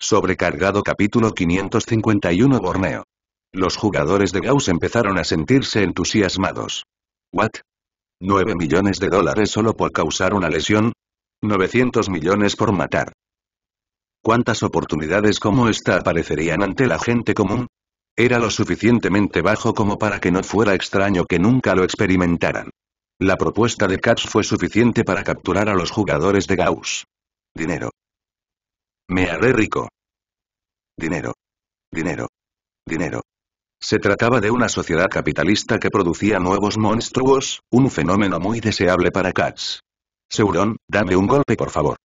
Sobrecargado capítulo 551 Borneo. Los jugadores de Gauss empezaron a sentirse entusiasmados. ¿What? ¿9 millones de dólares solo por causar una lesión? 900 millones por matar. ¿Cuántas oportunidades como esta aparecerían ante la gente común? Era lo suficientemente bajo como para que no fuera extraño que nunca lo experimentaran. La propuesta de Katz fue suficiente para capturar a los jugadores de Gauss. Dinero. Me haré rico. Dinero. Dinero. Dinero. Se trataba de una sociedad capitalista que producía nuevos monstruos, un fenómeno muy deseable para Katz. Seurón, dame un golpe por favor.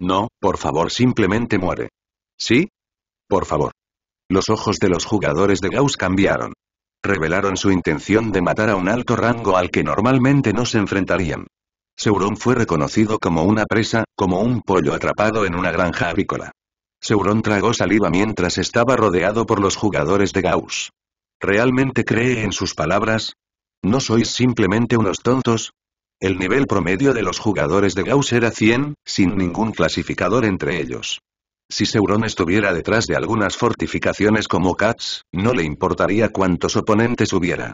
No, por favor simplemente muere. ¿Sí? Por favor. Los ojos de los jugadores de Gauss cambiaron. Revelaron su intención de matar a un alto rango al que normalmente no se enfrentarían. Seuron fue reconocido como una presa, como un pollo atrapado en una granja avícola. Seuron tragó saliva mientras estaba rodeado por los jugadores de Gauss. ¿Realmente cree en sus palabras? ¿No sois simplemente unos tontos? El nivel promedio de los jugadores de Gauss era 100, sin ningún clasificador entre ellos. Si Seuron estuviera detrás de algunas fortificaciones como Katz, no le importaría cuántos oponentes hubiera.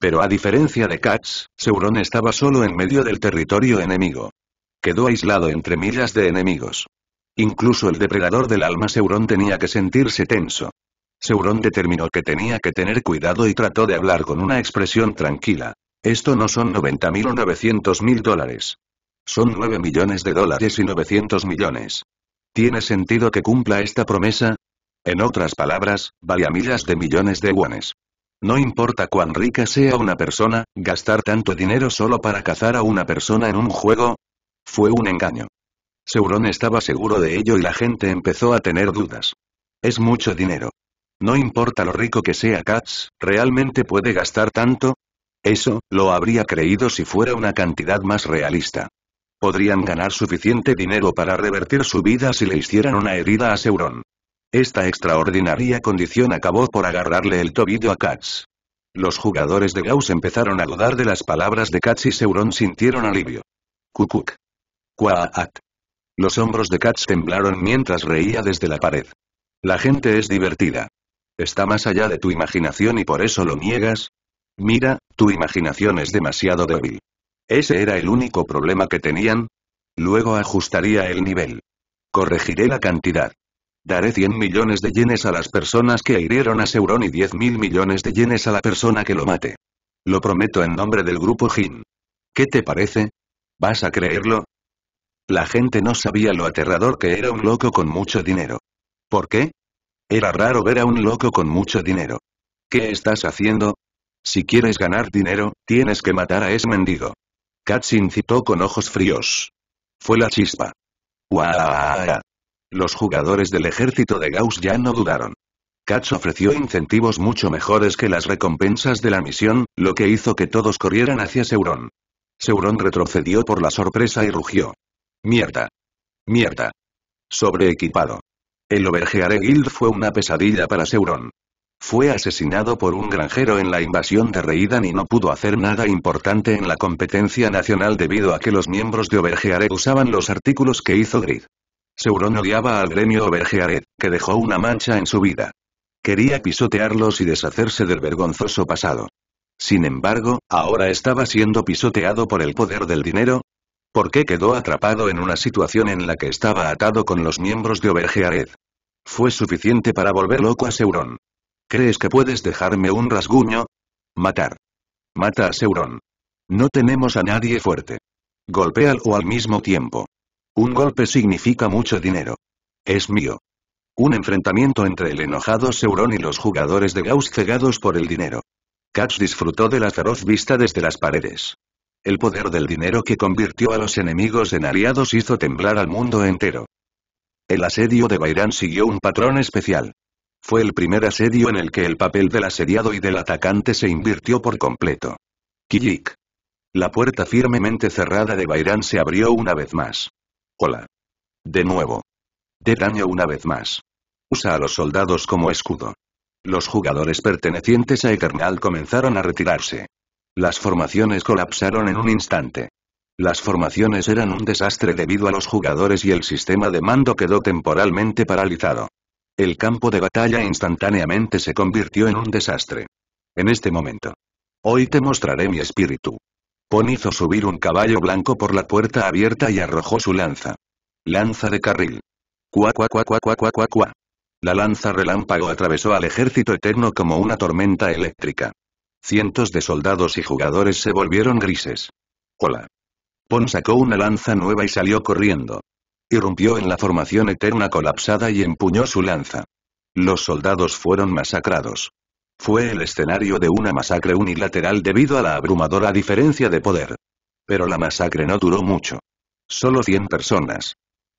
Pero a diferencia de Katz, Seuron estaba solo en medio del territorio enemigo. Quedó aislado entre millas de enemigos. Incluso el depredador del alma Seuron tenía que sentirse tenso. Seuron determinó que tenía que tener cuidado y trató de hablar con una expresión tranquila. Esto no son 90.000 o 900.000 dólares. Son 9 millones de dólares y 900 millones. ¿Tiene sentido que cumpla esta promesa? En otras palabras, vale a millas de millones de guanes. No importa cuán rica sea una persona, gastar tanto dinero solo para cazar a una persona en un juego. Fue un engaño. Seuron estaba seguro de ello y la gente empezó a tener dudas. Es mucho dinero. No importa lo rico que sea Katz, ¿realmente puede gastar tanto? Eso, lo habría creído si fuera una cantidad más realista. Podrían ganar suficiente dinero para revertir su vida si le hicieran una herida a Seurón». Esta extraordinaria condición acabó por agarrarle el tobillo a Katz. Los jugadores de Gauss empezaron a dudar de las palabras de Katz y Seuron sintieron alivio. Kukuk. Quaat. Los hombros de Katz temblaron mientras reía desde la pared. La gente es divertida. Está más allá de tu imaginación y por eso lo niegas. Mira, tu imaginación es demasiado débil. Ese era el único problema que tenían. Luego ajustaría el nivel. Corregiré la cantidad. Daré 100 millones de yenes a las personas que hirieron a Seuron y 10 mil millones de yenes a la persona que lo mate. Lo prometo en nombre del grupo Jin. ¿Qué te parece? ¿Vas a creerlo? La gente no sabía lo aterrador que era un loco con mucho dinero. ¿Por qué? Era raro ver a un loco con mucho dinero. ¿Qué estás haciendo? Si quieres ganar dinero, tienes que matar a ese mendigo. Katz incitó con ojos fríos. Fue la chispa. ¡Guau! Los jugadores del ejército de Gauss ya no dudaron. Katz ofreció incentivos mucho mejores que las recompensas de la misión, lo que hizo que todos corrieran hacia Seuron. Seuron retrocedió por la sorpresa y rugió. Mierda. Mierda. Sobreequipado. El Obergeare Guild fue una pesadilla para Seuron. Fue asesinado por un granjero en la invasión de Reidan y no pudo hacer nada importante en la competencia nacional debido a que los miembros de Obergeare usaban los artículos que hizo Grid. Seurón odiaba al gremio Obergeared, que dejó una mancha en su vida. Quería pisotearlos y deshacerse del vergonzoso pasado. Sin embargo, ahora estaba siendo pisoteado por el poder del dinero. ¿Por qué quedó atrapado en una situación en la que estaba atado con los miembros de Obergeared? Fue suficiente para volver loco a Seurón. ¿Crees que puedes dejarme un rasguño? Matar. Mata a Seurón. No tenemos a nadie fuerte. o al mismo tiempo. Un golpe significa mucho dinero. Es mío. Un enfrentamiento entre el enojado Seuron y los jugadores de Gauss cegados por el dinero. Katz disfrutó de la feroz vista desde las paredes. El poder del dinero que convirtió a los enemigos en aliados hizo temblar al mundo entero. El asedio de Bairán siguió un patrón especial. Fue el primer asedio en el que el papel del asediado y del atacante se invirtió por completo. Kijik. La puerta firmemente cerrada de Bairán se abrió una vez más. Hola. De nuevo. De daño una vez más. Usa a los soldados como escudo. Los jugadores pertenecientes a Eternal comenzaron a retirarse. Las formaciones colapsaron en un instante. Las formaciones eran un desastre debido a los jugadores y el sistema de mando quedó temporalmente paralizado. El campo de batalla instantáneamente se convirtió en un desastre. En este momento. Hoy te mostraré mi espíritu. Pon hizo subir un caballo blanco por la puerta abierta y arrojó su lanza. Lanza de carril. Cuá cuá cuá cuá cuá La lanza relámpago atravesó al ejército eterno como una tormenta eléctrica. Cientos de soldados y jugadores se volvieron grises. Hola. Pon sacó una lanza nueva y salió corriendo. Irrumpió en la formación eterna colapsada y empuñó su lanza. Los soldados fueron masacrados. Fue el escenario de una masacre unilateral debido a la abrumadora diferencia de poder. Pero la masacre no duró mucho. Solo 100 personas.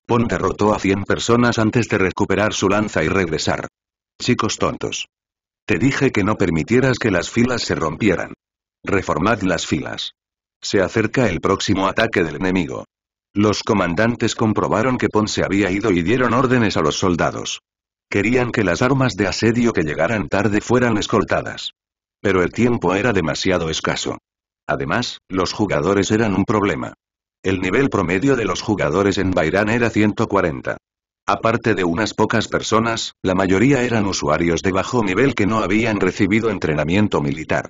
Pon derrotó a 100 personas antes de recuperar su lanza y regresar. Chicos tontos. Te dije que no permitieras que las filas se rompieran. Reformad las filas. Se acerca el próximo ataque del enemigo. Los comandantes comprobaron que Pon se había ido y dieron órdenes a los soldados. Querían que las armas de asedio que llegaran tarde fueran escoltadas. Pero el tiempo era demasiado escaso. Además, los jugadores eran un problema. El nivel promedio de los jugadores en Bairán era 140. Aparte de unas pocas personas, la mayoría eran usuarios de bajo nivel que no habían recibido entrenamiento militar.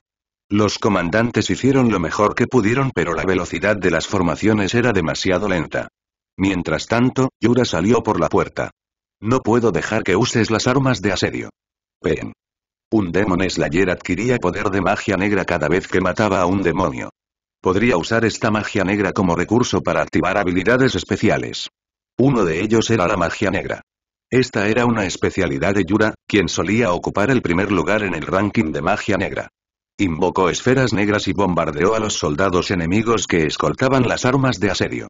Los comandantes hicieron lo mejor que pudieron pero la velocidad de las formaciones era demasiado lenta. Mientras tanto, Yura salió por la puerta. No puedo dejar que uses las armas de asedio. Un Demon Slayer adquiría poder de magia negra cada vez que mataba a un demonio. Podría usar esta magia negra como recurso para activar habilidades especiales. Uno de ellos era la magia negra. Esta era una especialidad de Yura, quien solía ocupar el primer lugar en el ranking de magia negra. Invocó esferas negras y bombardeó a los soldados enemigos que escoltaban las armas de asedio.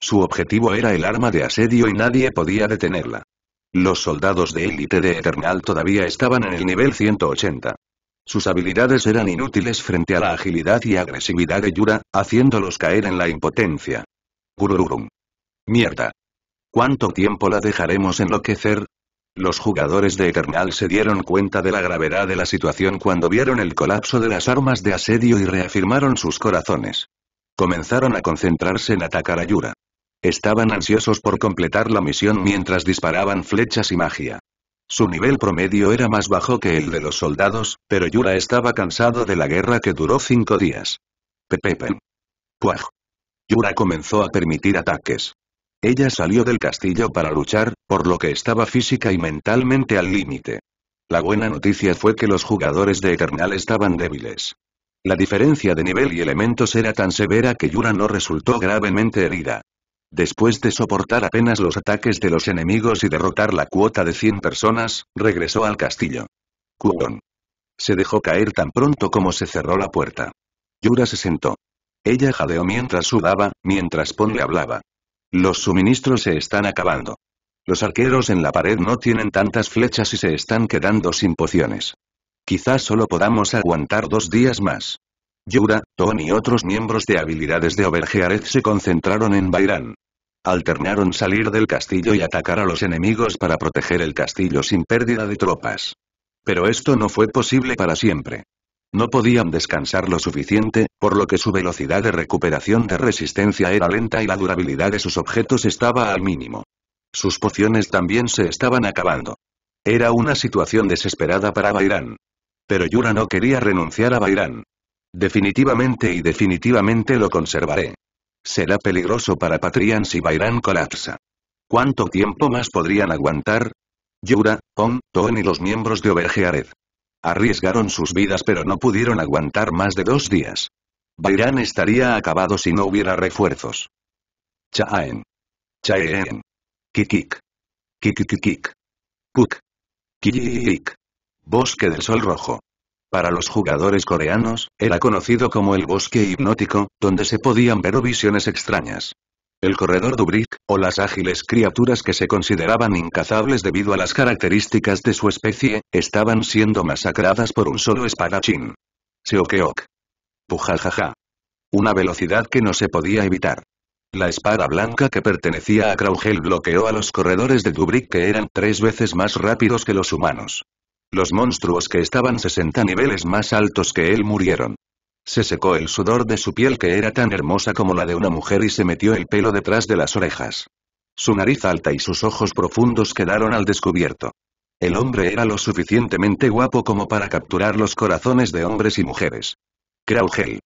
Su objetivo era el arma de asedio y nadie podía detenerla. Los soldados de élite de Eternal todavía estaban en el nivel 180. Sus habilidades eran inútiles frente a la agilidad y agresividad de Yura, haciéndolos caer en la impotencia. Gururum. Mierda. ¿Cuánto tiempo la dejaremos enloquecer? Los jugadores de Eternal se dieron cuenta de la gravedad de la situación cuando vieron el colapso de las armas de asedio y reafirmaron sus corazones. Comenzaron a concentrarse en atacar a Yura. Estaban ansiosos por completar la misión mientras disparaban flechas y magia. Su nivel promedio era más bajo que el de los soldados, pero Yura estaba cansado de la guerra que duró cinco días. Pepepen. Cuaj. Yura comenzó a permitir ataques. Ella salió del castillo para luchar, por lo que estaba física y mentalmente al límite. La buena noticia fue que los jugadores de Eternal estaban débiles. La diferencia de nivel y elementos era tan severa que Yura no resultó gravemente herida. Después de soportar apenas los ataques de los enemigos y derrotar la cuota de 100 personas, regresó al castillo. Kuon. Se dejó caer tan pronto como se cerró la puerta. Yura se sentó. Ella jadeó mientras sudaba, mientras Pon le hablaba. Los suministros se están acabando. Los arqueros en la pared no tienen tantas flechas y se están quedando sin pociones. Quizás solo podamos aguantar dos días más. Yura, Ton y otros miembros de habilidades de Overgeareth se concentraron en Bairán. Alternaron salir del castillo y atacar a los enemigos para proteger el castillo sin pérdida de tropas. Pero esto no fue posible para siempre. No podían descansar lo suficiente, por lo que su velocidad de recuperación de resistencia era lenta y la durabilidad de sus objetos estaba al mínimo. Sus pociones también se estaban acabando. Era una situación desesperada para Bairán. Pero Yura no quería renunciar a Bairán. Definitivamente y definitivamente lo conservaré. Será peligroso para Patrian si Bairán colapsa. ¿Cuánto tiempo más podrían aguantar? Yura, Om, Toon y los miembros de Obergeared. Arriesgaron sus vidas pero no pudieron aguantar más de dos días. Bairán estaría acabado si no hubiera refuerzos. Chaen. Chaen. Kikik. Kikikikik. Kuk. Kikikik. Bosque del Sol Rojo. Para los jugadores coreanos, era conocido como el bosque hipnótico, donde se podían ver visiones extrañas. El corredor Dubrick, o las ágiles criaturas que se consideraban incazables debido a las características de su especie, estaban siendo masacradas por un solo espadachín. Seokeok. Pujajaja. Una velocidad que no se podía evitar. La espada blanca que pertenecía a Kraugel bloqueó a los corredores de Dubrick que eran tres veces más rápidos que los humanos. Los monstruos que estaban 60 niveles más altos que él murieron. Se secó el sudor de su piel que era tan hermosa como la de una mujer y se metió el pelo detrás de las orejas. Su nariz alta y sus ojos profundos quedaron al descubierto. El hombre era lo suficientemente guapo como para capturar los corazones de hombres y mujeres. Kraugel.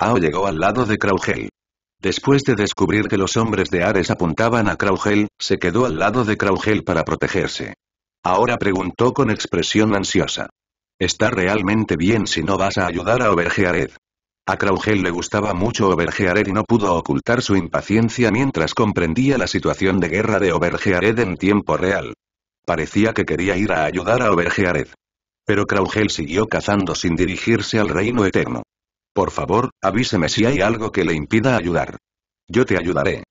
Ao llegó al lado de Kraugel. Después de descubrir que los hombres de Ares apuntaban a Kraugel, se quedó al lado de Kraugel para protegerse. Ahora preguntó con expresión ansiosa. Está realmente bien si no vas a ayudar a Obergeared. A Kraugel le gustaba mucho Obergeared y no pudo ocultar su impaciencia mientras comprendía la situación de guerra de Obergeared en tiempo real. Parecía que quería ir a ayudar a Obergeared. Pero Kraugel siguió cazando sin dirigirse al reino eterno. Por favor, avíseme si hay algo que le impida ayudar. Yo te ayudaré.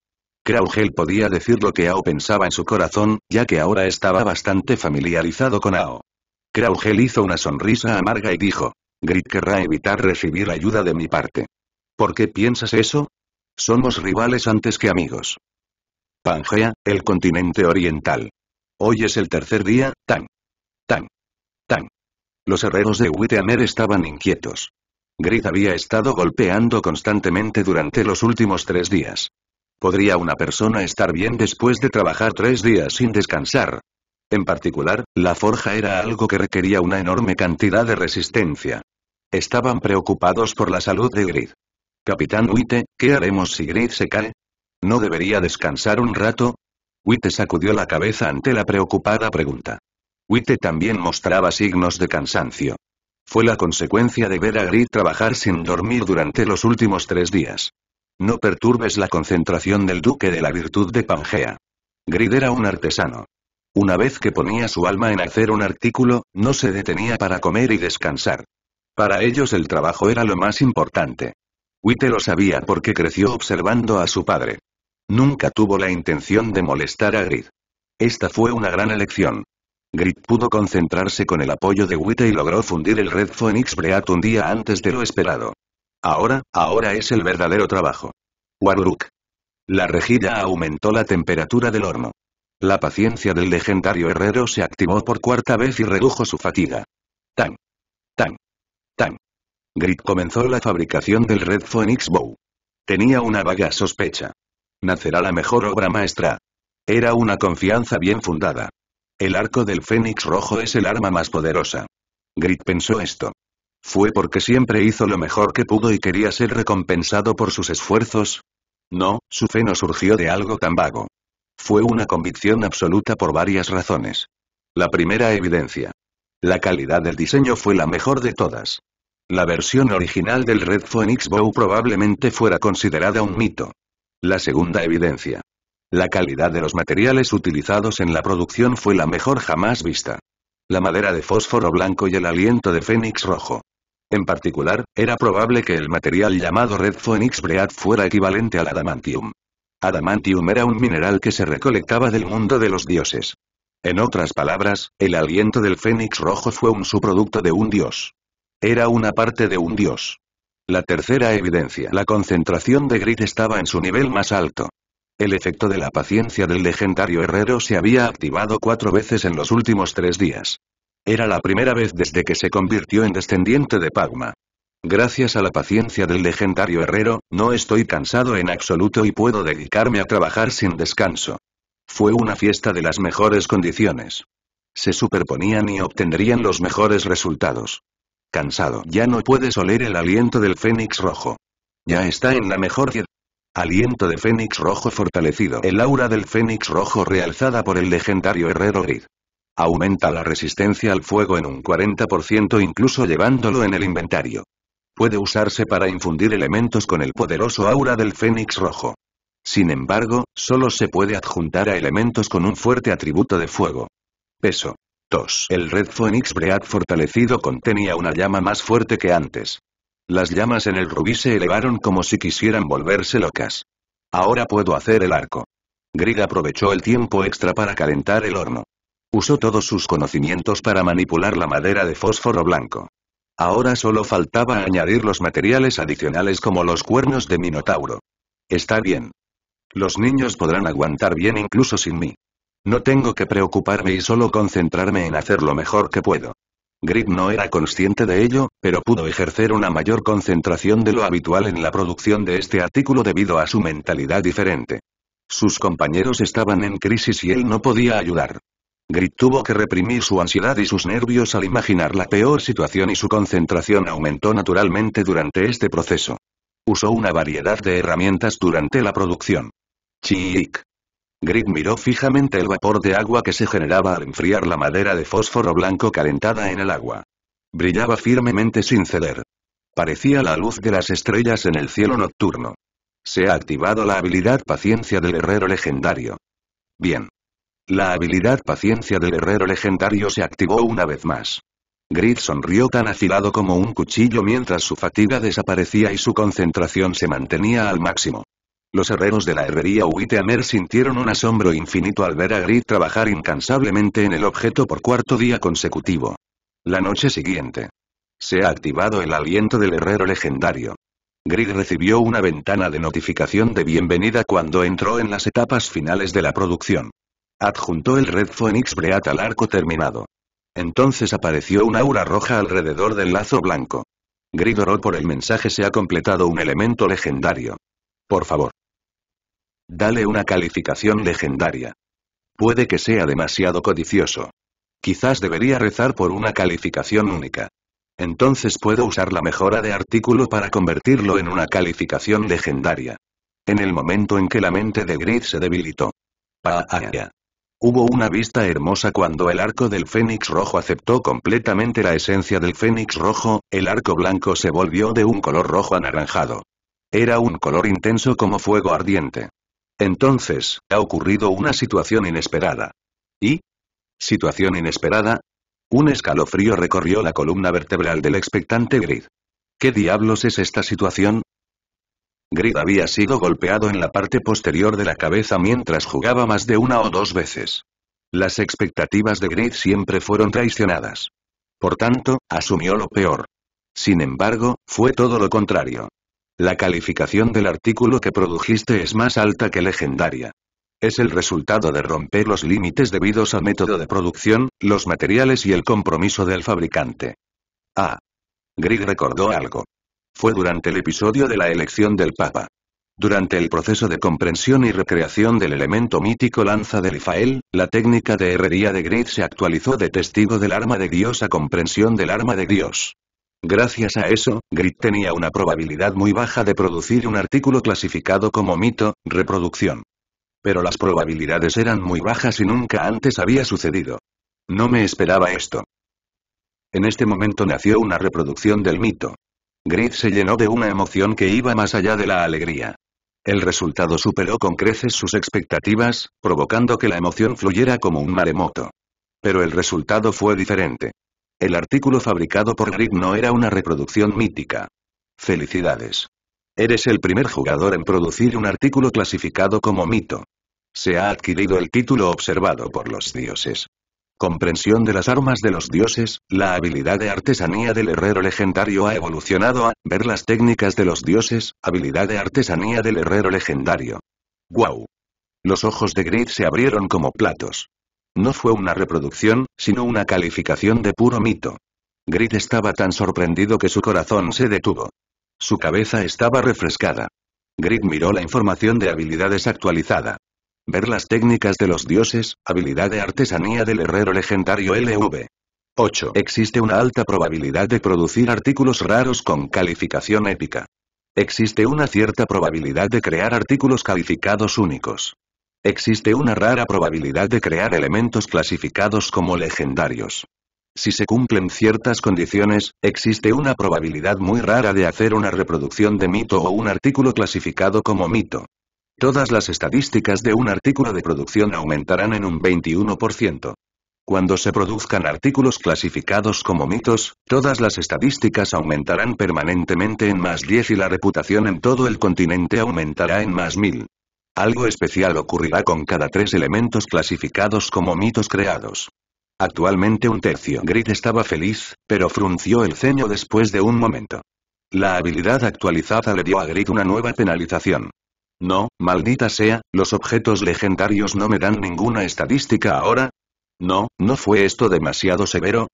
Kraugel podía decir lo que Ao pensaba en su corazón, ya que ahora estaba bastante familiarizado con Ao. Kraugel hizo una sonrisa amarga y dijo. Grit querrá evitar recibir ayuda de mi parte. ¿Por qué piensas eso? Somos rivales antes que amigos. Pangea, el continente oriental. Hoy es el tercer día, tan. Tan. Tan. Los herreros de Witeamer estaban inquietos. Grit había estado golpeando constantemente durante los últimos tres días. ¿Podría una persona estar bien después de trabajar tres días sin descansar? En particular, la forja era algo que requería una enorme cantidad de resistencia. Estaban preocupados por la salud de Grid. Capitán Witte, ¿qué haremos si Grid se cae? ¿No debería descansar un rato? Witte sacudió la cabeza ante la preocupada pregunta. Witte también mostraba signos de cansancio. Fue la consecuencia de ver a Grid trabajar sin dormir durante los últimos tres días. No perturbes la concentración del duque de la virtud de Pangea. Grid era un artesano. Una vez que ponía su alma en hacer un artículo, no se detenía para comer y descansar. Para ellos el trabajo era lo más importante. Witte lo sabía porque creció observando a su padre. Nunca tuvo la intención de molestar a Grid. Esta fue una gran elección. Grid pudo concentrarse con el apoyo de Witte y logró fundir el Red Phoenix Breat un día antes de lo esperado. Ahora, ahora es el verdadero trabajo. Waruk. La rejilla aumentó la temperatura del horno. La paciencia del legendario herrero se activó por cuarta vez y redujo su fatiga. Tan. tang, tang. Grit comenzó la fabricación del Red Phoenix Bow. Tenía una vaga sospecha. Nacerá la mejor obra maestra. Era una confianza bien fundada. El arco del Fénix Rojo es el arma más poderosa. Grit pensó esto. ¿Fue porque siempre hizo lo mejor que pudo y quería ser recompensado por sus esfuerzos? No, su fe no surgió de algo tan vago. Fue una convicción absoluta por varias razones. La primera evidencia. La calidad del diseño fue la mejor de todas. La versión original del Red Phoenix Bow probablemente fuera considerada un mito. La segunda evidencia. La calidad de los materiales utilizados en la producción fue la mejor jamás vista. La madera de fósforo blanco y el aliento de fénix rojo. En particular, era probable que el material llamado Red Phoenix Bread fuera equivalente al adamantium. Adamantium era un mineral que se recolectaba del mundo de los dioses. En otras palabras, el aliento del fénix rojo fue un subproducto de un dios. Era una parte de un dios. La tercera evidencia. La concentración de grit estaba en su nivel más alto. El efecto de la paciencia del legendario herrero se había activado cuatro veces en los últimos tres días. Era la primera vez desde que se convirtió en descendiente de Pagma. Gracias a la paciencia del legendario herrero, no estoy cansado en absoluto y puedo dedicarme a trabajar sin descanso. Fue una fiesta de las mejores condiciones. Se superponían y obtendrían los mejores resultados. Cansado ya no puedes oler el aliento del fénix rojo. Ya está en la mejor Aliento de fénix rojo fortalecido. El aura del fénix rojo realzada por el legendario herrero Grid. Aumenta la resistencia al fuego en un 40% incluso llevándolo en el inventario. Puede usarse para infundir elementos con el poderoso aura del Fénix Rojo. Sin embargo, solo se puede adjuntar a elementos con un fuerte atributo de fuego. Peso. 2. El Red Phoenix Bread fortalecido contenía una llama más fuerte que antes. Las llamas en el rubí se elevaron como si quisieran volverse locas. Ahora puedo hacer el arco. Grig aprovechó el tiempo extra para calentar el horno. Usó todos sus conocimientos para manipular la madera de fósforo blanco. Ahora solo faltaba añadir los materiales adicionales como los cuernos de Minotauro. Está bien. Los niños podrán aguantar bien incluso sin mí. No tengo que preocuparme y solo concentrarme en hacer lo mejor que puedo. Grip no era consciente de ello, pero pudo ejercer una mayor concentración de lo habitual en la producción de este artículo debido a su mentalidad diferente. Sus compañeros estaban en crisis y él no podía ayudar. Grit tuvo que reprimir su ansiedad y sus nervios al imaginar la peor situación y su concentración aumentó naturalmente durante este proceso. Usó una variedad de herramientas durante la producción. Chiik. Grit miró fijamente el vapor de agua que se generaba al enfriar la madera de fósforo blanco calentada en el agua. Brillaba firmemente sin ceder. Parecía la luz de las estrellas en el cielo nocturno. Se ha activado la habilidad paciencia del herrero legendario. Bien. La habilidad paciencia del herrero legendario se activó una vez más. Grid sonrió tan afilado como un cuchillo mientras su fatiga desaparecía y su concentración se mantenía al máximo. Los herreros de la herrería Witteamer sintieron un asombro infinito al ver a Grid trabajar incansablemente en el objeto por cuarto día consecutivo. La noche siguiente. Se ha activado el aliento del herrero legendario. Grid recibió una ventana de notificación de bienvenida cuando entró en las etapas finales de la producción adjuntó el Red Phoenix Breat al arco terminado. Entonces apareció un aura roja alrededor del lazo blanco. Grid por el mensaje se ha completado un elemento legendario. Por favor. Dale una calificación legendaria. Puede que sea demasiado codicioso. Quizás debería rezar por una calificación única. Entonces puedo usar la mejora de artículo para convertirlo en una calificación legendaria. En el momento en que la mente de Grid se debilitó. Pa ah, Hubo una vista hermosa cuando el arco del fénix rojo aceptó completamente la esencia del fénix rojo, el arco blanco se volvió de un color rojo anaranjado. Era un color intenso como fuego ardiente. Entonces, ha ocurrido una situación inesperada. ¿Y? ¿Situación inesperada? Un escalofrío recorrió la columna vertebral del expectante Grid. ¿Qué diablos es esta situación? Grid había sido golpeado en la parte posterior de la cabeza mientras jugaba más de una o dos veces. Las expectativas de Grid siempre fueron traicionadas. Por tanto, asumió lo peor. Sin embargo, fue todo lo contrario. La calificación del artículo que produjiste es más alta que legendaria. Es el resultado de romper los límites debidos al método de producción, los materiales y el compromiso del fabricante. Ah. Grid recordó algo. Fue durante el episodio de la elección del Papa. Durante el proceso de comprensión y recreación del elemento mítico lanza de Rifael, la técnica de herrería de Grit se actualizó de testigo del arma de Dios a comprensión del arma de Dios. Gracias a eso, Grit tenía una probabilidad muy baja de producir un artículo clasificado como mito, reproducción. Pero las probabilidades eran muy bajas y nunca antes había sucedido. No me esperaba esto. En este momento nació una reproducción del mito. Griff se llenó de una emoción que iba más allá de la alegría. El resultado superó con creces sus expectativas, provocando que la emoción fluyera como un maremoto. Pero el resultado fue diferente. El artículo fabricado por Griff no era una reproducción mítica. Felicidades. Eres el primer jugador en producir un artículo clasificado como mito. Se ha adquirido el título observado por los dioses comprensión de las armas de los dioses, la habilidad de artesanía del herrero legendario ha evolucionado a ver las técnicas de los dioses, habilidad de artesanía del herrero legendario. ¡Guau! Los ojos de Grid se abrieron como platos. No fue una reproducción, sino una calificación de puro mito. Grid estaba tan sorprendido que su corazón se detuvo. Su cabeza estaba refrescada. Grid miró la información de habilidades actualizada. Ver las técnicas de los dioses, habilidad de artesanía del herrero legendario LV. 8. Existe una alta probabilidad de producir artículos raros con calificación épica. Existe una cierta probabilidad de crear artículos calificados únicos. Existe una rara probabilidad de crear elementos clasificados como legendarios. Si se cumplen ciertas condiciones, existe una probabilidad muy rara de hacer una reproducción de mito o un artículo clasificado como mito. Todas las estadísticas de un artículo de producción aumentarán en un 21%. Cuando se produzcan artículos clasificados como mitos, todas las estadísticas aumentarán permanentemente en más 10 y la reputación en todo el continente aumentará en más 1000. Algo especial ocurrirá con cada tres elementos clasificados como mitos creados. Actualmente un tercio. Grid estaba feliz, pero frunció el ceño después de un momento. La habilidad actualizada le dio a Grid una nueva penalización. No, maldita sea, los objetos legendarios no me dan ninguna estadística ahora. No, ¿no fue esto demasiado severo?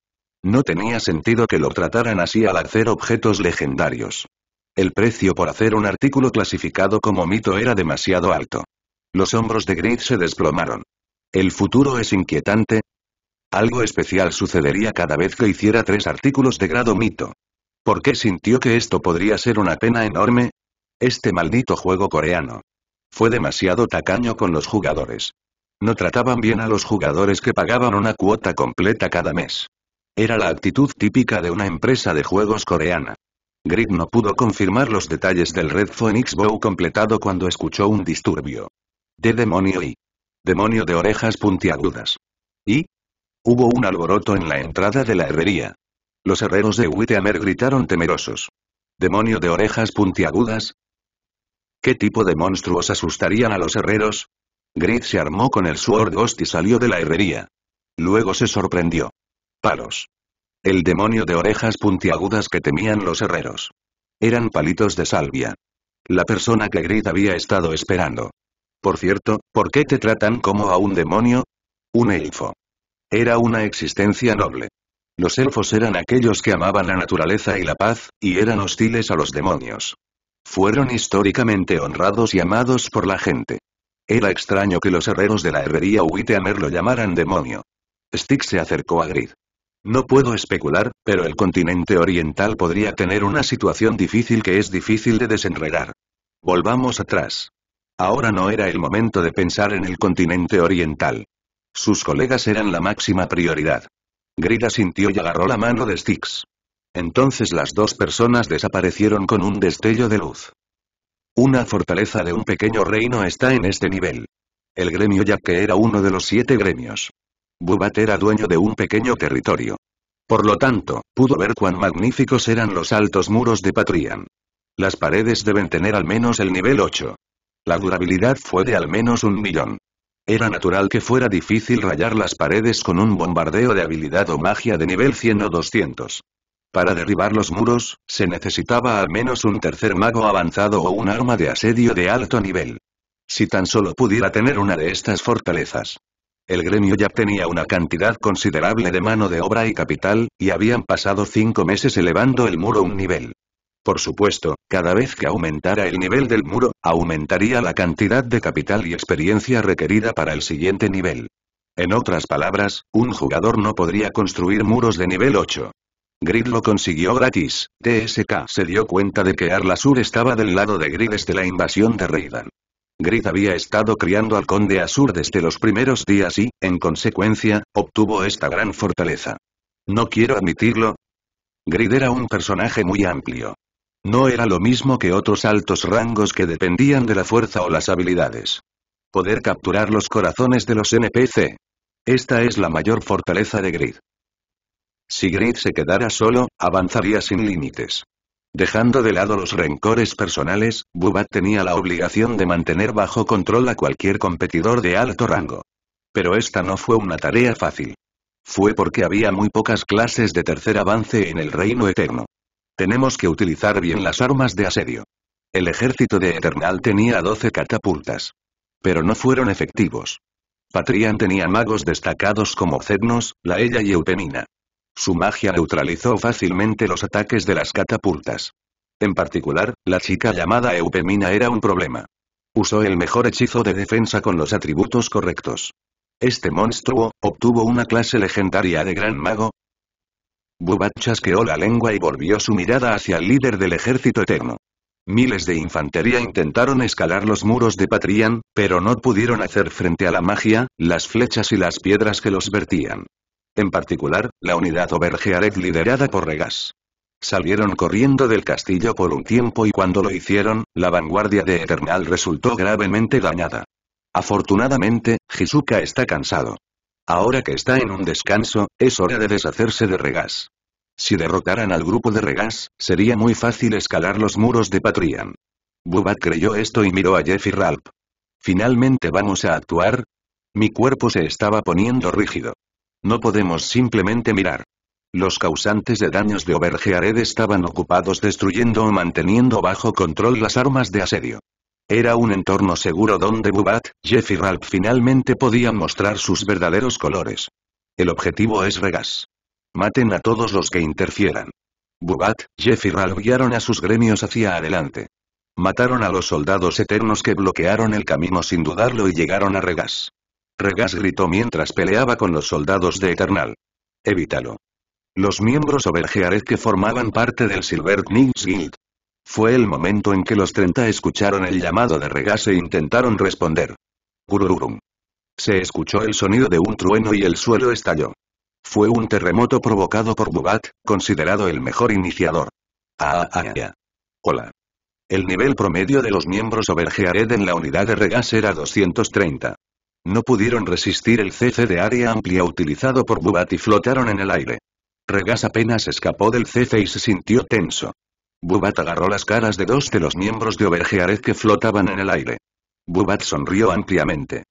No tenía sentido que lo trataran así al hacer objetos legendarios. El precio por hacer un artículo clasificado como mito era demasiado alto. Los hombros de Grid se desplomaron. ¿El futuro es inquietante? Algo especial sucedería cada vez que hiciera tres artículos de grado mito. ¿Por qué sintió que esto podría ser una pena enorme? Este maldito juego coreano. Fue demasiado tacaño con los jugadores. No trataban bien a los jugadores que pagaban una cuota completa cada mes. Era la actitud típica de una empresa de juegos coreana. Grid no pudo confirmar los detalles del Red Phoenix Bow completado cuando escuchó un disturbio. De demonio y... Demonio de orejas puntiagudas. Y... Hubo un alboroto en la entrada de la herrería. Los herreros de Wittamer gritaron temerosos. Demonio de orejas puntiagudas, ¿Qué tipo de monstruos asustarían a los herreros? Grit se armó con el Sword Ghost y salió de la herrería. Luego se sorprendió. Palos. El demonio de orejas puntiagudas que temían los herreros. Eran palitos de salvia. La persona que Grit había estado esperando. Por cierto, ¿por qué te tratan como a un demonio? Un elfo. Era una existencia noble. Los elfos eran aquellos que amaban la naturaleza y la paz, y eran hostiles a los demonios. Fueron históricamente honrados y amados por la gente. Era extraño que los herreros de la herrería Whiteamer lo llamaran demonio. Stick se acercó a Grid. No puedo especular, pero el continente oriental podría tener una situación difícil que es difícil de desenredar. Volvamos atrás. Ahora no era el momento de pensar en el continente oriental. Sus colegas eran la máxima prioridad. Grid asintió y agarró la mano de Styx. Entonces las dos personas desaparecieron con un destello de luz. Una fortaleza de un pequeño reino está en este nivel. El gremio ya que era uno de los siete gremios. Bubat era dueño de un pequeño territorio. Por lo tanto, pudo ver cuán magníficos eran los altos muros de Patrian. Las paredes deben tener al menos el nivel 8. La durabilidad fue de al menos un millón. Era natural que fuera difícil rayar las paredes con un bombardeo de habilidad o magia de nivel 100 o 200. Para derribar los muros, se necesitaba al menos un tercer mago avanzado o un arma de asedio de alto nivel. Si tan solo pudiera tener una de estas fortalezas. El gremio ya tenía una cantidad considerable de mano de obra y capital, y habían pasado cinco meses elevando el muro un nivel. Por supuesto, cada vez que aumentara el nivel del muro, aumentaría la cantidad de capital y experiencia requerida para el siguiente nivel. En otras palabras, un jugador no podría construir muros de nivel 8. Grid lo consiguió gratis. TSK se dio cuenta de que Arla estaba del lado de Grid desde la invasión de Raidan. Grid había estado criando al conde Asur desde los primeros días y, en consecuencia, obtuvo esta gran fortaleza. No quiero admitirlo. Grid era un personaje muy amplio. No era lo mismo que otros altos rangos que dependían de la fuerza o las habilidades. Poder capturar los corazones de los NPC. Esta es la mayor fortaleza de Grid. Si Grid se quedara solo, avanzaría sin límites. Dejando de lado los rencores personales, Bubat tenía la obligación de mantener bajo control a cualquier competidor de alto rango. Pero esta no fue una tarea fácil. Fue porque había muy pocas clases de tercer avance en el Reino Eterno. Tenemos que utilizar bien las armas de asedio. El ejército de Eternal tenía 12 catapultas. Pero no fueron efectivos. Patrian tenía magos destacados como Cednos, Laella y Eupenina. Su magia neutralizó fácilmente los ataques de las catapultas. En particular, la chica llamada Eupemina era un problema. Usó el mejor hechizo de defensa con los atributos correctos. Este monstruo, obtuvo una clase legendaria de gran mago. Bubat chasqueó la lengua y volvió su mirada hacia el líder del ejército eterno. Miles de infantería intentaron escalar los muros de Patrian, pero no pudieron hacer frente a la magia, las flechas y las piedras que los vertían. En particular, la unidad Obergearet liderada por Regas. Salieron corriendo del castillo por un tiempo y cuando lo hicieron, la vanguardia de Eternal resultó gravemente dañada. Afortunadamente, Jisuka está cansado. Ahora que está en un descanso, es hora de deshacerse de Regas. Si derrotaran al grupo de Regas, sería muy fácil escalar los muros de Patrian. Bubat creyó esto y miró a Jeff y Ralph. ¿Finalmente vamos a actuar? Mi cuerpo se estaba poniendo rígido. No podemos simplemente mirar. Los causantes de daños de Overgeared estaban ocupados destruyendo o manteniendo bajo control las armas de asedio. Era un entorno seguro donde Bubat, Jeff y Ralph finalmente podían mostrar sus verdaderos colores. El objetivo es Regas. Maten a todos los que interfieran. Bubat, Jeff y Ralph guiaron a sus gremios hacia adelante. Mataron a los soldados eternos que bloquearon el camino sin dudarlo y llegaron a Regas. Regas gritó mientras peleaba con los soldados de Eternal. Evítalo. Los miembros Overgeared que formaban parte del Silver Knights Guild. Fue el momento en que los 30 escucharon el llamado de Regas e intentaron responder. Gururum. Se escuchó el sonido de un trueno y el suelo estalló. Fue un terremoto provocado por Bubat, considerado el mejor iniciador. Ah, ah, ah, ah, Hola. El nivel promedio de los miembros Overgeared en la unidad de Regas era 230. No pudieron resistir el cc de área amplia utilizado por Bubat y flotaron en el aire. Regas apenas escapó del cefe y se sintió tenso. Bubat agarró las caras de dos de los miembros de Obergearez que flotaban en el aire. Bubat sonrió ampliamente.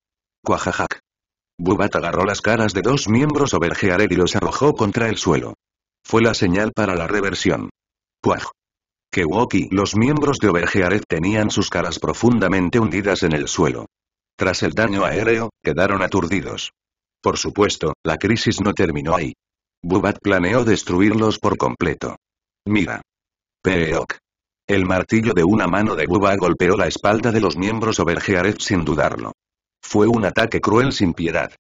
Cuajajac. Bubat agarró las caras de dos miembros Obergearez y los arrojó contra el suelo. Fue la señal para la reversión. Que Woki. Los miembros de Obergearez tenían sus caras profundamente hundidas en el suelo. Tras el daño aéreo, quedaron aturdidos. Por supuesto, la crisis no terminó ahí. Bubat planeó destruirlos por completo. Mira. Peok. El martillo de una mano de Bubat golpeó la espalda de los miembros Overgearet sin dudarlo. Fue un ataque cruel sin piedad.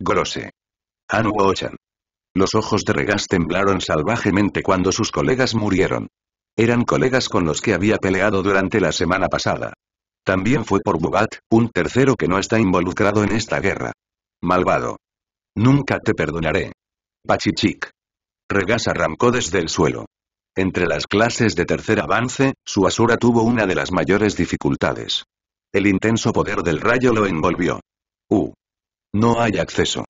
Grose. Anu Los ojos de Regas temblaron salvajemente cuando sus colegas murieron. Eran colegas con los que había peleado durante la semana pasada. También fue por Bubat, un tercero que no está involucrado en esta guerra. Malvado. Nunca te perdonaré. Pachichik. Regas arrancó desde el suelo. Entre las clases de tercer avance, su asura tuvo una de las mayores dificultades. El intenso poder del rayo lo envolvió. Uh. No hay acceso.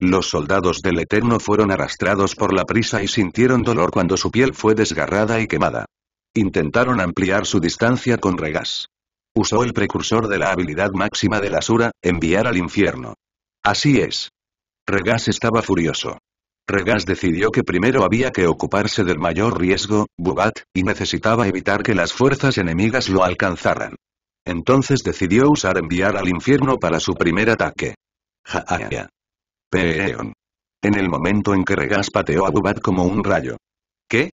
Los soldados del Eterno fueron arrastrados por la prisa y sintieron dolor cuando su piel fue desgarrada y quemada. Intentaron ampliar su distancia con regas usó el precursor de la habilidad máxima de la Sura, enviar al infierno. Así es. Regas estaba furioso. Regas decidió que primero había que ocuparse del mayor riesgo, Bubat, y necesitaba evitar que las fuerzas enemigas lo alcanzaran. Entonces decidió usar enviar al infierno para su primer ataque. Jaaya. Peon. En el momento en que Regas pateó a Bubat como un rayo. ¿Qué?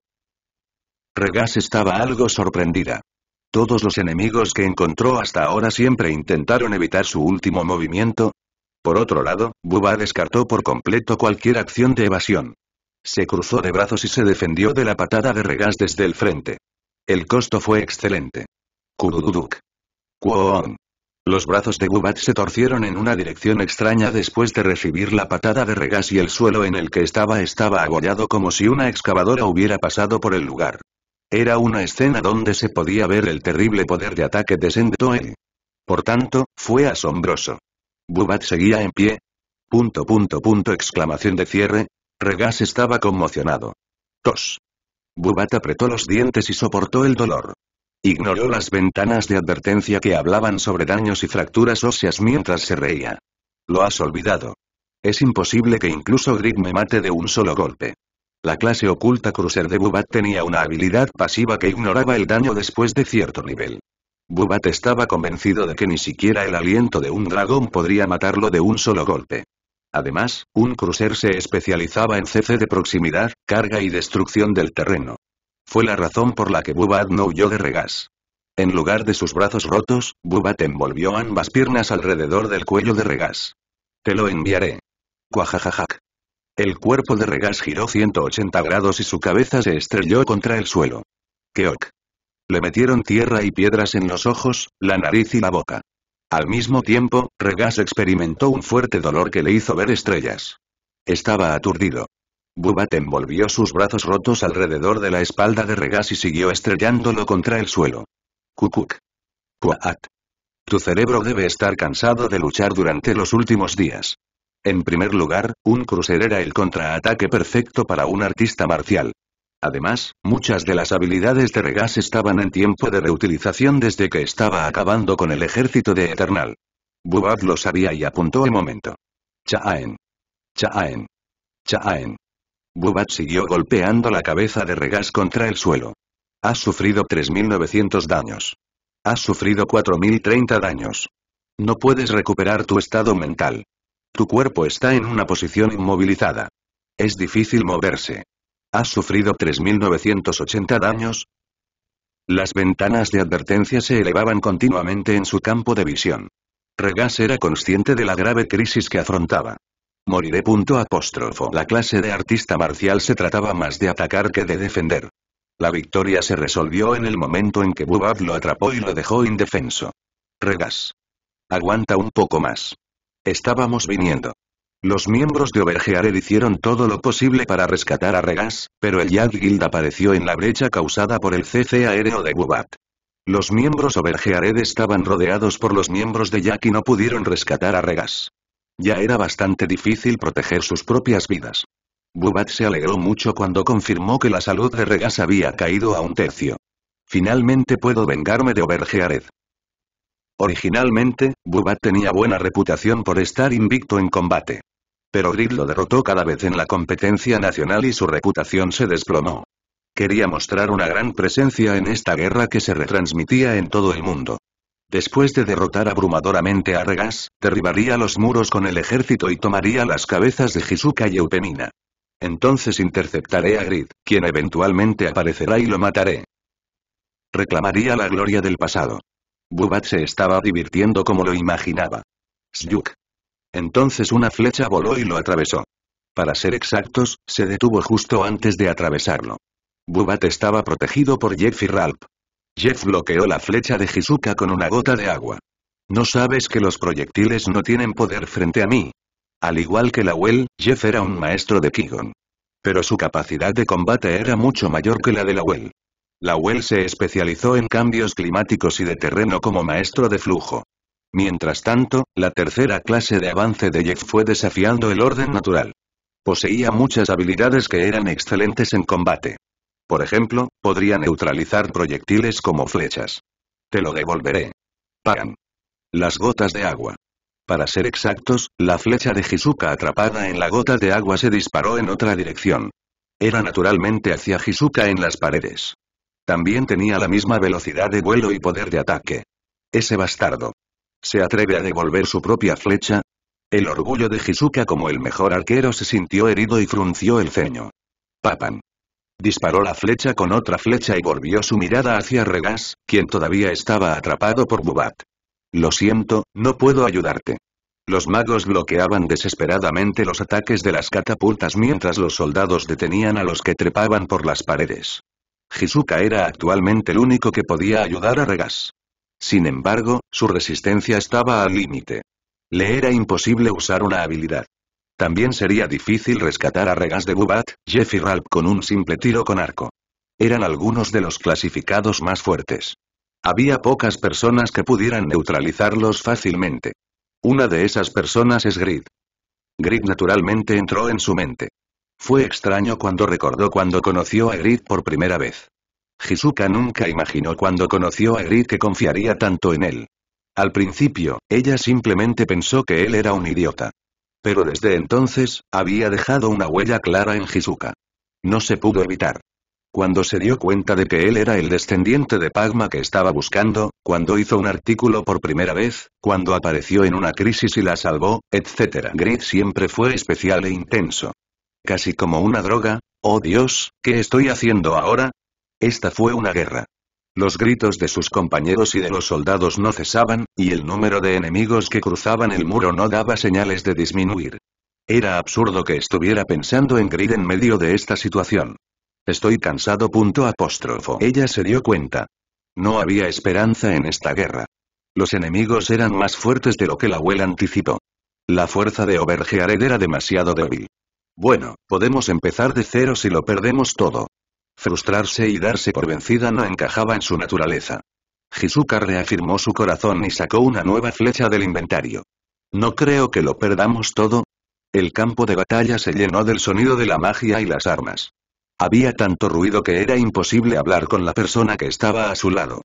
Regas estaba algo sorprendida. Todos los enemigos que encontró hasta ahora siempre intentaron evitar su último movimiento. Por otro lado, Bubat descartó por completo cualquier acción de evasión. Se cruzó de brazos y se defendió de la patada de Regas desde el frente. El costo fue excelente. Kududuk, Kuon. Los brazos de Bubat se torcieron en una dirección extraña después de recibir la patada de Regas y el suelo en el que estaba estaba agollado como si una excavadora hubiera pasado por el lugar. Era una escena donde se podía ver el terrible poder de ataque de Sentoe. Por tanto, fue asombroso. Bubat seguía en pie. Punto punto punto exclamación de cierre. Regas estaba conmocionado. Tos. Bubat apretó los dientes y soportó el dolor. Ignoró las ventanas de advertencia que hablaban sobre daños y fracturas óseas mientras se reía. Lo has olvidado. Es imposible que incluso Grig me mate de un solo golpe. La clase oculta Cruiser de Bubat tenía una habilidad pasiva que ignoraba el daño después de cierto nivel. Bubat estaba convencido de que ni siquiera el aliento de un dragón podría matarlo de un solo golpe. Además, un crucer se especializaba en cc de proximidad, carga y destrucción del terreno. Fue la razón por la que Bubat no huyó de Regas. En lugar de sus brazos rotos, Bubat envolvió ambas piernas alrededor del cuello de Regas. Te lo enviaré. Cuajajajac. El cuerpo de Regas giró 180 grados y su cabeza se estrelló contra el suelo. Keok. Le metieron tierra y piedras en los ojos, la nariz y la boca. Al mismo tiempo, Regas experimentó un fuerte dolor que le hizo ver estrellas. Estaba aturdido. Bubat envolvió sus brazos rotos alrededor de la espalda de Regas y siguió estrellándolo contra el suelo. Kukuk. kuat, Tu cerebro debe estar cansado de luchar durante los últimos días. En primer lugar, un crucer era el contraataque perfecto para un artista marcial. Además, muchas de las habilidades de Regas estaban en tiempo de reutilización desde que estaba acabando con el ejército de Eternal. Bubat lo sabía y apuntó el momento. Chaen. Chaen. Chaen. Bubat siguió golpeando la cabeza de Regas contra el suelo. Ha sufrido 3.900 daños. Has sufrido 4.030 daños. No puedes recuperar tu estado mental. Tu cuerpo está en una posición inmovilizada. Es difícil moverse. Has sufrido 3.980 daños. Las ventanas de advertencia se elevaban continuamente en su campo de visión. Regas era consciente de la grave crisis que afrontaba. Moriré. Punto apóstrofo. La clase de artista marcial se trataba más de atacar que de defender. La victoria se resolvió en el momento en que Bubab lo atrapó y lo dejó indefenso. Regas. Aguanta un poco más. Estábamos viniendo. Los miembros de Obergeared hicieron todo lo posible para rescatar a Regas, pero el Yad Guild apareció en la brecha causada por el CC aéreo de Bubat. Los miembros Overgeared estaban rodeados por los miembros de Jack y no pudieron rescatar a Regas. Ya era bastante difícil proteger sus propias vidas. Bubat se alegró mucho cuando confirmó que la salud de Regas había caído a un tercio. Finalmente puedo vengarme de Overgeared. Originalmente, Bubat tenía buena reputación por estar invicto en combate. Pero Grid lo derrotó cada vez en la competencia nacional y su reputación se desplomó. Quería mostrar una gran presencia en esta guerra que se retransmitía en todo el mundo. Después de derrotar abrumadoramente a Regas, derribaría los muros con el ejército y tomaría las cabezas de Hisuka y Eupenina. Entonces interceptaré a Grid, quien eventualmente aparecerá y lo mataré. Reclamaría la gloria del pasado. Bubat se estaba divirtiendo como lo imaginaba. Sjuk. Entonces una flecha voló y lo atravesó. Para ser exactos, se detuvo justo antes de atravesarlo. Bubat estaba protegido por Jeff y Ralph. Jeff bloqueó la flecha de Hisuka con una gota de agua. ¿No sabes que los proyectiles no tienen poder frente a mí? Al igual que la Well, Jeff era un maestro de Kigon. Pero su capacidad de combate era mucho mayor que la de la Well. La Well se especializó en cambios climáticos y de terreno como maestro de flujo. Mientras tanto, la tercera clase de avance de Jeff fue desafiando el orden natural. Poseía muchas habilidades que eran excelentes en combate. Por ejemplo, podría neutralizar proyectiles como flechas. Te lo devolveré. Pagan. Las gotas de agua. Para ser exactos, la flecha de Hisuka atrapada en la gota de agua se disparó en otra dirección. Era naturalmente hacia Hisuka en las paredes. También tenía la misma velocidad de vuelo y poder de ataque. Ese bastardo. ¿Se atreve a devolver su propia flecha? El orgullo de Hisuka como el mejor arquero se sintió herido y frunció el ceño. Papan. Disparó la flecha con otra flecha y volvió su mirada hacia Regas, quien todavía estaba atrapado por Bubat. Lo siento, no puedo ayudarte. Los magos bloqueaban desesperadamente los ataques de las catapultas mientras los soldados detenían a los que trepaban por las paredes. Jisuka era actualmente el único que podía ayudar a Regas. Sin embargo, su resistencia estaba al límite. Le era imposible usar una habilidad. También sería difícil rescatar a Regas de Bubat, Jeff y Ralph con un simple tiro con arco. Eran algunos de los clasificados más fuertes. Había pocas personas que pudieran neutralizarlos fácilmente. Una de esas personas es Grid. Grid naturalmente entró en su mente. Fue extraño cuando recordó cuando conoció a Grid por primera vez. Hisuka nunca imaginó cuando conoció a Grid que confiaría tanto en él. Al principio, ella simplemente pensó que él era un idiota. Pero desde entonces, había dejado una huella clara en Hisuka. No se pudo evitar. Cuando se dio cuenta de que él era el descendiente de Pagma que estaba buscando, cuando hizo un artículo por primera vez, cuando apareció en una crisis y la salvó, etc. Grit siempre fue especial e intenso. Casi como una droga, oh Dios, ¿qué estoy haciendo ahora? Esta fue una guerra. Los gritos de sus compañeros y de los soldados no cesaban, y el número de enemigos que cruzaban el muro no daba señales de disminuir. Era absurdo que estuviera pensando en Grid en medio de esta situación. Estoy cansado. Punto apóstrofo. Ella se dio cuenta. No había esperanza en esta guerra. Los enemigos eran más fuertes de lo que la abuela anticipó. La fuerza de Overgeared era demasiado débil. Bueno, podemos empezar de cero si lo perdemos todo. Frustrarse y darse por vencida no encajaba en su naturaleza. Jisuka reafirmó su corazón y sacó una nueva flecha del inventario. No creo que lo perdamos todo. El campo de batalla se llenó del sonido de la magia y las armas. Había tanto ruido que era imposible hablar con la persona que estaba a su lado.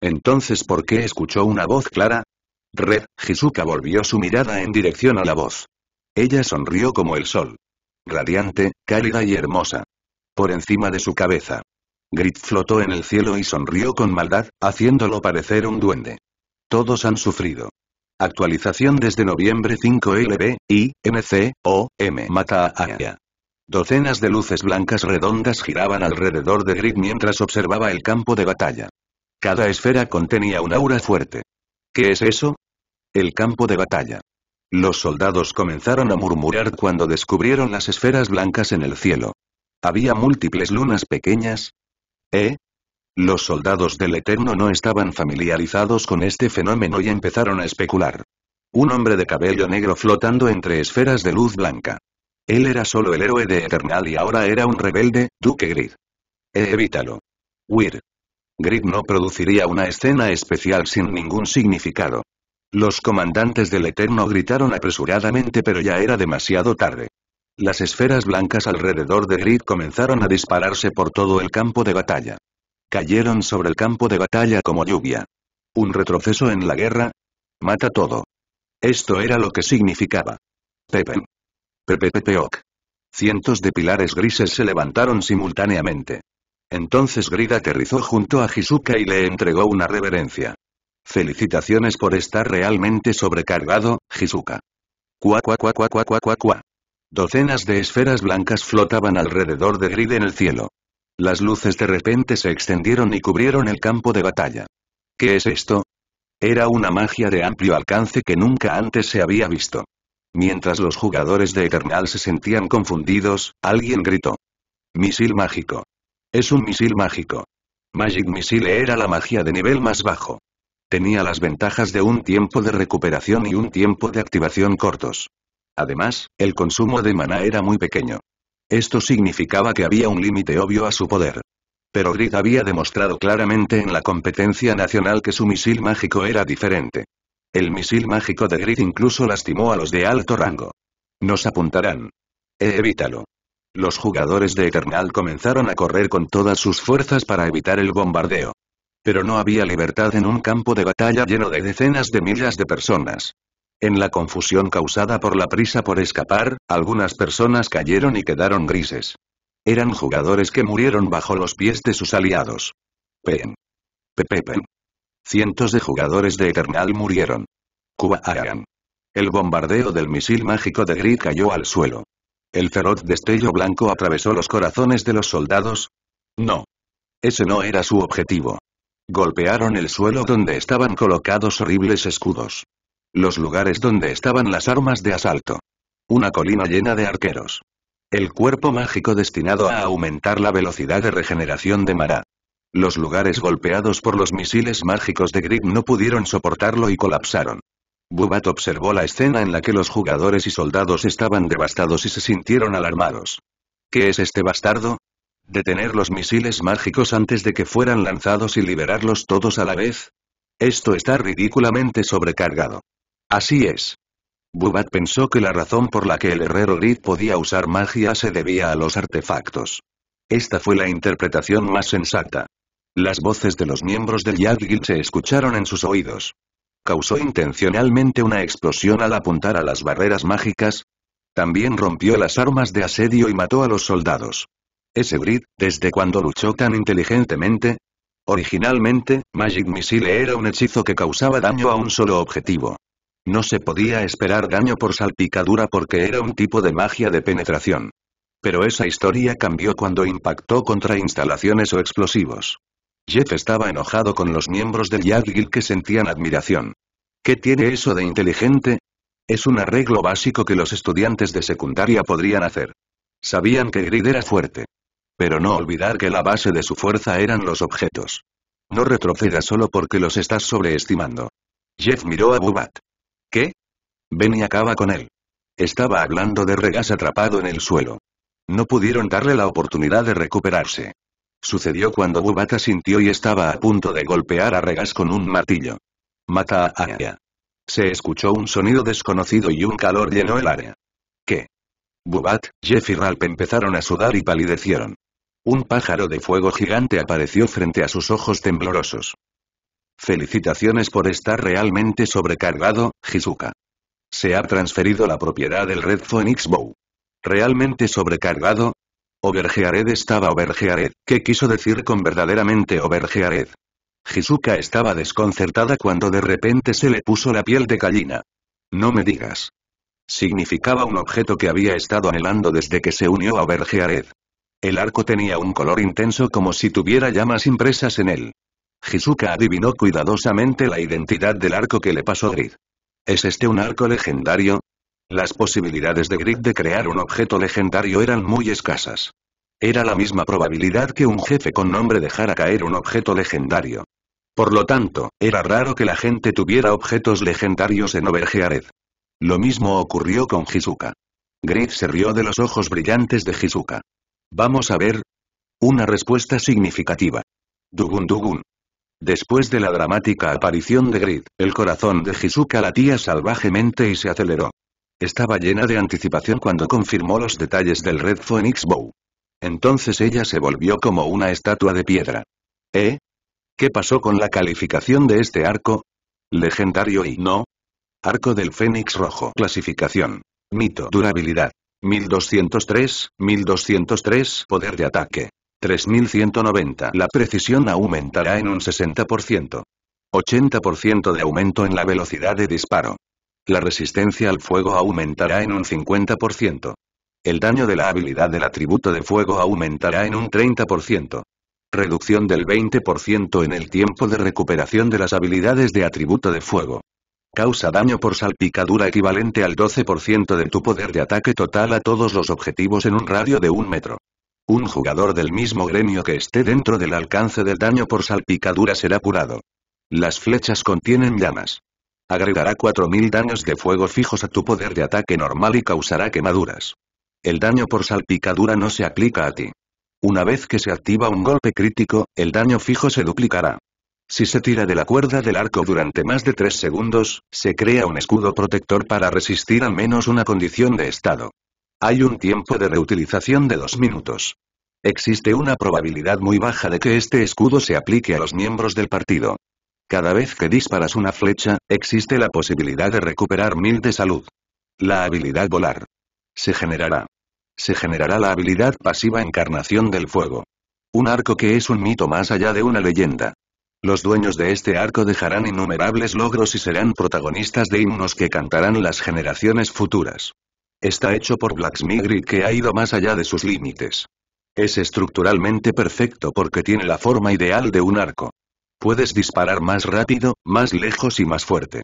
Entonces, ¿por qué escuchó una voz clara? Red, jisuka volvió su mirada en dirección a la voz. Ella sonrió como el sol radiante, cálida y hermosa. Por encima de su cabeza. Grit flotó en el cielo y sonrió con maldad, haciéndolo parecer un duende. Todos han sufrido. Actualización desde noviembre 5 LB, I, MC, O, M. Mata a Aya. Docenas de luces blancas redondas giraban alrededor de Grit mientras observaba el campo de batalla. Cada esfera contenía un aura fuerte. ¿Qué es eso? El campo de batalla. Los soldados comenzaron a murmurar cuando descubrieron las esferas blancas en el cielo. Había múltiples lunas pequeñas. ¿Eh? Los soldados del Eterno no estaban familiarizados con este fenómeno y empezaron a especular. Un hombre de cabello negro flotando entre esferas de luz blanca. Él era solo el héroe de Eternal y ahora era un rebelde, Duque Grid. Eh, evítalo. Weird. Grid no produciría una escena especial sin ningún significado. Los comandantes del Eterno gritaron apresuradamente pero ya era demasiado tarde. Las esferas blancas alrededor de Grid comenzaron a dispararse por todo el campo de batalla. Cayeron sobre el campo de batalla como lluvia. ¿Un retroceso en la guerra? Mata todo. Esto era lo que significaba. Pepe. Pepepepeok. Cientos de pilares grises se levantaron simultáneamente. Entonces Grid aterrizó junto a Hisuka y le entregó una reverencia. Felicitaciones por estar realmente sobrecargado, Qua, Cuá cuá cuá cuá cuá Docenas de esferas blancas flotaban alrededor de Grid en el cielo. Las luces de repente se extendieron y cubrieron el campo de batalla. ¿Qué es esto? Era una magia de amplio alcance que nunca antes se había visto. Mientras los jugadores de Eternal se sentían confundidos, alguien gritó. Misil mágico. Es un misil mágico. Magic Missile era la magia de nivel más bajo. Tenía las ventajas de un tiempo de recuperación y un tiempo de activación cortos. Además, el consumo de maná era muy pequeño. Esto significaba que había un límite obvio a su poder. Pero Grid había demostrado claramente en la competencia nacional que su misil mágico era diferente. El misil mágico de Grid incluso lastimó a los de alto rango. Nos apuntarán. Eh, evítalo. Los jugadores de Eternal comenzaron a correr con todas sus fuerzas para evitar el bombardeo. Pero no había libertad en un campo de batalla lleno de decenas de millas de personas. En la confusión causada por la prisa por escapar, algunas personas cayeron y quedaron grises. Eran jugadores que murieron bajo los pies de sus aliados. Pen. Pepepen. Cientos de jugadores de Eternal murieron. Kubahagan. El bombardeo del misil mágico de Grid cayó al suelo. ¿El feroz destello blanco atravesó los corazones de los soldados? No. Ese no era su objetivo. Golpearon el suelo donde estaban colocados horribles escudos. Los lugares donde estaban las armas de asalto. Una colina llena de arqueros. El cuerpo mágico destinado a aumentar la velocidad de regeneración de Mara. Los lugares golpeados por los misiles mágicos de Grip no pudieron soportarlo y colapsaron. Bubat observó la escena en la que los jugadores y soldados estaban devastados y se sintieron alarmados. ¿Qué es este bastardo? ¿Detener los misiles mágicos antes de que fueran lanzados y liberarlos todos a la vez? Esto está ridículamente sobrecargado. Así es. Bubat pensó que la razón por la que el herrero Grid podía usar magia se debía a los artefactos. Esta fue la interpretación más sensata. Las voces de los miembros del Yad Guild se escucharon en sus oídos. Causó intencionalmente una explosión al apuntar a las barreras mágicas. También rompió las armas de asedio y mató a los soldados. ¿Ese grid, desde cuando luchó tan inteligentemente? Originalmente, Magic Missile era un hechizo que causaba daño a un solo objetivo. No se podía esperar daño por salpicadura porque era un tipo de magia de penetración. Pero esa historia cambió cuando impactó contra instalaciones o explosivos. Jeff estaba enojado con los miembros del Yagil que sentían admiración. ¿Qué tiene eso de inteligente? Es un arreglo básico que los estudiantes de secundaria podrían hacer. Sabían que Grid era fuerte. Pero no olvidar que la base de su fuerza eran los objetos. No retroceda solo porque los estás sobreestimando. Jeff miró a Bubat. ¿Qué? Ven y acaba con él. Estaba hablando de Regas atrapado en el suelo. No pudieron darle la oportunidad de recuperarse. Sucedió cuando Bubat asintió y estaba a punto de golpear a Regas con un martillo. Mata a Aya. Se escuchó un sonido desconocido y un calor llenó el área. ¿Qué? Bubat, Jeff y Ralph empezaron a sudar y palidecieron. Un pájaro de fuego gigante apareció frente a sus ojos temblorosos. Felicitaciones por estar realmente sobrecargado, Jisuka. Se ha transferido la propiedad del Red Phoenix Bow. ¿Realmente sobrecargado? Obergeared estaba Overgeared. ¿Qué quiso decir con verdaderamente Obergeared? Jisuka estaba desconcertada cuando de repente se le puso la piel de gallina. No me digas. Significaba un objeto que había estado anhelando desde que se unió a Overgeared. El arco tenía un color intenso como si tuviera llamas impresas en él. Hizuka adivinó cuidadosamente la identidad del arco que le pasó Grid. ¿Es este un arco legendario? Las posibilidades de Grid de crear un objeto legendario eran muy escasas. Era la misma probabilidad que un jefe con nombre dejara caer un objeto legendario. Por lo tanto, era raro que la gente tuviera objetos legendarios en Overgeared. Lo mismo ocurrió con Hizuka. Grid se rió de los ojos brillantes de Hizuka. Vamos a ver. Una respuesta significativa. Dugun Dugun. Después de la dramática aparición de Grid, el corazón de Hizuka latía salvajemente y se aceleró. Estaba llena de anticipación cuando confirmó los detalles del Red Phoenix Bow. Entonces ella se volvió como una estatua de piedra. ¿Eh? ¿Qué pasó con la calificación de este arco? Legendario y no. Arco del Fénix Rojo. Clasificación. Mito. Durabilidad. 1203, 1203 poder de ataque. 3190 La precisión aumentará en un 60%. 80% de aumento en la velocidad de disparo. La resistencia al fuego aumentará en un 50%. El daño de la habilidad del atributo de fuego aumentará en un 30%. Reducción del 20% en el tiempo de recuperación de las habilidades de atributo de fuego. Causa daño por salpicadura equivalente al 12% de tu poder de ataque total a todos los objetivos en un radio de un metro. Un jugador del mismo gremio que esté dentro del alcance del daño por salpicadura será curado. Las flechas contienen llamas. Agregará 4.000 daños de fuego fijos a tu poder de ataque normal y causará quemaduras. El daño por salpicadura no se aplica a ti. Una vez que se activa un golpe crítico, el daño fijo se duplicará. Si se tira de la cuerda del arco durante más de 3 segundos, se crea un escudo protector para resistir al menos una condición de estado. Hay un tiempo de reutilización de 2 minutos. Existe una probabilidad muy baja de que este escudo se aplique a los miembros del partido. Cada vez que disparas una flecha, existe la posibilidad de recuperar mil de salud. La habilidad volar. Se generará. Se generará la habilidad pasiva encarnación del fuego. Un arco que es un mito más allá de una leyenda. Los dueños de este arco dejarán innumerables logros y serán protagonistas de himnos que cantarán las generaciones futuras. Está hecho por Blacksmith que ha ido más allá de sus límites. Es estructuralmente perfecto porque tiene la forma ideal de un arco. Puedes disparar más rápido, más lejos y más fuerte.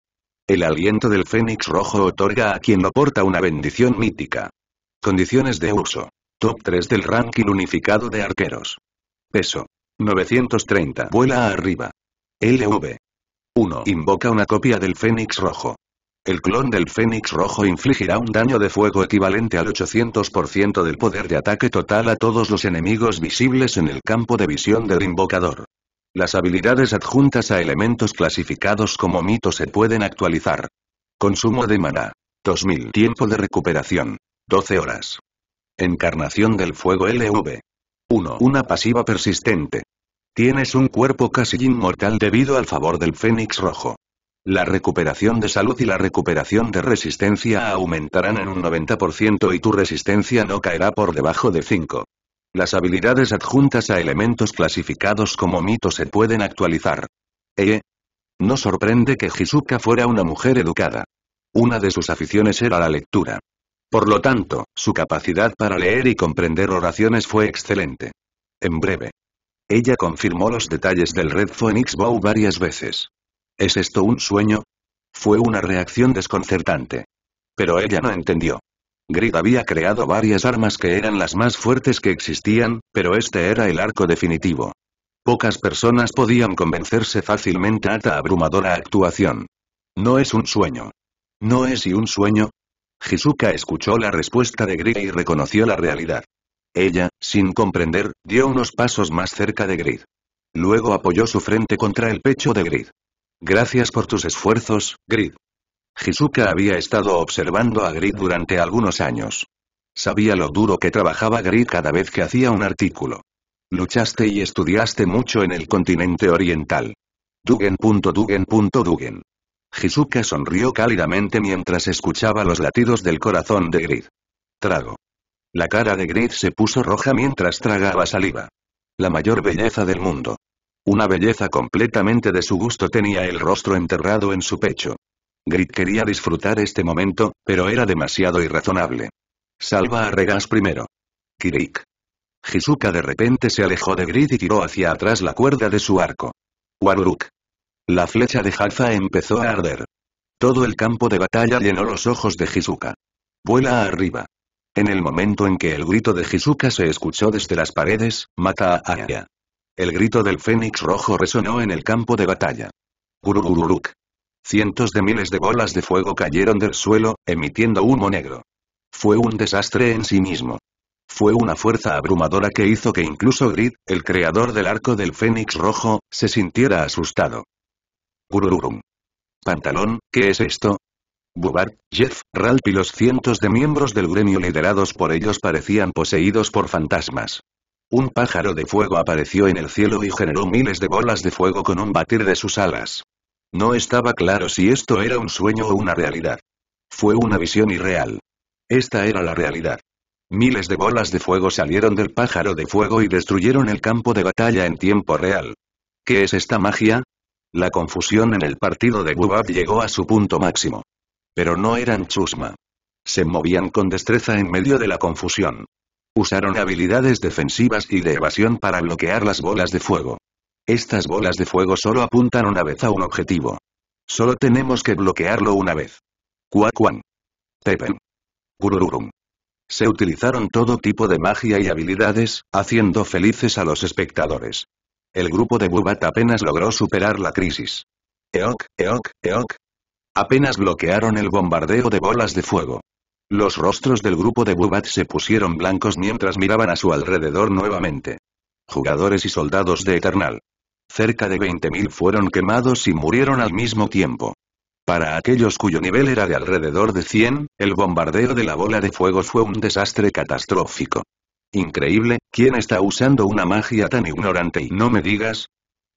El aliento del fénix rojo otorga a quien lo porta una bendición mítica. Condiciones de uso. Top 3 del ranking unificado de arqueros. Peso. 930. Vuela arriba. LV. 1. Invoca una copia del Fénix Rojo. El clon del Fénix Rojo infligirá un daño de fuego equivalente al 800% del poder de ataque total a todos los enemigos visibles en el campo de visión del invocador. Las habilidades adjuntas a elementos clasificados como mito se pueden actualizar. Consumo de maná. 2000. Tiempo de recuperación. 12 horas. Encarnación del fuego LV. Una pasiva persistente. Tienes un cuerpo casi inmortal debido al favor del Fénix Rojo. La recuperación de salud y la recuperación de resistencia aumentarán en un 90% y tu resistencia no caerá por debajo de 5. Las habilidades adjuntas a elementos clasificados como mito se pueden actualizar. ¿Eh? No sorprende que Jisuka fuera una mujer educada. Una de sus aficiones era la lectura. Por lo tanto, su capacidad para leer y comprender oraciones fue excelente. En breve. Ella confirmó los detalles del Red Phoenix Bow varias veces. ¿Es esto un sueño? Fue una reacción desconcertante. Pero ella no entendió. Grid había creado varias armas que eran las más fuertes que existían, pero este era el arco definitivo. Pocas personas podían convencerse fácilmente a esta abrumadora actuación. No es un sueño. No es y un sueño, Hisuka escuchó la respuesta de Grid y reconoció la realidad. Ella, sin comprender, dio unos pasos más cerca de Grid. Luego apoyó su frente contra el pecho de Grid. Gracias por tus esfuerzos, Grid. Hisuka había estado observando a Grid durante algunos años. Sabía lo duro que trabajaba Grid cada vez que hacía un artículo. Luchaste y estudiaste mucho en el continente oriental. Dugen. Hisuka sonrió cálidamente mientras escuchaba los latidos del corazón de Grid. Trago. La cara de Grid se puso roja mientras tragaba saliva. La mayor belleza del mundo. Una belleza completamente de su gusto tenía el rostro enterrado en su pecho. Grid quería disfrutar este momento, pero era demasiado irrazonable. Salva a Regas primero. Kirik. Hisuka de repente se alejó de Grid y tiró hacia atrás la cuerda de su arco. Waruruk. La flecha de Halfa empezó a arder. Todo el campo de batalla llenó los ojos de Hisuka. Vuela arriba. En el momento en que el grito de Hisuka se escuchó desde las paredes, mata a Aya. El grito del fénix rojo resonó en el campo de batalla. Gurururuk. Cientos de miles de bolas de fuego cayeron del suelo, emitiendo humo negro. Fue un desastre en sí mismo. Fue una fuerza abrumadora que hizo que incluso Grid, el creador del arco del fénix rojo, se sintiera asustado. Gururum. Pantalón, ¿qué es esto? Bubart, Jeff, Ralph y los cientos de miembros del gremio liderados por ellos parecían poseídos por fantasmas. Un pájaro de fuego apareció en el cielo y generó miles de bolas de fuego con un batir de sus alas. No estaba claro si esto era un sueño o una realidad. Fue una visión irreal. Esta era la realidad. Miles de bolas de fuego salieron del pájaro de fuego y destruyeron el campo de batalla en tiempo real. ¿Qué es esta magia? La confusión en el partido de Bubat llegó a su punto máximo. Pero no eran chusma. Se movían con destreza en medio de la confusión. Usaron habilidades defensivas y de evasión para bloquear las bolas de fuego. Estas bolas de fuego solo apuntan una vez a un objetivo. Solo tenemos que bloquearlo una vez. Cuacuan. Tepen. Gururum. Se utilizaron todo tipo de magia y habilidades, haciendo felices a los espectadores. El grupo de Bubat apenas logró superar la crisis. Eok, eok, eok. Apenas bloquearon el bombardeo de bolas de fuego. Los rostros del grupo de Bubat se pusieron blancos mientras miraban a su alrededor nuevamente. Jugadores y soldados de Eternal. Cerca de 20.000 fueron quemados y murieron al mismo tiempo. Para aquellos cuyo nivel era de alrededor de 100, el bombardeo de la bola de fuego fue un desastre catastrófico. Increíble, ¿quién está usando una magia tan ignorante y no me digas?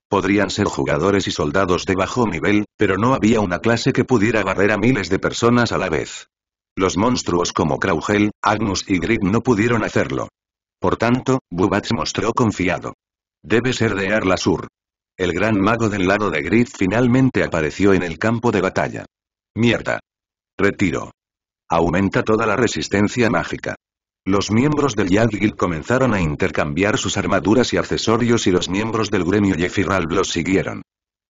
Podrían ser jugadores y soldados de bajo nivel, pero no había una clase que pudiera barrer a miles de personas a la vez. Los monstruos como Kraugel, Agnus y grid no pudieron hacerlo. Por tanto, Bubat mostró confiado. Debe ser de Arla Sur. El gran mago del lado de Grid finalmente apareció en el campo de batalla. Mierda. Retiro. Aumenta toda la resistencia mágica. Los miembros del Yad Guild comenzaron a intercambiar sus armaduras y accesorios y los miembros del gremio Yefiral los siguieron.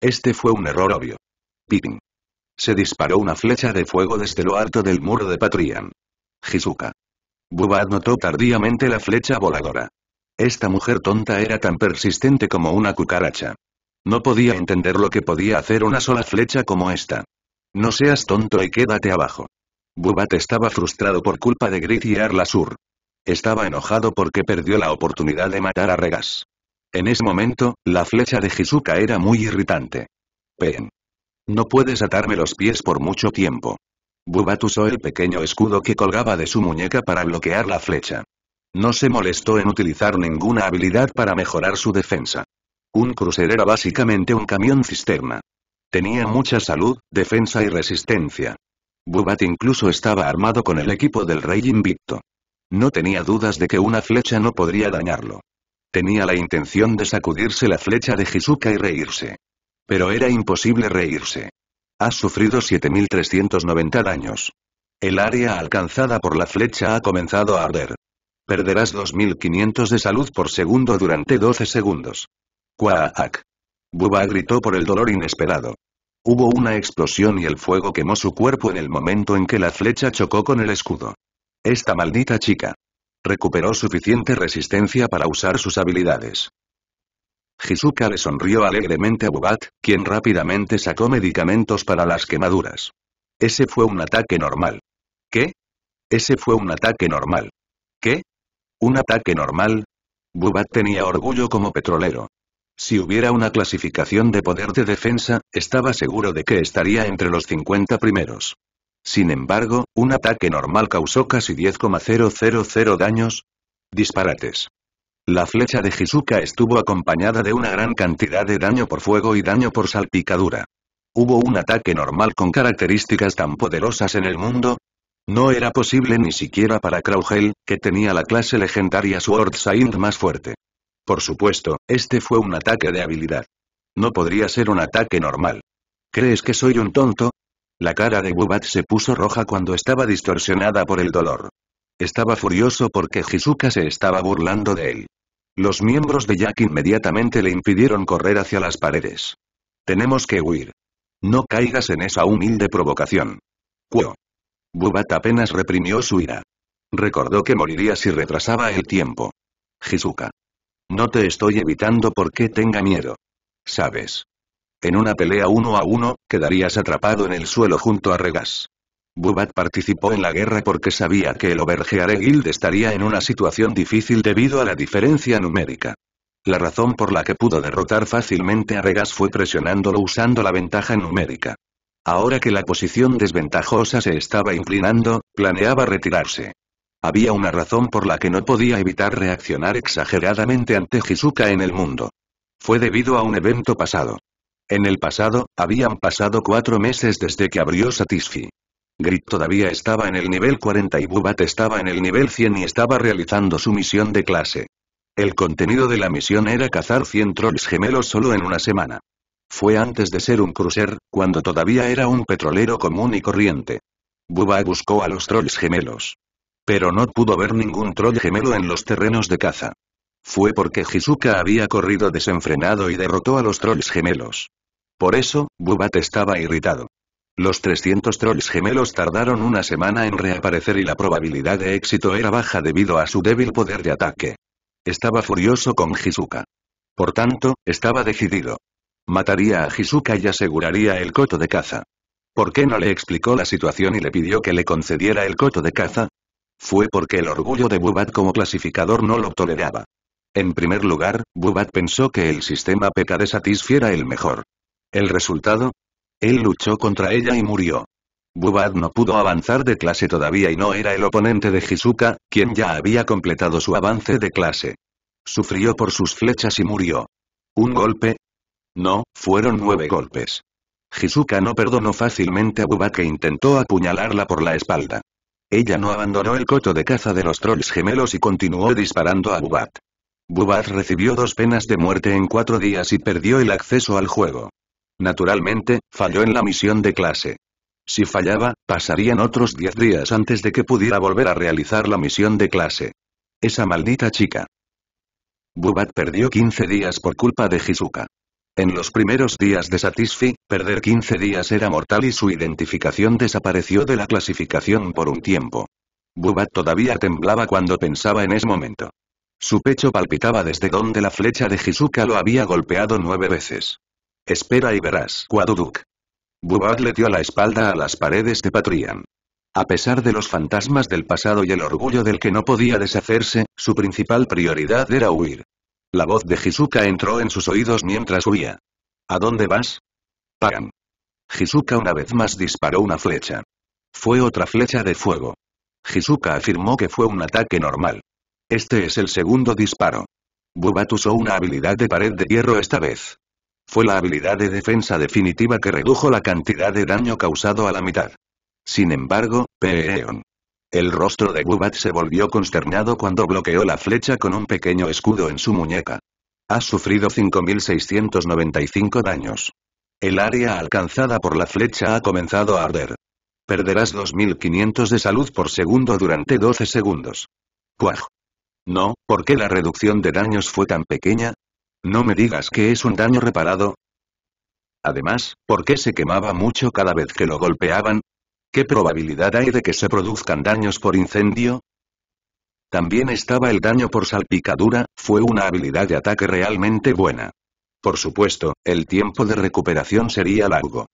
Este fue un error obvio. Pippin. Se disparó una flecha de fuego desde lo alto del muro de Patrian. Jisuka. Bubad notó tardíamente la flecha voladora. Esta mujer tonta era tan persistente como una cucaracha. No podía entender lo que podía hacer una sola flecha como esta. No seas tonto y quédate abajo. Bubat estaba frustrado por culpa de Grit y Arlasur. Estaba enojado porque perdió la oportunidad de matar a Regas. En ese momento, la flecha de Hisuka era muy irritante. Pen. No puedes atarme los pies por mucho tiempo. Bubat usó el pequeño escudo que colgaba de su muñeca para bloquear la flecha. No se molestó en utilizar ninguna habilidad para mejorar su defensa. Un crucer era básicamente un camión cisterna. Tenía mucha salud, defensa y resistencia. Bubat incluso estaba armado con el equipo del rey invicto. No tenía dudas de que una flecha no podría dañarlo. Tenía la intención de sacudirse la flecha de Hisuka y reírse. Pero era imposible reírse. Ha sufrido 7.390 daños. El área alcanzada por la flecha ha comenzado a arder. Perderás 2.500 de salud por segundo durante 12 segundos. Kwaak. Bubat gritó por el dolor inesperado. Hubo una explosión y el fuego quemó su cuerpo en el momento en que la flecha chocó con el escudo. Esta maldita chica. Recuperó suficiente resistencia para usar sus habilidades. Hisuka le sonrió alegremente a Bubat, quien rápidamente sacó medicamentos para las quemaduras. Ese fue un ataque normal. ¿Qué? Ese fue un ataque normal. ¿Qué? ¿Un ataque normal? Bubat tenía orgullo como petrolero. Si hubiera una clasificación de poder de defensa, estaba seguro de que estaría entre los 50 primeros. Sin embargo, un ataque normal causó casi 10,000 daños. Disparates. La flecha de Hisuka estuvo acompañada de una gran cantidad de daño por fuego y daño por salpicadura. ¿Hubo un ataque normal con características tan poderosas en el mundo? No era posible ni siquiera para Kraugel, que tenía la clase legendaria Sword Saint más fuerte. Por supuesto, este fue un ataque de habilidad. No podría ser un ataque normal. ¿Crees que soy un tonto? La cara de Bubat se puso roja cuando estaba distorsionada por el dolor. Estaba furioso porque Hizuka se estaba burlando de él. Los miembros de Jack inmediatamente le impidieron correr hacia las paredes. Tenemos que huir. No caigas en esa humilde provocación. Cuo. Bubat apenas reprimió su ira. Recordó que moriría si retrasaba el tiempo. Hisuka. No te estoy evitando porque tenga miedo. Sabes. En una pelea uno a uno, quedarías atrapado en el suelo junto a Regas. Bubat participó en la guerra porque sabía que el Obergeare Guild estaría en una situación difícil debido a la diferencia numérica. La razón por la que pudo derrotar fácilmente a Regas fue presionándolo usando la ventaja numérica. Ahora que la posición desventajosa se estaba inclinando, planeaba retirarse. Había una razón por la que no podía evitar reaccionar exageradamente ante Hisuka en el mundo. Fue debido a un evento pasado. En el pasado, habían pasado cuatro meses desde que abrió Satisfi. Grit todavía estaba en el nivel 40 y Bubat estaba en el nivel 100 y estaba realizando su misión de clase. El contenido de la misión era cazar 100 trolls gemelos solo en una semana. Fue antes de ser un crucer, cuando todavía era un petrolero común y corriente. Buba buscó a los trolls gemelos. Pero no pudo ver ningún troll gemelo en los terrenos de caza. Fue porque Hisuka había corrido desenfrenado y derrotó a los trolls gemelos. Por eso, Bubat estaba irritado. Los 300 trolls gemelos tardaron una semana en reaparecer y la probabilidad de éxito era baja debido a su débil poder de ataque. Estaba furioso con Jisuka. Por tanto, estaba decidido. Mataría a Hisuka y aseguraría el coto de caza. ¿Por qué no le explicó la situación y le pidió que le concediera el coto de caza? Fue porque el orgullo de Bubat como clasificador no lo toleraba. En primer lugar, Bubat pensó que el sistema de satisfiera el mejor. ¿El resultado? Él luchó contra ella y murió. Bubat no pudo avanzar de clase todavía y no era el oponente de Hisuka, quien ya había completado su avance de clase. Sufrió por sus flechas y murió. ¿Un golpe? No, fueron nueve golpes. Hisuka no perdonó fácilmente a Bubat que intentó apuñalarla por la espalda. Ella no abandonó el coto de caza de los trolls gemelos y continuó disparando a Bubat. Bubat recibió dos penas de muerte en cuatro días y perdió el acceso al juego. Naturalmente, falló en la misión de clase. Si fallaba, pasarían otros diez días antes de que pudiera volver a realizar la misión de clase. Esa maldita chica. Bubat perdió 15 días por culpa de Hisuka. En los primeros días de Satisfi, perder 15 días era mortal y su identificación desapareció de la clasificación por un tiempo. Bubat todavía temblaba cuando pensaba en ese momento. Su pecho palpitaba desde donde la flecha de Hisuka lo había golpeado nueve veces. Espera y verás, Quaduduk. Bubat le dio la espalda a las paredes de Patrian. A pesar de los fantasmas del pasado y el orgullo del que no podía deshacerse, su principal prioridad era huir. La voz de Hisuka entró en sus oídos mientras huía. ¿A dónde vas? Pagan. Hisuka una vez más disparó una flecha. Fue otra flecha de fuego. Hisuka afirmó que fue un ataque normal. Este es el segundo disparo. Bubat usó una habilidad de pared de hierro esta vez. Fue la habilidad de defensa definitiva que redujo la cantidad de daño causado a la mitad. Sin embargo, Peon. El rostro de Gubat se volvió consternado cuando bloqueó la flecha con un pequeño escudo en su muñeca. Ha sufrido 5.695 daños. El área alcanzada por la flecha ha comenzado a arder. Perderás 2.500 de salud por segundo durante 12 segundos. ¡Cuaj! No, ¿por qué la reducción de daños fue tan pequeña? No me digas que es un daño reparado. Además, ¿por qué se quemaba mucho cada vez que lo golpeaban? ¿Qué probabilidad hay de que se produzcan daños por incendio? También estaba el daño por salpicadura, fue una habilidad de ataque realmente buena. Por supuesto, el tiempo de recuperación sería largo.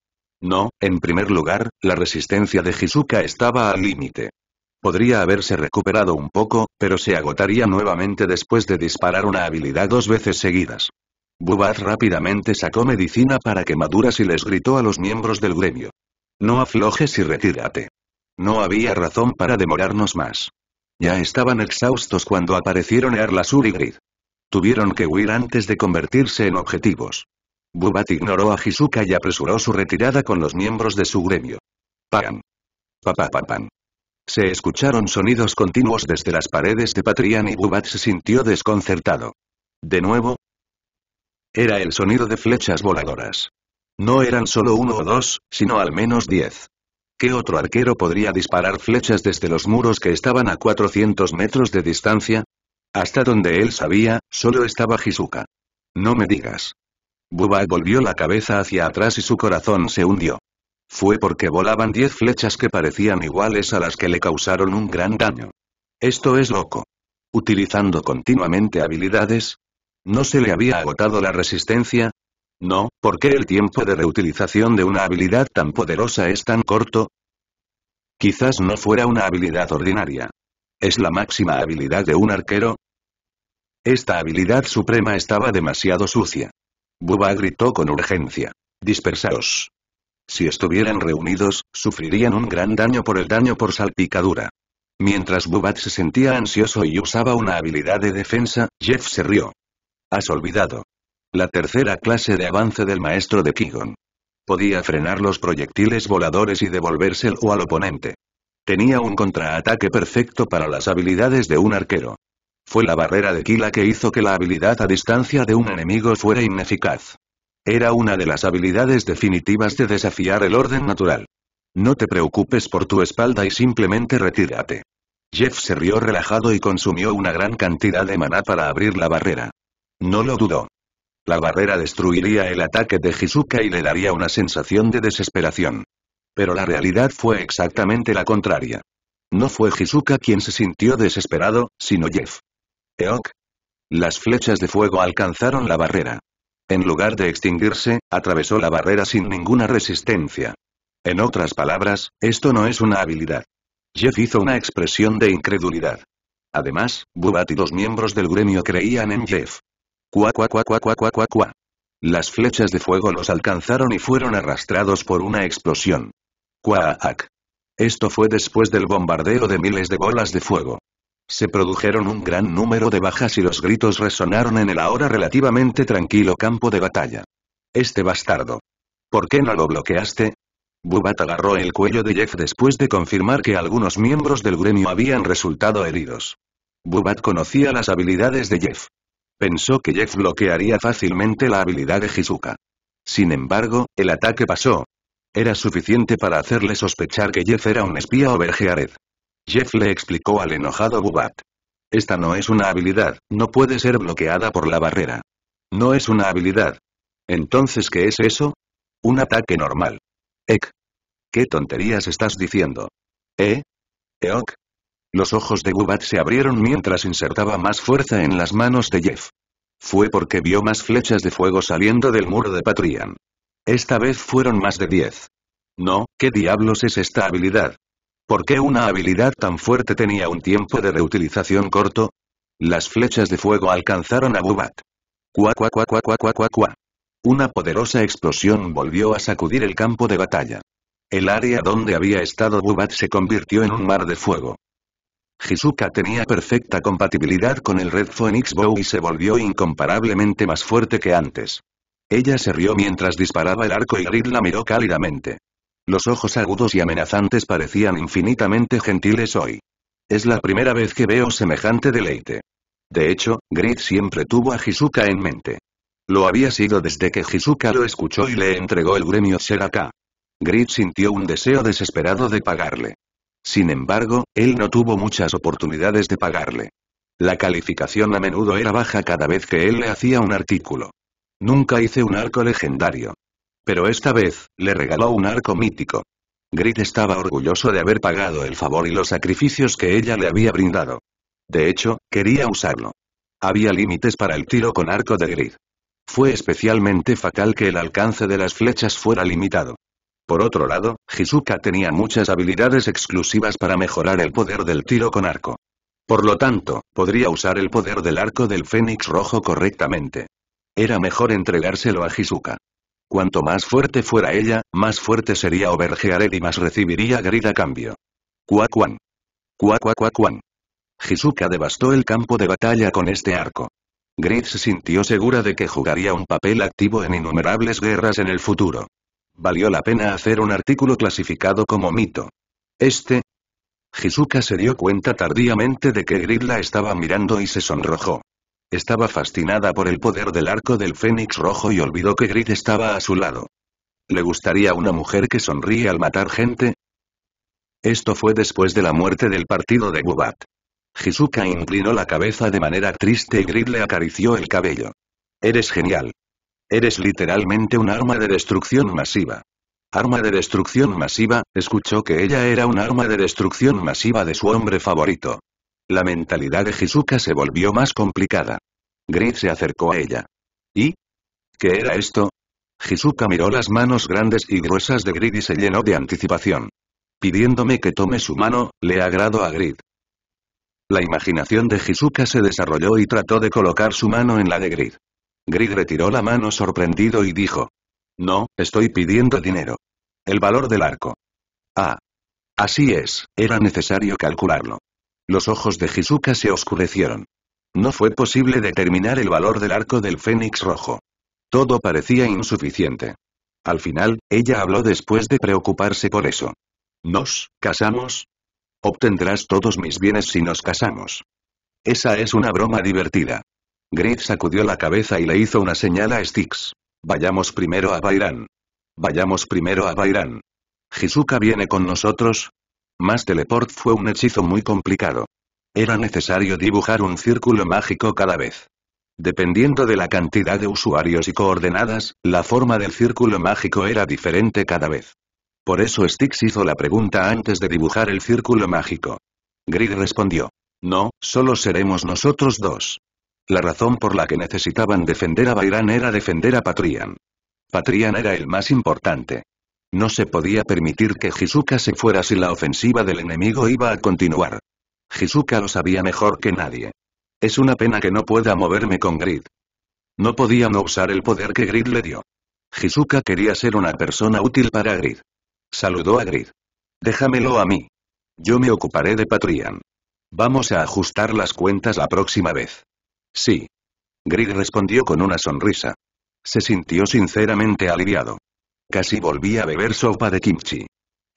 No, en primer lugar, la resistencia de Hisuka estaba al límite. Podría haberse recuperado un poco, pero se agotaría nuevamente después de disparar una habilidad dos veces seguidas. Bubat rápidamente sacó medicina para quemaduras y les gritó a los miembros del gremio. No aflojes y retírate. No había razón para demorarnos más. Ya estaban exhaustos cuando aparecieron Erlasur y Grid. Tuvieron que huir antes de convertirse en objetivos. Bubat ignoró a Hisuka y apresuró su retirada con los miembros de su gremio. Pagan. Papapapan. Se escucharon sonidos continuos desde las paredes de Patria y Bubat se sintió desconcertado. De nuevo. Era el sonido de flechas voladoras. No eran solo uno o dos, sino al menos diez. ¿Qué otro arquero podría disparar flechas desde los muros que estaban a 400 metros de distancia? Hasta donde él sabía, solo estaba Hisuka. No me digas. Buba volvió la cabeza hacia atrás y su corazón se hundió. Fue porque volaban diez flechas que parecían iguales a las que le causaron un gran daño. Esto es loco. Utilizando continuamente habilidades, no se le había agotado la resistencia, no, ¿por qué el tiempo de reutilización de una habilidad tan poderosa es tan corto? Quizás no fuera una habilidad ordinaria. ¿Es la máxima habilidad de un arquero? Esta habilidad suprema estaba demasiado sucia. Buba gritó con urgencia. Dispersaos. Si estuvieran reunidos, sufrirían un gran daño por el daño por salpicadura. Mientras Bubat se sentía ansioso y usaba una habilidad de defensa, Jeff se rió. Has olvidado. La tercera clase de avance del maestro de Kigon. Podía frenar los proyectiles voladores y devolvérselo al oponente. Tenía un contraataque perfecto para las habilidades de un arquero. Fue la barrera de Kila la que hizo que la habilidad a distancia de un enemigo fuera ineficaz. Era una de las habilidades definitivas de desafiar el orden natural. No te preocupes por tu espalda y simplemente retírate. Jeff se rió relajado y consumió una gran cantidad de maná para abrir la barrera. No lo dudó. La barrera destruiría el ataque de Hisuka y le daría una sensación de desesperación. Pero la realidad fue exactamente la contraria. No fue Hisuka quien se sintió desesperado, sino Jeff. Eok. Las flechas de fuego alcanzaron la barrera. En lugar de extinguirse, atravesó la barrera sin ninguna resistencia. En otras palabras, esto no es una habilidad. Jeff hizo una expresión de incredulidad. Además, Bubat y los miembros del gremio creían en Jeff. Cuá, cuá, cuá, cuá, cuá, Las flechas de fuego los alcanzaron y fueron arrastrados por una explosión. ac. Esto fue después del bombardeo de miles de bolas de fuego. Se produjeron un gran número de bajas y los gritos resonaron en el ahora relativamente tranquilo campo de batalla. Este bastardo. ¿Por qué no lo bloqueaste? Bubat agarró el cuello de Jeff después de confirmar que algunos miembros del gremio habían resultado heridos. Bubat conocía las habilidades de Jeff. Pensó que Jeff bloquearía fácilmente la habilidad de Hisuka. Sin embargo, el ataque pasó. Era suficiente para hacerle sospechar que Jeff era un espía o Bergeared. Jeff le explicó al enojado Bubat. Esta no es una habilidad, no puede ser bloqueada por la barrera. No es una habilidad. Entonces ¿qué es eso? Un ataque normal. Ek. ¿Qué tonterías estás diciendo? ¿Eh? Eok. Los ojos de Bubat se abrieron mientras insertaba más fuerza en las manos de Jeff. Fue porque vio más flechas de fuego saliendo del muro de Patrian. Esta vez fueron más de diez. No, ¿qué diablos es esta habilidad? ¿Por qué una habilidad tan fuerte tenía un tiempo de reutilización corto? Las flechas de fuego alcanzaron a Bubat. Una poderosa explosión volvió a sacudir el campo de batalla. El área donde había estado Bubat se convirtió en un mar de fuego. Hisuka tenía perfecta compatibilidad con el Red Phoenix Bow y se volvió incomparablemente más fuerte que antes. Ella se rió mientras disparaba el arco y Grid la miró cálidamente. Los ojos agudos y amenazantes parecían infinitamente gentiles hoy. Es la primera vez que veo semejante deleite. De hecho, Grid siempre tuvo a Hisuka en mente. Lo había sido desde que Hisuka lo escuchó y le entregó el gremio Seraka. Grid sintió un deseo desesperado de pagarle. Sin embargo, él no tuvo muchas oportunidades de pagarle. La calificación a menudo era baja cada vez que él le hacía un artículo. Nunca hice un arco legendario. Pero esta vez, le regaló un arco mítico. Grit estaba orgulloso de haber pagado el favor y los sacrificios que ella le había brindado. De hecho, quería usarlo. Había límites para el tiro con arco de Grit. Fue especialmente fatal que el alcance de las flechas fuera limitado. Por otro lado, Hisuka tenía muchas habilidades exclusivas para mejorar el poder del tiro con arco. Por lo tanto, podría usar el poder del arco del Fénix Rojo correctamente. Era mejor entregárselo a Hisuka. Cuanto más fuerte fuera ella, más fuerte sería Obergeared y más recibiría Grid a cambio. Cuacuan. Cuacuacuacuan. Hisuka devastó el campo de batalla con este arco. Grid se sintió segura de que jugaría un papel activo en innumerables guerras en el futuro. Valió la pena hacer un artículo clasificado como mito. Este... Jisuka se dio cuenta tardíamente de que Grid la estaba mirando y se sonrojó. Estaba fascinada por el poder del arco del fénix rojo y olvidó que Grid estaba a su lado. ¿Le gustaría una mujer que sonríe al matar gente? Esto fue después de la muerte del partido de Gubat. Jisuka inclinó la cabeza de manera triste y Grid le acarició el cabello. Eres genial. Eres literalmente un arma de destrucción masiva. Arma de destrucción masiva, escuchó que ella era un arma de destrucción masiva de su hombre favorito. La mentalidad de Hisuka se volvió más complicada. Grid se acercó a ella. ¿Y? ¿Qué era esto? Hisuka miró las manos grandes y gruesas de Grid y se llenó de anticipación. Pidiéndome que tome su mano, le agrado a Grid. La imaginación de Hisuka se desarrolló y trató de colocar su mano en la de Grid. Grig retiró la mano sorprendido y dijo. No, estoy pidiendo dinero. El valor del arco. Ah. Así es, era necesario calcularlo. Los ojos de Hisuka se oscurecieron. No fue posible determinar el valor del arco del Fénix rojo. Todo parecía insuficiente. Al final, ella habló después de preocuparse por eso. ¿Nos casamos? Obtendrás todos mis bienes si nos casamos. Esa es una broma divertida. Grid sacudió la cabeza y le hizo una señal a Styx. Vayamos primero a Bairan. Vayamos primero a Bairan. ¿Jisuka viene con nosotros. Más teleport fue un hechizo muy complicado. Era necesario dibujar un círculo mágico cada vez. Dependiendo de la cantidad de usuarios y coordenadas, la forma del círculo mágico era diferente cada vez. Por eso Styx hizo la pregunta antes de dibujar el círculo mágico. Grid respondió. No, solo seremos nosotros dos. La razón por la que necesitaban defender a Bairan era defender a Patrian. Patrian era el más importante. No se podía permitir que Jisuka se fuera si la ofensiva del enemigo iba a continuar. Jisuka lo sabía mejor que nadie. Es una pena que no pueda moverme con Grid. No podía no usar el poder que Grid le dio. Jisuka quería ser una persona útil para Grid. Saludó a Grid. Déjamelo a mí. Yo me ocuparé de Patrian. Vamos a ajustar las cuentas la próxima vez. Sí. Grig respondió con una sonrisa. Se sintió sinceramente aliviado. Casi volvía a beber sopa de kimchi.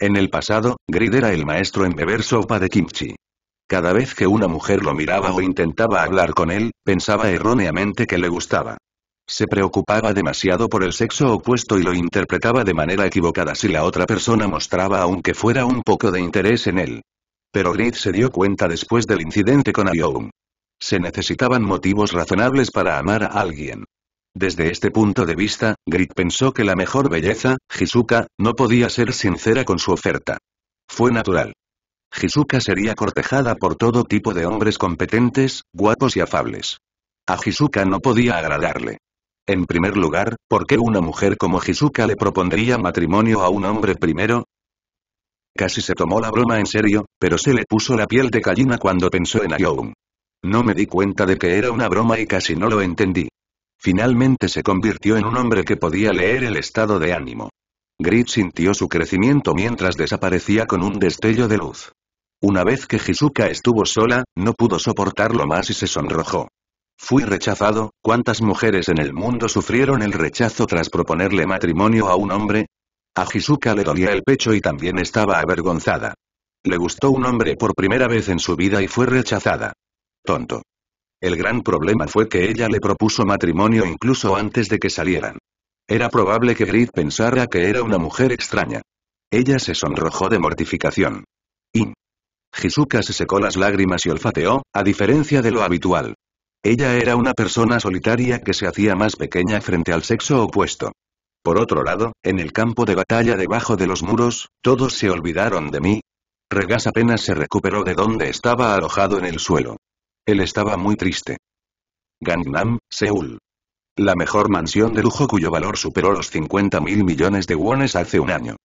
En el pasado, Grid era el maestro en beber sopa de kimchi. Cada vez que una mujer lo miraba o intentaba hablar con él, pensaba erróneamente que le gustaba. Se preocupaba demasiado por el sexo opuesto y lo interpretaba de manera equivocada si la otra persona mostraba aunque fuera un poco de interés en él. Pero Grid se dio cuenta después del incidente con Ayoum. Se necesitaban motivos razonables para amar a alguien. Desde este punto de vista, Grit pensó que la mejor belleza, Hisuka, no podía ser sincera con su oferta. Fue natural. Hisuka sería cortejada por todo tipo de hombres competentes, guapos y afables. A Hisuka no podía agradarle. En primer lugar, ¿por qué una mujer como Hisuka le propondría matrimonio a un hombre primero? Casi se tomó la broma en serio, pero se le puso la piel de gallina cuando pensó en Ayoung. No me di cuenta de que era una broma y casi no lo entendí. Finalmente se convirtió en un hombre que podía leer el estado de ánimo. Grit sintió su crecimiento mientras desaparecía con un destello de luz. Una vez que Hisuka estuvo sola, no pudo soportarlo más y se sonrojó. Fui rechazado, ¿cuántas mujeres en el mundo sufrieron el rechazo tras proponerle matrimonio a un hombre? A Hisuka le dolía el pecho y también estaba avergonzada. Le gustó un hombre por primera vez en su vida y fue rechazada. Tonto. El gran problema fue que ella le propuso matrimonio incluso antes de que salieran. Era probable que Grid pensara que era una mujer extraña. Ella se sonrojó de mortificación. In. Jisuka se secó las lágrimas y olfateó, a diferencia de lo habitual. Ella era una persona solitaria que se hacía más pequeña frente al sexo opuesto. Por otro lado, en el campo de batalla debajo de los muros, todos se olvidaron de mí. Regas apenas se recuperó de donde estaba alojado en el suelo. Él estaba muy triste. Gangnam, Seúl. La mejor mansión de lujo cuyo valor superó los 50 mil millones de wones hace un año.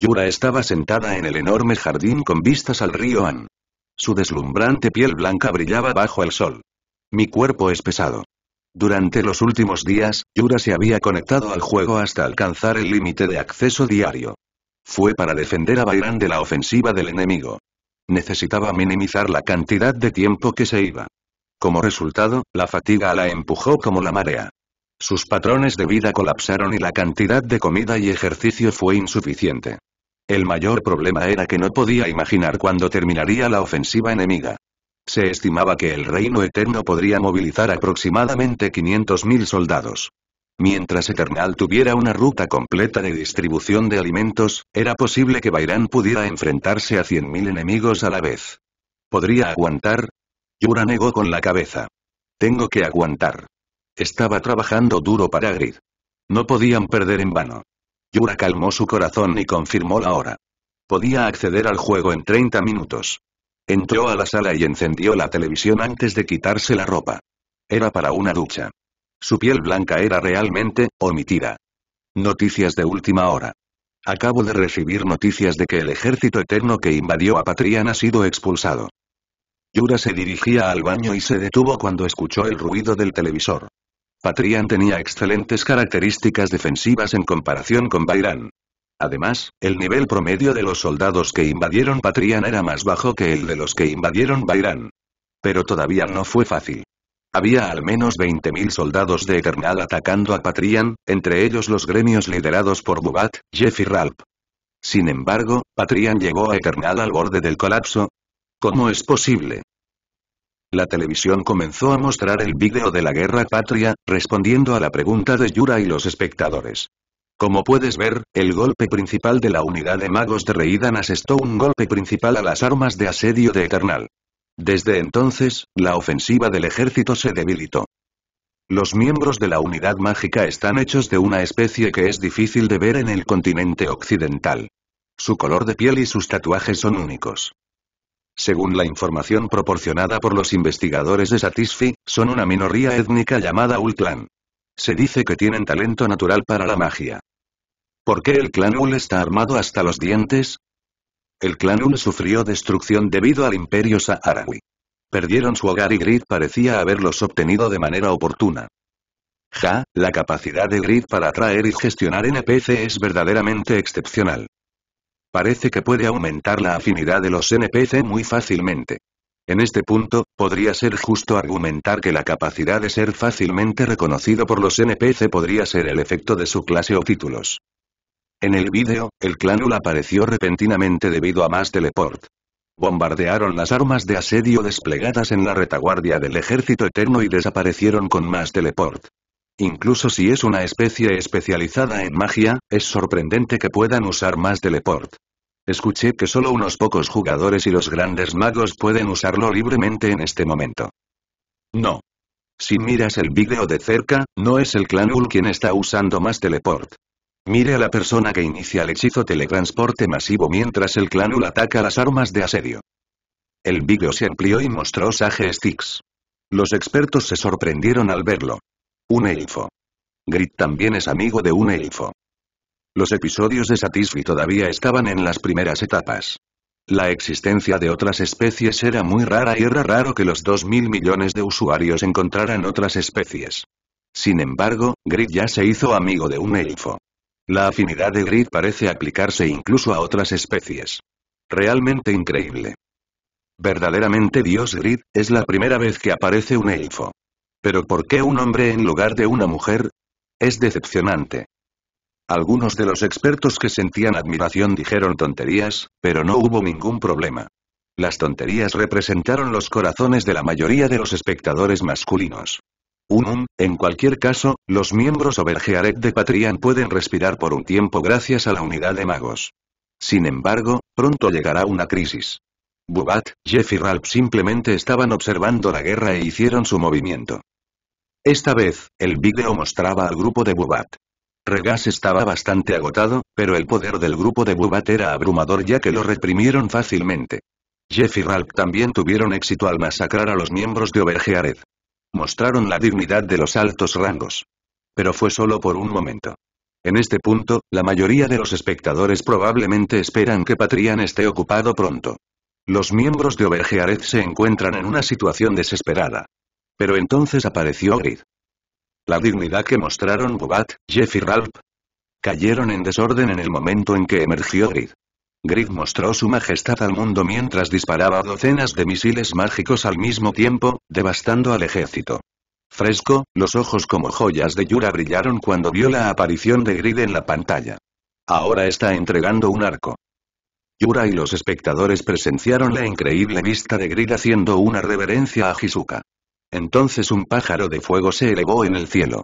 Yura estaba sentada en el enorme jardín con vistas al río An. Su deslumbrante piel blanca brillaba bajo el sol. Mi cuerpo es pesado. Durante los últimos días, Yura se había conectado al juego hasta alcanzar el límite de acceso diario. Fue para defender a Bairán de la ofensiva del enemigo. Necesitaba minimizar la cantidad de tiempo que se iba. Como resultado, la fatiga la empujó como la marea. Sus patrones de vida colapsaron y la cantidad de comida y ejercicio fue insuficiente. El mayor problema era que no podía imaginar cuándo terminaría la ofensiva enemiga. Se estimaba que el Reino Eterno podría movilizar aproximadamente 500.000 soldados. Mientras Eternal tuviera una ruta completa de distribución de alimentos, era posible que Bairan pudiera enfrentarse a 100.000 enemigos a la vez. ¿Podría aguantar? Yura negó con la cabeza. Tengo que aguantar. Estaba trabajando duro para Grid. No podían perder en vano. Yura calmó su corazón y confirmó la hora. Podía acceder al juego en 30 minutos. Entró a la sala y encendió la televisión antes de quitarse la ropa. Era para una ducha. Su piel blanca era realmente, omitida. Noticias de última hora. Acabo de recibir noticias de que el ejército eterno que invadió a Patrian ha sido expulsado. Yura se dirigía al baño y se detuvo cuando escuchó el ruido del televisor. Patrian tenía excelentes características defensivas en comparación con Bairán. Además, el nivel promedio de los soldados que invadieron Patrian era más bajo que el de los que invadieron Bairán. Pero todavía no fue fácil. Había al menos 20.000 soldados de Eternal atacando a Patrian, entre ellos los gremios liderados por Bubat, Jeff y Ralph. Sin embargo, Patrian llegó a Eternal al borde del colapso. ¿Cómo es posible? La televisión comenzó a mostrar el vídeo de la guerra patria, respondiendo a la pregunta de Yura y los espectadores. Como puedes ver, el golpe principal de la unidad de magos de Reidan asestó un golpe principal a las armas de asedio de Eternal. Desde entonces, la ofensiva del ejército se debilitó. Los miembros de la unidad mágica están hechos de una especie que es difícil de ver en el continente occidental. Su color de piel y sus tatuajes son únicos. Según la información proporcionada por los investigadores de Satisfi, son una minoría étnica llamada Ul Clan. Se dice que tienen talento natural para la magia. ¿Por qué el clan Ul está armado hasta los dientes? El clan Ul sufrió destrucción debido al imperio saharaui. Perdieron su hogar y Grid parecía haberlos obtenido de manera oportuna. Ja, la capacidad de Grid para atraer y gestionar NPC es verdaderamente excepcional. Parece que puede aumentar la afinidad de los NPC muy fácilmente. En este punto, podría ser justo argumentar que la capacidad de ser fácilmente reconocido por los NPC podría ser el efecto de su clase o títulos. En el vídeo, el Ul apareció repentinamente debido a más teleport. Bombardearon las armas de asedio desplegadas en la retaguardia del ejército eterno y desaparecieron con más teleport. Incluso si es una especie especializada en magia, es sorprendente que puedan usar más teleport. Escuché que solo unos pocos jugadores y los grandes magos pueden usarlo libremente en este momento. No. Si miras el vídeo de cerca, no es el clan Ul quien está usando más teleport. Mire a la persona que inicia el hechizo teletransporte masivo mientras el clanul ataca las armas de asedio. El vídeo se amplió y mostró Sage Sticks. Los expertos se sorprendieron al verlo. Un elfo. Grit también es amigo de un elfo. Los episodios de Satisfy todavía estaban en las primeras etapas. La existencia de otras especies era muy rara y era raro que los 2.000 millones de usuarios encontraran otras especies. Sin embargo, Grit ya se hizo amigo de un elfo. La afinidad de Grid parece aplicarse incluso a otras especies. Realmente increíble. Verdaderamente Dios Grid, es la primera vez que aparece un elfo. ¿Pero por qué un hombre en lugar de una mujer? Es decepcionante. Algunos de los expertos que sentían admiración dijeron tonterías, pero no hubo ningún problema. Las tonterías representaron los corazones de la mayoría de los espectadores masculinos en cualquier caso, los miembros Overgearet de Patrian pueden respirar por un tiempo gracias a la unidad de magos. Sin embargo, pronto llegará una crisis. Bubat, Jeff y Ralph simplemente estaban observando la guerra e hicieron su movimiento. Esta vez, el vídeo mostraba al grupo de Bubat. Regas estaba bastante agotado, pero el poder del grupo de Bubat era abrumador ya que lo reprimieron fácilmente. Jeff y Ralph también tuvieron éxito al masacrar a los miembros de Obergearet mostraron la dignidad de los altos rangos. Pero fue solo por un momento. En este punto, la mayoría de los espectadores probablemente esperan que Patrian esté ocupado pronto. Los miembros de Obergeareth se encuentran en una situación desesperada. Pero entonces apareció Grid. La dignidad que mostraron Bubat, Jeff y Ralph cayeron en desorden en el momento en que emergió Grid. Grid mostró su majestad al mundo mientras disparaba docenas de misiles mágicos al mismo tiempo, devastando al ejército. Fresco, los ojos como joyas de Yura brillaron cuando vio la aparición de Grid en la pantalla. Ahora está entregando un arco. Yura y los espectadores presenciaron la increíble vista de Grid haciendo una reverencia a Hisuka. Entonces un pájaro de fuego se elevó en el cielo.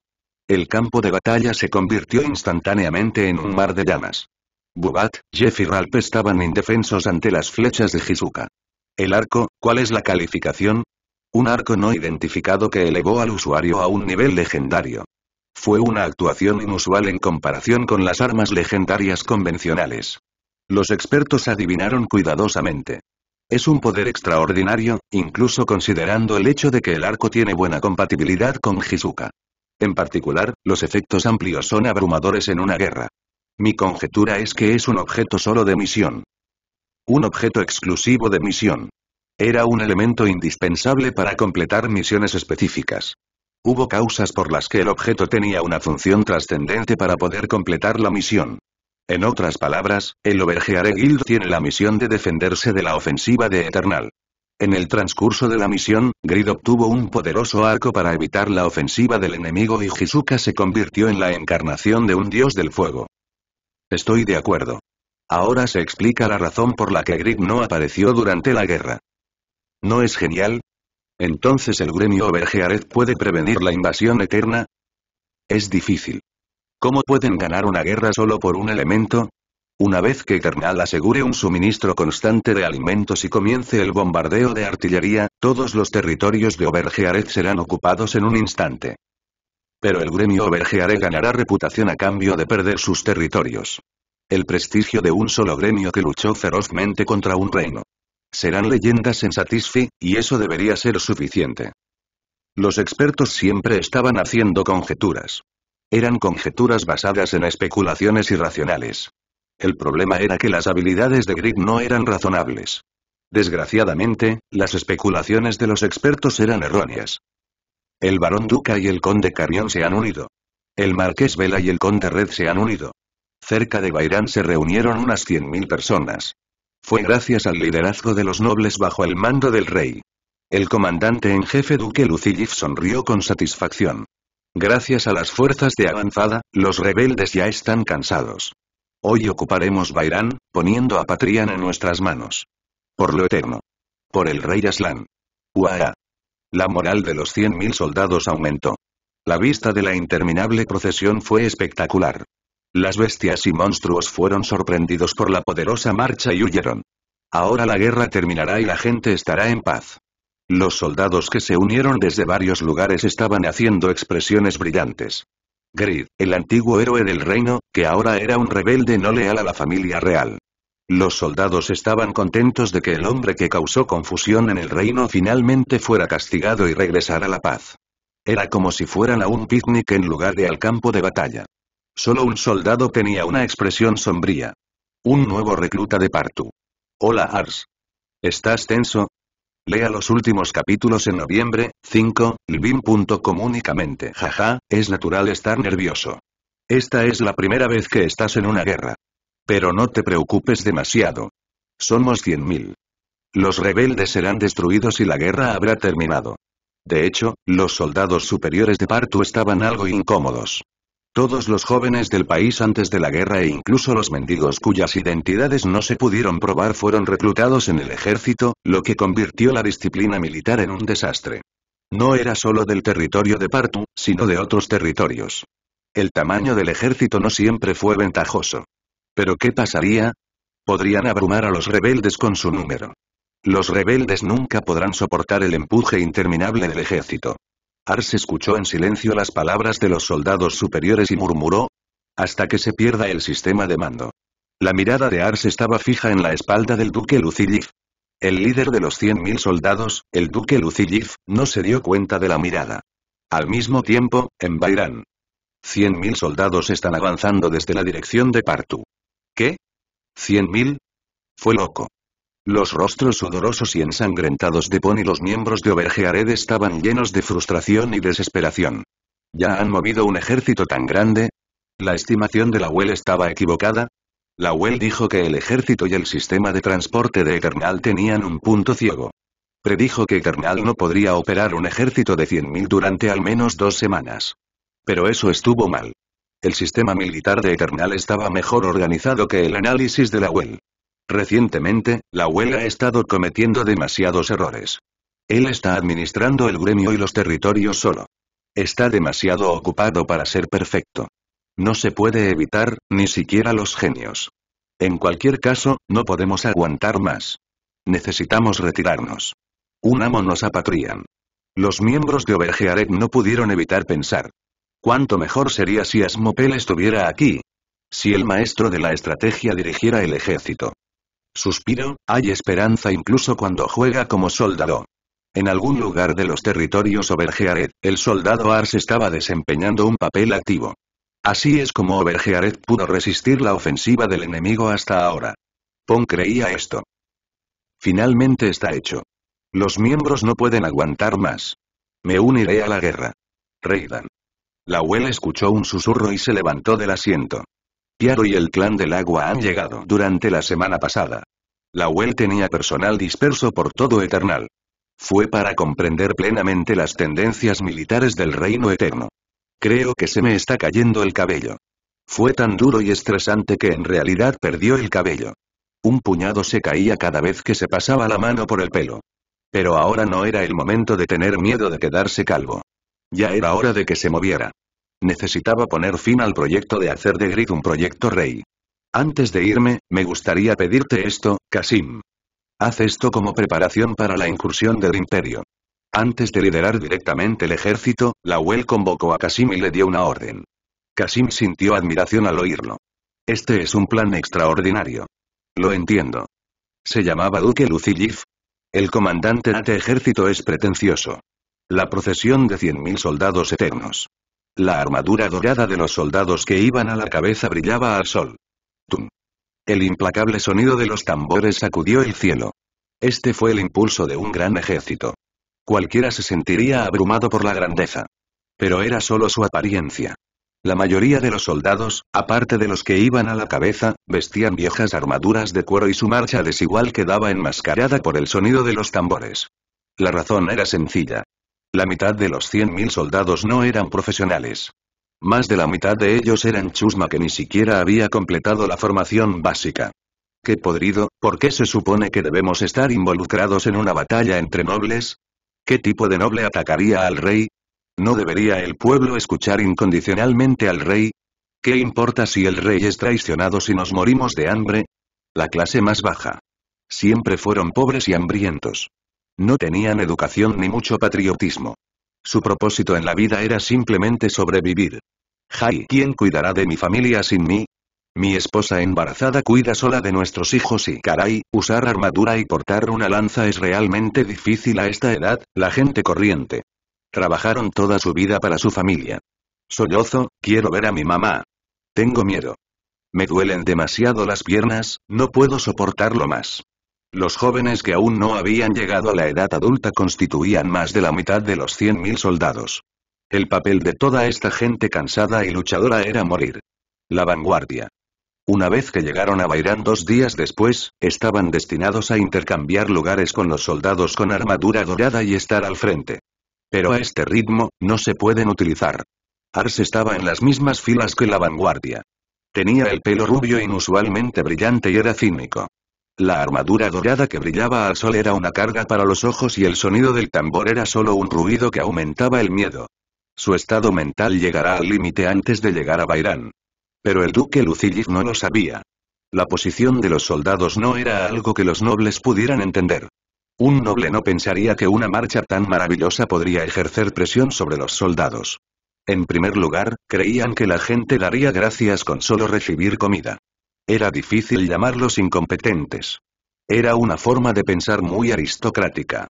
El campo de batalla se convirtió instantáneamente en un mar de llamas. Bubat, Jeff y Ralph estaban indefensos ante las flechas de Jizuka. El arco, ¿cuál es la calificación? Un arco no identificado que elevó al usuario a un nivel legendario. Fue una actuación inusual en comparación con las armas legendarias convencionales. Los expertos adivinaron cuidadosamente. Es un poder extraordinario, incluso considerando el hecho de que el arco tiene buena compatibilidad con Hizuka. En particular, los efectos amplios son abrumadores en una guerra. Mi conjetura es que es un objeto solo de misión. Un objeto exclusivo de misión. Era un elemento indispensable para completar misiones específicas. Hubo causas por las que el objeto tenía una función trascendente para poder completar la misión. En otras palabras, el Obergeare Guild tiene la misión de defenderse de la ofensiva de Eternal. En el transcurso de la misión, Grid obtuvo un poderoso arco para evitar la ofensiva del enemigo y Jisuka se convirtió en la encarnación de un dios del fuego. Estoy de acuerdo. Ahora se explica la razón por la que Grig no apareció durante la guerra. ¿No es genial? Entonces el gremio Obergearet puede prevenir la invasión eterna. Es difícil. ¿Cómo pueden ganar una guerra solo por un elemento? Una vez que Eternal asegure un suministro constante de alimentos y comience el bombardeo de artillería, todos los territorios de Obergeareth serán ocupados en un instante. Pero el gremio Overgeare ganará reputación a cambio de perder sus territorios. El prestigio de un solo gremio que luchó ferozmente contra un reino. Serán leyendas en Satisfi, y eso debería ser suficiente. Los expertos siempre estaban haciendo conjeturas. Eran conjeturas basadas en especulaciones irracionales. El problema era que las habilidades de Grig no eran razonables. Desgraciadamente, las especulaciones de los expertos eran erróneas. El barón Duca y el conde Carrión se han unido. El marqués Vela y el conde Red se han unido. Cerca de Bairán se reunieron unas 100.000 personas. Fue gracias al liderazgo de los nobles bajo el mando del rey. El comandante en jefe Duque Lucillif sonrió con satisfacción. Gracias a las fuerzas de avanzada, los rebeldes ya están cansados. Hoy ocuparemos Bairán, poniendo a Patrián en nuestras manos. Por lo eterno. Por el rey Aslan. Uaa. La moral de los 100.000 soldados aumentó. La vista de la interminable procesión fue espectacular. Las bestias y monstruos fueron sorprendidos por la poderosa marcha y huyeron. Ahora la guerra terminará y la gente estará en paz. Los soldados que se unieron desde varios lugares estaban haciendo expresiones brillantes. Grid, el antiguo héroe del reino, que ahora era un rebelde no leal a la familia real. Los soldados estaban contentos de que el hombre que causó confusión en el reino finalmente fuera castigado y regresara la paz. Era como si fueran a un picnic en lugar de al campo de batalla. Solo un soldado tenía una expresión sombría. Un nuevo recluta de Partu. Hola Ars. ¿Estás tenso? Lea los últimos capítulos en noviembre, 5, punto únicamente. Jaja, es natural estar nervioso. Esta es la primera vez que estás en una guerra. Pero no te preocupes demasiado. Somos 100.000. Los rebeldes serán destruidos y la guerra habrá terminado. De hecho, los soldados superiores de Partu estaban algo incómodos. Todos los jóvenes del país antes de la guerra e incluso los mendigos cuyas identidades no se pudieron probar fueron reclutados en el ejército, lo que convirtió la disciplina militar en un desastre. No era solo del territorio de Partu, sino de otros territorios. El tamaño del ejército no siempre fue ventajoso. ¿Pero qué pasaría? Podrían abrumar a los rebeldes con su número. Los rebeldes nunca podrán soportar el empuje interminable del ejército. Ars escuchó en silencio las palabras de los soldados superiores y murmuró, hasta que se pierda el sistema de mando. La mirada de Ars estaba fija en la espalda del duque Lucillif. El líder de los 100.000 soldados, el duque Lucillif, no se dio cuenta de la mirada. Al mismo tiempo, en Bairán. 100.000 soldados están avanzando desde la dirección de Partu. ¿Qué? ¿Cien mil? Fue loco. Los rostros sudorosos y ensangrentados de Pony y los miembros de Obergeared estaban llenos de frustración y desesperación. ¿Ya han movido un ejército tan grande? ¿La estimación de la UEL estaba equivocada? La UEL dijo que el ejército y el sistema de transporte de Eternal tenían un punto ciego. Predijo que Eternal no podría operar un ejército de 100.000 durante al menos dos semanas. Pero eso estuvo mal el sistema militar de Eternal estaba mejor organizado que el análisis de la UEL. Recientemente, la UEL ha estado cometiendo demasiados errores. Él está administrando el gremio y los territorios solo. Está demasiado ocupado para ser perfecto. No se puede evitar, ni siquiera los genios. En cualquier caso, no podemos aguantar más. Necesitamos retirarnos. Un amo nos apatrían. Los miembros de Obergearet no pudieron evitar pensar, Cuánto mejor sería si Asmopel estuviera aquí. Si el maestro de la estrategia dirigiera el ejército. Suspiro, hay esperanza incluso cuando juega como soldado. En algún lugar de los territorios Obergearet, el soldado Ars estaba desempeñando un papel activo. Así es como Obergearet pudo resistir la ofensiva del enemigo hasta ahora. Pon creía esto. Finalmente está hecho. Los miembros no pueden aguantar más. Me uniré a la guerra. Reidan. La huel escuchó un susurro y se levantó del asiento. Piaro y el clan del agua han llegado durante la semana pasada. La huel tenía personal disperso por todo Eternal. Fue para comprender plenamente las tendencias militares del Reino Eterno. Creo que se me está cayendo el cabello. Fue tan duro y estresante que en realidad perdió el cabello. Un puñado se caía cada vez que se pasaba la mano por el pelo. Pero ahora no era el momento de tener miedo de quedarse calvo. Ya era hora de que se moviera. Necesitaba poner fin al proyecto de hacer de Grid un proyecto rey. Antes de irme, me gustaría pedirte esto, Kasim. Haz esto como preparación para la incursión del imperio. Antes de liderar directamente el ejército, Lauel convocó a Kasim y le dio una orden. Kasim sintió admiración al oírlo. Este es un plan extraordinario. Lo entiendo. Se llamaba Duque Lucillif. El comandante de este ejército es pretencioso. La procesión de cien mil soldados eternos. La armadura dorada de los soldados que iban a la cabeza brillaba al sol. ¡Tum! El implacable sonido de los tambores sacudió el cielo. Este fue el impulso de un gran ejército. Cualquiera se sentiría abrumado por la grandeza. Pero era solo su apariencia. La mayoría de los soldados, aparte de los que iban a la cabeza, vestían viejas armaduras de cuero y su marcha desigual quedaba enmascarada por el sonido de los tambores. La razón era sencilla. La mitad de los 100.000 soldados no eran profesionales. Más de la mitad de ellos eran chusma que ni siquiera había completado la formación básica. ¡Qué podrido! ¿Por qué se supone que debemos estar involucrados en una batalla entre nobles? ¿Qué tipo de noble atacaría al rey? ¿No debería el pueblo escuchar incondicionalmente al rey? ¿Qué importa si el rey es traicionado si nos morimos de hambre? La clase más baja. Siempre fueron pobres y hambrientos. No tenían educación ni mucho patriotismo. Su propósito en la vida era simplemente sobrevivir. Jai, ¿quién cuidará de mi familia sin mí? Mi esposa embarazada cuida sola de nuestros hijos y caray, usar armadura y portar una lanza es realmente difícil a esta edad, la gente corriente. Trabajaron toda su vida para su familia. Sollozo, quiero ver a mi mamá. Tengo miedo. Me duelen demasiado las piernas, no puedo soportarlo más. Los jóvenes que aún no habían llegado a la edad adulta constituían más de la mitad de los 100.000 soldados. El papel de toda esta gente cansada y luchadora era morir. La vanguardia. Una vez que llegaron a Bairán dos días después, estaban destinados a intercambiar lugares con los soldados con armadura dorada y estar al frente. Pero a este ritmo, no se pueden utilizar. Ars estaba en las mismas filas que la vanguardia. Tenía el pelo rubio inusualmente brillante y era cínico. La armadura dorada que brillaba al sol era una carga para los ojos y el sonido del tambor era solo un ruido que aumentaba el miedo. Su estado mental llegará al límite antes de llegar a Bairán. Pero el duque Lucilliz no lo sabía. La posición de los soldados no era algo que los nobles pudieran entender. Un noble no pensaría que una marcha tan maravillosa podría ejercer presión sobre los soldados. En primer lugar, creían que la gente daría gracias con solo recibir comida. Era difícil llamarlos incompetentes. Era una forma de pensar muy aristocrática.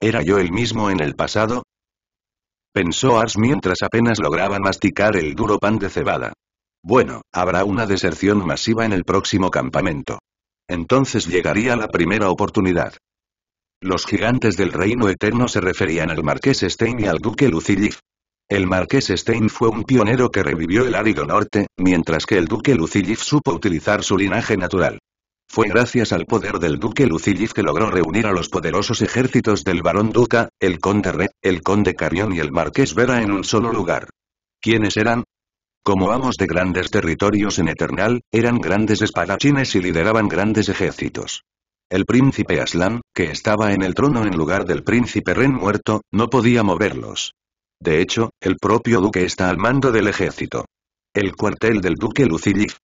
¿Era yo el mismo en el pasado? Pensó Ars mientras apenas lograba masticar el duro pan de cebada. Bueno, habrá una deserción masiva en el próximo campamento. Entonces llegaría la primera oportunidad. Los gigantes del reino eterno se referían al marqués Stein y al duque Lucilif, el marqués Stein fue un pionero que revivió el árido norte, mientras que el duque Lucillif supo utilizar su linaje natural. Fue gracias al poder del duque Lucillif que logró reunir a los poderosos ejércitos del barón Duca, el conde Red, el conde Carrión y el marqués Vera en un solo lugar. ¿Quiénes eran? Como amos de grandes territorios en Eternal, eran grandes espadachines y lideraban grandes ejércitos. El príncipe Aslan, que estaba en el trono en lugar del príncipe Ren muerto, no podía moverlos. De hecho, el propio duque está al mando del ejército. El cuartel del duque Lucilif.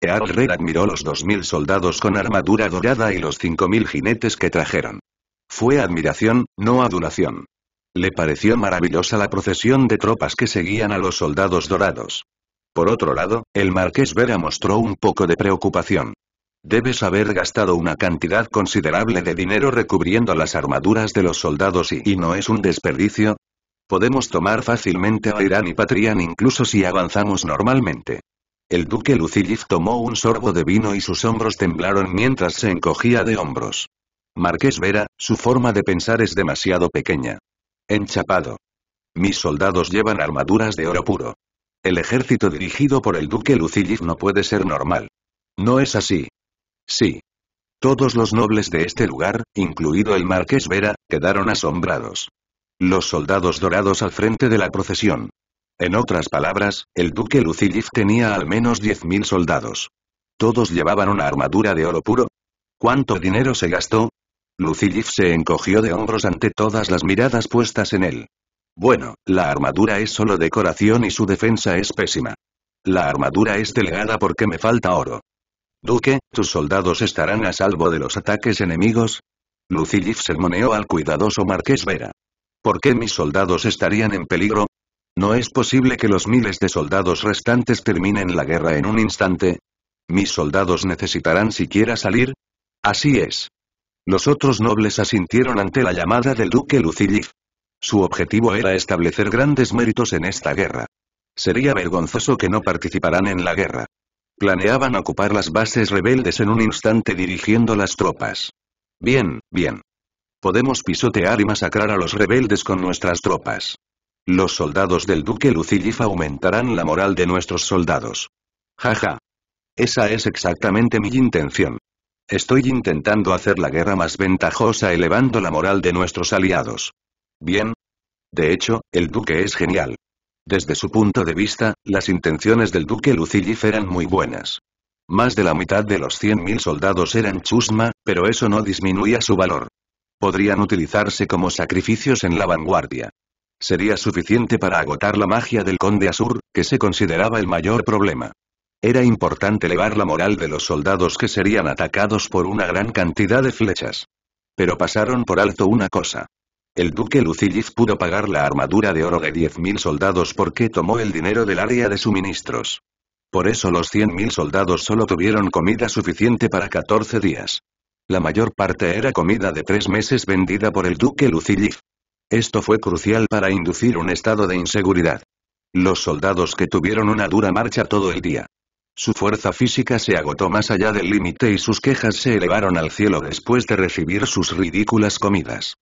Earl Rey admiró los 2.000 soldados con armadura dorada y los 5.000 jinetes que trajeron. Fue admiración, no adulación. Le pareció maravillosa la procesión de tropas que seguían a los soldados dorados. Por otro lado, el marqués Vera mostró un poco de preocupación. Debes haber gastado una cantidad considerable de dinero recubriendo las armaduras de los soldados y no es un desperdicio, Podemos tomar fácilmente a Irán y Patrian incluso si avanzamos normalmente. El duque Lucillif tomó un sorbo de vino y sus hombros temblaron mientras se encogía de hombros. Marqués Vera, su forma de pensar es demasiado pequeña. Enchapado. Mis soldados llevan armaduras de oro puro. El ejército dirigido por el duque Lucillif no puede ser normal. No es así. Sí. Todos los nobles de este lugar, incluido el marqués Vera, quedaron asombrados. Los soldados dorados al frente de la procesión. En otras palabras, el duque Lucilif tenía al menos 10.000 soldados. Todos llevaban una armadura de oro puro. ¿Cuánto dinero se gastó? Lucilif se encogió de hombros ante todas las miradas puestas en él. Bueno, la armadura es solo decoración y su defensa es pésima. La armadura es delegada porque me falta oro. Duque, ¿tus soldados estarán a salvo de los ataques enemigos? Lucilif sermoneó al cuidadoso Marqués Vera. ¿Por qué mis soldados estarían en peligro? ¿No es posible que los miles de soldados restantes terminen la guerra en un instante? ¿Mis soldados necesitarán siquiera salir? Así es. Los otros nobles asintieron ante la llamada del duque Lucilif. Su objetivo era establecer grandes méritos en esta guerra. Sería vergonzoso que no participaran en la guerra. Planeaban ocupar las bases rebeldes en un instante dirigiendo las tropas. Bien, bien. Podemos pisotear y masacrar a los rebeldes con nuestras tropas. Los soldados del duque Lucillif aumentarán la moral de nuestros soldados. Jaja. Esa es exactamente mi intención. Estoy intentando hacer la guerra más ventajosa elevando la moral de nuestros aliados. Bien. De hecho, el duque es genial. Desde su punto de vista, las intenciones del duque Lucillif eran muy buenas. Más de la mitad de los 100.000 soldados eran chusma, pero eso no disminuía su valor podrían utilizarse como sacrificios en la vanguardia. Sería suficiente para agotar la magia del conde Asur, que se consideraba el mayor problema. Era importante elevar la moral de los soldados que serían atacados por una gran cantidad de flechas. Pero pasaron por alto una cosa. El duque Lucilliz pudo pagar la armadura de oro de 10.000 soldados porque tomó el dinero del área de suministros. Por eso los 100.000 soldados solo tuvieron comida suficiente para 14 días. La mayor parte era comida de tres meses vendida por el duque Lucillif. Esto fue crucial para inducir un estado de inseguridad. Los soldados que tuvieron una dura marcha todo el día. Su fuerza física se agotó más allá del límite y sus quejas se elevaron al cielo después de recibir sus ridículas comidas.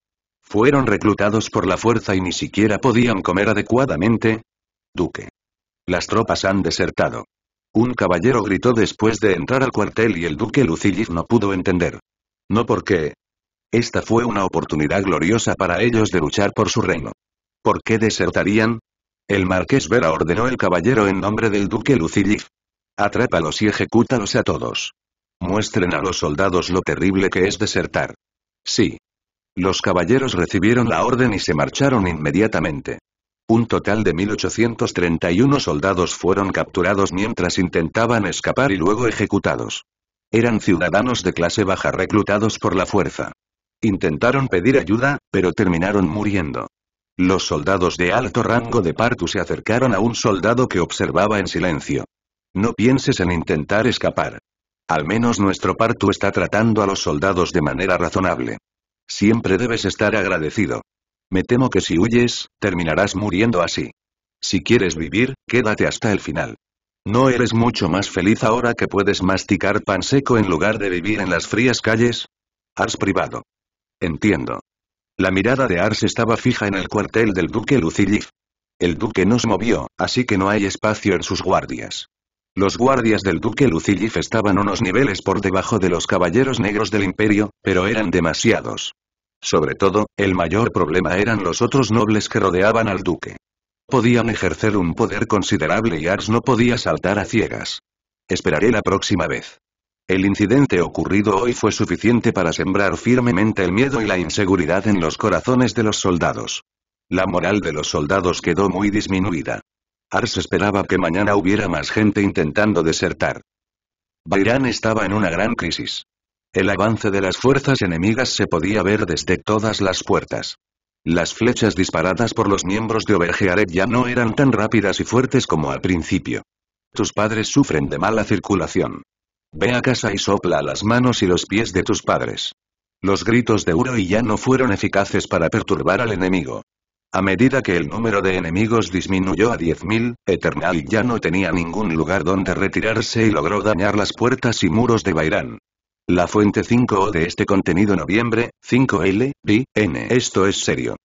Fueron reclutados por la fuerza y ni siquiera podían comer adecuadamente. Duque. Las tropas han desertado. Un caballero gritó después de entrar al cuartel y el duque Lucillif no pudo entender. No porque... Esta fue una oportunidad gloriosa para ellos de luchar por su reino. ¿Por qué desertarían? El marqués Vera ordenó el caballero en nombre del duque Lucilif. Atrápalos y ejecútalos a todos. Muestren a los soldados lo terrible que es desertar. Sí. Los caballeros recibieron la orden y se marcharon inmediatamente. Un total de 1831 soldados fueron capturados mientras intentaban escapar y luego ejecutados. Eran ciudadanos de clase baja reclutados por la fuerza. Intentaron pedir ayuda, pero terminaron muriendo. Los soldados de alto rango de Partu se acercaron a un soldado que observaba en silencio. No pienses en intentar escapar. Al menos nuestro Partu está tratando a los soldados de manera razonable. Siempre debes estar agradecido. Me temo que si huyes, terminarás muriendo así. Si quieres vivir, quédate hasta el final. ¿No eres mucho más feliz ahora que puedes masticar pan seco en lugar de vivir en las frías calles? Ars privado. Entiendo. La mirada de Ars estaba fija en el cuartel del duque Lucillif. El duque no se movió, así que no hay espacio en sus guardias. Los guardias del duque Lucillif estaban unos niveles por debajo de los caballeros negros del imperio, pero eran demasiados. Sobre todo, el mayor problema eran los otros nobles que rodeaban al duque podían ejercer un poder considerable y Ars no podía saltar a ciegas. Esperaré la próxima vez. El incidente ocurrido hoy fue suficiente para sembrar firmemente el miedo y la inseguridad en los corazones de los soldados. La moral de los soldados quedó muy disminuida. Ars esperaba que mañana hubiera más gente intentando desertar. Bairán estaba en una gran crisis. El avance de las fuerzas enemigas se podía ver desde todas las puertas. Las flechas disparadas por los miembros de Overgearet ya no eran tan rápidas y fuertes como al principio. Tus padres sufren de mala circulación. Ve a casa y sopla las manos y los pies de tus padres. Los gritos de y ya no fueron eficaces para perturbar al enemigo. A medida que el número de enemigos disminuyó a 10.000, Eternal ya no tenía ningún lugar donde retirarse y logró dañar las puertas y muros de Bairán. La fuente 5O de este contenido noviembre, 5L, B, N. Esto es serio.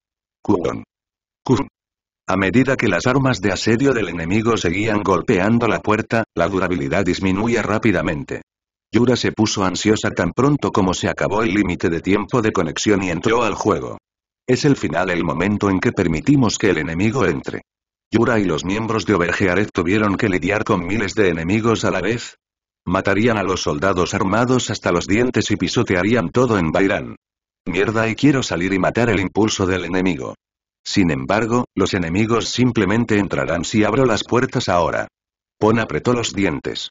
A medida que las armas de asedio del enemigo seguían golpeando la puerta, la durabilidad disminuía rápidamente. Yura se puso ansiosa tan pronto como se acabó el límite de tiempo de conexión y entró al juego. Es el final el momento en que permitimos que el enemigo entre. Yura y los miembros de Overgeareth tuvieron que lidiar con miles de enemigos a la vez, Matarían a los soldados armados hasta los dientes y pisotearían todo en Bairán. Mierda y quiero salir y matar el impulso del enemigo. Sin embargo, los enemigos simplemente entrarán si abro las puertas ahora. Pon apretó los dientes.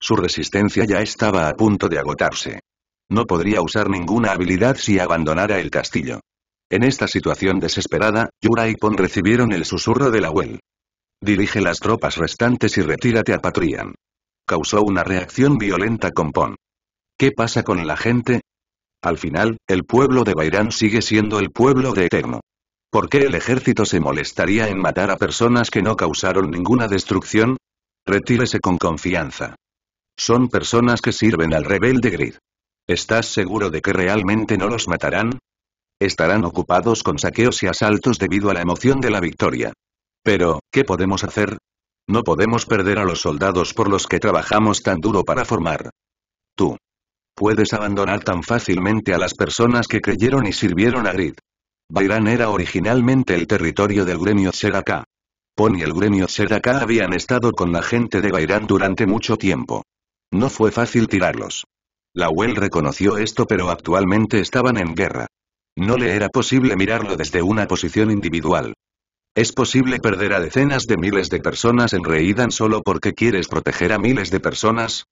Su resistencia ya estaba a punto de agotarse. No podría usar ninguna habilidad si abandonara el castillo. En esta situación desesperada, Yura y Pon recibieron el susurro de la Dirige las tropas restantes y retírate a Patrian causó una reacción violenta con Pon. ¿Qué pasa con la gente? Al final, el pueblo de Bairán sigue siendo el pueblo de Eterno. ¿Por qué el ejército se molestaría en matar a personas que no causaron ninguna destrucción? Retírese con confianza. Son personas que sirven al rebelde Grid. ¿Estás seguro de que realmente no los matarán? Estarán ocupados con saqueos y asaltos debido a la emoción de la victoria. Pero, ¿qué podemos hacer? No podemos perder a los soldados por los que trabajamos tan duro para formar. Tú. Puedes abandonar tan fácilmente a las personas que creyeron y sirvieron a Grid. Bairán era originalmente el territorio del gremio Seraka. Pon y el gremio Seraka habían estado con la gente de Bairán durante mucho tiempo. No fue fácil tirarlos. La Well reconoció esto pero actualmente estaban en guerra. No le era posible mirarlo desde una posición individual. Es posible perder a decenas de miles de personas en Reidan solo porque quieres proteger a miles de personas.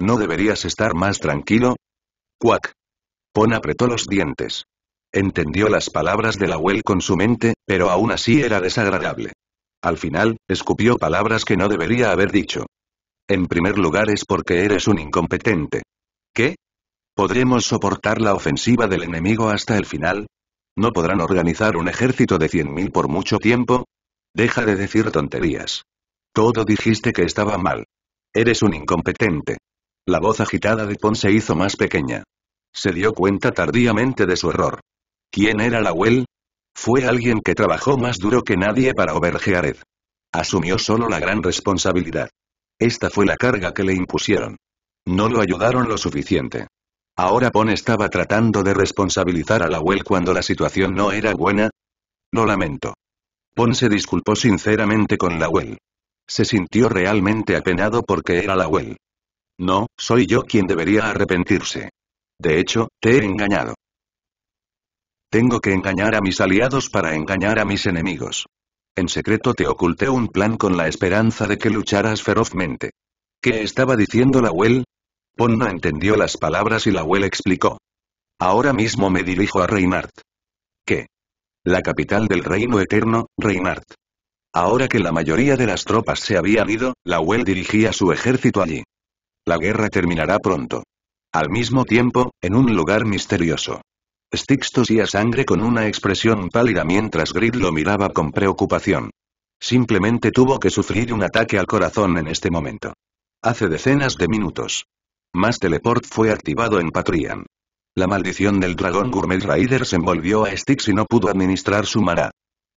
¿No deberías estar más tranquilo? Cuac. Pon apretó los dientes. Entendió las palabras de la huel con su mente, pero aún así era desagradable. Al final, escupió palabras que no debería haber dicho. En primer lugar es porque eres un incompetente. ¿Qué? ¿Podremos soportar la ofensiva del enemigo hasta el final? ¿No podrán organizar un ejército de 100.000 por mucho tiempo? Deja de decir tonterías. Todo dijiste que estaba mal. Eres un incompetente. La voz agitada de Pon se hizo más pequeña. Se dio cuenta tardíamente de su error. ¿Quién era la Well? Fue alguien que trabajó más duro que nadie para Obergeared. Asumió solo la gran responsabilidad. Esta fue la carga que le impusieron. No lo ayudaron lo suficiente. Ahora Pon estaba tratando de responsabilizar a la Well cuando la situación no era buena. Lo lamento. Pon se disculpó sinceramente con la Well. Se sintió realmente apenado porque era la Well. No, soy yo quien debería arrepentirse. De hecho, te he engañado. Tengo que engañar a mis aliados para engañar a mis enemigos. En secreto te oculté un plan con la esperanza de que lucharas ferozmente. ¿Qué estaba diciendo la Well? Pon no entendió las palabras y la huel explicó. Ahora mismo me dirijo a Reinhardt. ¿Qué? La capital del reino eterno, Reinhardt. Ahora que la mayoría de las tropas se habían ido, la huel dirigía su ejército allí. La guerra terminará pronto. Al mismo tiempo, en un lugar misterioso. Stix tosía sangre con una expresión pálida mientras Grid lo miraba con preocupación. Simplemente tuvo que sufrir un ataque al corazón en este momento. Hace decenas de minutos. Más teleport fue activado en Patreon. La maldición del dragón Gourmet Rider se envolvió a Stix y no pudo administrar su mara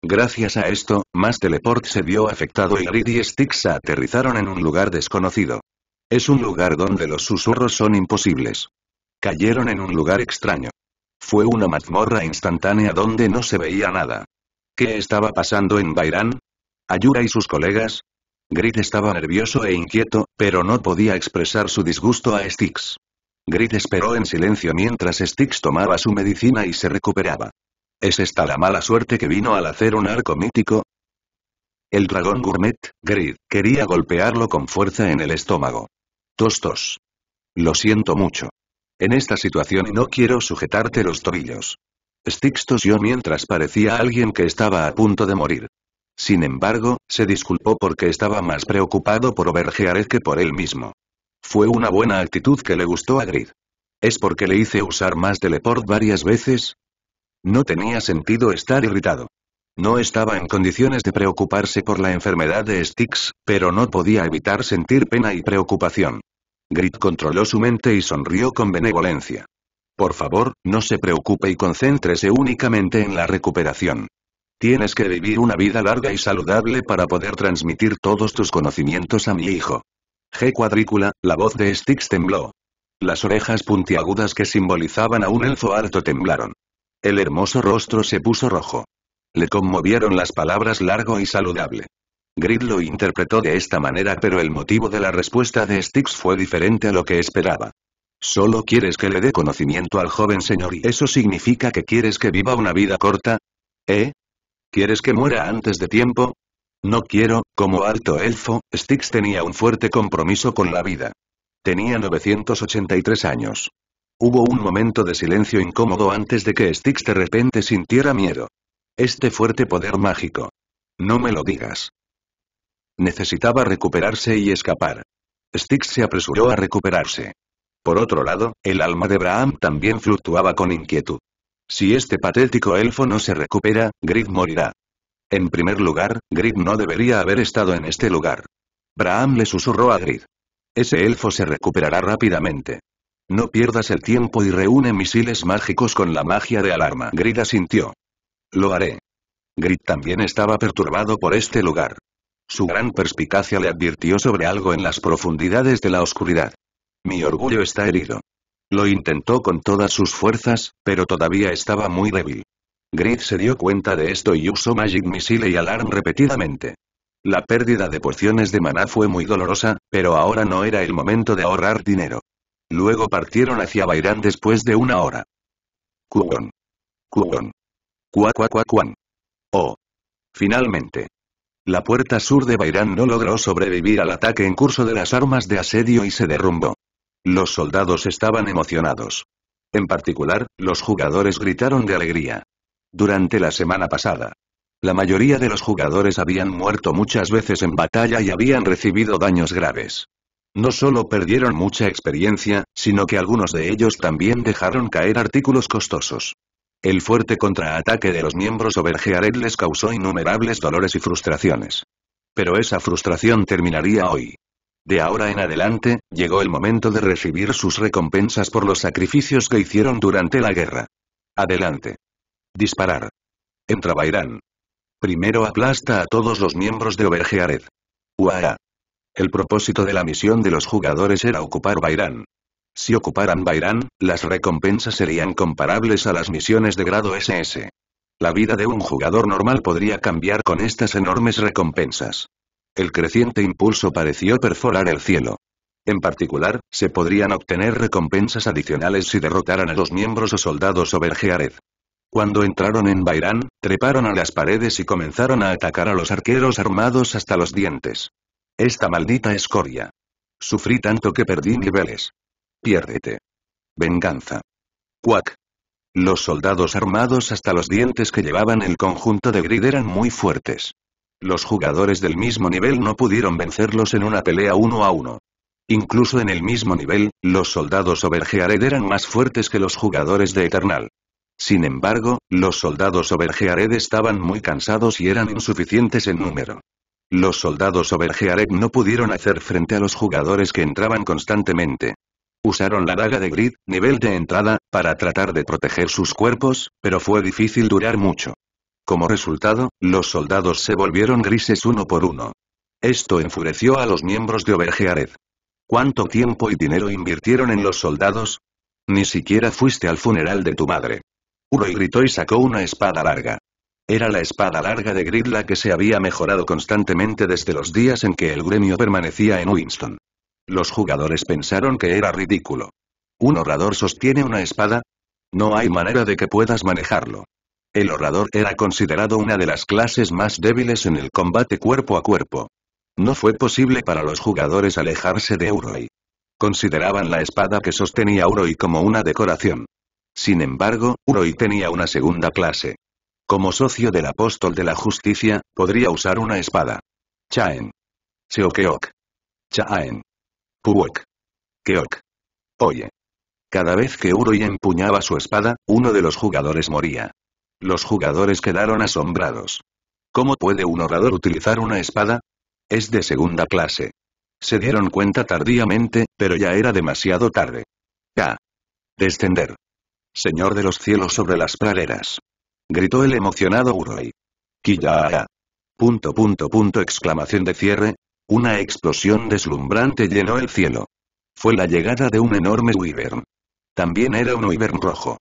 Gracias a esto, más teleport se vio afectado y Reed y se aterrizaron en un lugar desconocido. Es un lugar donde los susurros son imposibles. Cayeron en un lugar extraño. Fue una mazmorra instantánea donde no se veía nada. ¿Qué estaba pasando en Bairán? Ayura y sus colegas, Grid estaba nervioso e inquieto, pero no podía expresar su disgusto a Styx. Grid esperó en silencio mientras Styx tomaba su medicina y se recuperaba. ¿Es esta la mala suerte que vino al hacer un arco mítico? El dragón gourmet, Grid, quería golpearlo con fuerza en el estómago. Tostos. Lo siento mucho. En esta situación no quiero sujetarte los tobillos. Styx tosió mientras parecía alguien que estaba a punto de morir. Sin embargo, se disculpó porque estaba más preocupado por Obergeared que por él mismo. Fue una buena actitud que le gustó a Grid. ¿Es porque le hice usar más teleport varias veces? No tenía sentido estar irritado. No estaba en condiciones de preocuparse por la enfermedad de Styx, pero no podía evitar sentir pena y preocupación. Grit controló su mente y sonrió con benevolencia. Por favor, no se preocupe y concéntrese únicamente en la recuperación. Tienes que vivir una vida larga y saludable para poder transmitir todos tus conocimientos a mi hijo. G cuadrícula, la voz de Styx tembló. Las orejas puntiagudas que simbolizaban a un elfo alto temblaron. El hermoso rostro se puso rojo. Le conmovieron las palabras largo y saludable. Grid lo interpretó de esta manera pero el motivo de la respuesta de Styx fue diferente a lo que esperaba. Solo quieres que le dé conocimiento al joven señor y eso significa que quieres que viva una vida corta? ¿Eh? ¿Quieres que muera antes de tiempo? No quiero, como alto elfo, Styx tenía un fuerte compromiso con la vida. Tenía 983 años. Hubo un momento de silencio incómodo antes de que Styx de repente sintiera miedo. Este fuerte poder mágico. No me lo digas. Necesitaba recuperarse y escapar. Styx se apresuró a recuperarse. Por otro lado, el alma de Abraham también fluctuaba con inquietud. Si este patético elfo no se recupera, Grit morirá. En primer lugar, Grit no debería haber estado en este lugar. Braham le susurró a Grid. Ese elfo se recuperará rápidamente. No pierdas el tiempo y reúne misiles mágicos con la magia de alarma. Grid asintió. Lo haré. Grid también estaba perturbado por este lugar. Su gran perspicacia le advirtió sobre algo en las profundidades de la oscuridad. Mi orgullo está herido. Lo intentó con todas sus fuerzas, pero todavía estaba muy débil. Grid se dio cuenta de esto y usó Magic Missile y Alarm repetidamente. La pérdida de porciones de maná fue muy dolorosa, pero ahora no era el momento de ahorrar dinero. Luego partieron hacia Bairán después de una hora. Cuon. Cuon. Cuacuacuacuan. Oh. Finalmente. La puerta sur de Bairán no logró sobrevivir al ataque en curso de las armas de asedio y se derrumbó. Los soldados estaban emocionados. En particular, los jugadores gritaron de alegría. Durante la semana pasada, la mayoría de los jugadores habían muerto muchas veces en batalla y habían recibido daños graves. No solo perdieron mucha experiencia, sino que algunos de ellos también dejaron caer artículos costosos. El fuerte contraataque de los miembros Obergearet les causó innumerables dolores y frustraciones. Pero esa frustración terminaría hoy. De ahora en adelante, llegó el momento de recibir sus recompensas por los sacrificios que hicieron durante la guerra. Adelante. Disparar. Entra Bairán. Primero aplasta a todos los miembros de Obergeared. ¡Uaa! El propósito de la misión de los jugadores era ocupar Bairán. Si ocuparan Bairán, las recompensas serían comparables a las misiones de grado SS. La vida de un jugador normal podría cambiar con estas enormes recompensas. El creciente impulso pareció perforar el cielo. En particular, se podrían obtener recompensas adicionales si derrotaran a los miembros o soldados Obergeared. Cuando entraron en Bairán, treparon a las paredes y comenzaron a atacar a los arqueros armados hasta los dientes. Esta maldita escoria. Sufrí tanto que perdí niveles. Piérdete. Venganza. Cuac. Los soldados armados hasta los dientes que llevaban el conjunto de grid eran muy fuertes. Los jugadores del mismo nivel no pudieron vencerlos en una pelea uno a uno. Incluso en el mismo nivel, los soldados Overgeared eran más fuertes que los jugadores de Eternal. Sin embargo, los soldados Overgeared estaban muy cansados y eran insuficientes en número. Los soldados Overgeared no pudieron hacer frente a los jugadores que entraban constantemente. Usaron la daga de Grid, nivel de entrada, para tratar de proteger sus cuerpos, pero fue difícil durar mucho. Como resultado, los soldados se volvieron grises uno por uno. Esto enfureció a los miembros de Obergeared. ¿Cuánto tiempo y dinero invirtieron en los soldados? Ni siquiera fuiste al funeral de tu madre. Uroy gritó y sacó una espada larga. Era la espada larga de Gridla que se había mejorado constantemente desde los días en que el gremio permanecía en Winston. Los jugadores pensaron que era ridículo. ¿Un orador sostiene una espada? No hay manera de que puedas manejarlo. El orador era considerado una de las clases más débiles en el combate cuerpo a cuerpo. No fue posible para los jugadores alejarse de Uroi. Consideraban la espada que sostenía Uroi como una decoración. Sin embargo, Uroi tenía una segunda clase. Como socio del apóstol de la justicia, podría usar una espada. Chaen. Seokeok. Chaen. Puwek. Keok. Oye. Cada vez que Uroi empuñaba su espada, uno de los jugadores moría. Los jugadores quedaron asombrados. ¿Cómo puede un orador utilizar una espada? Es de segunda clase. Se dieron cuenta tardíamente, pero ya era demasiado tarde. Ya. Descender. Señor de los cielos sobre las praderas. Gritó el emocionado Uroi. Kiyaa. Punto punto punto exclamación de cierre. Una explosión deslumbrante llenó el cielo. Fue la llegada de un enorme wyvern. También era un wyvern rojo.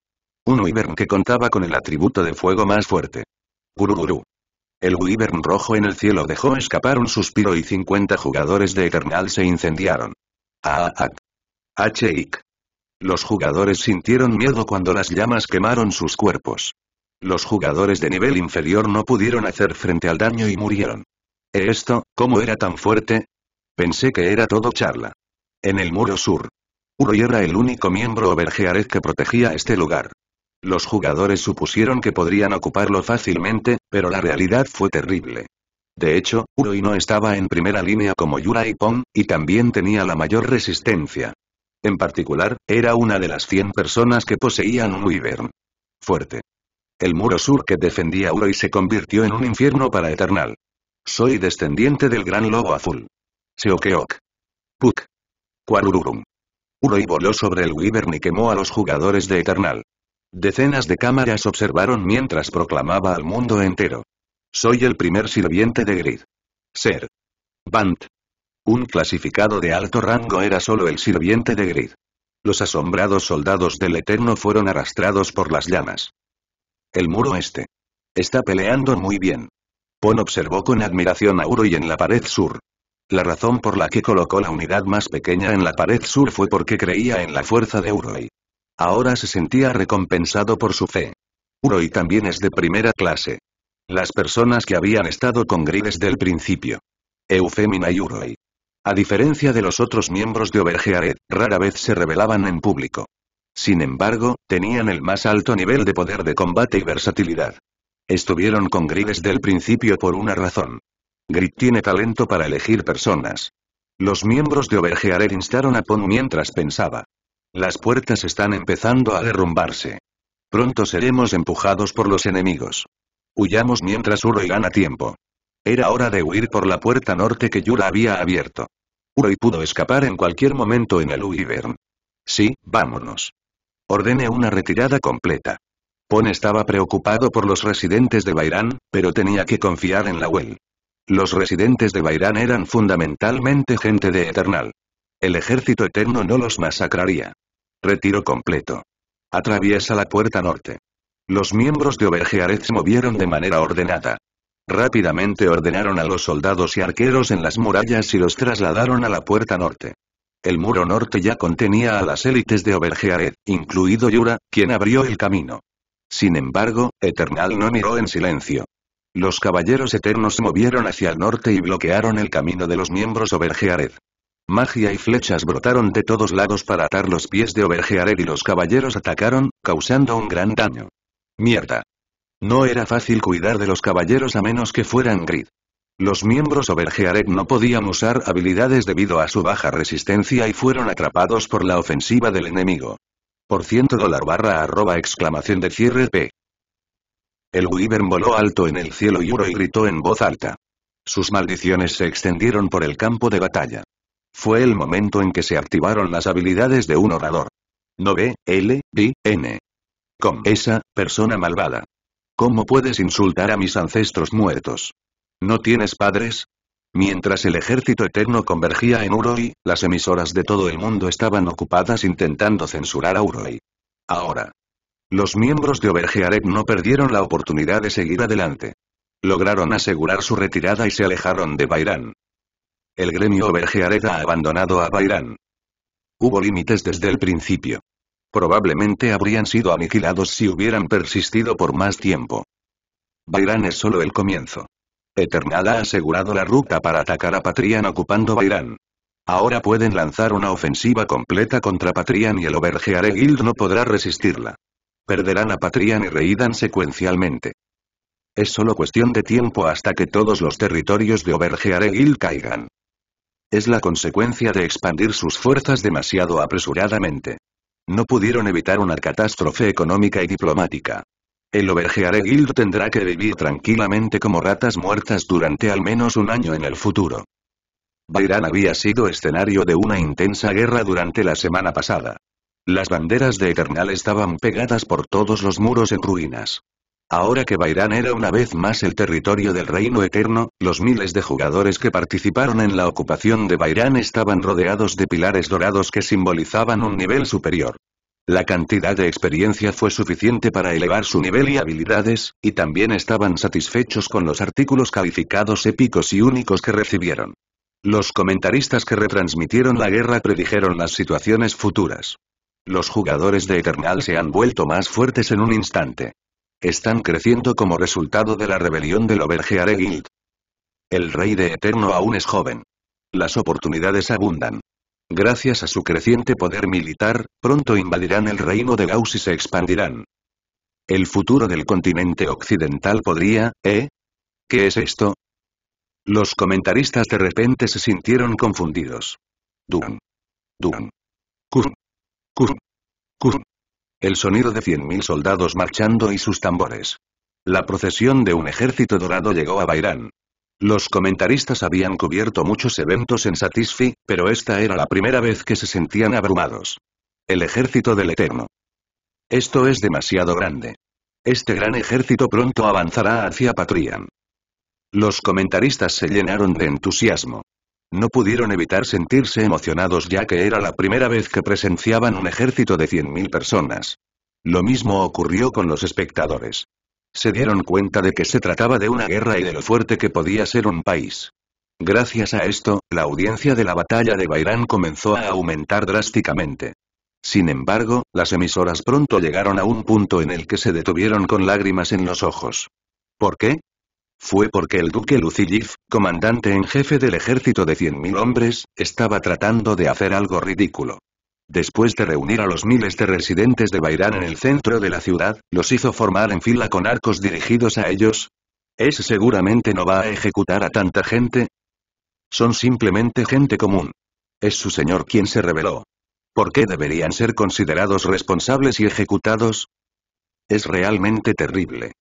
Un wyvern que contaba con el atributo de fuego más fuerte. Guruguru. El wyvern rojo en el cielo dejó escapar un suspiro y 50 jugadores de Eternal se incendiaron. Ah, ah, ah, Hik. Los jugadores sintieron miedo cuando las llamas quemaron sus cuerpos. Los jugadores de nivel inferior no pudieron hacer frente al daño y murieron. ¿E ¿Esto, cómo era tan fuerte? Pensé que era todo charla. En el muro sur. Uroy era el único miembro Overgearez que protegía este lugar. Los jugadores supusieron que podrían ocuparlo fácilmente, pero la realidad fue terrible. De hecho, Uroi no estaba en primera línea como Yura y Pong, y también tenía la mayor resistencia. En particular, era una de las 100 personas que poseían un Wyvern. Fuerte. El muro sur que defendía Uroi se convirtió en un infierno para Eternal. Soy descendiente del gran lobo azul. Seokeok. Puk. Quarururum. Uroi voló sobre el Wyvern y quemó a los jugadores de Eternal. Decenas de cámaras observaron mientras proclamaba al mundo entero. Soy el primer sirviente de Grid. Ser. Bant. Un clasificado de alto rango era solo el sirviente de Grid. Los asombrados soldados del Eterno fueron arrastrados por las llamas. El muro este. Está peleando muy bien. Pon observó con admiración a Uroi y en la pared sur. La razón por la que colocó la unidad más pequeña en la pared sur fue porque creía en la fuerza de Uroi. Ahora se sentía recompensado por su fe. Uroi también es de primera clase. Las personas que habían estado con Gri desde el principio. Eufemina y Uroi. A diferencia de los otros miembros de Obergeared, rara vez se revelaban en público. Sin embargo, tenían el más alto nivel de poder de combate y versatilidad. Estuvieron con Gri desde el principio por una razón. Grit tiene talento para elegir personas. Los miembros de Obergeared instaron a Pon mientras pensaba. Las puertas están empezando a derrumbarse. Pronto seremos empujados por los enemigos. Huyamos mientras Uroi gana tiempo. Era hora de huir por la puerta norte que Yura había abierto. Uroi pudo escapar en cualquier momento en el Uivern. Sí, vámonos. Ordene una retirada completa. Pon estaba preocupado por los residentes de Bairán, pero tenía que confiar en la UEL. Los residentes de Bairán eran fundamentalmente gente de Eternal. El ejército eterno no los masacraría. Retiro completo. Atraviesa la puerta norte. Los miembros de Obergeareth se movieron de manera ordenada. Rápidamente ordenaron a los soldados y arqueros en las murallas y los trasladaron a la puerta norte. El muro norte ya contenía a las élites de oberjared, incluido Yura, quien abrió el camino. Sin embargo, Eternal no miró en silencio. Los caballeros eternos se movieron hacia el norte y bloquearon el camino de los miembros oberjared. Magia y flechas brotaron de todos lados para atar los pies de Obergearet y los caballeros atacaron, causando un gran daño. Mierda. No era fácil cuidar de los caballeros a menos que fueran grid. Los miembros Obergearet no podían usar habilidades debido a su baja resistencia y fueron atrapados por la ofensiva del enemigo. Por ciento dólar barra arroba exclamación de cierre P. El Wyvern voló alto en el cielo y oro y gritó en voz alta. Sus maldiciones se extendieron por el campo de batalla. Fue el momento en que se activaron las habilidades de un orador. No ve, L, D, N. Con esa, persona malvada. ¿Cómo puedes insultar a mis ancestros muertos? ¿No tienes padres? Mientras el ejército eterno convergía en Uroi, las emisoras de todo el mundo estaban ocupadas intentando censurar a Uroi. Ahora. Los miembros de Obergearet no perdieron la oportunidad de seguir adelante. Lograron asegurar su retirada y se alejaron de Bairán. El gremio Obergeared ha abandonado a Bairán. Hubo límites desde el principio. Probablemente habrían sido aniquilados si hubieran persistido por más tiempo. Bairán es solo el comienzo. Eternal ha asegurado la ruta para atacar a Patrian ocupando Bairán. Ahora pueden lanzar una ofensiva completa contra Patrian y el Overgeare Guild no podrá resistirla. Perderán a Patrian y Reidan secuencialmente. Es solo cuestión de tiempo hasta que todos los territorios de Overgeare Guild caigan es la consecuencia de expandir sus fuerzas demasiado apresuradamente. No pudieron evitar una catástrofe económica y diplomática. El Obergeare Guild tendrá que vivir tranquilamente como ratas muertas durante al menos un año en el futuro. Bairán había sido escenario de una intensa guerra durante la semana pasada. Las banderas de Eternal estaban pegadas por todos los muros en ruinas. Ahora que Bairán era una vez más el territorio del Reino Eterno, los miles de jugadores que participaron en la ocupación de Bairán estaban rodeados de pilares dorados que simbolizaban un nivel superior. La cantidad de experiencia fue suficiente para elevar su nivel y habilidades, y también estaban satisfechos con los artículos calificados épicos y únicos que recibieron. Los comentaristas que retransmitieron la guerra predijeron las situaciones futuras. Los jugadores de Eternal se han vuelto más fuertes en un instante. Están creciendo como resultado de la rebelión del Obergearegild. El rey de Eterno aún es joven. Las oportunidades abundan. Gracias a su creciente poder militar, pronto invadirán el reino de Gauss y se expandirán. El futuro del continente occidental podría, ¿eh? ¿Qué es esto? Los comentaristas de repente se sintieron confundidos. Duran. Duran el sonido de cien mil soldados marchando y sus tambores. La procesión de un ejército dorado llegó a Bairán. Los comentaristas habían cubierto muchos eventos en Satisfi, pero esta era la primera vez que se sentían abrumados. El ejército del Eterno. Esto es demasiado grande. Este gran ejército pronto avanzará hacia Patrian. Los comentaristas se llenaron de entusiasmo. No pudieron evitar sentirse emocionados ya que era la primera vez que presenciaban un ejército de 100.000 personas. Lo mismo ocurrió con los espectadores. Se dieron cuenta de que se trataba de una guerra y de lo fuerte que podía ser un país. Gracias a esto, la audiencia de la batalla de Bairán comenzó a aumentar drásticamente. Sin embargo, las emisoras pronto llegaron a un punto en el que se detuvieron con lágrimas en los ojos. ¿Por qué? fue porque el duque Lucillif, comandante en jefe del ejército de 100.000 hombres, estaba tratando de hacer algo ridículo. Después de reunir a los miles de residentes de Bairán en el centro de la ciudad, los hizo formar en fila con arcos dirigidos a ellos. ¿Es seguramente no va a ejecutar a tanta gente? Son simplemente gente común. Es su señor quien se rebeló. ¿Por qué deberían ser considerados responsables y ejecutados? Es realmente terrible.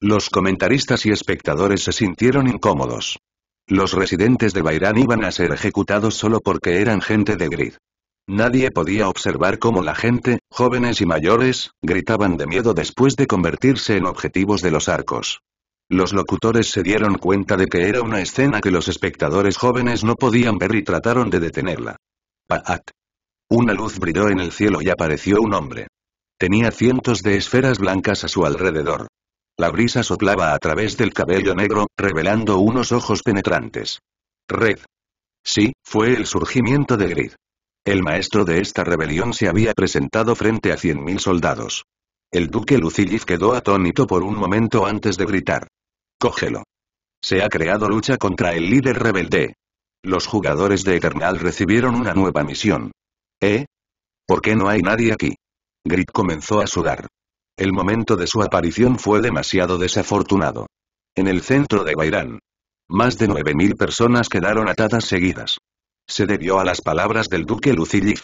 Los comentaristas y espectadores se sintieron incómodos. Los residentes de Bairán iban a ser ejecutados solo porque eran gente de Grid. Nadie podía observar cómo la gente, jóvenes y mayores, gritaban de miedo después de convertirse en objetivos de los arcos. Los locutores se dieron cuenta de que era una escena que los espectadores jóvenes no podían ver y trataron de detenerla. Paat. Una luz brilló en el cielo y apareció un hombre. Tenía cientos de esferas blancas a su alrededor. La brisa soplaba a través del cabello negro, revelando unos ojos penetrantes. Red. Sí, fue el surgimiento de Grid. El maestro de esta rebelión se había presentado frente a 100.000 soldados. El duque Lucilliz quedó atónito por un momento antes de gritar. Cógelo. Se ha creado lucha contra el líder rebelde. Los jugadores de Eternal recibieron una nueva misión. ¿Eh? ¿Por qué no hay nadie aquí? Grit comenzó a sudar. El momento de su aparición fue demasiado desafortunado. En el centro de Bairán. Más de 9.000 personas quedaron atadas seguidas. Se debió a las palabras del duque Lucilif.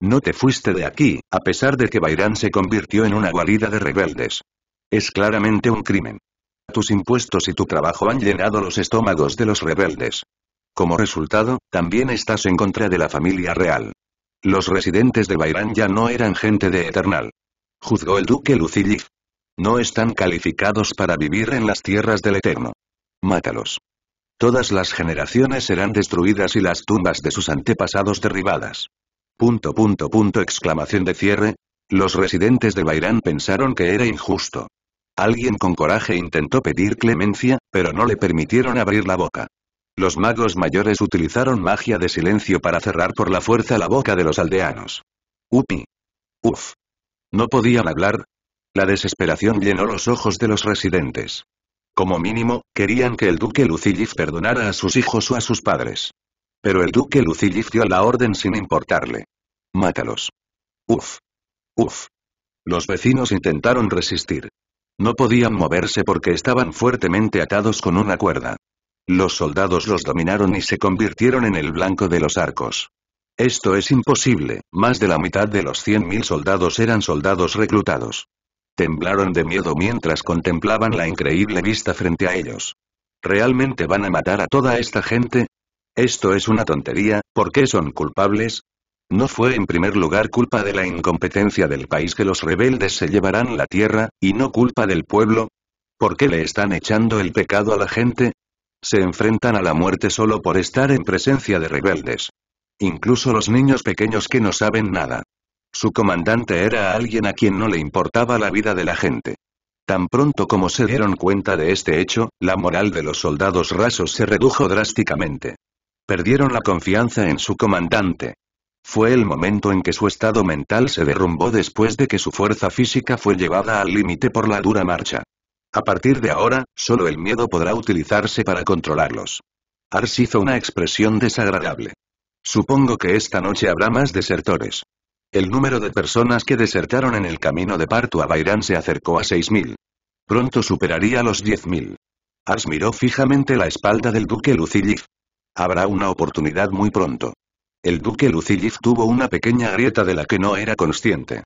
No te fuiste de aquí, a pesar de que Bairán se convirtió en una guarida de rebeldes. Es claramente un crimen. Tus impuestos y tu trabajo han llenado los estómagos de los rebeldes. Como resultado, también estás en contra de la familia real. Los residentes de Bairán ya no eran gente de Eternal juzgó el duque Lucillif. No están calificados para vivir en las tierras del Eterno. Mátalos. Todas las generaciones serán destruidas y las tumbas de sus antepasados derribadas. Punto punto punto exclamación de cierre. Los residentes de Bairán pensaron que era injusto. Alguien con coraje intentó pedir clemencia, pero no le permitieron abrir la boca. Los magos mayores utilizaron magia de silencio para cerrar por la fuerza la boca de los aldeanos. Upi. Uf. ¿No podían hablar? La desesperación llenó los ojos de los residentes. Como mínimo, querían que el duque Lucillif perdonara a sus hijos o a sus padres. Pero el duque Lucillif dio la orden sin importarle. Mátalos. Uf. Uf. Los vecinos intentaron resistir. No podían moverse porque estaban fuertemente atados con una cuerda. Los soldados los dominaron y se convirtieron en el blanco de los arcos. Esto es imposible, más de la mitad de los 100.000 soldados eran soldados reclutados. Temblaron de miedo mientras contemplaban la increíble vista frente a ellos. ¿Realmente van a matar a toda esta gente? Esto es una tontería, ¿por qué son culpables? No fue en primer lugar culpa de la incompetencia del país que los rebeldes se llevarán la tierra, y no culpa del pueblo. ¿Por qué le están echando el pecado a la gente? Se enfrentan a la muerte solo por estar en presencia de rebeldes. Incluso los niños pequeños que no saben nada. Su comandante era alguien a quien no le importaba la vida de la gente. Tan pronto como se dieron cuenta de este hecho, la moral de los soldados rasos se redujo drásticamente. Perdieron la confianza en su comandante. Fue el momento en que su estado mental se derrumbó después de que su fuerza física fue llevada al límite por la dura marcha. A partir de ahora, solo el miedo podrá utilizarse para controlarlos. Ars hizo una expresión desagradable. Supongo que esta noche habrá más desertores. El número de personas que desertaron en el camino de Parto a Bairán se acercó a 6.000. Pronto superaría los 10.000. Ars miró fijamente la espalda del duque Lucillif. Habrá una oportunidad muy pronto. El duque Lucillif tuvo una pequeña grieta de la que no era consciente.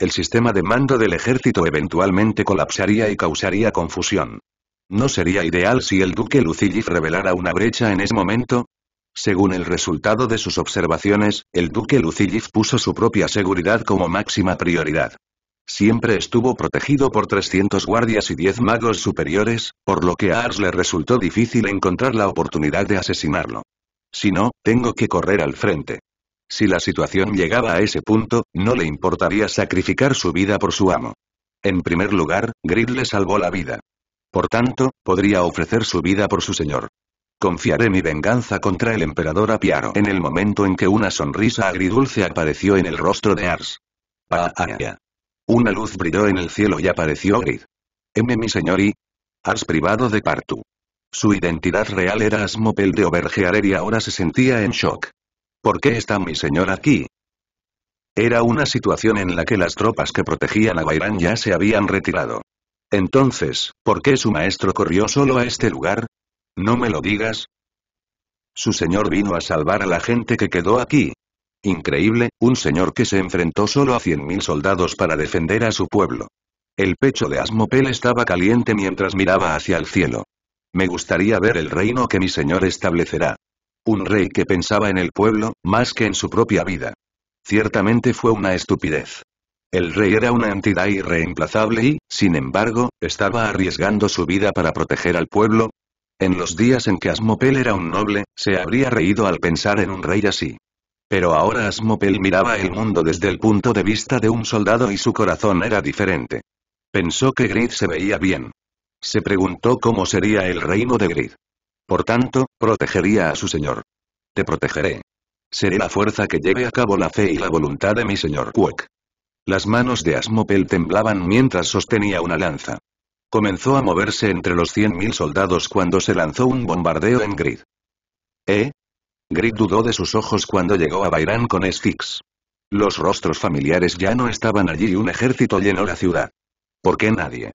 El sistema de mando del ejército eventualmente colapsaría y causaría confusión. ¿No sería ideal si el duque Lucillif revelara una brecha en ese momento? Según el resultado de sus observaciones, el duque Lucilliz puso su propia seguridad como máxima prioridad. Siempre estuvo protegido por 300 guardias y 10 magos superiores, por lo que a Ars le resultó difícil encontrar la oportunidad de asesinarlo. Si no, tengo que correr al frente. Si la situación llegaba a ese punto, no le importaría sacrificar su vida por su amo. En primer lugar, Grid le salvó la vida. Por tanto, podría ofrecer su vida por su señor. Confiaré mi venganza contra el emperador Apiaro en el momento en que una sonrisa agridulce apareció en el rostro de Ars. Pa ah, ah, ah, Una luz brilló en el cielo y apareció Grid. M. mi señor y... Ars privado de Partu. Su identidad real era Asmopel de Overgearer y ahora se sentía en shock. ¿Por qué está mi señor aquí? Era una situación en la que las tropas que protegían a Bairán ya se habían retirado. Entonces, ¿por qué su maestro corrió solo a este lugar? No me lo digas. Su señor vino a salvar a la gente que quedó aquí. Increíble, un señor que se enfrentó solo a 100.000 soldados para defender a su pueblo. El pecho de Asmopel estaba caliente mientras miraba hacia el cielo. Me gustaría ver el reino que mi señor establecerá. Un rey que pensaba en el pueblo, más que en su propia vida. Ciertamente fue una estupidez. El rey era una entidad irreemplazable y, sin embargo, estaba arriesgando su vida para proteger al pueblo, en los días en que Asmopel era un noble, se habría reído al pensar en un rey así. Pero ahora Asmopel miraba el mundo desde el punto de vista de un soldado y su corazón era diferente. Pensó que Grid se veía bien. Se preguntó cómo sería el reino de Grid. Por tanto, protegería a su señor. Te protegeré. Seré la fuerza que lleve a cabo la fe y la voluntad de mi señor cuek Las manos de Asmopel temblaban mientras sostenía una lanza. Comenzó a moverse entre los 100.000 soldados cuando se lanzó un bombardeo en Grid. ¿Eh? Grid dudó de sus ojos cuando llegó a Bairán con Sphinx. Los rostros familiares ya no estaban allí y un ejército llenó la ciudad. ¿Por qué nadie?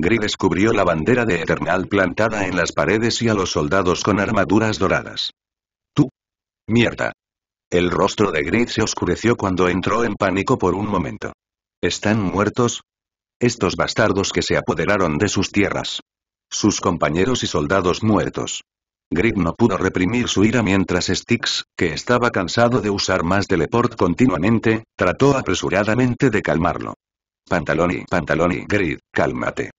Grid descubrió la bandera de Eternal plantada en las paredes y a los soldados con armaduras doradas. ¡Tú! ¡Mierda! El rostro de Grid se oscureció cuando entró en pánico por un momento. ¿Están muertos? Estos bastardos que se apoderaron de sus tierras. Sus compañeros y soldados muertos. Grid no pudo reprimir su ira mientras Styx, que estaba cansado de usar más teleport continuamente, trató apresuradamente de calmarlo. Pantaloni, Pantaloni, Grid, cálmate.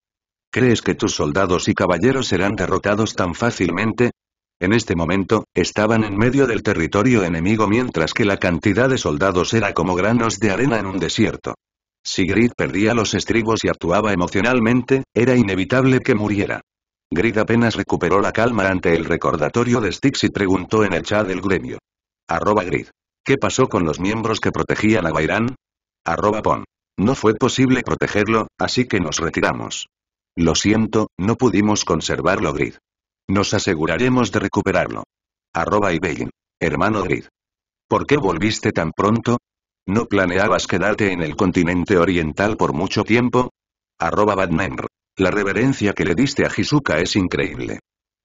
¿Crees que tus soldados y caballeros serán derrotados tan fácilmente? En este momento, estaban en medio del territorio enemigo mientras que la cantidad de soldados era como granos de arena en un desierto. Si Grid perdía los estribos y actuaba emocionalmente, era inevitable que muriera. Grid apenas recuperó la calma ante el recordatorio de Styx y preguntó en el chat del gremio. Arroba Grid. ¿Qué pasó con los miembros que protegían a Bairán? Arroba Pon. No fue posible protegerlo, así que nos retiramos. Lo siento, no pudimos conservarlo Grid. Nos aseguraremos de recuperarlo. Arroba Ibein. Hermano Grid. ¿Por qué volviste tan pronto? ¿No planeabas quedarte en el continente oriental por mucho tiempo? Arroba batman La reverencia que le diste a Jisuka es increíble.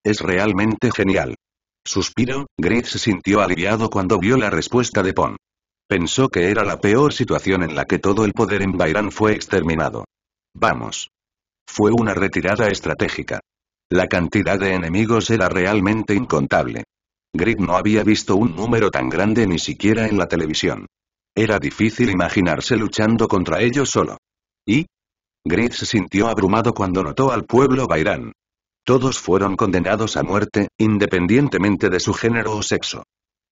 Es realmente genial. Suspiro, Grit se sintió aliviado cuando vio la respuesta de Pon. Pensó que era la peor situación en la que todo el poder en Bairán fue exterminado. Vamos. Fue una retirada estratégica. La cantidad de enemigos era realmente incontable. Grit no había visto un número tan grande ni siquiera en la televisión. Era difícil imaginarse luchando contra ellos solo. ¿Y? Gris se sintió abrumado cuando notó al pueblo Bairán. Todos fueron condenados a muerte, independientemente de su género o sexo.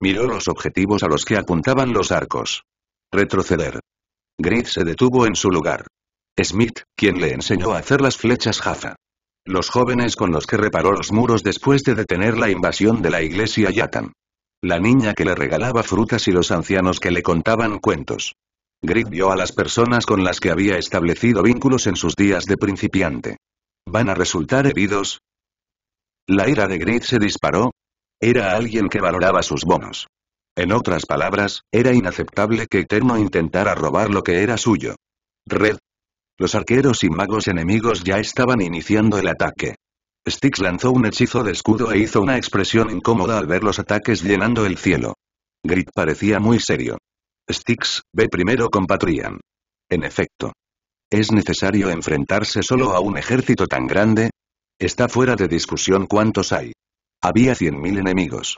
Miró los objetivos a los que apuntaban los arcos. Retroceder. Grid se detuvo en su lugar. Smith, quien le enseñó a hacer las flechas jaza. Los jóvenes con los que reparó los muros después de detener la invasión de la iglesia Yatan. La niña que le regalaba frutas y los ancianos que le contaban cuentos. Grit vio a las personas con las que había establecido vínculos en sus días de principiante. ¿Van a resultar heridos? La ira de Grit se disparó. Era alguien que valoraba sus bonos. En otras palabras, era inaceptable que Eterno intentara robar lo que era suyo. Red. Los arqueros y magos enemigos ya estaban iniciando el ataque. Styx lanzó un hechizo de escudo e hizo una expresión incómoda al ver los ataques llenando el cielo. Grit parecía muy serio. Styx, ve primero con Patrian. En efecto. ¿Es necesario enfrentarse solo a un ejército tan grande? Está fuera de discusión cuántos hay. Había 100.000 enemigos.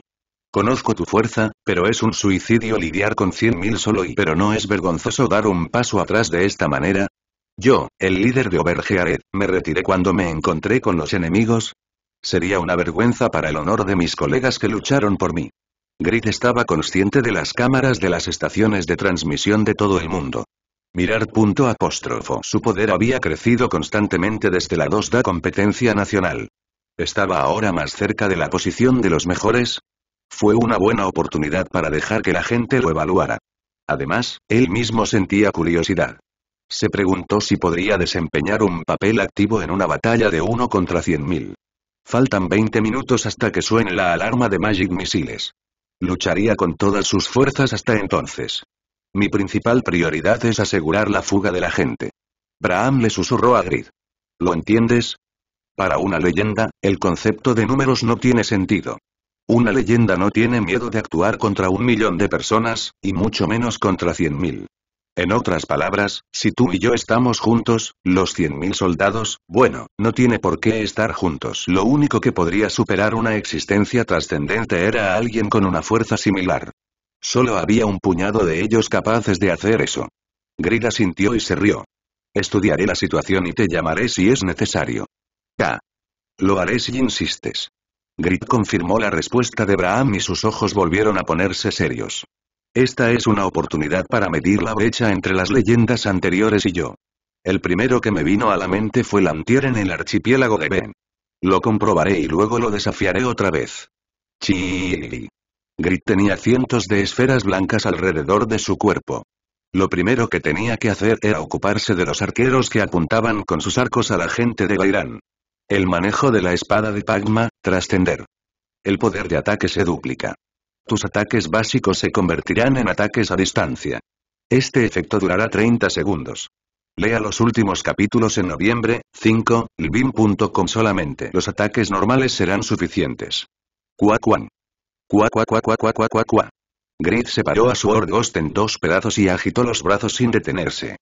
Conozco tu fuerza, pero es un suicidio lidiar con 100.000 solo y pero no es vergonzoso dar un paso atrás de esta manera, yo, el líder de Obergearet, me retiré cuando me encontré con los enemigos. Sería una vergüenza para el honor de mis colegas que lucharon por mí. Grid estaba consciente de las cámaras de las estaciones de transmisión de todo el mundo. Mirar punto apóstrofo. Su poder había crecido constantemente desde la 2 da competencia nacional. ¿Estaba ahora más cerca de la posición de los mejores? Fue una buena oportunidad para dejar que la gente lo evaluara. Además, él mismo sentía curiosidad. Se preguntó si podría desempeñar un papel activo en una batalla de uno contra 100.000. Faltan 20 minutos hasta que suene la alarma de Magic Misiles. Lucharía con todas sus fuerzas hasta entonces. Mi principal prioridad es asegurar la fuga de la gente. Braham le susurró a Grid. ¿Lo entiendes? Para una leyenda, el concepto de números no tiene sentido. Una leyenda no tiene miedo de actuar contra un millón de personas, y mucho menos contra cien mil. En otras palabras, si tú y yo estamos juntos, los 100.000 soldados, bueno, no tiene por qué estar juntos. Lo único que podría superar una existencia trascendente era alguien con una fuerza similar. Solo había un puñado de ellos capaces de hacer eso. Grida sintió y se rió. Estudiaré la situación y te llamaré si es necesario. Ya. Lo haré si insistes. Grit confirmó la respuesta de Abraham y sus ojos volvieron a ponerse serios. Esta es una oportunidad para medir la brecha entre las leyendas anteriores y yo. El primero que me vino a la mente fue Lantier en el archipiélago de Ben. Lo comprobaré y luego lo desafiaré otra vez. chi! Grit tenía cientos de esferas blancas alrededor de su cuerpo. Lo primero que tenía que hacer era ocuparse de los arqueros que apuntaban con sus arcos a la gente de Bairán. El manejo de la espada de Pagma, trascender. El poder de ataque se duplica. Tus ataques básicos se convertirán en ataques a distancia. Este efecto durará 30 segundos. Lea los últimos capítulos en noviembre, 5, solamente los ataques normales serán suficientes. Cuacuan. qua. Grid separó a su Orgost en dos pedazos y agitó los brazos sin detenerse.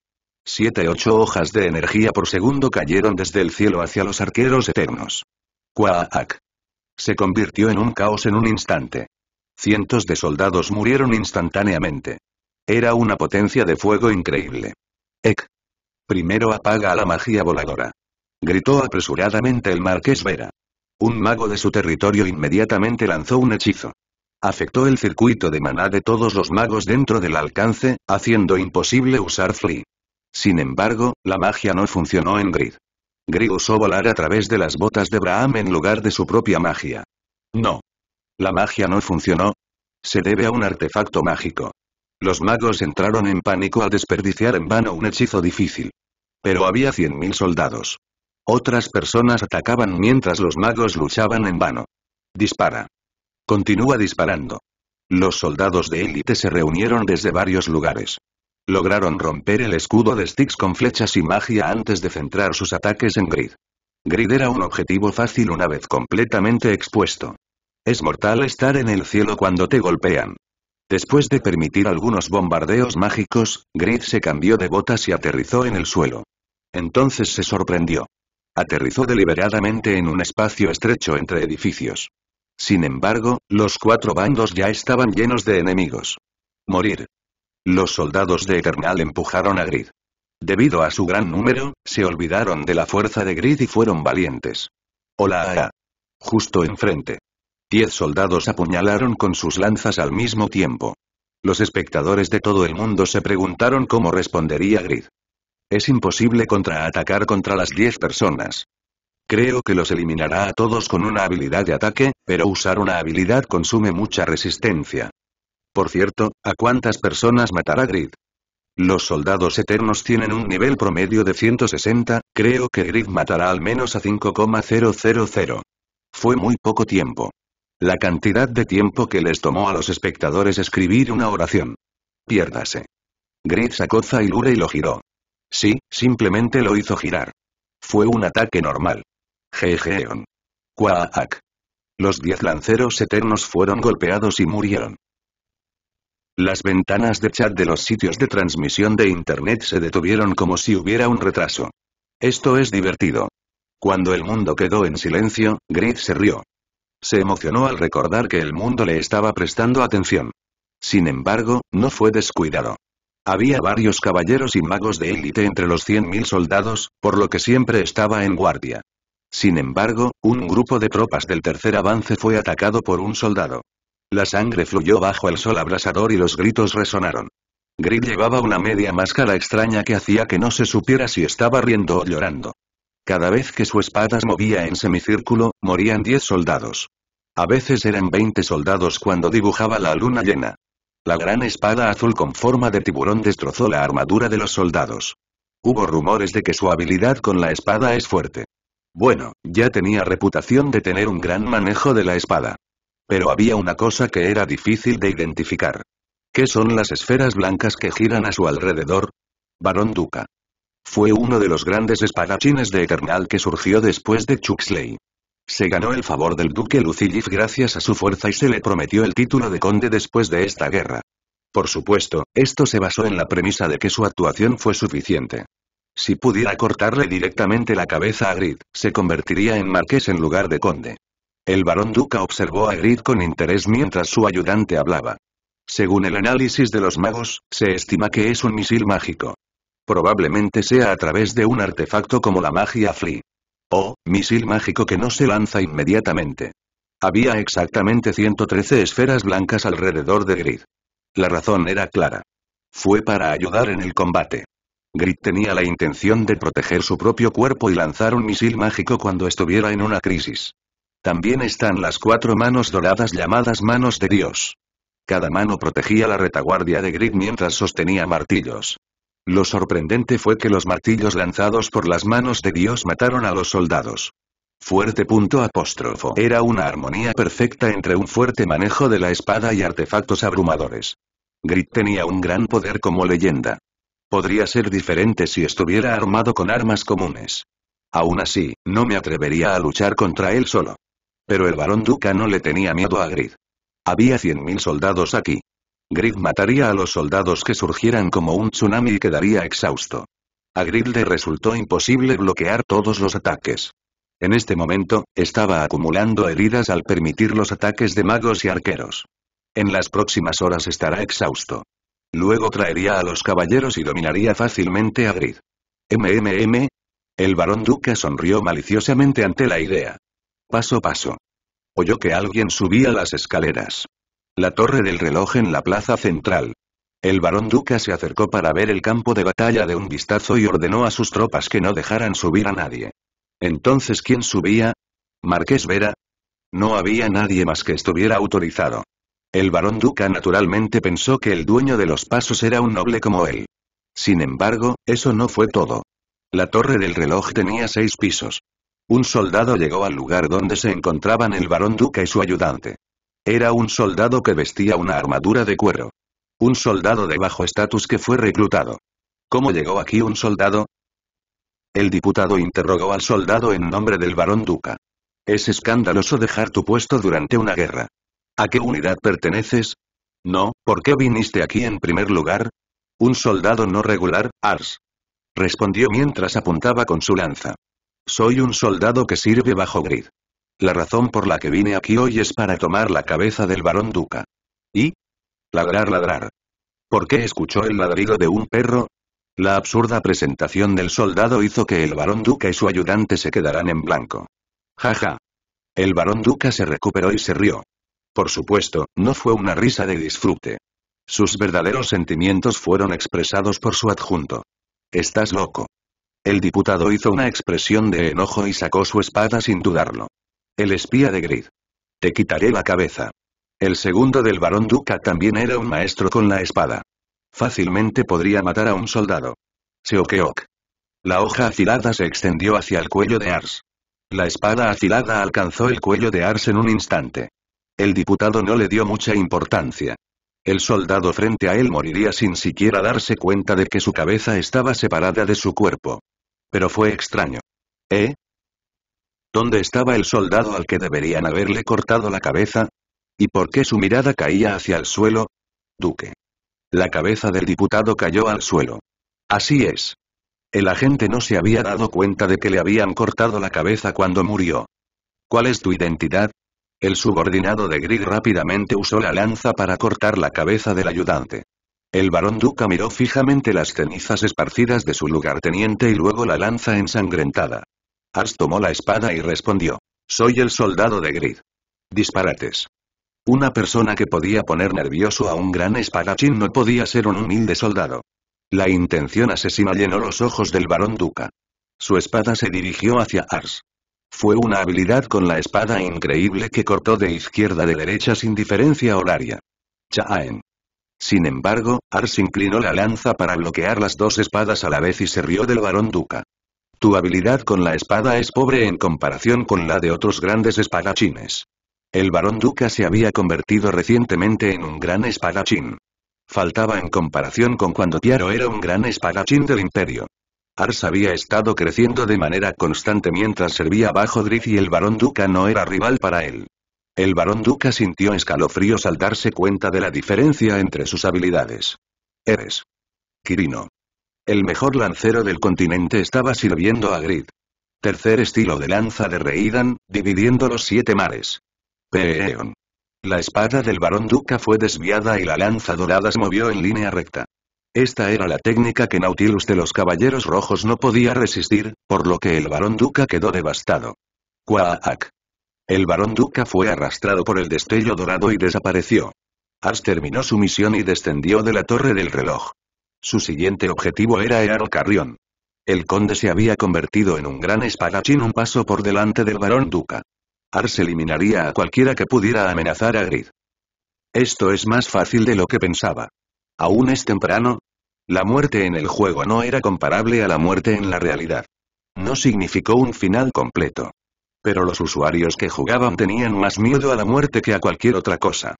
Siete ocho hojas de energía por segundo cayeron desde el cielo hacia los arqueros eternos. Quaak. Se convirtió en un caos en un instante. Cientos de soldados murieron instantáneamente. Era una potencia de fuego increíble. Ek. Primero apaga la magia voladora. Gritó apresuradamente el marqués Vera. Un mago de su territorio inmediatamente lanzó un hechizo. Afectó el circuito de maná de todos los magos dentro del alcance, haciendo imposible usar Flee. Sin embargo, la magia no funcionó en Grid. Grid usó volar a través de las botas de Braham en lugar de su propia magia. No. La magia no funcionó. Se debe a un artefacto mágico. Los magos entraron en pánico al desperdiciar en vano un hechizo difícil. Pero había 100.000 soldados. Otras personas atacaban mientras los magos luchaban en vano. Dispara. Continúa disparando. Los soldados de élite se reunieron desde varios lugares. Lograron romper el escudo de Styx con flechas y magia antes de centrar sus ataques en Grid. Grid era un objetivo fácil una vez completamente expuesto. Es mortal estar en el cielo cuando te golpean. Después de permitir algunos bombardeos mágicos, Grid se cambió de botas y aterrizó en el suelo. Entonces se sorprendió. Aterrizó deliberadamente en un espacio estrecho entre edificios. Sin embargo, los cuatro bandos ya estaban llenos de enemigos. Morir. Los soldados de Eternal empujaron a Grid. Debido a su gran número, se olvidaron de la fuerza de Grid y fueron valientes. Hola. Justo enfrente. Diez soldados apuñalaron con sus lanzas al mismo tiempo. Los espectadores de todo el mundo se preguntaron cómo respondería Grid. Es imposible contraatacar contra las diez personas. Creo que los eliminará a todos con una habilidad de ataque, pero usar una habilidad consume mucha resistencia. Por cierto, ¿a cuántas personas matará Grid? Los soldados eternos tienen un nivel promedio de 160, creo que Grid matará al menos a 5,000. Fue muy poco tiempo. La cantidad de tiempo que les tomó a los espectadores escribir una oración. Piérdase. Grid sacó Zailure y lo giró. Sí, simplemente lo hizo girar. Fue un ataque normal. Jejeon. Quaak. Los diez lanceros eternos fueron golpeados y murieron. Las ventanas de chat de los sitios de transmisión de Internet se detuvieron como si hubiera un retraso. Esto es divertido. Cuando el mundo quedó en silencio, Grid se rió. Se emocionó al recordar que el mundo le estaba prestando atención. Sin embargo, no fue descuidado. Había varios caballeros y magos de élite entre los 100.000 soldados, por lo que siempre estaba en guardia. Sin embargo, un grupo de tropas del tercer avance fue atacado por un soldado. La sangre fluyó bajo el sol abrasador y los gritos resonaron. Grid llevaba una media máscara extraña que hacía que no se supiera si estaba riendo o llorando. Cada vez que su espada se movía en semicírculo, morían 10 soldados. A veces eran 20 soldados cuando dibujaba la luna llena. La gran espada azul con forma de tiburón destrozó la armadura de los soldados. Hubo rumores de que su habilidad con la espada es fuerte. Bueno, ya tenía reputación de tener un gran manejo de la espada. Pero había una cosa que era difícil de identificar. ¿Qué son las esferas blancas que giran a su alrededor? Barón Duca. Fue uno de los grandes espadachines de Eternal que surgió después de Chuxley. Se ganó el favor del duque Lucilif gracias a su fuerza y se le prometió el título de conde después de esta guerra. Por supuesto, esto se basó en la premisa de que su actuación fue suficiente. Si pudiera cortarle directamente la cabeza a Grid, se convertiría en marqués en lugar de conde. El barón duca observó a Grid con interés mientras su ayudante hablaba. Según el análisis de los magos, se estima que es un misil mágico. Probablemente sea a través de un artefacto como la magia Flea. O, misil mágico que no se lanza inmediatamente. Había exactamente 113 esferas blancas alrededor de Grid. La razón era clara. Fue para ayudar en el combate. Grid tenía la intención de proteger su propio cuerpo y lanzar un misil mágico cuando estuviera en una crisis. También están las cuatro manos doradas llamadas manos de Dios. Cada mano protegía la retaguardia de Grid mientras sostenía martillos. Lo sorprendente fue que los martillos lanzados por las manos de Dios mataron a los soldados. Fuerte punto apóstrofo. Era una armonía perfecta entre un fuerte manejo de la espada y artefactos abrumadores. Grit tenía un gran poder como leyenda. Podría ser diferente si estuviera armado con armas comunes. Aún así, no me atrevería a luchar contra él solo. Pero el varón Duca no le tenía miedo a Grit. Había 100.000 soldados aquí. Grid mataría a los soldados que surgieran como un tsunami y quedaría exhausto. A Grid le resultó imposible bloquear todos los ataques. En este momento, estaba acumulando heridas al permitir los ataques de magos y arqueros. En las próximas horas estará exhausto. Luego traería a los caballeros y dominaría fácilmente a Grid. ¿MMM? El barón duque sonrió maliciosamente ante la idea. Paso a paso. Oyó que alguien subía las escaleras la torre del reloj en la plaza central. El barón Duca se acercó para ver el campo de batalla de un vistazo y ordenó a sus tropas que no dejaran subir a nadie. Entonces ¿quién subía? Marqués Vera. No había nadie más que estuviera autorizado. El barón Duca naturalmente pensó que el dueño de los pasos era un noble como él. Sin embargo, eso no fue todo. La torre del reloj tenía seis pisos. Un soldado llegó al lugar donde se encontraban el barón duca y su ayudante. Era un soldado que vestía una armadura de cuero. Un soldado de bajo estatus que fue reclutado. ¿Cómo llegó aquí un soldado? El diputado interrogó al soldado en nombre del barón duca. Es escandaloso dejar tu puesto durante una guerra. ¿A qué unidad perteneces? No, ¿por qué viniste aquí en primer lugar? Un soldado no regular, Ars. Respondió mientras apuntaba con su lanza. Soy un soldado que sirve bajo grid. La razón por la que vine aquí hoy es para tomar la cabeza del varón duca. ¿Y? Ladrar, ladrar. ¿Por qué escuchó el ladrido de un perro? La absurda presentación del soldado hizo que el varón duca y su ayudante se quedaran en blanco. Jaja. Ja. El varón duca se recuperó y se rió. Por supuesto, no fue una risa de disfrute. Sus verdaderos sentimientos fueron expresados por su adjunto. Estás loco. El diputado hizo una expresión de enojo y sacó su espada sin dudarlo. El espía de Grid. Te quitaré la cabeza. El segundo del barón Duca también era un maestro con la espada. Fácilmente podría matar a un soldado. Seokeok. La hoja afilada se extendió hacia el cuello de Ars. La espada afilada alcanzó el cuello de Ars en un instante. El diputado no le dio mucha importancia. El soldado frente a él moriría sin siquiera darse cuenta de que su cabeza estaba separada de su cuerpo. Pero fue extraño. ¿Eh? ¿Dónde estaba el soldado al que deberían haberle cortado la cabeza? ¿Y por qué su mirada caía hacia el suelo? Duque. La cabeza del diputado cayó al suelo. Así es. El agente no se había dado cuenta de que le habían cortado la cabeza cuando murió. ¿Cuál es tu identidad? El subordinado de Grig rápidamente usó la lanza para cortar la cabeza del ayudante. El barón Duca miró fijamente las cenizas esparcidas de su lugarteniente y luego la lanza ensangrentada. Ars tomó la espada y respondió. Soy el soldado de Grid. Disparates. Una persona que podía poner nervioso a un gran espadachín no podía ser un humilde soldado. La intención asesina llenó los ojos del varón duca. Su espada se dirigió hacia Ars. Fue una habilidad con la espada increíble que cortó de izquierda de derecha sin diferencia horaria. Chaen. Sin embargo, Ars inclinó la lanza para bloquear las dos espadas a la vez y se rió del varón duca. Tu habilidad con la espada es pobre en comparación con la de otros grandes espadachines. El barón Duca se había convertido recientemente en un gran espadachín. Faltaba en comparación con cuando Tiaro era un gran espadachín del imperio. Ars había estado creciendo de manera constante mientras servía bajo Drift y el barón Duca no era rival para él. El barón Duca sintió escalofríos al darse cuenta de la diferencia entre sus habilidades. Eres. Quirino. El mejor lancero del continente estaba sirviendo a Grid. Tercer estilo de lanza de Reidan, dividiendo los siete mares. Peon. La espada del varón duca fue desviada y la lanza dorada se movió en línea recta. Esta era la técnica que Nautilus de los Caballeros Rojos no podía resistir, por lo que el varón duca quedó devastado. Quaak. El varón duca fue arrastrado por el destello dorado y desapareció. Ars terminó su misión y descendió de la torre del reloj. Su siguiente objetivo era Earl carrión El conde se había convertido en un gran espadachín un paso por delante del barón duca. Ars eliminaría a cualquiera que pudiera amenazar a Grid. Esto es más fácil de lo que pensaba. Aún es temprano. La muerte en el juego no era comparable a la muerte en la realidad. No significó un final completo. Pero los usuarios que jugaban tenían más miedo a la muerte que a cualquier otra cosa.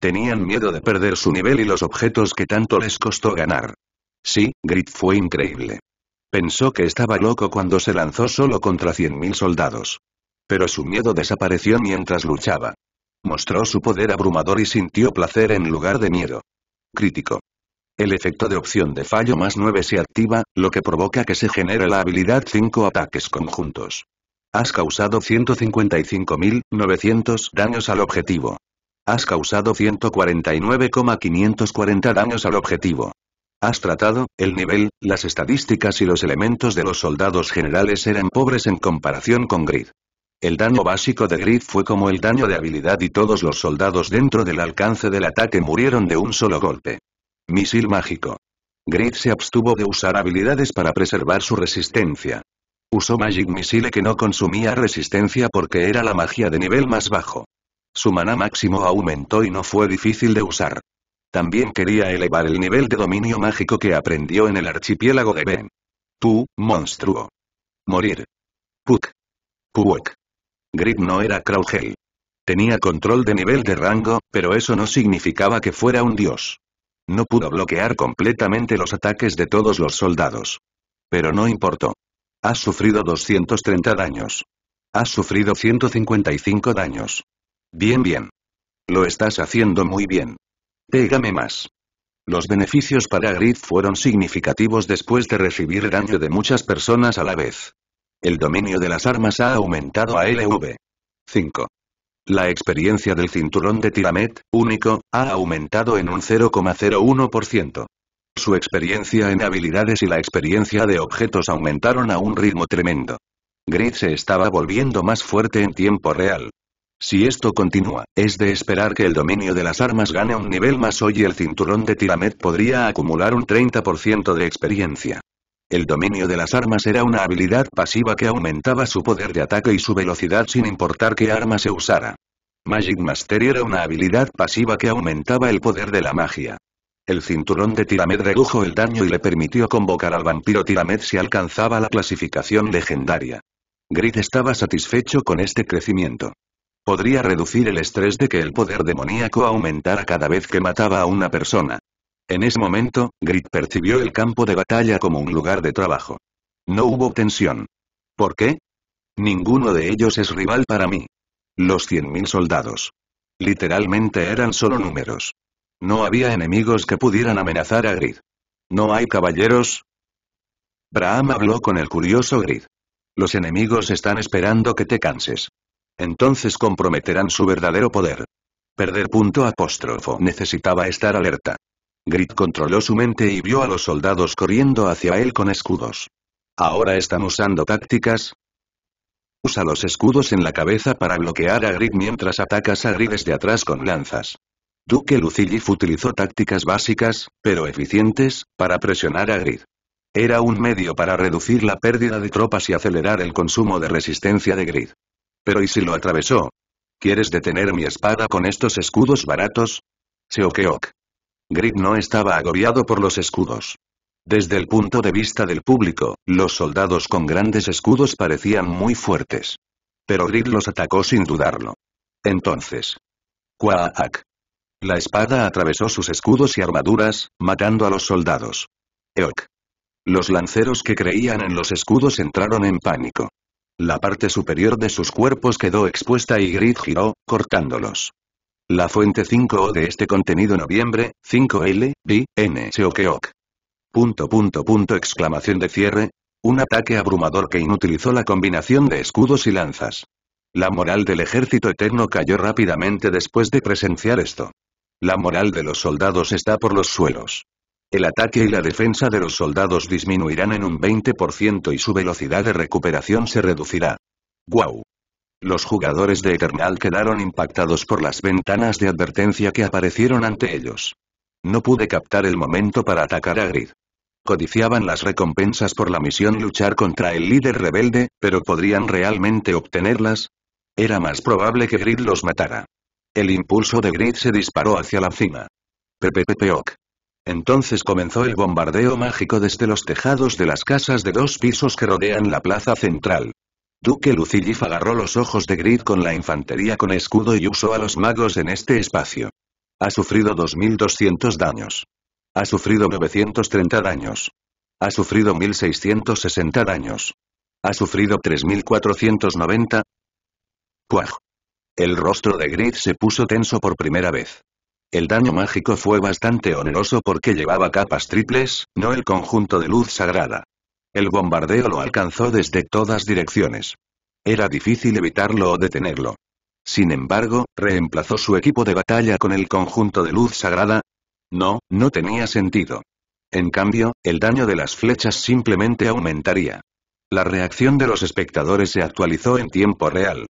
Tenían miedo de perder su nivel y los objetos que tanto les costó ganar. Sí, Grit fue increíble. Pensó que estaba loco cuando se lanzó solo contra 100.000 soldados. Pero su miedo desapareció mientras luchaba. Mostró su poder abrumador y sintió placer en lugar de miedo. Crítico. El efecto de opción de fallo más 9 se activa, lo que provoca que se genere la habilidad 5 ataques conjuntos. Has causado 155.900 daños al objetivo. Has causado 149.540 daños al objetivo. Has tratado, el nivel, las estadísticas y los elementos de los soldados generales eran pobres en comparación con Grid. El daño básico de Grid fue como el daño de habilidad y todos los soldados dentro del alcance del ataque murieron de un solo golpe. Misil mágico. Grid se abstuvo de usar habilidades para preservar su resistencia. Usó Magic Missile que no consumía resistencia porque era la magia de nivel más bajo. Su mana máximo aumentó y no fue difícil de usar. También quería elevar el nivel de dominio mágico que aprendió en el archipiélago de Ben. Tú, monstruo. Morir. Puk. Puwek. Grit no era Kraugel. Tenía control de nivel de rango, pero eso no significaba que fuera un dios. No pudo bloquear completamente los ataques de todos los soldados. Pero no importó. Has sufrido 230 daños. Has sufrido 155 daños. Bien bien. Lo estás haciendo muy bien. Pégame eh, más. Los beneficios para Grid fueron significativos después de recibir el daño de muchas personas a la vez. El dominio de las armas ha aumentado a LV. 5. La experiencia del cinturón de Tiramet, único, ha aumentado en un 0,01%. Su experiencia en habilidades y la experiencia de objetos aumentaron a un ritmo tremendo. Grid se estaba volviendo más fuerte en tiempo real. Si esto continúa, es de esperar que el dominio de las armas gane un nivel más hoy y el cinturón de Tiramet podría acumular un 30% de experiencia. El dominio de las armas era una habilidad pasiva que aumentaba su poder de ataque y su velocidad sin importar qué arma se usara. Magic Master era una habilidad pasiva que aumentaba el poder de la magia. El cinturón de Tiramet redujo el daño y le permitió convocar al vampiro Tiramet si alcanzaba la clasificación legendaria. Grid estaba satisfecho con este crecimiento. Podría reducir el estrés de que el poder demoníaco aumentara cada vez que mataba a una persona. En ese momento, Grit percibió el campo de batalla como un lugar de trabajo. No hubo tensión. ¿Por qué? Ninguno de ellos es rival para mí. Los 100.000 soldados. Literalmente eran solo números. No había enemigos que pudieran amenazar a Grid. ¿No hay caballeros? Braham habló con el curioso Grid. Los enemigos están esperando que te canses. Entonces comprometerán su verdadero poder. Perder punto apóstrofo necesitaba estar alerta. Grit controló su mente y vio a los soldados corriendo hacia él con escudos. ¿Ahora están usando tácticas? Usa los escudos en la cabeza para bloquear a Grit mientras atacas a Grit desde atrás con lanzas. Duque Lucillif utilizó tácticas básicas, pero eficientes, para presionar a Grid. Era un medio para reducir la pérdida de tropas y acelerar el consumo de resistencia de Grid. Pero ¿y si lo atravesó? ¿Quieres detener mi espada con estos escudos baratos? Seokeok. Grid no estaba agobiado por los escudos. Desde el punto de vista del público, los soldados con grandes escudos parecían muy fuertes. Pero Grid los atacó sin dudarlo. Entonces. Quaak. La espada atravesó sus escudos y armaduras, matando a los soldados. Eok. Los lanceros que creían en los escudos entraron en pánico. La parte superior de sus cuerpos quedó expuesta y Grid giró, cortándolos. La fuente 5O de este contenido noviembre, 5L, B, N, K. Punto punto punto exclamación de cierre. Un ataque abrumador que inutilizó la combinación de escudos y lanzas. La moral del ejército eterno cayó rápidamente después de presenciar esto. La moral de los soldados está por los suelos el ataque y la defensa de los soldados disminuirán en un 20% y su velocidad de recuperación se reducirá. ¡Guau! Los jugadores de Eternal quedaron impactados por las ventanas de advertencia que aparecieron ante ellos. No pude captar el momento para atacar a Grid. Codiciaban las recompensas por la misión luchar contra el líder rebelde, pero ¿podrían realmente obtenerlas? Era más probable que Grid los matara. El impulso de Grid se disparó hacia la cima. PPPPOC. Entonces comenzó el bombardeo mágico desde los tejados de las casas de dos pisos que rodean la plaza central. Duque Lucillif agarró los ojos de Grid con la infantería con escudo y usó a los magos en este espacio. Ha sufrido 2.200 daños. Ha sufrido 930 daños. Ha sufrido 1.660 daños. Ha sufrido 3.490. ¡Cuaj! El rostro de Grid se puso tenso por primera vez. El daño mágico fue bastante oneroso porque llevaba capas triples, no el conjunto de luz sagrada. El bombardeo lo alcanzó desde todas direcciones. Era difícil evitarlo o detenerlo. Sin embargo, reemplazó su equipo de batalla con el conjunto de luz sagrada. No, no tenía sentido. En cambio, el daño de las flechas simplemente aumentaría. La reacción de los espectadores se actualizó en tiempo real.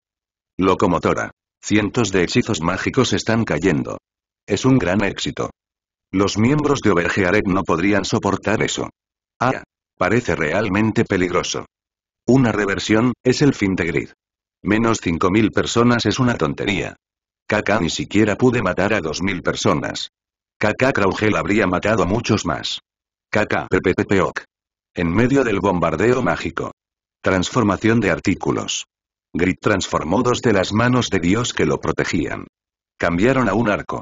Locomotora. Cientos de hechizos mágicos están cayendo. Es un gran éxito. Los miembros de Overgearet no podrían soportar eso. Ah, parece realmente peligroso. Una reversión, es el fin de Grid. Menos 5.000 personas es una tontería. Kaka ni siquiera pude matar a 2.000 personas. Kaka Kraugel habría matado a muchos más. Kaka P.P.P.P.O.K. En medio del bombardeo mágico. Transformación de artículos. Grid transformó dos de las manos de Dios que lo protegían. Cambiaron a un arco.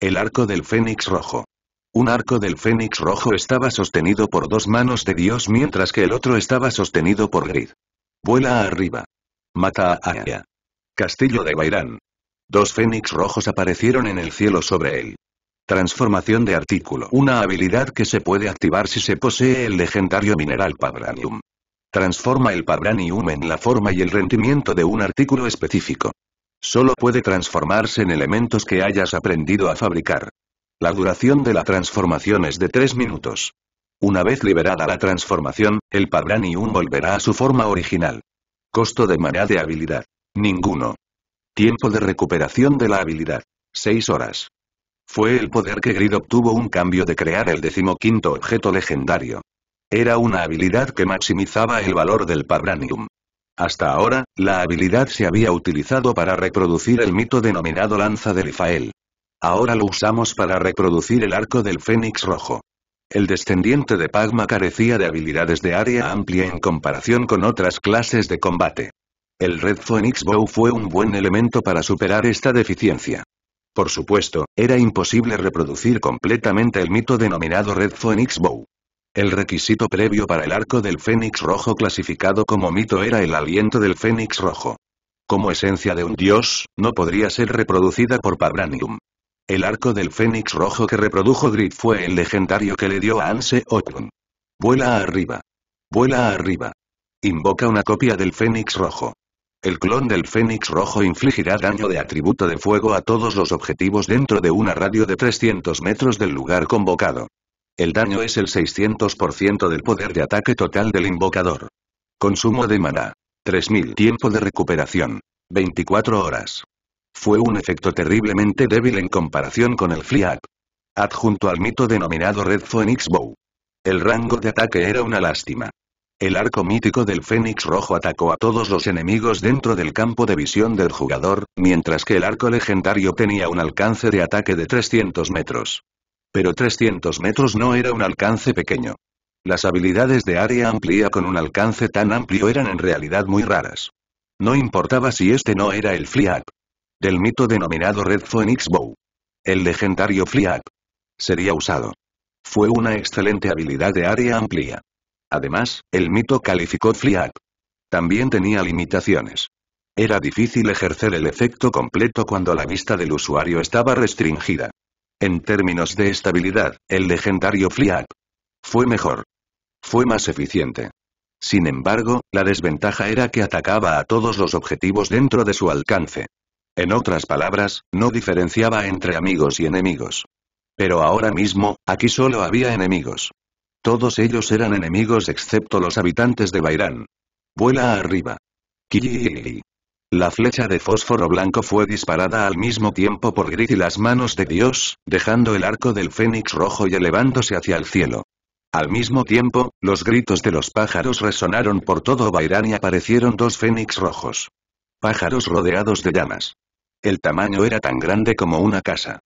El arco del fénix rojo. Un arco del fénix rojo estaba sostenido por dos manos de Dios mientras que el otro estaba sostenido por Grid. Vuela arriba. Mata a Aya. Castillo de Bairán. Dos fénix rojos aparecieron en el cielo sobre él. Transformación de artículo. Una habilidad que se puede activar si se posee el legendario mineral Pabranium. Transforma el Pabranium en la forma y el rendimiento de un artículo específico. Solo puede transformarse en elementos que hayas aprendido a fabricar. La duración de la transformación es de 3 minutos. Una vez liberada la transformación, el Pabranium volverá a su forma original. Costo de maná de habilidad. Ninguno. Tiempo de recuperación de la habilidad. 6 horas. Fue el poder que Grid obtuvo un cambio de crear el decimoquinto objeto legendario. Era una habilidad que maximizaba el valor del Pabranium. Hasta ahora, la habilidad se había utilizado para reproducir el mito denominado lanza de Rifael. Ahora lo usamos para reproducir el arco del Fénix Rojo. El descendiente de Pagma carecía de habilidades de área amplia en comparación con otras clases de combate. El Red Phoenix Bow fue un buen elemento para superar esta deficiencia. Por supuesto, era imposible reproducir completamente el mito denominado Red Phoenix Bow. El requisito previo para el arco del Fénix Rojo clasificado como mito era el aliento del Fénix Rojo. Como esencia de un dios, no podría ser reproducida por Pabranium. El arco del Fénix Rojo que reprodujo Grid fue el legendario que le dio a Anse Otun. Vuela arriba. Vuela arriba. Invoca una copia del Fénix Rojo. El clon del Fénix Rojo infligirá daño de atributo de fuego a todos los objetivos dentro de una radio de 300 metros del lugar convocado. El daño es el 600% del poder de ataque total del invocador. Consumo de mana. 3000 tiempo de recuperación. 24 horas. Fue un efecto terriblemente débil en comparación con el Fly Adjunto al mito denominado Red Phoenix Bow. El rango de ataque era una lástima. El arco mítico del Fénix Rojo atacó a todos los enemigos dentro del campo de visión del jugador, mientras que el arco legendario tenía un alcance de ataque de 300 metros. Pero 300 metros no era un alcance pequeño. Las habilidades de área amplia con un alcance tan amplio eran en realidad muy raras. No importaba si este no era el Fly-Up. Del mito denominado Red Phoenix Bow. El legendario fly Sería usado. Fue una excelente habilidad de área amplia. Además, el mito calificó fly También tenía limitaciones. Era difícil ejercer el efecto completo cuando la vista del usuario estaba restringida. En términos de estabilidad, el legendario Fliap fue mejor. Fue más eficiente. Sin embargo, la desventaja era que atacaba a todos los objetivos dentro de su alcance. En otras palabras, no diferenciaba entre amigos y enemigos. Pero ahora mismo, aquí solo había enemigos. Todos ellos eran enemigos excepto los habitantes de Bairán. Vuela arriba. ki la flecha de fósforo blanco fue disparada al mismo tiempo por Grid y las manos de Dios, dejando el arco del fénix rojo y elevándose hacia el cielo. Al mismo tiempo, los gritos de los pájaros resonaron por todo Bairán y aparecieron dos fénix rojos. Pájaros rodeados de llamas. El tamaño era tan grande como una casa.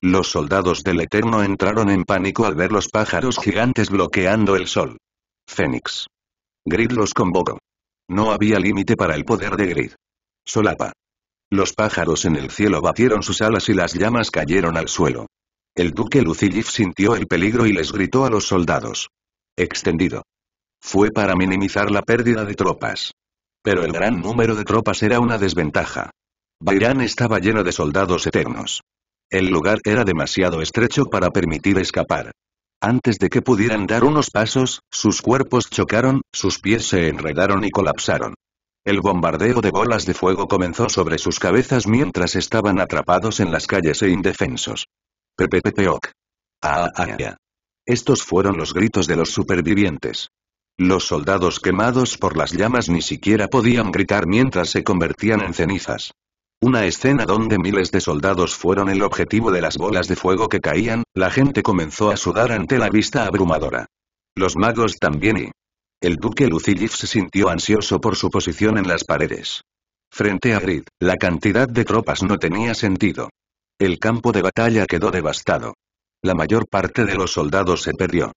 Los soldados del Eterno entraron en pánico al ver los pájaros gigantes bloqueando el sol. Fénix. Grid los convocó. No había límite para el poder de Grid. Solapa. Los pájaros en el cielo batieron sus alas y las llamas cayeron al suelo. El duque Lucilif sintió el peligro y les gritó a los soldados. Extendido. Fue para minimizar la pérdida de tropas. Pero el gran número de tropas era una desventaja. Bairán estaba lleno de soldados eternos. El lugar era demasiado estrecho para permitir escapar. Antes de que pudieran dar unos pasos, sus cuerpos chocaron, sus pies se enredaron y colapsaron. El bombardeo de bolas de fuego comenzó sobre sus cabezas mientras estaban atrapados en las calles e indefensos. Pepepepeoc. Ah, ah, ah, Estos fueron los gritos de los supervivientes. Los soldados quemados por las llamas ni siquiera podían gritar mientras se convertían en cenizas. Una escena donde miles de soldados fueron el objetivo de las bolas de fuego que caían, la gente comenzó a sudar ante la vista abrumadora. Los magos también y, el duque Lucillif se sintió ansioso por su posición en las paredes. Frente a Grid, la cantidad de tropas no tenía sentido. El campo de batalla quedó devastado. La mayor parte de los soldados se perdió.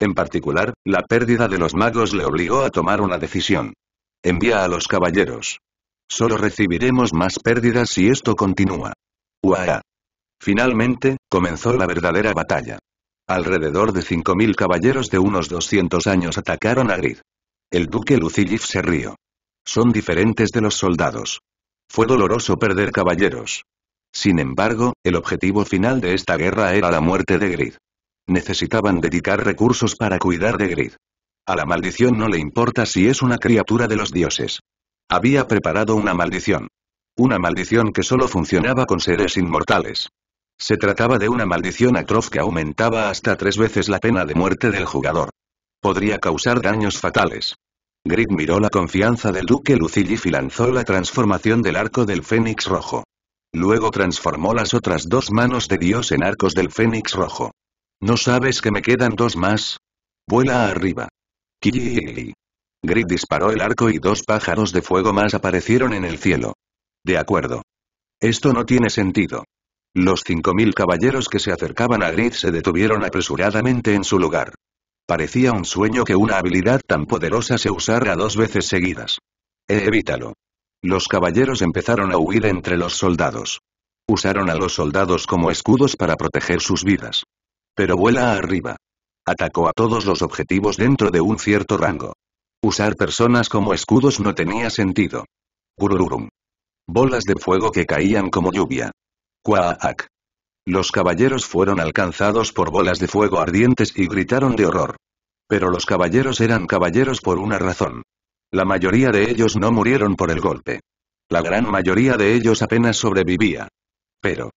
En particular, la pérdida de los magos le obligó a tomar una decisión. Envía a los caballeros. Solo recibiremos más pérdidas si esto continúa. Uaa. Finalmente, comenzó la verdadera batalla. Alrededor de 5.000 caballeros de unos 200 años atacaron a Grid. El duque Lucilif se rió. Son diferentes de los soldados. Fue doloroso perder caballeros. Sin embargo, el objetivo final de esta guerra era la muerte de Grid. Necesitaban dedicar recursos para cuidar de Grid. A la maldición no le importa si es una criatura de los dioses. Había preparado una maldición. Una maldición que solo funcionaba con seres inmortales. Se trataba de una maldición atroz que aumentaba hasta tres veces la pena de muerte del jugador. Podría causar daños fatales. Grid miró la confianza del duque lucilli y lanzó la transformación del arco del fénix rojo. Luego transformó las otras dos manos de Dios en arcos del fénix rojo. ¿No sabes que me quedan dos más? Vuela arriba. Kili. Grid disparó el arco y dos pájaros de fuego más aparecieron en el cielo. De acuerdo. Esto no tiene sentido. Los cinco mil caballeros que se acercaban a Grid se detuvieron apresuradamente en su lugar. Parecía un sueño que una habilidad tan poderosa se usara dos veces seguidas. Eh, evítalo. Los caballeros empezaron a huir entre los soldados. Usaron a los soldados como escudos para proteger sus vidas. Pero vuela arriba. Atacó a todos los objetivos dentro de un cierto rango. Usar personas como escudos no tenía sentido. Gururum. Bolas de fuego que caían como lluvia. Kwaak. Los caballeros fueron alcanzados por bolas de fuego ardientes y gritaron de horror. Pero los caballeros eran caballeros por una razón. La mayoría de ellos no murieron por el golpe. La gran mayoría de ellos apenas sobrevivía. Pero.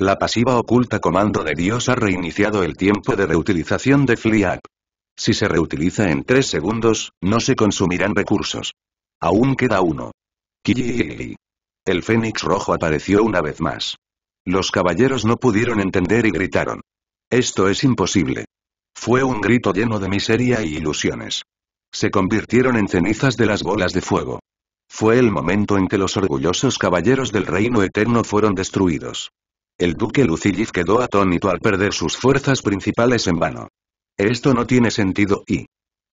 La pasiva oculta comando de Dios ha reiniciado el tiempo de reutilización de Fliak. Si se reutiliza en tres segundos, no se consumirán recursos. Aún queda uno. El Fénix Rojo apareció una vez más. Los caballeros no pudieron entender y gritaron. Esto es imposible. Fue un grito lleno de miseria y ilusiones. Se convirtieron en cenizas de las bolas de fuego. Fue el momento en que los orgullosos caballeros del reino eterno fueron destruidos. El duque Lucillif quedó atónito al perder sus fuerzas principales en vano. Esto no tiene sentido y...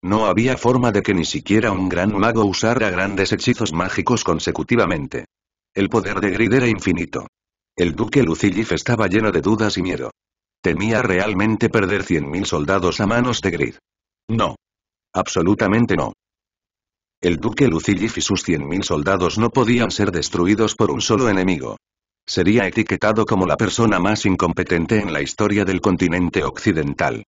No había forma de que ni siquiera un gran mago usara grandes hechizos mágicos consecutivamente. El poder de Grid era infinito. El duque Lucillif estaba lleno de dudas y miedo. Temía realmente perder 100.000 soldados a manos de Grid. No. Absolutamente no. El duque Lucillif y sus 100.000 soldados no podían ser destruidos por un solo enemigo. Sería etiquetado como la persona más incompetente en la historia del continente occidental.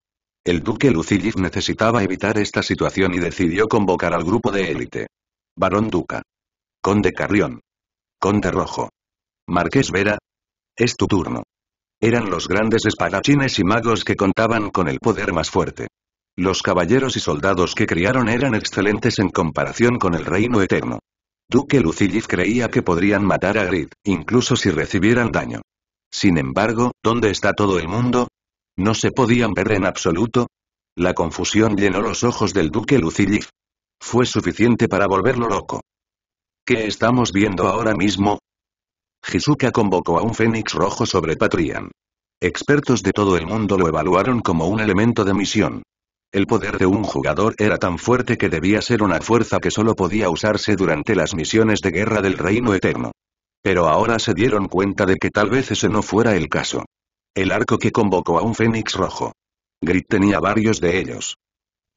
El duque Lucillif necesitaba evitar esta situación y decidió convocar al grupo de élite. Barón Duca. Conde Carrión. Conde Rojo. Marqués Vera, es tu turno. Eran los grandes espadachines y magos que contaban con el poder más fuerte. Los caballeros y soldados que criaron eran excelentes en comparación con el reino eterno. Duque Lucillif creía que podrían matar a Grid, incluso si recibieran daño. Sin embargo, ¿dónde está todo el mundo? ¿No se podían ver en absoluto? La confusión llenó los ojos del duque Lucillif. Fue suficiente para volverlo loco. ¿Qué estamos viendo ahora mismo? Jisuka convocó a un fénix rojo sobre Patrian. Expertos de todo el mundo lo evaluaron como un elemento de misión. El poder de un jugador era tan fuerte que debía ser una fuerza que solo podía usarse durante las misiones de guerra del Reino Eterno. Pero ahora se dieron cuenta de que tal vez ese no fuera el caso. El arco que convocó a un fénix rojo. Grit tenía varios de ellos.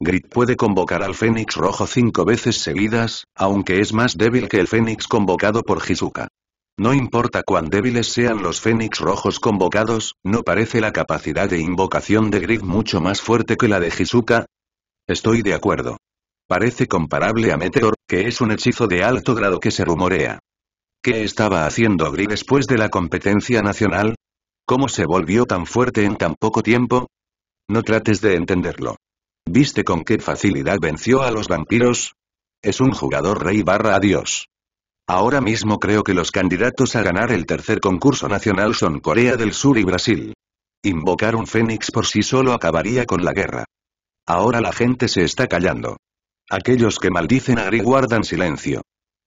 Grit puede convocar al fénix rojo cinco veces seguidas, aunque es más débil que el fénix convocado por Jisuka. No importa cuán débiles sean los fénix rojos convocados, ¿no parece la capacidad de invocación de Grig mucho más fuerte que la de Hisuka? Estoy de acuerdo. Parece comparable a Meteor, que es un hechizo de alto grado que se rumorea. ¿Qué estaba haciendo Grif después de la competencia nacional? ¿Cómo se volvió tan fuerte en tan poco tiempo? No trates de entenderlo. ¿Viste con qué facilidad venció a los vampiros? Es un jugador rey barra adiós. Ahora mismo creo que los candidatos a ganar el tercer concurso nacional son Corea del Sur y Brasil. Invocar un fénix por sí solo acabaría con la guerra. Ahora la gente se está callando. Aquellos que maldicen a guardan silencio.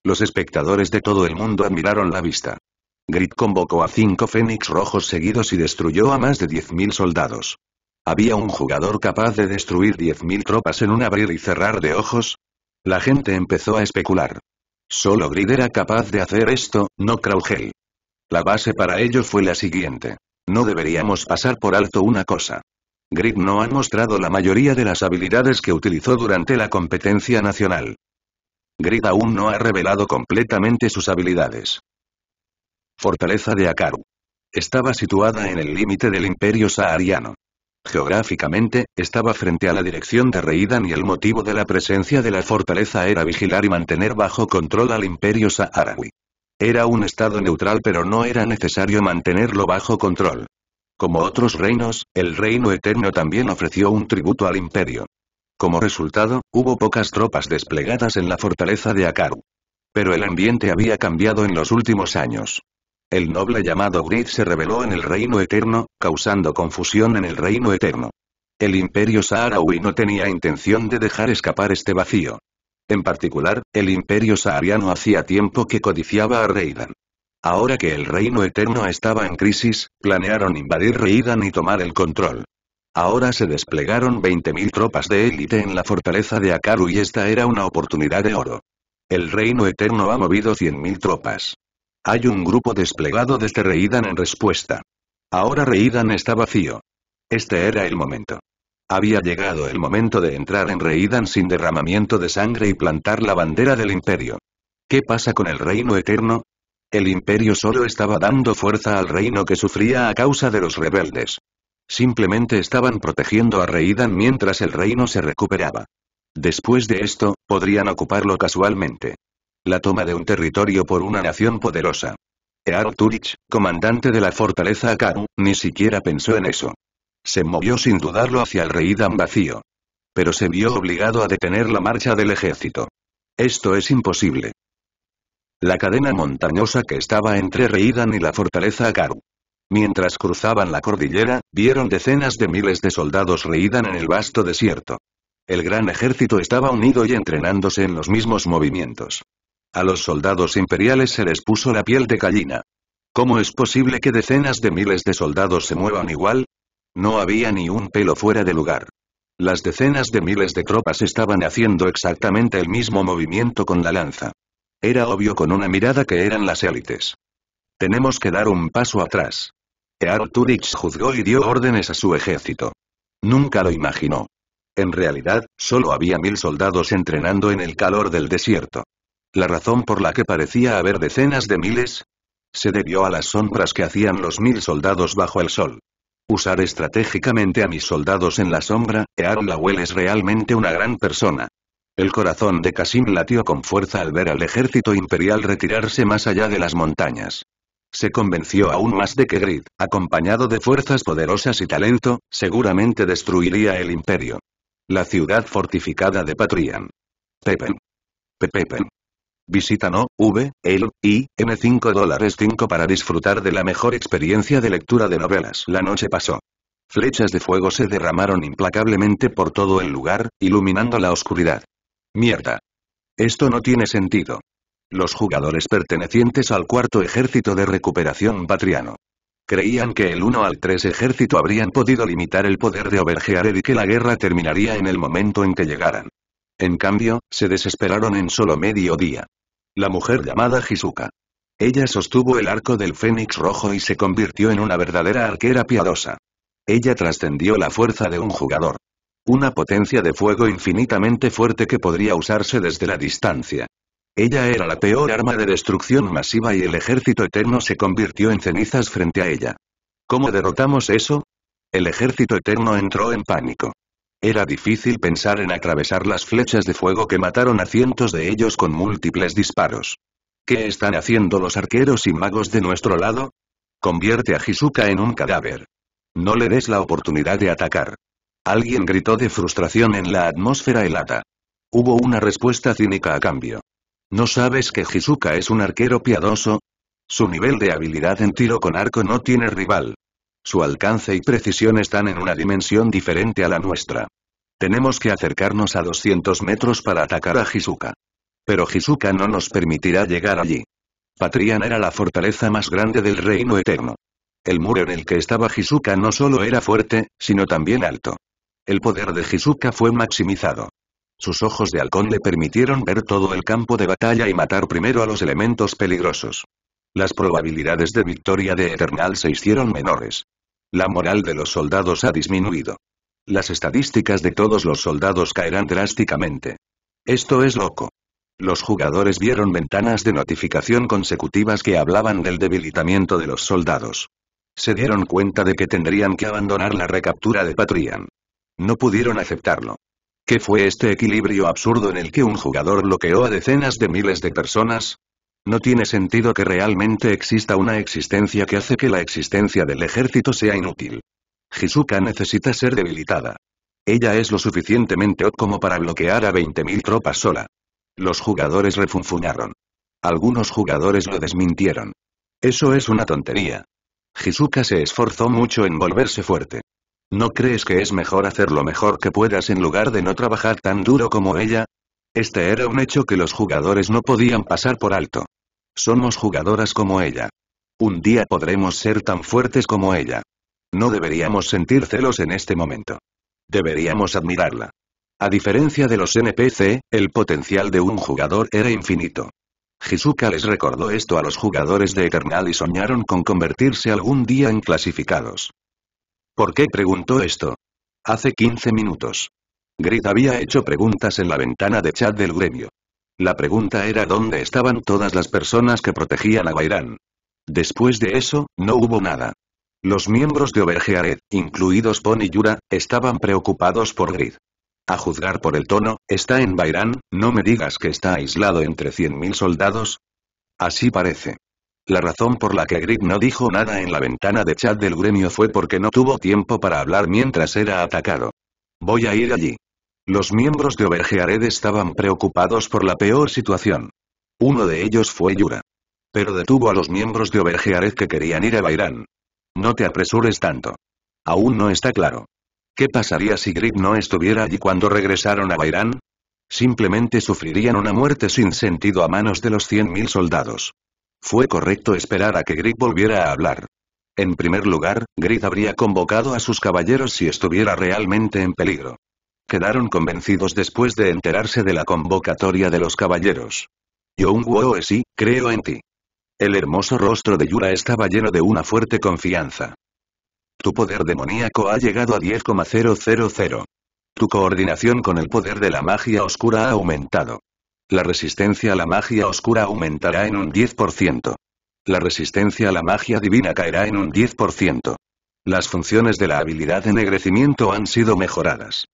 Los espectadores de todo el mundo admiraron la vista. Grit convocó a cinco fénix rojos seguidos y destruyó a más de 10.000 soldados. ¿Había un jugador capaz de destruir 10.000 tropas en un abrir y cerrar de ojos? La gente empezó a especular. Solo Grid era capaz de hacer esto, no Kraugel. La base para ello fue la siguiente. No deberíamos pasar por alto una cosa. Grid no ha mostrado la mayoría de las habilidades que utilizó durante la competencia nacional. Grid aún no ha revelado completamente sus habilidades. Fortaleza de Akaru. Estaba situada en el límite del Imperio Sahariano. Geográficamente, estaba frente a la dirección de Reidan y el motivo de la presencia de la fortaleza era vigilar y mantener bajo control al imperio saharaui. Era un estado neutral pero no era necesario mantenerlo bajo control. Como otros reinos, el reino eterno también ofreció un tributo al imperio. Como resultado, hubo pocas tropas desplegadas en la fortaleza de Akaru. Pero el ambiente había cambiado en los últimos años el noble llamado Grid se reveló en el Reino Eterno, causando confusión en el Reino Eterno. El Imperio Saharaui no tenía intención de dejar escapar este vacío. En particular, el Imperio Sahariano hacía tiempo que codiciaba a Reidan. Ahora que el Reino Eterno estaba en crisis, planearon invadir Reidan y tomar el control. Ahora se desplegaron 20.000 tropas de élite en la fortaleza de Akaru y esta era una oportunidad de oro. El Reino Eterno ha movido 100.000 tropas. Hay un grupo desplegado desde Reidan en respuesta. Ahora Reidan está vacío. Este era el momento. Había llegado el momento de entrar en Reidan sin derramamiento de sangre y plantar la bandera del imperio. ¿Qué pasa con el reino eterno? El imperio solo estaba dando fuerza al reino que sufría a causa de los rebeldes. Simplemente estaban protegiendo a Reidan mientras el reino se recuperaba. Después de esto, podrían ocuparlo casualmente. La toma de un territorio por una nación poderosa. Earl comandante de la fortaleza Akaru, ni siquiera pensó en eso. Se movió sin dudarlo hacia el Reidan vacío. Pero se vio obligado a detener la marcha del ejército. Esto es imposible. La cadena montañosa que estaba entre Reidan y la fortaleza Akaru. Mientras cruzaban la cordillera, vieron decenas de miles de soldados Reidan en el vasto desierto. El gran ejército estaba unido y entrenándose en los mismos movimientos. A los soldados imperiales se les puso la piel de gallina. ¿Cómo es posible que decenas de miles de soldados se muevan igual? No había ni un pelo fuera de lugar. Las decenas de miles de tropas estaban haciendo exactamente el mismo movimiento con la lanza. Era obvio con una mirada que eran las élites. Tenemos que dar un paso atrás. Earl juzgó y dio órdenes a su ejército. Nunca lo imaginó. En realidad, solo había mil soldados entrenando en el calor del desierto. ¿La razón por la que parecía haber decenas de miles? Se debió a las sombras que hacían los mil soldados bajo el sol. Usar estratégicamente a mis soldados en la sombra, Earl Lawell es realmente una gran persona. El corazón de Kasim latió con fuerza al ver al ejército imperial retirarse más allá de las montañas. Se convenció aún más de que Grid, acompañado de fuerzas poderosas y talento, seguramente destruiría el imperio. La ciudad fortificada de Patrian. Pepen. Pepepen. Visita no, v, el, i, m 5 dólares 5 para disfrutar de la mejor experiencia de lectura de novelas. La noche pasó. Flechas de fuego se derramaron implacablemente por todo el lugar, iluminando la oscuridad. Mierda. Esto no tiene sentido. Los jugadores pertenecientes al cuarto ejército de recuperación patriano. Creían que el 1 al 3 ejército habrían podido limitar el poder de Overgeared y que la guerra terminaría en el momento en que llegaran. En cambio, se desesperaron en solo medio día. La mujer llamada Hisuka. Ella sostuvo el arco del fénix rojo y se convirtió en una verdadera arquera piadosa. Ella trascendió la fuerza de un jugador. Una potencia de fuego infinitamente fuerte que podría usarse desde la distancia. Ella era la peor arma de destrucción masiva y el ejército eterno se convirtió en cenizas frente a ella. ¿Cómo derrotamos eso? El ejército eterno entró en pánico. Era difícil pensar en atravesar las flechas de fuego que mataron a cientos de ellos con múltiples disparos. ¿Qué están haciendo los arqueros y magos de nuestro lado? Convierte a Hisuka en un cadáver. No le des la oportunidad de atacar. Alguien gritó de frustración en la atmósfera helada. Hubo una respuesta cínica a cambio. ¿No sabes que Hisuka es un arquero piadoso? Su nivel de habilidad en tiro con arco no tiene rival. Su alcance y precisión están en una dimensión diferente a la nuestra. Tenemos que acercarnos a 200 metros para atacar a Hisuka. Pero Hisuka no nos permitirá llegar allí. Patrian era la fortaleza más grande del reino eterno. El muro en el que estaba Hisuka no solo era fuerte, sino también alto. El poder de Hisuka fue maximizado. Sus ojos de halcón le permitieron ver todo el campo de batalla y matar primero a los elementos peligrosos. Las probabilidades de victoria de Eternal se hicieron menores. La moral de los soldados ha disminuido. Las estadísticas de todos los soldados caerán drásticamente. Esto es loco. Los jugadores vieron ventanas de notificación consecutivas que hablaban del debilitamiento de los soldados. Se dieron cuenta de que tendrían que abandonar la recaptura de Patrian. No pudieron aceptarlo. ¿Qué fue este equilibrio absurdo en el que un jugador bloqueó a decenas de miles de personas? No tiene sentido que realmente exista una existencia que hace que la existencia del ejército sea inútil. Hisuka necesita ser debilitada. Ella es lo suficientemente hot como para bloquear a 20.000 tropas sola. Los jugadores refunfuñaron. Algunos jugadores lo desmintieron. Eso es una tontería. Hisuka se esforzó mucho en volverse fuerte. ¿No crees que es mejor hacer lo mejor que puedas en lugar de no trabajar tan duro como ella? Este era un hecho que los jugadores no podían pasar por alto. Somos jugadoras como ella. Un día podremos ser tan fuertes como ella. No deberíamos sentir celos en este momento. Deberíamos admirarla. A diferencia de los NPC, el potencial de un jugador era infinito. Hisuka les recordó esto a los jugadores de Eternal y soñaron con convertirse algún día en clasificados. ¿Por qué preguntó esto? Hace 15 minutos. Grid había hecho preguntas en la ventana de chat del gremio. La pregunta era dónde estaban todas las personas que protegían a Bairán. Después de eso, no hubo nada. Los miembros de Obergearet, incluidos Pon y Yura, estaban preocupados por Grid. A juzgar por el tono, está en Bairán, no me digas que está aislado entre 100.000 soldados. Así parece. La razón por la que Grid no dijo nada en la ventana de chat del gremio fue porque no tuvo tiempo para hablar mientras era atacado. Voy a ir allí. Los miembros de Overgeared estaban preocupados por la peor situación. Uno de ellos fue Yura. Pero detuvo a los miembros de Overgeared que querían ir a Bairán. No te apresures tanto. Aún no está claro. ¿Qué pasaría si Grip no estuviera allí cuando regresaron a Bairán? Simplemente sufrirían una muerte sin sentido a manos de los 100.000 soldados. Fue correcto esperar a que Grip volviera a hablar. En primer lugar, Grid habría convocado a sus caballeros si estuviera realmente en peligro quedaron convencidos después de enterarse de la convocatoria de los caballeros. Young sí, creo en ti. El hermoso rostro de Yura estaba lleno de una fuerte confianza. Tu poder demoníaco ha llegado a 10,000. Tu coordinación con el poder de la magia oscura ha aumentado. La resistencia a la magia oscura aumentará en un 10%. La resistencia a la magia divina caerá en un 10%. Las funciones de la habilidad de ennegrecimiento han sido mejoradas.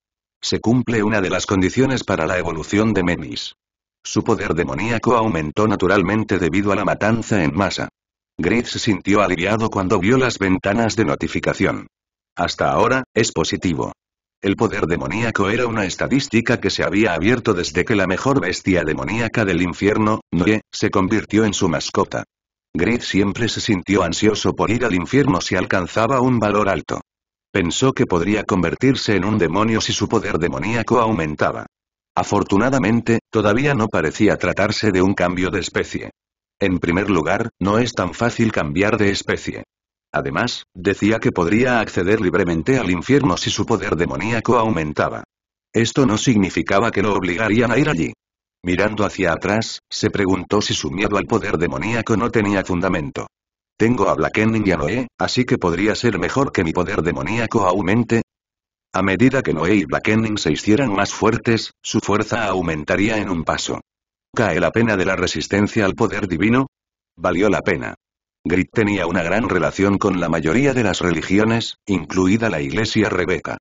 Se cumple una de las condiciones para la evolución de Memis. Su poder demoníaco aumentó naturalmente debido a la matanza en masa. Grid se sintió aliviado cuando vio las ventanas de notificación. Hasta ahora, es positivo. El poder demoníaco era una estadística que se había abierto desde que la mejor bestia demoníaca del infierno, Noé, se convirtió en su mascota. Grid siempre se sintió ansioso por ir al infierno si alcanzaba un valor alto. Pensó que podría convertirse en un demonio si su poder demoníaco aumentaba. Afortunadamente, todavía no parecía tratarse de un cambio de especie. En primer lugar, no es tan fácil cambiar de especie. Además, decía que podría acceder libremente al infierno si su poder demoníaco aumentaba. Esto no significaba que lo obligarían a ir allí. Mirando hacia atrás, se preguntó si su miedo al poder demoníaco no tenía fundamento. Tengo a Blackening y a Noé, así que podría ser mejor que mi poder demoníaco aumente. A medida que Noé y Blackening se hicieran más fuertes, su fuerza aumentaría en un paso. ¿Cae la pena de la resistencia al poder divino? Valió la pena. Grit tenía una gran relación con la mayoría de las religiones, incluida la Iglesia Rebeca.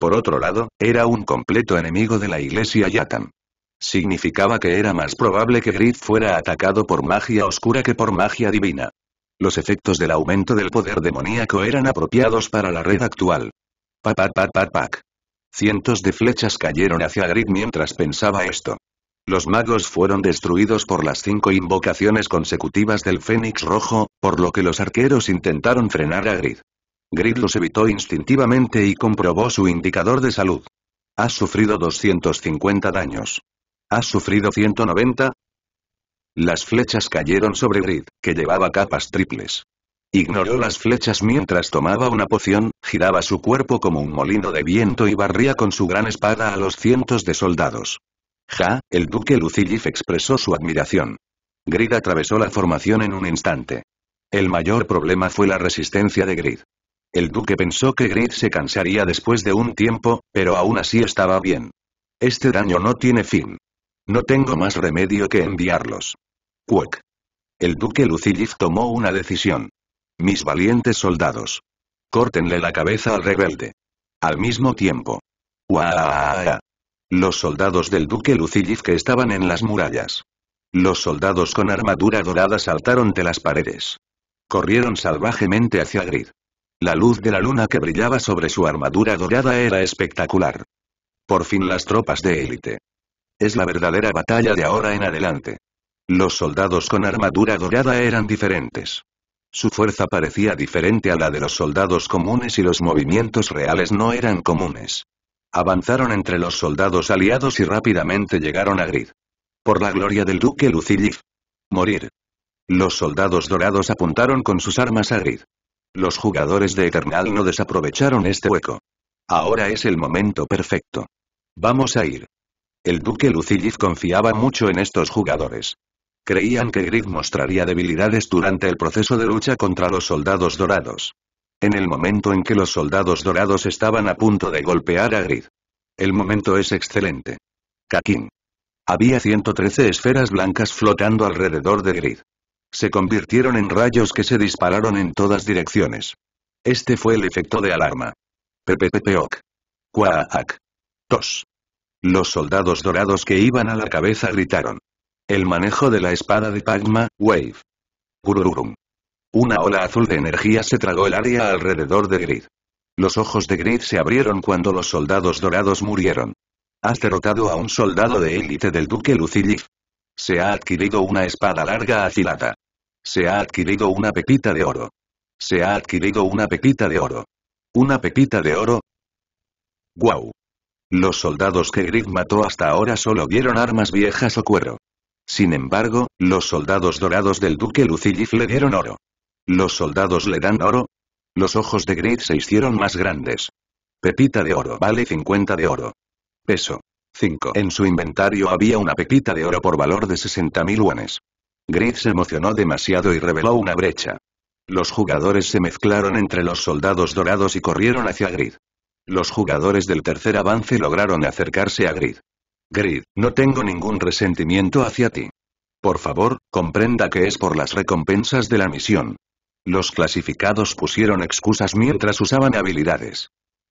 Por otro lado, era un completo enemigo de la Iglesia yatan. Significaba que era más probable que Grit fuera atacado por magia oscura que por magia divina. Los efectos del aumento del poder demoníaco eran apropiados para la red actual. Pa pa pa Cientos de flechas cayeron hacia Grid mientras pensaba esto. Los magos fueron destruidos por las cinco invocaciones consecutivas del Fénix Rojo, por lo que los arqueros intentaron frenar a Grid. Grid los evitó instintivamente y comprobó su indicador de salud. Has sufrido 250 daños. Has sufrido 190, las flechas cayeron sobre Grid, que llevaba capas triples. Ignoró las flechas mientras tomaba una poción, giraba su cuerpo como un molino de viento y barría con su gran espada a los cientos de soldados. Ja, el duque Lucillif expresó su admiración. Grid atravesó la formación en un instante. El mayor problema fue la resistencia de Grid. El duque pensó que Grid se cansaría después de un tiempo, pero aún así estaba bien. Este daño no tiene fin. No tengo más remedio que enviarlos. Cuec. El duque Lucillif tomó una decisión. Mis valientes soldados. Córtenle la cabeza al rebelde. Al mismo tiempo. ¡Guau! Los soldados del duque Lucillif que estaban en las murallas. Los soldados con armadura dorada saltaron de las paredes. Corrieron salvajemente hacia Grid. La luz de la luna que brillaba sobre su armadura dorada era espectacular. Por fin las tropas de élite. Es la verdadera batalla de ahora en adelante. Los soldados con armadura dorada eran diferentes. Su fuerza parecía diferente a la de los soldados comunes y los movimientos reales no eran comunes. Avanzaron entre los soldados aliados y rápidamente llegaron a Grid. Por la gloria del duque Lucilif. Morir. Los soldados dorados apuntaron con sus armas a Grid. Los jugadores de Eternal no desaprovecharon este hueco. Ahora es el momento perfecto. Vamos a ir. El duque Lucilliz confiaba mucho en estos jugadores. Creían que Grid mostraría debilidades durante el proceso de lucha contra los soldados dorados. En el momento en que los soldados dorados estaban a punto de golpear a Grid. El momento es excelente. Kakin. Había 113 esferas blancas flotando alrededor de Grid. Se convirtieron en rayos que se dispararon en todas direcciones. Este fue el efecto de alarma. Pepepepeoc. Quaak. Tos. Los soldados dorados que iban a la cabeza gritaron. El manejo de la espada de Pagma, Wave. Gururum. Una ola azul de energía se tragó el área alrededor de Grid. Los ojos de Grid se abrieron cuando los soldados dorados murieron. Has derrotado a un soldado de élite del duque Lucilif. Se ha adquirido una espada larga afilada. Se ha adquirido una pepita de oro. Se ha adquirido una pepita de oro. ¿Una pepita de oro? ¡Guau! Los soldados que grid mató hasta ahora solo dieron armas viejas o cuero. Sin embargo, los soldados dorados del duque Lucillif le dieron oro. ¿Los soldados le dan oro? Los ojos de Grid se hicieron más grandes. Pepita de oro vale 50 de oro. Peso. 5. En su inventario había una pepita de oro por valor de 60.000 wones. Grid se emocionó demasiado y reveló una brecha. Los jugadores se mezclaron entre los soldados dorados y corrieron hacia Grid. Los jugadores del tercer avance lograron acercarse a Grid. Grid, no tengo ningún resentimiento hacia ti. Por favor, comprenda que es por las recompensas de la misión. Los clasificados pusieron excusas mientras usaban habilidades.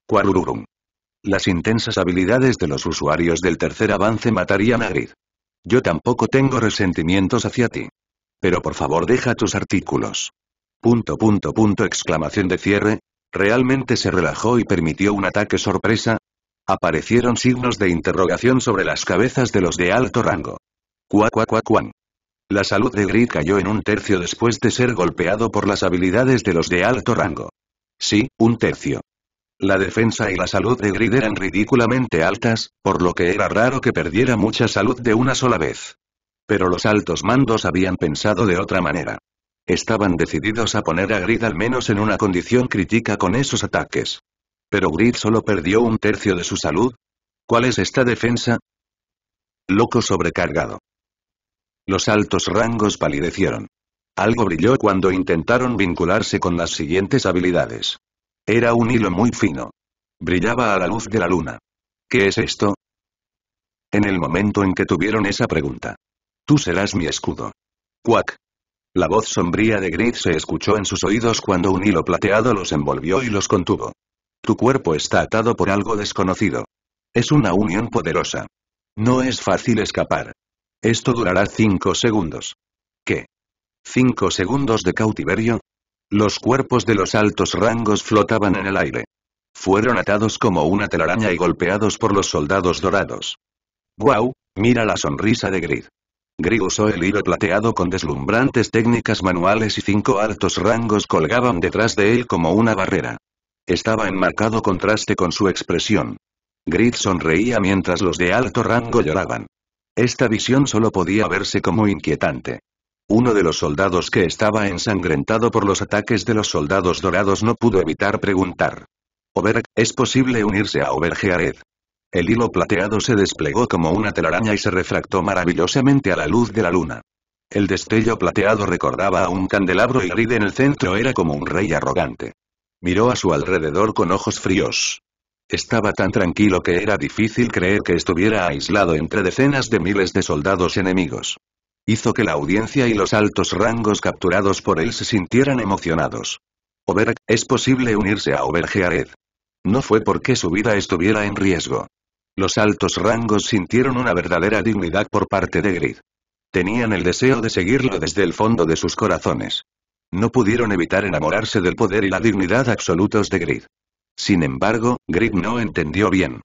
Quarururum. Las intensas habilidades de los usuarios del tercer avance matarían a Grid. Yo tampoco tengo resentimientos hacia ti. Pero por favor deja tus artículos. Punto punto punto exclamación de cierre, ¿Realmente se relajó y permitió un ataque sorpresa? Aparecieron signos de interrogación sobre las cabezas de los de alto rango. Cuacuacuacuan. La salud de Grid cayó en un tercio después de ser golpeado por las habilidades de los de alto rango. Sí, un tercio. La defensa y la salud de Grid eran ridículamente altas, por lo que era raro que perdiera mucha salud de una sola vez. Pero los altos mandos habían pensado de otra manera. Estaban decididos a poner a Grid al menos en una condición crítica con esos ataques. Pero Grid solo perdió un tercio de su salud. ¿Cuál es esta defensa? Loco sobrecargado. Los altos rangos palidecieron. Algo brilló cuando intentaron vincularse con las siguientes habilidades. Era un hilo muy fino. Brillaba a la luz de la luna. ¿Qué es esto? En el momento en que tuvieron esa pregunta. Tú serás mi escudo. Quack. La voz sombría de Grid se escuchó en sus oídos cuando un hilo plateado los envolvió y los contuvo. Tu cuerpo está atado por algo desconocido. Es una unión poderosa. No es fácil escapar. Esto durará cinco segundos. ¿Qué? ¿Cinco segundos de cautiverio? Los cuerpos de los altos rangos flotaban en el aire. Fueron atados como una telaraña y golpeados por los soldados dorados. ¡Guau! Mira la sonrisa de Grid. Gris usó el hilo plateado con deslumbrantes técnicas manuales y cinco altos rangos colgaban detrás de él como una barrera. Estaba en marcado contraste con su expresión. Grit sonreía mientras los de alto rango lloraban. Esta visión solo podía verse como inquietante. Uno de los soldados que estaba ensangrentado por los ataques de los soldados dorados no pudo evitar preguntar. Oberg, ¿es posible unirse a Obergeared? El hilo plateado se desplegó como una telaraña y se refractó maravillosamente a la luz de la luna. El destello plateado recordaba a un candelabro y Arid en el centro era como un rey arrogante. Miró a su alrededor con ojos fríos. Estaba tan tranquilo que era difícil creer que estuviera aislado entre decenas de miles de soldados enemigos. Hizo que la audiencia y los altos rangos capturados por él se sintieran emocionados. Oberg, es posible unirse a Obergeared. No fue porque su vida estuviera en riesgo. Los altos rangos sintieron una verdadera dignidad por parte de Grid. Tenían el deseo de seguirlo desde el fondo de sus corazones. No pudieron evitar enamorarse del poder y la dignidad absolutos de Grid. Sin embargo, Grid no entendió bien.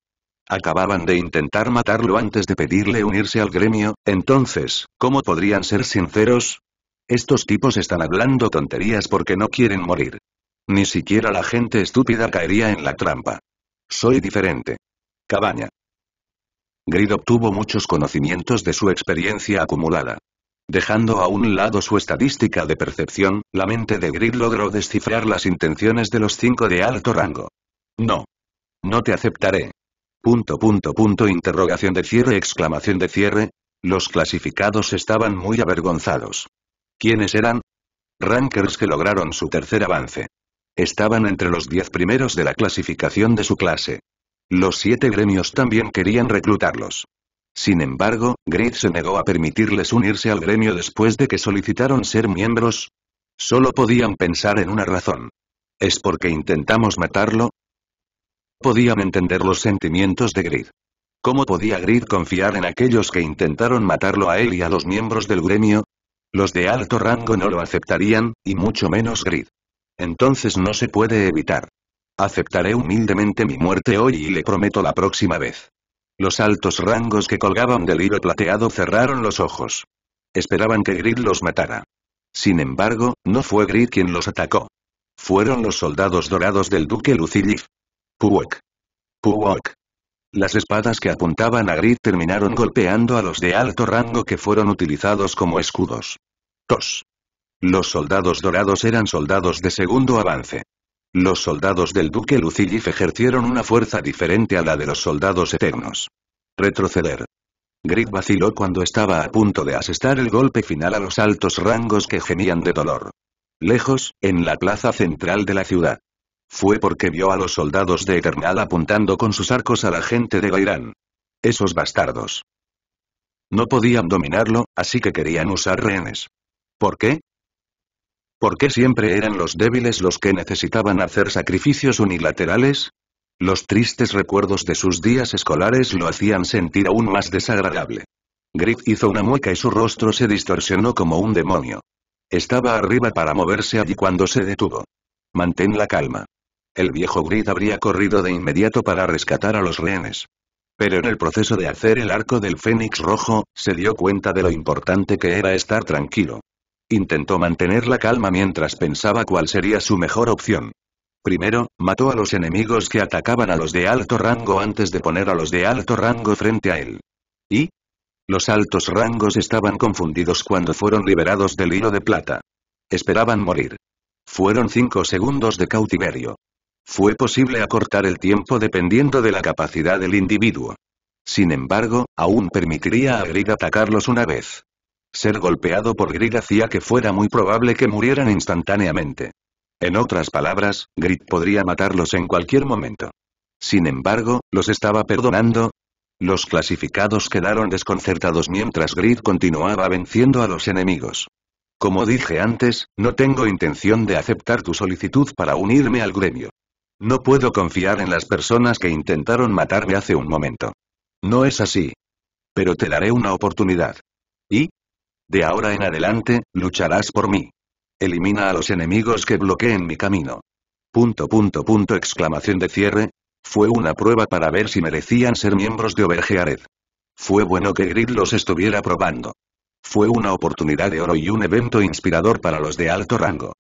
Acababan de intentar matarlo antes de pedirle unirse al gremio, entonces, ¿cómo podrían ser sinceros? Estos tipos están hablando tonterías porque no quieren morir. Ni siquiera la gente estúpida caería en la trampa. Soy diferente. Cabaña. Grid obtuvo muchos conocimientos de su experiencia acumulada. Dejando a un lado su estadística de percepción, la mente de Grid logró descifrar las intenciones de los cinco de alto rango. No. No te aceptaré. Punto punto punto interrogación de cierre exclamación de cierre. Los clasificados estaban muy avergonzados. ¿Quiénes eran? Rankers que lograron su tercer avance. Estaban entre los diez primeros de la clasificación de su clase. Los siete gremios también querían reclutarlos. Sin embargo, Grid se negó a permitirles unirse al gremio después de que solicitaron ser miembros. Solo podían pensar en una razón. ¿Es porque intentamos matarlo? Podían entender los sentimientos de Grid. ¿Cómo podía Grid confiar en aquellos que intentaron matarlo a él y a los miembros del gremio? Los de alto rango no lo aceptarían, y mucho menos Grid. Entonces no se puede evitar. Aceptaré humildemente mi muerte hoy y le prometo la próxima vez. Los altos rangos que colgaban del hilo plateado cerraron los ojos. Esperaban que Grid los matara. Sin embargo, no fue Grid quien los atacó. Fueron los soldados dorados del duque Lucilif. Puwok. Puwok. Las espadas que apuntaban a Grid terminaron golpeando a los de alto rango que fueron utilizados como escudos. Tos. Los soldados dorados eran soldados de segundo avance. Los soldados del duque Lucillif ejercieron una fuerza diferente a la de los soldados eternos. Retroceder. Grit vaciló cuando estaba a punto de asestar el golpe final a los altos rangos que gemían de dolor. Lejos, en la plaza central de la ciudad. Fue porque vio a los soldados de Eternal apuntando con sus arcos a la gente de Gairán. Esos bastardos. No podían dominarlo, así que querían usar rehenes. ¿Por qué? ¿Por qué siempre eran los débiles los que necesitaban hacer sacrificios unilaterales? Los tristes recuerdos de sus días escolares lo hacían sentir aún más desagradable. Grit hizo una mueca y su rostro se distorsionó como un demonio. Estaba arriba para moverse allí cuando se detuvo. Mantén la calma. El viejo Grit habría corrido de inmediato para rescatar a los rehenes. Pero en el proceso de hacer el arco del Fénix Rojo, se dio cuenta de lo importante que era estar tranquilo. Intentó mantener la calma mientras pensaba cuál sería su mejor opción. Primero, mató a los enemigos que atacaban a los de alto rango antes de poner a los de alto rango frente a él. ¿Y? Los altos rangos estaban confundidos cuando fueron liberados del hilo de plata. Esperaban morir. Fueron cinco segundos de cautiverio. Fue posible acortar el tiempo dependiendo de la capacidad del individuo. Sin embargo, aún permitiría a Grid atacarlos una vez. Ser golpeado por Grid hacía que fuera muy probable que murieran instantáneamente. En otras palabras, Grid podría matarlos en cualquier momento. Sin embargo, ¿los estaba perdonando? Los clasificados quedaron desconcertados mientras Grid continuaba venciendo a los enemigos. Como dije antes, no tengo intención de aceptar tu solicitud para unirme al gremio. No puedo confiar en las personas que intentaron matarme hace un momento. No es así. Pero te daré una oportunidad. Y, de ahora en adelante, lucharás por mí. Elimina a los enemigos que bloqueen mi camino. Punto punto punto exclamación de cierre. Fue una prueba para ver si merecían ser miembros de Overgeared. Fue bueno que Grid los estuviera probando. Fue una oportunidad de oro y un evento inspirador para los de alto rango.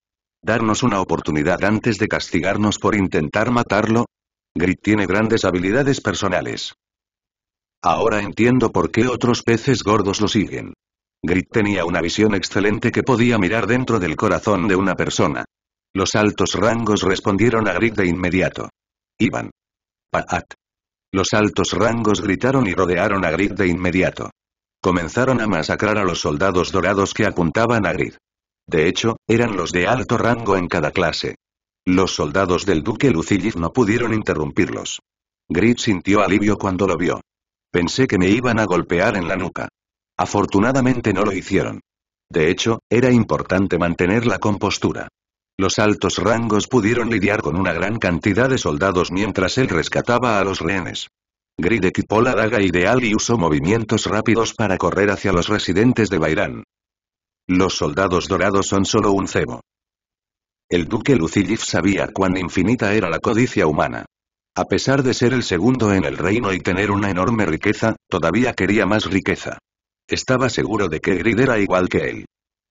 Darnos una oportunidad antes de castigarnos por intentar matarlo. Grid tiene grandes habilidades personales. Ahora entiendo por qué otros peces gordos lo siguen. Grit tenía una visión excelente que podía mirar dentro del corazón de una persona. Los altos rangos respondieron a Grit de inmediato. Iban. Paat. Los altos rangos gritaron y rodearon a Grit de inmediato. Comenzaron a masacrar a los soldados dorados que apuntaban a Grit. De hecho, eran los de alto rango en cada clase. Los soldados del duque Lucilliz no pudieron interrumpirlos. Grit sintió alivio cuando lo vio. Pensé que me iban a golpear en la nuca. Afortunadamente no lo hicieron. De hecho, era importante mantener la compostura. Los altos rangos pudieron lidiar con una gran cantidad de soldados mientras él rescataba a los rehenes. Grid equipó la daga ideal y usó movimientos rápidos para correr hacia los residentes de Bairán. Los soldados dorados son solo un cebo. El duque Lucillif sabía cuán infinita era la codicia humana. A pesar de ser el segundo en el reino y tener una enorme riqueza, todavía quería más riqueza. Estaba seguro de que Grid era igual que él.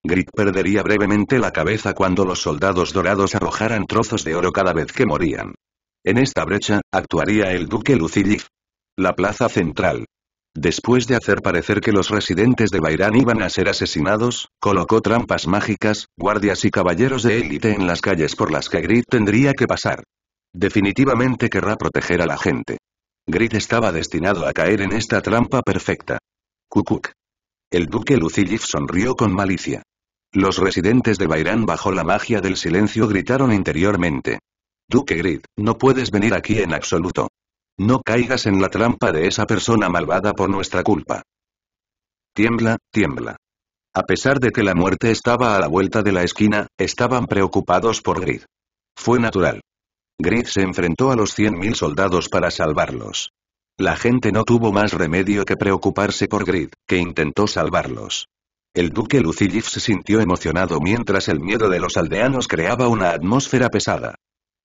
Grid perdería brevemente la cabeza cuando los soldados dorados arrojaran trozos de oro cada vez que morían. En esta brecha, actuaría el duque Lucilif. La plaza central. Después de hacer parecer que los residentes de Bairán iban a ser asesinados, colocó trampas mágicas, guardias y caballeros de élite en las calles por las que Grid tendría que pasar. Definitivamente querrá proteger a la gente. Grid estaba destinado a caer en esta trampa perfecta. Kukuk. El duque Lucillif sonrió con malicia. Los residentes de Bairán bajo la magia del silencio gritaron interiormente. Duque Grid, no puedes venir aquí en absoluto. No caigas en la trampa de esa persona malvada por nuestra culpa. Tiembla, tiembla. A pesar de que la muerte estaba a la vuelta de la esquina, estaban preocupados por Grid. Fue natural. Grid se enfrentó a los 100.000 soldados para salvarlos. La gente no tuvo más remedio que preocuparse por Grid, que intentó salvarlos. El duque Lucilif se sintió emocionado mientras el miedo de los aldeanos creaba una atmósfera pesada.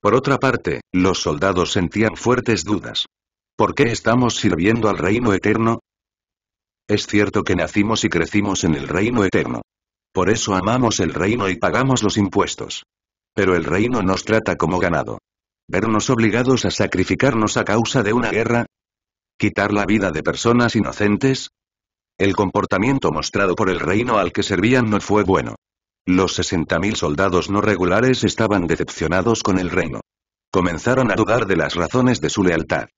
Por otra parte, los soldados sentían fuertes dudas. ¿Por qué estamos sirviendo al reino eterno? Es cierto que nacimos y crecimos en el reino eterno. Por eso amamos el reino y pagamos los impuestos. Pero el reino nos trata como ganado. Vernos obligados a sacrificarnos a causa de una guerra, ¿Quitar la vida de personas inocentes? El comportamiento mostrado por el reino al que servían no fue bueno. Los 60.000 soldados no regulares estaban decepcionados con el reino. Comenzaron a dudar de las razones de su lealtad.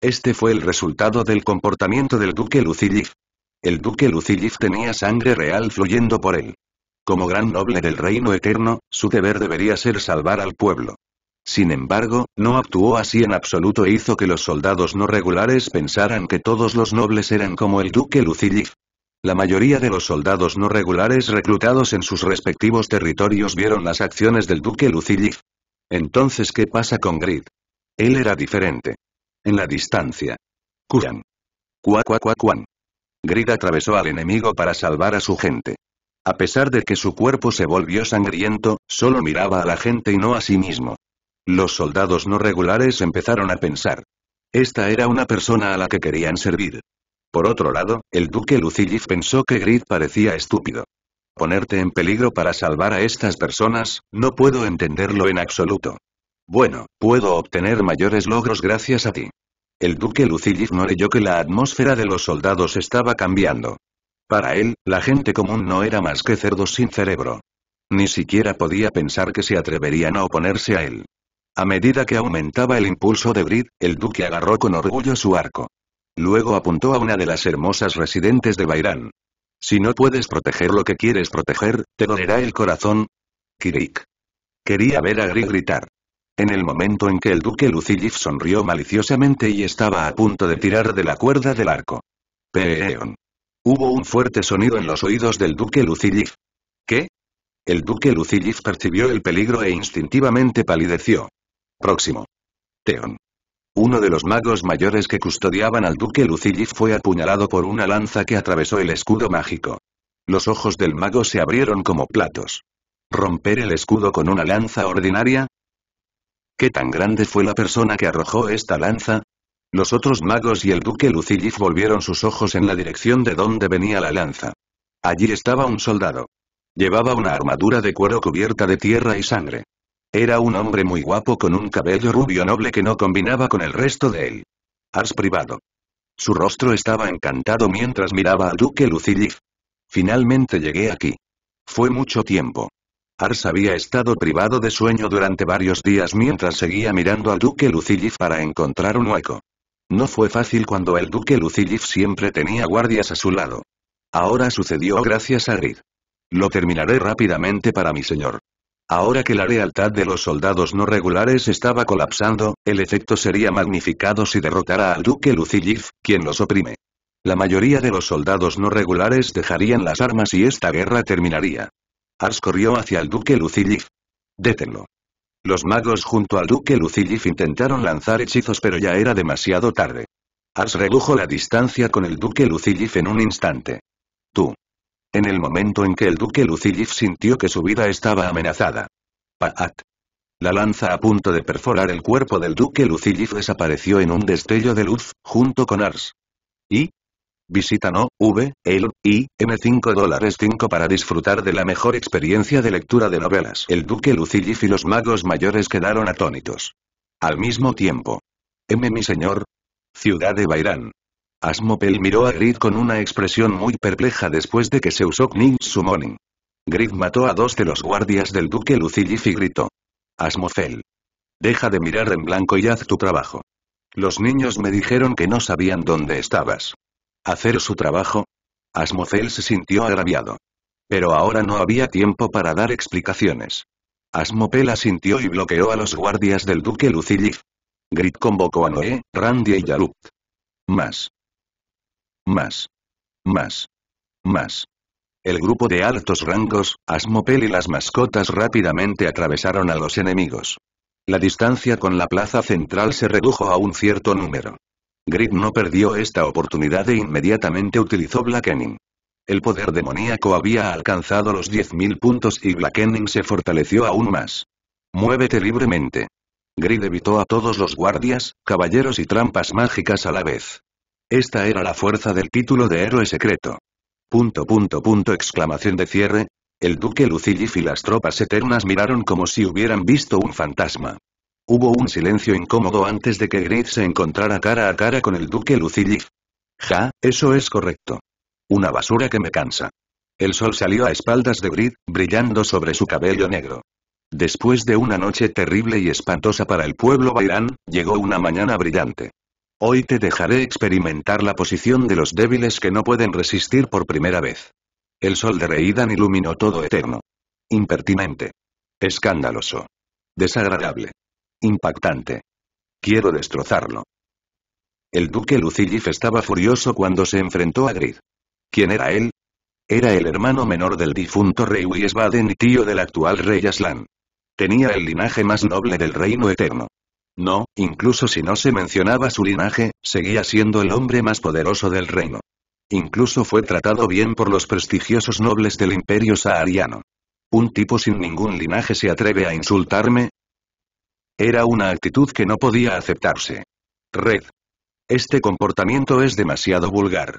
Este fue el resultado del comportamiento del duque Lucillif. El duque Lucillif tenía sangre real fluyendo por él. Como gran noble del reino eterno, su deber debería ser salvar al pueblo. Sin embargo, no actuó así en absoluto e hizo que los soldados no regulares pensaran que todos los nobles eran como el duque Lucilif. La mayoría de los soldados no regulares reclutados en sus respectivos territorios vieron las acciones del duque Lucilif. Entonces ¿qué pasa con Grid? Él era diferente. En la distancia. Kuran. Kuan. Grid atravesó al enemigo para salvar a su gente. A pesar de que su cuerpo se volvió sangriento, solo miraba a la gente y no a sí mismo. Los soldados no regulares empezaron a pensar. Esta era una persona a la que querían servir. Por otro lado, el duque Lucillif pensó que Grid parecía estúpido. Ponerte en peligro para salvar a estas personas, no puedo entenderlo en absoluto. Bueno, puedo obtener mayores logros gracias a ti. El duque Lucillif no leyó que la atmósfera de los soldados estaba cambiando. Para él, la gente común no era más que cerdos sin cerebro. Ni siquiera podía pensar que se atreverían a oponerse a él. A medida que aumentaba el impulso de Brid, el duque agarró con orgullo su arco. Luego apuntó a una de las hermosas residentes de Bairán. Si no puedes proteger lo que quieres proteger, te dolerá el corazón. Kirik. Quería ver a Grid gritar. En el momento en que el duque Lucillif sonrió maliciosamente y estaba a punto de tirar de la cuerda del arco. peon. Hubo un fuerte sonido en los oídos del duque Lucillif. ¿Qué? El duque Lucillif percibió el peligro e instintivamente palideció. Próximo. Teon. Uno de los magos mayores que custodiaban al duque Lucillif fue apuñalado por una lanza que atravesó el escudo mágico. Los ojos del mago se abrieron como platos. ¿Romper el escudo con una lanza ordinaria? ¿Qué tan grande fue la persona que arrojó esta lanza? Los otros magos y el duque Lucillif volvieron sus ojos en la dirección de donde venía la lanza. Allí estaba un soldado. Llevaba una armadura de cuero cubierta de tierra y sangre. Era un hombre muy guapo con un cabello rubio noble que no combinaba con el resto de él. Ars privado. Su rostro estaba encantado mientras miraba al duque Lucilif. Finalmente llegué aquí. Fue mucho tiempo. Ars había estado privado de sueño durante varios días mientras seguía mirando al duque Lucilif para encontrar un hueco. No fue fácil cuando el duque Lucilif siempre tenía guardias a su lado. Ahora sucedió gracias a Rid. Lo terminaré rápidamente para mi señor. Ahora que la lealtad de los soldados no regulares estaba colapsando, el efecto sería magnificado si derrotara al duque Lucillif, quien los oprime. La mayoría de los soldados no regulares dejarían las armas y esta guerra terminaría. Ars corrió hacia el duque Lucillif. Détenlo. Los magos junto al duque Lucillif intentaron lanzar hechizos pero ya era demasiado tarde. Ars redujo la distancia con el duque Lucillif en un instante. Tú. En el momento en que el duque Lucillif sintió que su vida estaba amenazada. Paat. La lanza a punto de perforar el cuerpo del duque Lucillif desapareció en un destello de luz, junto con Ars. Y, Visita no, V, el, I, M5 dólares 5 para disfrutar de la mejor experiencia de lectura de novelas. El duque Lucillif y los magos mayores quedaron atónitos. Al mismo tiempo. M mi señor. Ciudad de Bairán. Asmopel miró a Grit con una expresión muy perpleja después de que se usó Kning Summoning. Grit mató a dos de los guardias del duque Lucillif y gritó. Asmozel, Deja de mirar en blanco y haz tu trabajo. Los niños me dijeron que no sabían dónde estabas. ¿Hacer su trabajo? Asmozel se sintió agraviado. Pero ahora no había tiempo para dar explicaciones. Asmopel asintió y bloqueó a los guardias del duque Lucillif. Grit convocó a Noé, Randy y Yarut. Más. Más. Más. Más. El grupo de altos rangos, Asmopel y las mascotas rápidamente atravesaron a los enemigos. La distancia con la plaza central se redujo a un cierto número. Grid no perdió esta oportunidad e inmediatamente utilizó Blackening. El poder demoníaco había alcanzado los 10.000 puntos y Blackening se fortaleció aún más. Muévete libremente. Grid evitó a todos los guardias, caballeros y trampas mágicas a la vez. Esta era la fuerza del título de héroe secreto. Punto punto punto exclamación de cierre. El duque Lucillif y las tropas eternas miraron como si hubieran visto un fantasma. Hubo un silencio incómodo antes de que Grid se encontrara cara a cara con el duque Lucillif. Ja, eso es correcto. Una basura que me cansa. El sol salió a espaldas de Grid, brillando sobre su cabello negro. Después de una noche terrible y espantosa para el pueblo Bairán, llegó una mañana brillante. Hoy te dejaré experimentar la posición de los débiles que no pueden resistir por primera vez. El sol de Reidan iluminó todo eterno. Impertinente. Escandaloso. Desagradable. Impactante. Quiero destrozarlo. El duque Lucillif estaba furioso cuando se enfrentó a Grid. ¿Quién era él? Era el hermano menor del difunto rey Wiesbaden y tío del actual rey Aslan. Tenía el linaje más noble del reino eterno. No, incluso si no se mencionaba su linaje, seguía siendo el hombre más poderoso del reino. Incluso fue tratado bien por los prestigiosos nobles del imperio sahariano. ¿Un tipo sin ningún linaje se atreve a insultarme? Era una actitud que no podía aceptarse. Red. Este comportamiento es demasiado vulgar.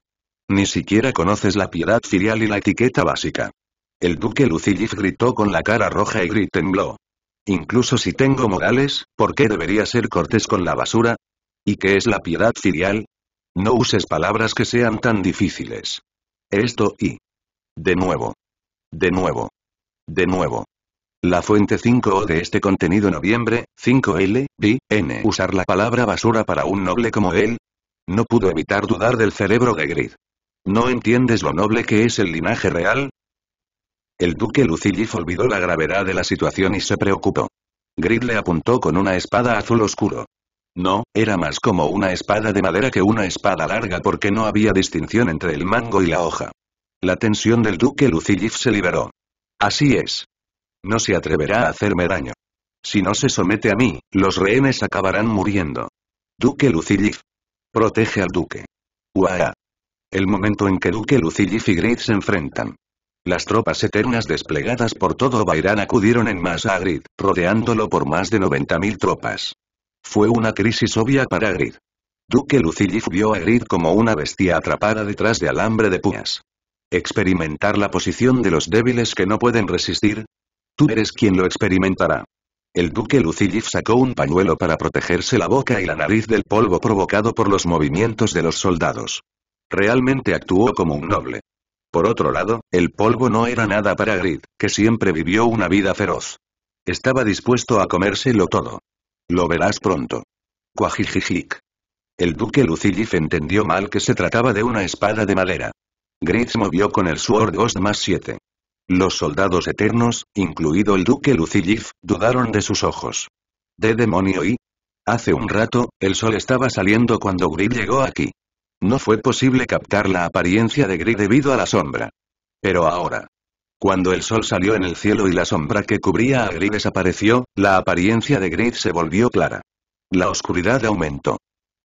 Ni siquiera conoces la piedad filial y la etiqueta básica. El duque Lucillif gritó con la cara roja y Grit tembló. Incluso si tengo modales, ¿por qué debería ser cortés con la basura? ¿Y qué es la piedad filial? No uses palabras que sean tan difíciles. Esto y... De nuevo. De nuevo. De nuevo. La fuente 5O de este contenido noviembre, 5L, B, N. Usar la palabra basura para un noble como él. No pudo evitar dudar del cerebro de Grid. ¿No entiendes lo noble que es el linaje real? El duque Lucillif olvidó la gravedad de la situación y se preocupó. Grid le apuntó con una espada azul oscuro. No, era más como una espada de madera que una espada larga porque no había distinción entre el mango y la hoja. La tensión del duque Lucillif se liberó. Así es. No se atreverá a hacerme daño. Si no se somete a mí, los rehenes acabarán muriendo. Duque Lucillif. Protege al duque. Uaa. El momento en que Duque Lucillif y Grid se enfrentan. Las tropas eternas desplegadas por todo Bairán acudieron en masa a Grid, rodeándolo por más de 90.000 tropas. Fue una crisis obvia para Grid. Duque Lucillif vio a Grid como una bestia atrapada detrás de alambre de puñas. Experimentar la posición de los débiles que no pueden resistir. Tú eres quien lo experimentará. El duque Lucillif sacó un pañuelo para protegerse la boca y la nariz del polvo provocado por los movimientos de los soldados. Realmente actuó como un noble. Por otro lado, el polvo no era nada para Grid, que siempre vivió una vida feroz. Estaba dispuesto a comérselo todo. Lo verás pronto. Cuajijijic. El duque Lucillif entendió mal que se trataba de una espada de madera. Grid movió con el Sword Ghost más 7. Los soldados eternos, incluido el duque Lucillif, dudaron de sus ojos. ¿De demonio y? Hace un rato, el sol estaba saliendo cuando Grid llegó aquí. No fue posible captar la apariencia de Grid debido a la sombra. Pero ahora. Cuando el sol salió en el cielo y la sombra que cubría a Grid desapareció, la apariencia de Grid se volvió clara. La oscuridad aumentó.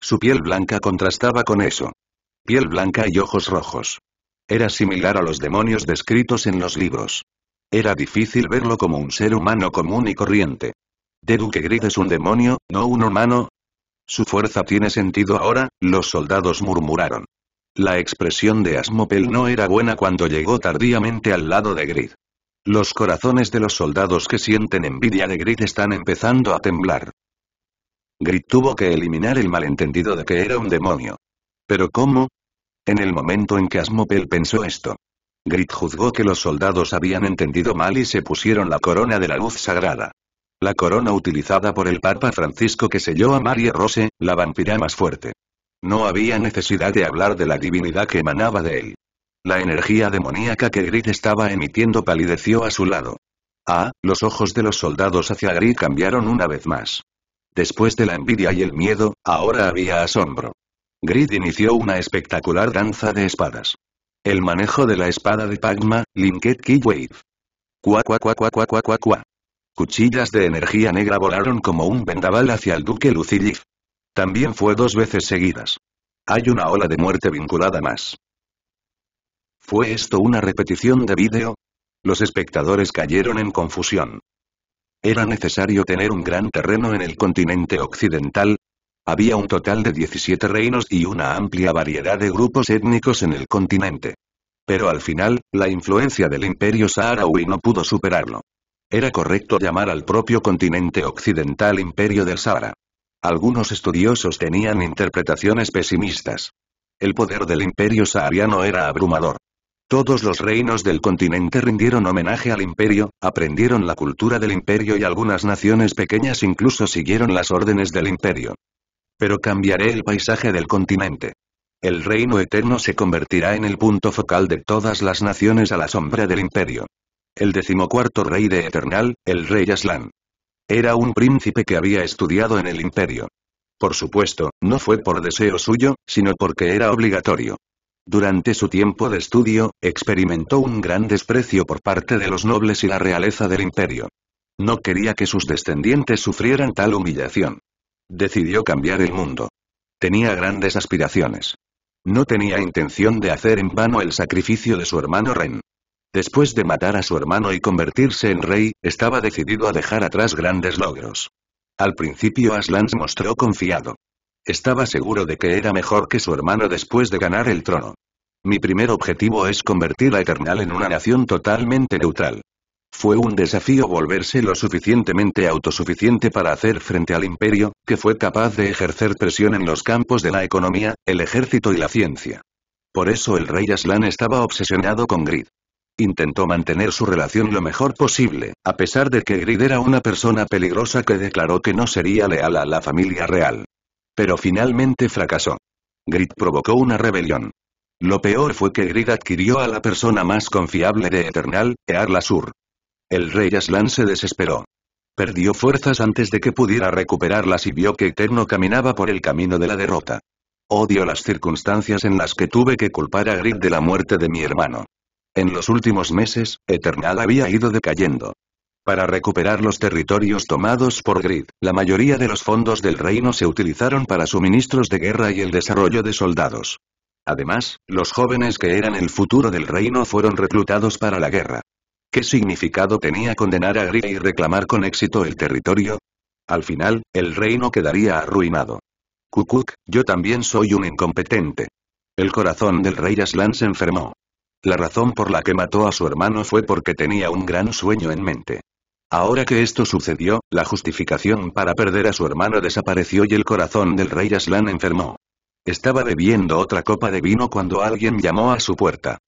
Su piel blanca contrastaba con eso. Piel blanca y ojos rojos. Era similar a los demonios descritos en los libros. Era difícil verlo como un ser humano común y corriente. Deduque Grid es un demonio, no un humano, su fuerza tiene sentido ahora, los soldados murmuraron. La expresión de Asmopel no era buena cuando llegó tardíamente al lado de Grit. Los corazones de los soldados que sienten envidia de Grit están empezando a temblar. Grit tuvo que eliminar el malentendido de que era un demonio. ¿Pero cómo? En el momento en que Asmopel pensó esto, Grit juzgó que los soldados habían entendido mal y se pusieron la corona de la luz sagrada. La corona utilizada por el Papa Francisco que selló a Marie Rose, la vampira más fuerte. No había necesidad de hablar de la divinidad que emanaba de él. La energía demoníaca que Grid estaba emitiendo palideció a su lado. Ah, los ojos de los soldados hacia Grid cambiaron una vez más. Después de la envidia y el miedo, ahora había asombro. Grid inició una espectacular danza de espadas. El manejo de la espada de Pagma, Linket Key Wave. qua Cuchillas de energía negra volaron como un vendaval hacia el duque Lucilif. También fue dos veces seguidas. Hay una ola de muerte vinculada más. ¿Fue esto una repetición de vídeo? Los espectadores cayeron en confusión. ¿Era necesario tener un gran terreno en el continente occidental? Había un total de 17 reinos y una amplia variedad de grupos étnicos en el continente. Pero al final, la influencia del imperio saharaui no pudo superarlo. Era correcto llamar al propio continente occidental Imperio del Sahara. Algunos estudiosos tenían interpretaciones pesimistas. El poder del Imperio sahariano era abrumador. Todos los reinos del continente rindieron homenaje al imperio, aprendieron la cultura del imperio y algunas naciones pequeñas incluso siguieron las órdenes del imperio. Pero cambiaré el paisaje del continente. El reino eterno se convertirá en el punto focal de todas las naciones a la sombra del imperio el decimocuarto rey de Eternal, el rey Aslan. Era un príncipe que había estudiado en el imperio. Por supuesto, no fue por deseo suyo, sino porque era obligatorio. Durante su tiempo de estudio, experimentó un gran desprecio por parte de los nobles y la realeza del imperio. No quería que sus descendientes sufrieran tal humillación. Decidió cambiar el mundo. Tenía grandes aspiraciones. No tenía intención de hacer en vano el sacrificio de su hermano Ren. Después de matar a su hermano y convertirse en rey, estaba decidido a dejar atrás grandes logros. Al principio Aslan se mostró confiado. Estaba seguro de que era mejor que su hermano después de ganar el trono. Mi primer objetivo es convertir a Eternal en una nación totalmente neutral. Fue un desafío volverse lo suficientemente autosuficiente para hacer frente al imperio, que fue capaz de ejercer presión en los campos de la economía, el ejército y la ciencia. Por eso el rey Aslan estaba obsesionado con Grid. Intentó mantener su relación lo mejor posible, a pesar de que Grid era una persona peligrosa que declaró que no sería leal a la familia real. Pero finalmente fracasó. Grid provocó una rebelión. Lo peor fue que Grid adquirió a la persona más confiable de Eternal, Earla Sur. El rey Aslan se desesperó. Perdió fuerzas antes de que pudiera recuperarlas y vio que Eterno caminaba por el camino de la derrota. Odio las circunstancias en las que tuve que culpar a Grid de la muerte de mi hermano. En los últimos meses, Eternal había ido decayendo. Para recuperar los territorios tomados por Grid, la mayoría de los fondos del reino se utilizaron para suministros de guerra y el desarrollo de soldados. Además, los jóvenes que eran el futuro del reino fueron reclutados para la guerra. ¿Qué significado tenía condenar a Grid y reclamar con éxito el territorio? Al final, el reino quedaría arruinado. Kukuk, yo también soy un incompetente. El corazón del rey Aslan se enfermó. La razón por la que mató a su hermano fue porque tenía un gran sueño en mente. Ahora que esto sucedió, la justificación para perder a su hermano desapareció y el corazón del rey Aslan enfermó. Estaba bebiendo otra copa de vino cuando alguien llamó a su puerta.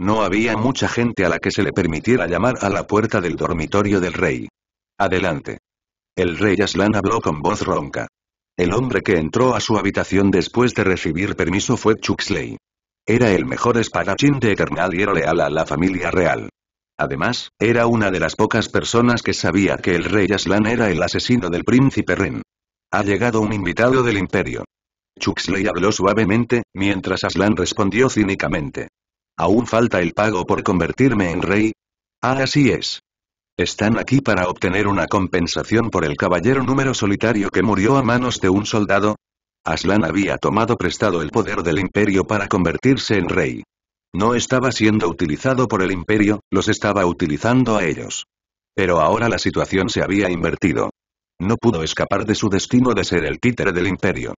No había mucha gente a la que se le permitiera llamar a la puerta del dormitorio del rey. Adelante. El rey Aslan habló con voz ronca. El hombre que entró a su habitación después de recibir permiso fue Chuxley. Era el mejor espadachín de Eternal y era leal a la familia real. Además, era una de las pocas personas que sabía que el rey Aslan era el asesino del príncipe Ren. Ha llegado un invitado del imperio. Chuxley habló suavemente, mientras Aslan respondió cínicamente. ¿Aún falta el pago por convertirme en rey? Ah, así es. Están aquí para obtener una compensación por el caballero número solitario que murió a manos de un soldado, Aslan había tomado prestado el poder del imperio para convertirse en rey. No estaba siendo utilizado por el imperio, los estaba utilizando a ellos. Pero ahora la situación se había invertido. No pudo escapar de su destino de ser el títere del imperio.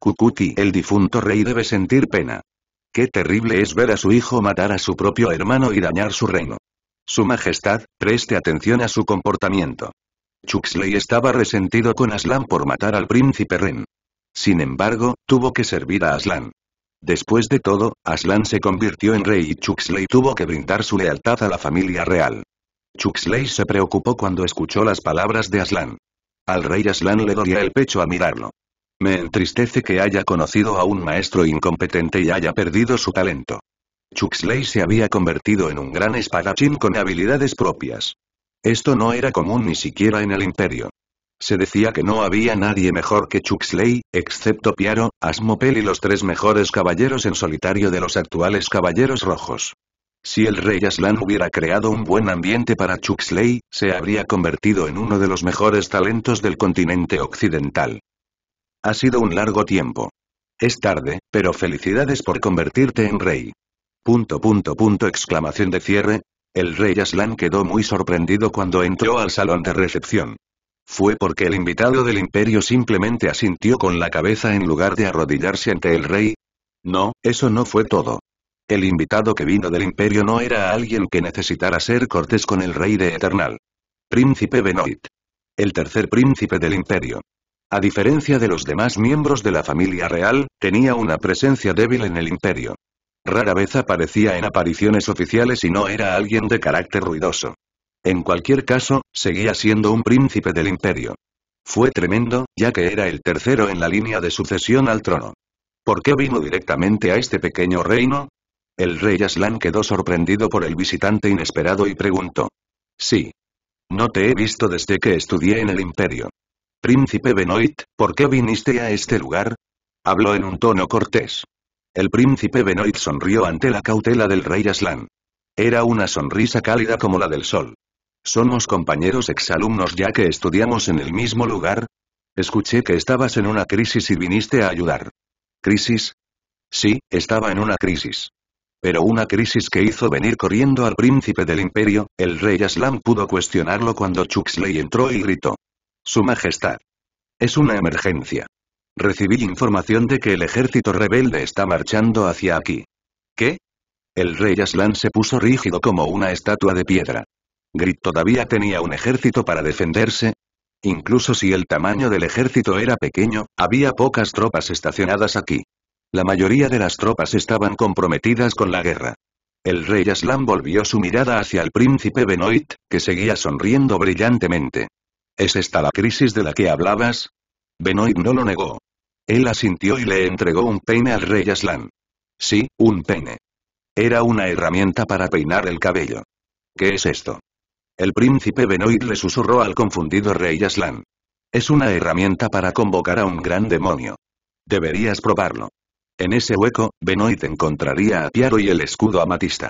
Kukuti, el difunto rey debe sentir pena. Qué terrible es ver a su hijo matar a su propio hermano y dañar su reino. Su Majestad, preste atención a su comportamiento. Chuxley estaba resentido con Aslan por matar al príncipe Ren. Sin embargo, tuvo que servir a Aslan. Después de todo, Aslan se convirtió en rey y Chuxley tuvo que brindar su lealtad a la familia real. Chuxley se preocupó cuando escuchó las palabras de Aslan. Al rey Aslan le dolía el pecho a mirarlo. Me entristece que haya conocido a un maestro incompetente y haya perdido su talento. Chuxley se había convertido en un gran espadachín con habilidades propias. Esto no era común ni siquiera en el imperio. Se decía que no había nadie mejor que Chuxley, excepto Piaro, Asmopel y los tres mejores caballeros en solitario de los actuales caballeros rojos. Si el rey Aslan hubiera creado un buen ambiente para Chuxley, se habría convertido en uno de los mejores talentos del continente occidental. Ha sido un largo tiempo. Es tarde, pero felicidades por convertirte en rey. Punto punto punto exclamación de cierre. El rey Aslan quedó muy sorprendido cuando entró al salón de recepción fue porque el invitado del imperio simplemente asintió con la cabeza en lugar de arrodillarse ante el rey? No, eso no fue todo. El invitado que vino del imperio no era alguien que necesitara ser cortés con el rey de Eternal. Príncipe Benoit. El tercer príncipe del imperio. A diferencia de los demás miembros de la familia real, tenía una presencia débil en el imperio. Rara vez aparecía en apariciones oficiales y no era alguien de carácter ruidoso. En cualquier caso, seguía siendo un príncipe del imperio. Fue tremendo, ya que era el tercero en la línea de sucesión al trono. ¿Por qué vino directamente a este pequeño reino? El rey Aslan quedó sorprendido por el visitante inesperado y preguntó. Sí. No te he visto desde que estudié en el imperio. Príncipe Benoit, ¿por qué viniste a este lugar? Habló en un tono cortés. El príncipe Benoit sonrió ante la cautela del rey Aslan. Era una sonrisa cálida como la del sol. ¿Somos compañeros exalumnos ya que estudiamos en el mismo lugar? Escuché que estabas en una crisis y viniste a ayudar. ¿Crisis? Sí, estaba en una crisis. Pero una crisis que hizo venir corriendo al príncipe del imperio, el rey Aslan pudo cuestionarlo cuando Chuxley entró y gritó. Su Majestad. Es una emergencia. Recibí información de que el ejército rebelde está marchando hacia aquí. ¿Qué? El rey Aslan se puso rígido como una estatua de piedra. Grit todavía tenía un ejército para defenderse. Incluso si el tamaño del ejército era pequeño, había pocas tropas estacionadas aquí. La mayoría de las tropas estaban comprometidas con la guerra. El rey Aslan volvió su mirada hacia el príncipe Benoit, que seguía sonriendo brillantemente. ¿Es esta la crisis de la que hablabas? Benoit no lo negó. Él asintió y le entregó un peine al rey Aslan. Sí, un peine. Era una herramienta para peinar el cabello. ¿Qué es esto? El príncipe Benoit le susurró al confundido rey Aslan. Es una herramienta para convocar a un gran demonio. Deberías probarlo. En ese hueco, Benoit encontraría a Piaro y el escudo amatista.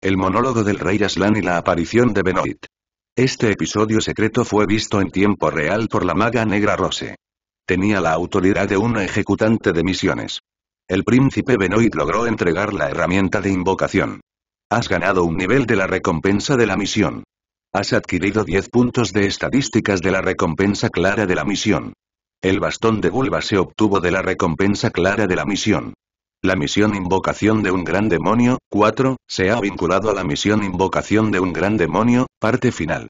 El monólogo del rey Aslan y la aparición de Benoit. Este episodio secreto fue visto en tiempo real por la maga negra Rose. Tenía la autoridad de un ejecutante de misiones. El príncipe Benoit logró entregar la herramienta de invocación. Has ganado un nivel de la recompensa de la misión. Has adquirido 10 puntos de estadísticas de la recompensa clara de la misión. El bastón de vulva se obtuvo de la recompensa clara de la misión. La misión Invocación de un Gran Demonio, 4, se ha vinculado a la misión Invocación de un Gran Demonio, parte final.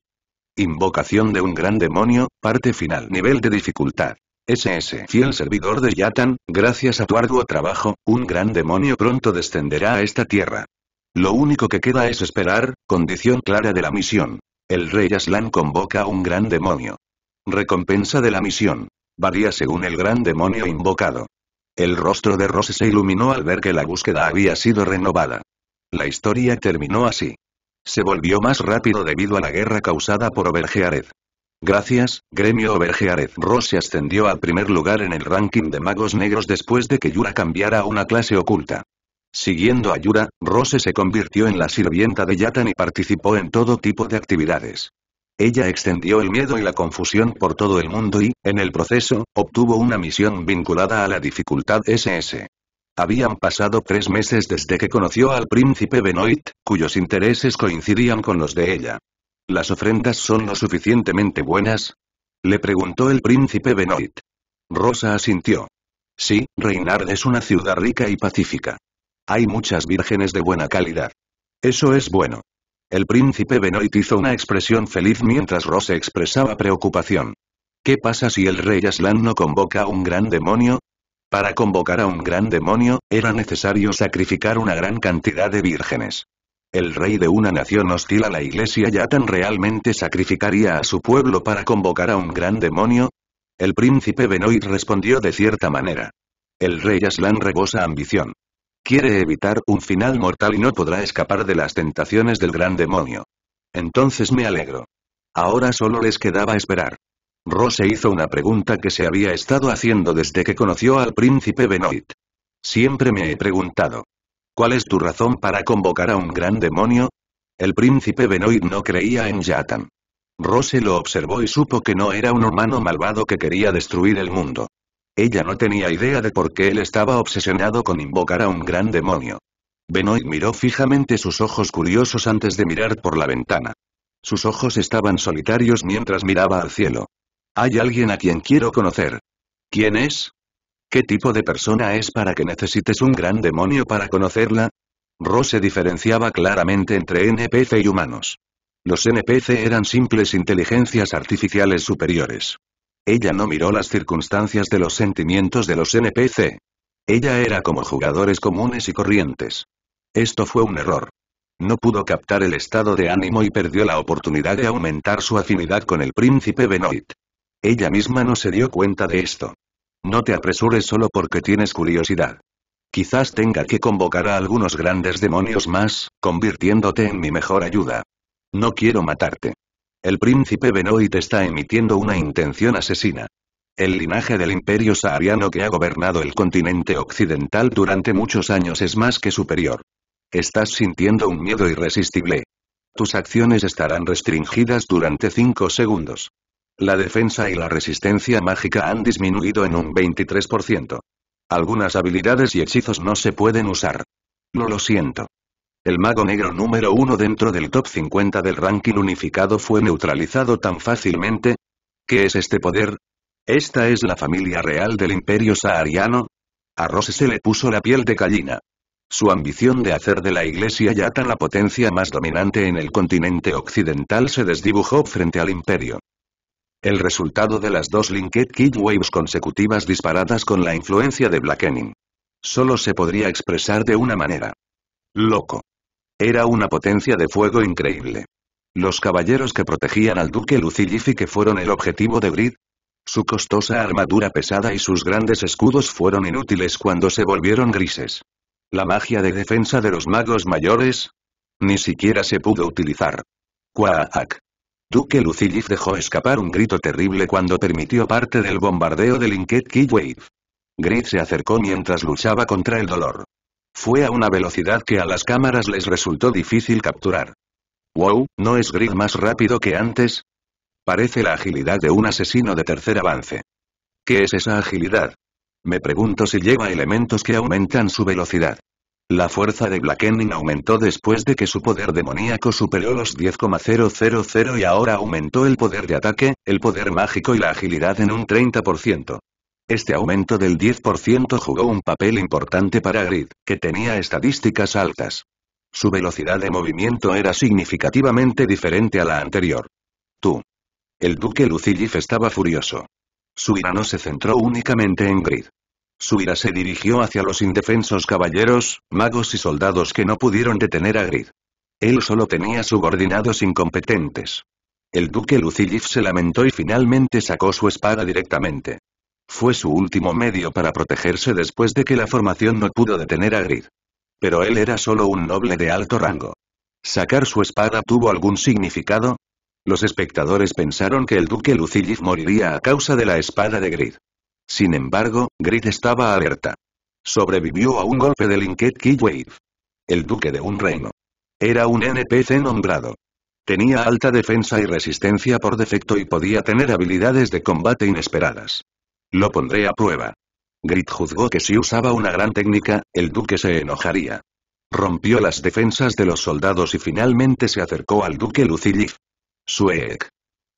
Invocación de un Gran Demonio, parte final. Nivel de dificultad. SS. Fiel servidor de Yatan, gracias a tu arduo trabajo, un Gran Demonio pronto descenderá a esta tierra. Lo único que queda es esperar, condición clara de la misión. El rey Aslan convoca a un gran demonio. Recompensa de la misión. Varía según el gran demonio invocado. El rostro de Rose se iluminó al ver que la búsqueda había sido renovada. La historia terminó así. Se volvió más rápido debido a la guerra causada por Obergeareth. Gracias, gremio Obergeareth Rose ascendió al primer lugar en el ranking de magos negros después de que Yura cambiara a una clase oculta. Siguiendo a Yura, Rose se convirtió en la sirvienta de Yatan y participó en todo tipo de actividades. Ella extendió el miedo y la confusión por todo el mundo y, en el proceso, obtuvo una misión vinculada a la dificultad SS. Habían pasado tres meses desde que conoció al príncipe Benoit, cuyos intereses coincidían con los de ella. ¿Las ofrendas son lo suficientemente buenas? Le preguntó el príncipe Benoit. Rosa asintió. Sí, Reinar es una ciudad rica y pacífica. Hay muchas vírgenes de buena calidad. Eso es bueno. El príncipe Benoit hizo una expresión feliz mientras Rose expresaba preocupación. ¿Qué pasa si el rey Aslan no convoca a un gran demonio? Para convocar a un gran demonio, era necesario sacrificar una gran cantidad de vírgenes. El rey de una nación hostil a la iglesia ya tan realmente sacrificaría a su pueblo para convocar a un gran demonio? El príncipe Benoit respondió de cierta manera. El rey Aslan rebosa ambición. Quiere evitar un final mortal y no podrá escapar de las tentaciones del gran demonio. Entonces me alegro. Ahora solo les quedaba esperar. Rose hizo una pregunta que se había estado haciendo desde que conoció al príncipe Benoit. Siempre me he preguntado. ¿Cuál es tu razón para convocar a un gran demonio? El príncipe Benoit no creía en Yatan. Rose lo observó y supo que no era un humano malvado que quería destruir el mundo. Ella no tenía idea de por qué él estaba obsesionado con invocar a un gran demonio. Benoit miró fijamente sus ojos curiosos antes de mirar por la ventana. Sus ojos estaban solitarios mientras miraba al cielo. Hay alguien a quien quiero conocer. ¿Quién es? ¿Qué tipo de persona es para que necesites un gran demonio para conocerla? Rose diferenciaba claramente entre NPC y humanos. Los NPC eran simples inteligencias artificiales superiores. Ella no miró las circunstancias de los sentimientos de los NPC. Ella era como jugadores comunes y corrientes. Esto fue un error. No pudo captar el estado de ánimo y perdió la oportunidad de aumentar su afinidad con el príncipe Benoit. Ella misma no se dio cuenta de esto. No te apresures solo porque tienes curiosidad. Quizás tenga que convocar a algunos grandes demonios más, convirtiéndote en mi mejor ayuda. No quiero matarte. El príncipe Benoit está emitiendo una intención asesina. El linaje del imperio sahariano que ha gobernado el continente occidental durante muchos años es más que superior. Estás sintiendo un miedo irresistible. Tus acciones estarán restringidas durante 5 segundos. La defensa y la resistencia mágica han disminuido en un 23%. Algunas habilidades y hechizos no se pueden usar. No lo siento. El mago negro número uno dentro del top 50 del ranking unificado fue neutralizado tan fácilmente. ¿Qué es este poder? ¿Esta es la familia real del imperio sahariano? A Rose se le puso la piel de gallina. Su ambición de hacer de la iglesia ya tan la potencia más dominante en el continente occidental se desdibujó frente al imperio. El resultado de las dos Linked Kid Waves consecutivas disparadas con la influencia de Blackening. Solo se podría expresar de una manera. Loco. Era una potencia de fuego increíble. Los caballeros que protegían al duque y que fueron el objetivo de Grid. Su costosa armadura pesada y sus grandes escudos fueron inútiles cuando se volvieron grises. La magia de defensa de los magos mayores, ni siquiera se pudo utilizar. Quaak. Duque Lucilif dejó escapar un grito terrible cuando permitió parte del bombardeo del Inket Wave. Grid se acercó mientras luchaba contra el dolor. Fue a una velocidad que a las cámaras les resultó difícil capturar. Wow, ¿no es Grid más rápido que antes? Parece la agilidad de un asesino de tercer avance. ¿Qué es esa agilidad? Me pregunto si lleva elementos que aumentan su velocidad. La fuerza de Blackening aumentó después de que su poder demoníaco superó los 10,000 y ahora aumentó el poder de ataque, el poder mágico y la agilidad en un 30%. Este aumento del 10% jugó un papel importante para Grid, que tenía estadísticas altas. Su velocidad de movimiento era significativamente diferente a la anterior. Tú. El duque Lucillif estaba furioso. Su ira no se centró únicamente en Grid. Su ira se dirigió hacia los indefensos caballeros, magos y soldados que no pudieron detener a Grid. Él solo tenía subordinados incompetentes. El duque Lucillif se lamentó y finalmente sacó su espada directamente. Fue su último medio para protegerse después de que la formación no pudo detener a Grid. Pero él era solo un noble de alto rango. ¿Sacar su espada tuvo algún significado? Los espectadores pensaron que el duque Lucillif moriría a causa de la espada de Grid. Sin embargo, Grid estaba alerta. Sobrevivió a un golpe del Inket Wave. El duque de un reino. Era un NPC nombrado. Tenía alta defensa y resistencia por defecto y podía tener habilidades de combate inesperadas. Lo pondré a prueba. Grit juzgó que si usaba una gran técnica, el duque se enojaría. Rompió las defensas de los soldados y finalmente se acercó al duque Lucilif. Suek.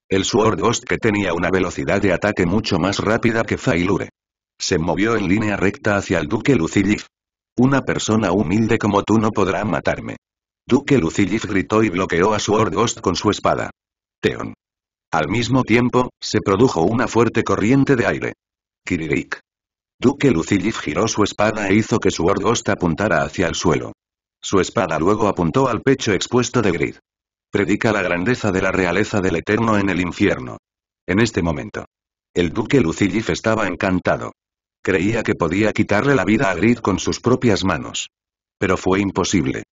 El Sword Ghost que tenía una velocidad de ataque mucho más rápida que Failure. Se movió en línea recta hacia el duque Lucilif. Una persona humilde como tú no podrá matarme. Duque Lucilif gritó y bloqueó a Sword Ghost con su espada. Teon. Al mismo tiempo, se produjo una fuerte corriente de aire. Kiririk. Duque Lucillif giró su espada e hizo que su orgosta apuntara hacia el suelo. Su espada luego apuntó al pecho expuesto de Grid. Predica la grandeza de la realeza del Eterno en el infierno. En este momento. El duque Lucillif estaba encantado. Creía que podía quitarle la vida a Grid con sus propias manos. Pero fue imposible.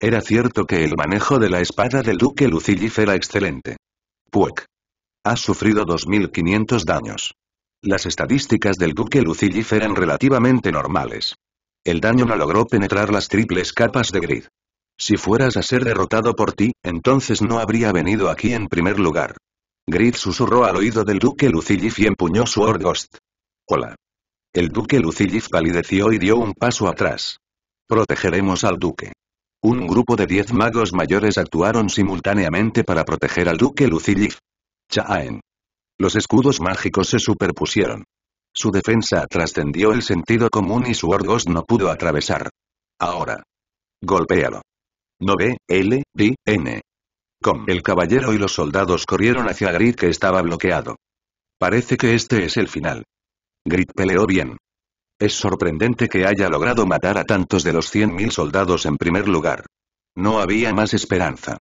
Era cierto que el manejo de la espada del duque Lucillif era excelente. Puek. Ha sufrido 2.500 daños. Las estadísticas del Duque Lucillif eran relativamente normales. El daño no logró penetrar las triples capas de grid. Si fueras a ser derrotado por ti, entonces no habría venido aquí en primer lugar. Grid susurró al oído del Duque Lucillif y empuñó su Orghost. Hola. El Duque Lucillif palideció y dio un paso atrás. Protegeremos al Duque. Un grupo de diez magos mayores actuaron simultáneamente para proteger al Duque Lucillif. Chaen. Los escudos mágicos se superpusieron. Su defensa trascendió el sentido común y su Orgos no pudo atravesar. Ahora. Golpéalo. No ve, L, D, N. Com. El caballero y los soldados corrieron hacia Grit que estaba bloqueado. Parece que este es el final. Grit peleó bien. Es sorprendente que haya logrado matar a tantos de los 100.000 soldados en primer lugar. No había más esperanza.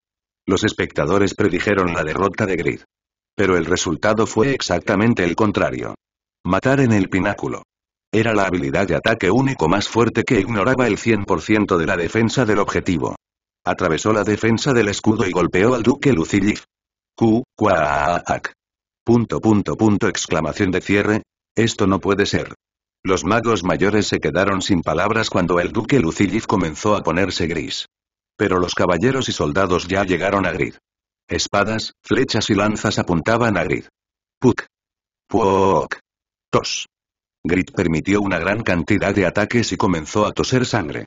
Los espectadores predijeron la derrota de Grid. Pero el resultado fue exactamente el contrario. Matar en el pináculo. Era la habilidad de ataque único más fuerte que ignoraba el 100% de la defensa del objetivo. Atravesó la defensa del escudo y golpeó al duque Lucillif. Q, ac Punto punto punto exclamación de cierre. Esto no puede ser. Los magos mayores se quedaron sin palabras cuando el duque Lucillif comenzó a ponerse gris. Pero los caballeros y soldados ya llegaron a grid. Espadas, flechas y lanzas apuntaban a Grid. Puk. Puok. Tos. Grit permitió una gran cantidad de ataques y comenzó a toser sangre.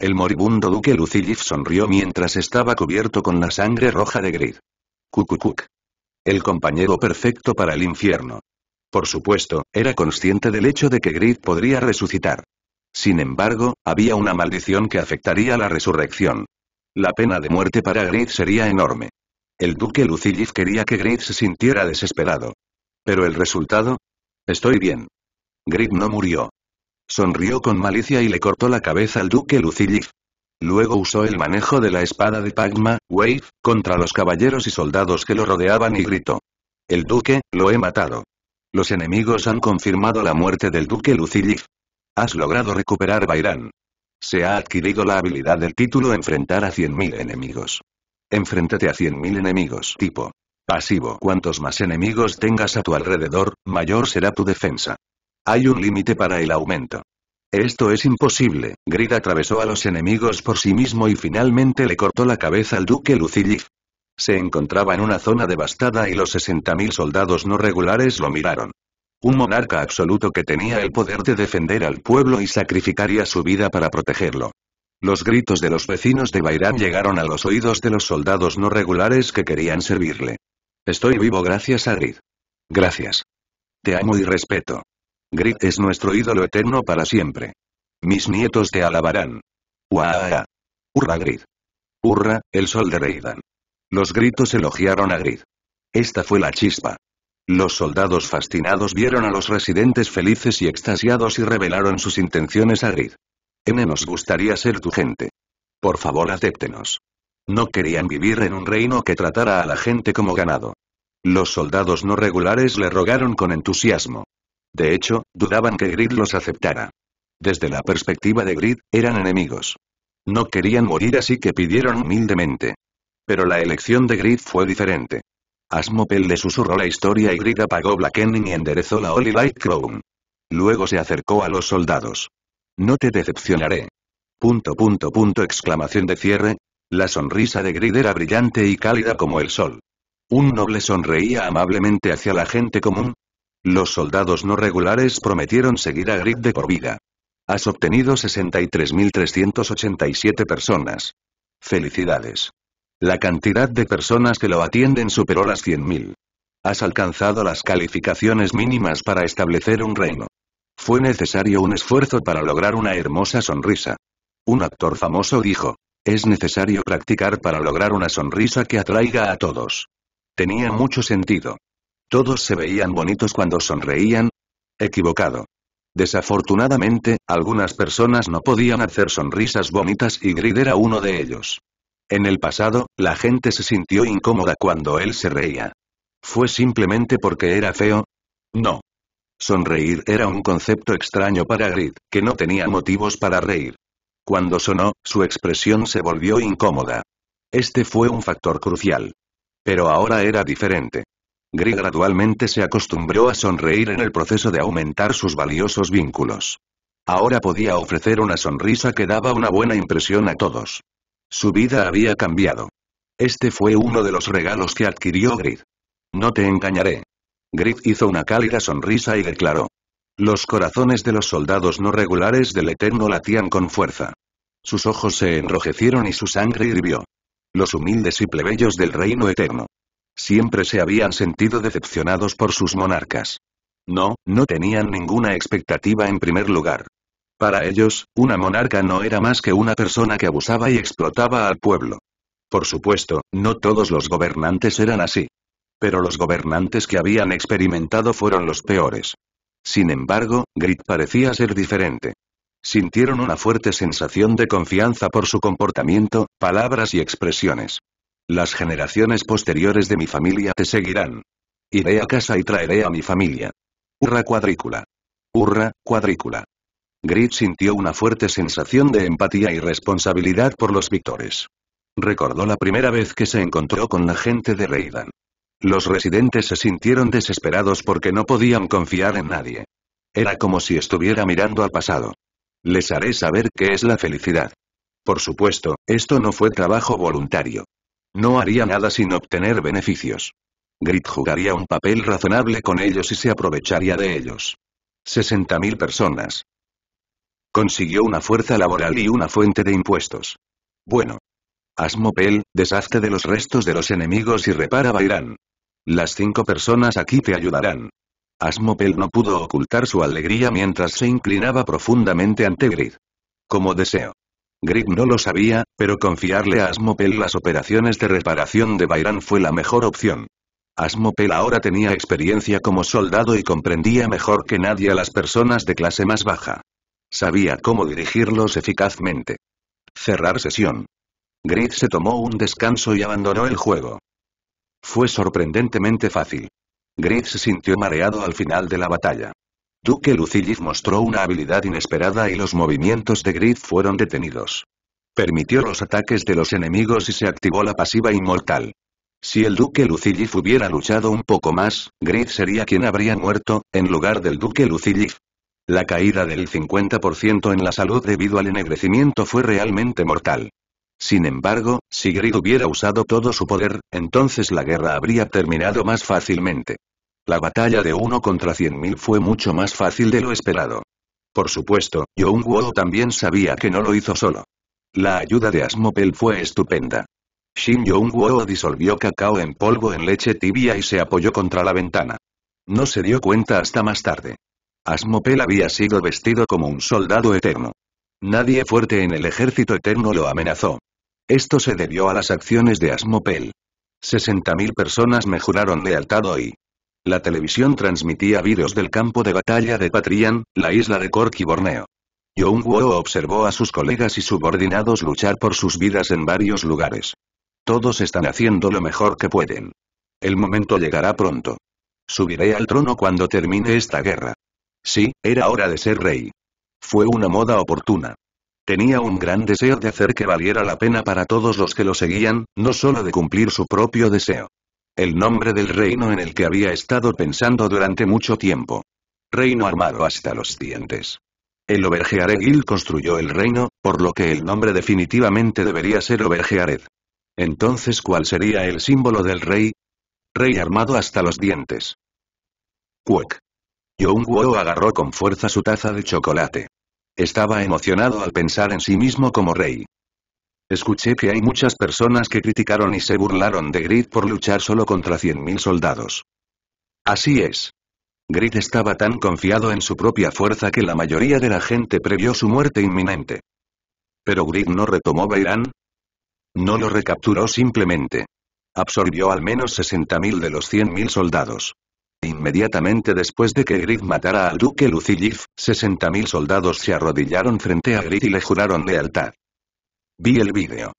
El moribundo duque Lucilif sonrió mientras estaba cubierto con la sangre roja de Grid. Cucucuc. El compañero perfecto para el infierno. Por supuesto, era consciente del hecho de que Grid podría resucitar. Sin embargo, había una maldición que afectaría la resurrección. La pena de muerte para Grid sería enorme. El duque Lucillif quería que Grid se sintiera desesperado. Pero el resultado? Estoy bien. Grid no murió. Sonrió con malicia y le cortó la cabeza al duque Lucillif. Luego usó el manejo de la espada de Pagma, Wave, contra los caballeros y soldados que lo rodeaban y gritó. El duque, lo he matado. Los enemigos han confirmado la muerte del duque Lucillif. Has logrado recuperar Bairán. Se ha adquirido la habilidad del título enfrentar a 100.000 enemigos. Enfréntate a 100.000 enemigos tipo pasivo. Cuantos más enemigos tengas a tu alrededor, mayor será tu defensa. Hay un límite para el aumento. Esto es imposible. Grid atravesó a los enemigos por sí mismo y finalmente le cortó la cabeza al duque Lucilif. Se encontraba en una zona devastada y los 60.000 soldados no regulares lo miraron. Un monarca absoluto que tenía el poder de defender al pueblo y sacrificaría su vida para protegerlo. Los gritos de los vecinos de Bairán llegaron a los oídos de los soldados no regulares que querían servirle. Estoy vivo gracias a Grid. Gracias. Te amo y respeto. Grid es nuestro ídolo eterno para siempre. Mis nietos te alabarán. ¡Hurra Grid! ¡Hurra, el sol de Reidan! Los gritos elogiaron a Grid. Esta fue la chispa. Los soldados fascinados vieron a los residentes felices y extasiados y revelaron sus intenciones a Grid. N nos gustaría ser tu gente. Por favor acéptenos. No querían vivir en un reino que tratara a la gente como ganado. Los soldados no regulares le rogaron con entusiasmo. De hecho, dudaban que Grid los aceptara. Desde la perspectiva de Grid, eran enemigos. No querían morir así que pidieron humildemente. Pero la elección de Grid fue diferente. Asmopel le susurró la historia y Grid apagó Blackening y enderezó la Holy Light Crown. Luego se acercó a los soldados. No te decepcionaré. Punto punto punto exclamación de cierre. La sonrisa de Grid era brillante y cálida como el sol. Un noble sonreía amablemente hacia la gente común. Los soldados no regulares prometieron seguir a Grid de por vida. Has obtenido 63.387 personas. Felicidades. La cantidad de personas que lo atienden superó las 100.000. Has alcanzado las calificaciones mínimas para establecer un reino. Fue necesario un esfuerzo para lograr una hermosa sonrisa. Un actor famoso dijo, es necesario practicar para lograr una sonrisa que atraiga a todos. Tenía mucho sentido. Todos se veían bonitos cuando sonreían. Equivocado. Desafortunadamente, algunas personas no podían hacer sonrisas bonitas y Grid era uno de ellos. En el pasado, la gente se sintió incómoda cuando él se reía. ¿Fue simplemente porque era feo? No. Sonreír era un concepto extraño para Grid, que no tenía motivos para reír. Cuando sonó, su expresión se volvió incómoda. Este fue un factor crucial. Pero ahora era diferente. Grid gradualmente se acostumbró a sonreír en el proceso de aumentar sus valiosos vínculos. Ahora podía ofrecer una sonrisa que daba una buena impresión a todos. Su vida había cambiado. Este fue uno de los regalos que adquirió Grid. No te engañaré, Griff hizo una cálida sonrisa y declaró. Los corazones de los soldados no regulares del Eterno latían con fuerza. Sus ojos se enrojecieron y su sangre hirvió. Los humildes y plebeyos del Reino Eterno. Siempre se habían sentido decepcionados por sus monarcas. No, no tenían ninguna expectativa en primer lugar. Para ellos, una monarca no era más que una persona que abusaba y explotaba al pueblo. Por supuesto, no todos los gobernantes eran así. Pero los gobernantes que habían experimentado fueron los peores. Sin embargo, Grit parecía ser diferente. Sintieron una fuerte sensación de confianza por su comportamiento, palabras y expresiones. Las generaciones posteriores de mi familia te seguirán. Iré a casa y traeré a mi familia. Hurra cuadrícula. Hurra, cuadrícula. Grit sintió una fuerte sensación de empatía y responsabilidad por los victores. Recordó la primera vez que se encontró con la gente de Reidan. Los residentes se sintieron desesperados porque no podían confiar en nadie. Era como si estuviera mirando al pasado. Les haré saber qué es la felicidad. Por supuesto, esto no fue trabajo voluntario. No haría nada sin obtener beneficios. Grit jugaría un papel razonable con ellos y se aprovecharía de ellos. 60.000 personas. Consiguió una fuerza laboral y una fuente de impuestos. Bueno. Asmopel, deshazte de los restos de los enemigos y repara Bairán. Las cinco personas aquí te ayudarán. Asmopel no pudo ocultar su alegría mientras se inclinaba profundamente ante Grid. Como deseo. Grid no lo sabía, pero confiarle a Asmopel las operaciones de reparación de Bairán fue la mejor opción. Asmopel ahora tenía experiencia como soldado y comprendía mejor que nadie a las personas de clase más baja. Sabía cómo dirigirlos eficazmente. Cerrar sesión. Grid se tomó un descanso y abandonó el juego. Fue sorprendentemente fácil. Grid se sintió mareado al final de la batalla. Duque Lucillif mostró una habilidad inesperada y los movimientos de Grid fueron detenidos. Permitió los ataques de los enemigos y se activó la pasiva inmortal. Si el Duque Lucillif hubiera luchado un poco más, Grid sería quien habría muerto, en lugar del Duque Lucillif. La caída del 50% en la salud debido al ennegrecimiento fue realmente mortal. Sin embargo, si Grid hubiera usado todo su poder, entonces la guerra habría terminado más fácilmente. La batalla de uno contra cien mil fue mucho más fácil de lo esperado. Por supuesto, Young Woo también sabía que no lo hizo solo. La ayuda de Asmopel fue estupenda. Shin Young Woo disolvió cacao en polvo en leche tibia y se apoyó contra la ventana. No se dio cuenta hasta más tarde. Asmopel había sido vestido como un soldado eterno. Nadie fuerte en el ejército eterno lo amenazó. Esto se debió a las acciones de Asmopel. 60.000 personas me juraron lealtad hoy. La televisión transmitía vídeos del campo de batalla de Patrian, la isla de Cork y Borneo. Young Woo observó a sus colegas y subordinados luchar por sus vidas en varios lugares. Todos están haciendo lo mejor que pueden. El momento llegará pronto. Subiré al trono cuando termine esta guerra. Sí, era hora de ser rey. Fue una moda oportuna. Tenía un gran deseo de hacer que valiera la pena para todos los que lo seguían, no solo de cumplir su propio deseo. El nombre del reino en el que había estado pensando durante mucho tiempo. Reino armado hasta los dientes. El Gil construyó el reino, por lo que el nombre definitivamente debería ser Obergeared. Entonces ¿cuál sería el símbolo del rey? Rey armado hasta los dientes. Cuec. un Wo agarró con fuerza su taza de chocolate. Estaba emocionado al pensar en sí mismo como rey. Escuché que hay muchas personas que criticaron y se burlaron de Grit por luchar solo contra 100.000 soldados. Así es. Grit estaba tan confiado en su propia fuerza que la mayoría de la gente previó su muerte inminente. Pero Grit no retomó Beirán. No lo recapturó simplemente. Absorbió al menos 60.000 de los 100.000 soldados. Inmediatamente después de que Grid matara al duque Lucillif, 60.000 soldados se arrodillaron frente a Grid y le juraron lealtad. Vi el vídeo.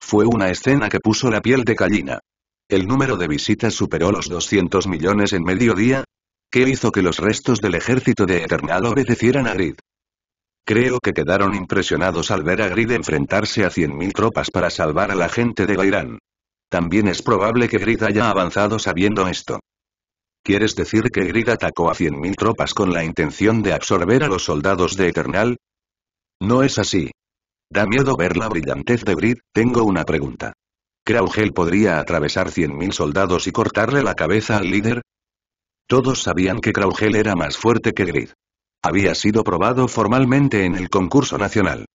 Fue una escena que puso la piel de gallina. El número de visitas superó los 200 millones en mediodía, día. ¿Qué hizo que los restos del ejército de Eternal obedecieran a Grid? Creo que quedaron impresionados al ver a Grid enfrentarse a 100.000 tropas para salvar a la gente de Gairán. También es probable que Grid haya avanzado sabiendo esto. ¿Quieres decir que Grid atacó a 100.000 tropas con la intención de absorber a los soldados de Eternal? No es así. Da miedo ver la brillantez de Grid, tengo una pregunta. ¿Kraugel podría atravesar 100.000 soldados y cortarle la cabeza al líder? Todos sabían que Kraugel era más fuerte que Grid. Había sido probado formalmente en el concurso nacional.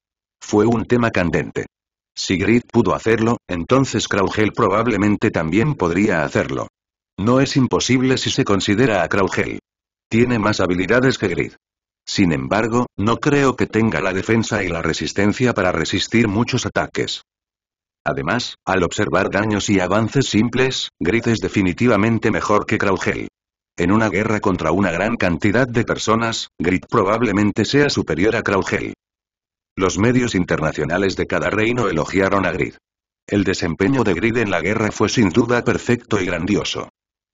Fue un tema candente. Si Grid pudo hacerlo, entonces Kraugel probablemente también podría hacerlo. No es imposible si se considera a Kraugel. Tiene más habilidades que Grid. Sin embargo, no creo que tenga la defensa y la resistencia para resistir muchos ataques. Además, al observar daños y avances simples, Grid es definitivamente mejor que Kraugel. En una guerra contra una gran cantidad de personas, Grid probablemente sea superior a Kraugel. Los medios internacionales de cada reino elogiaron a Grid. El desempeño de Grid en la guerra fue sin duda perfecto y grandioso.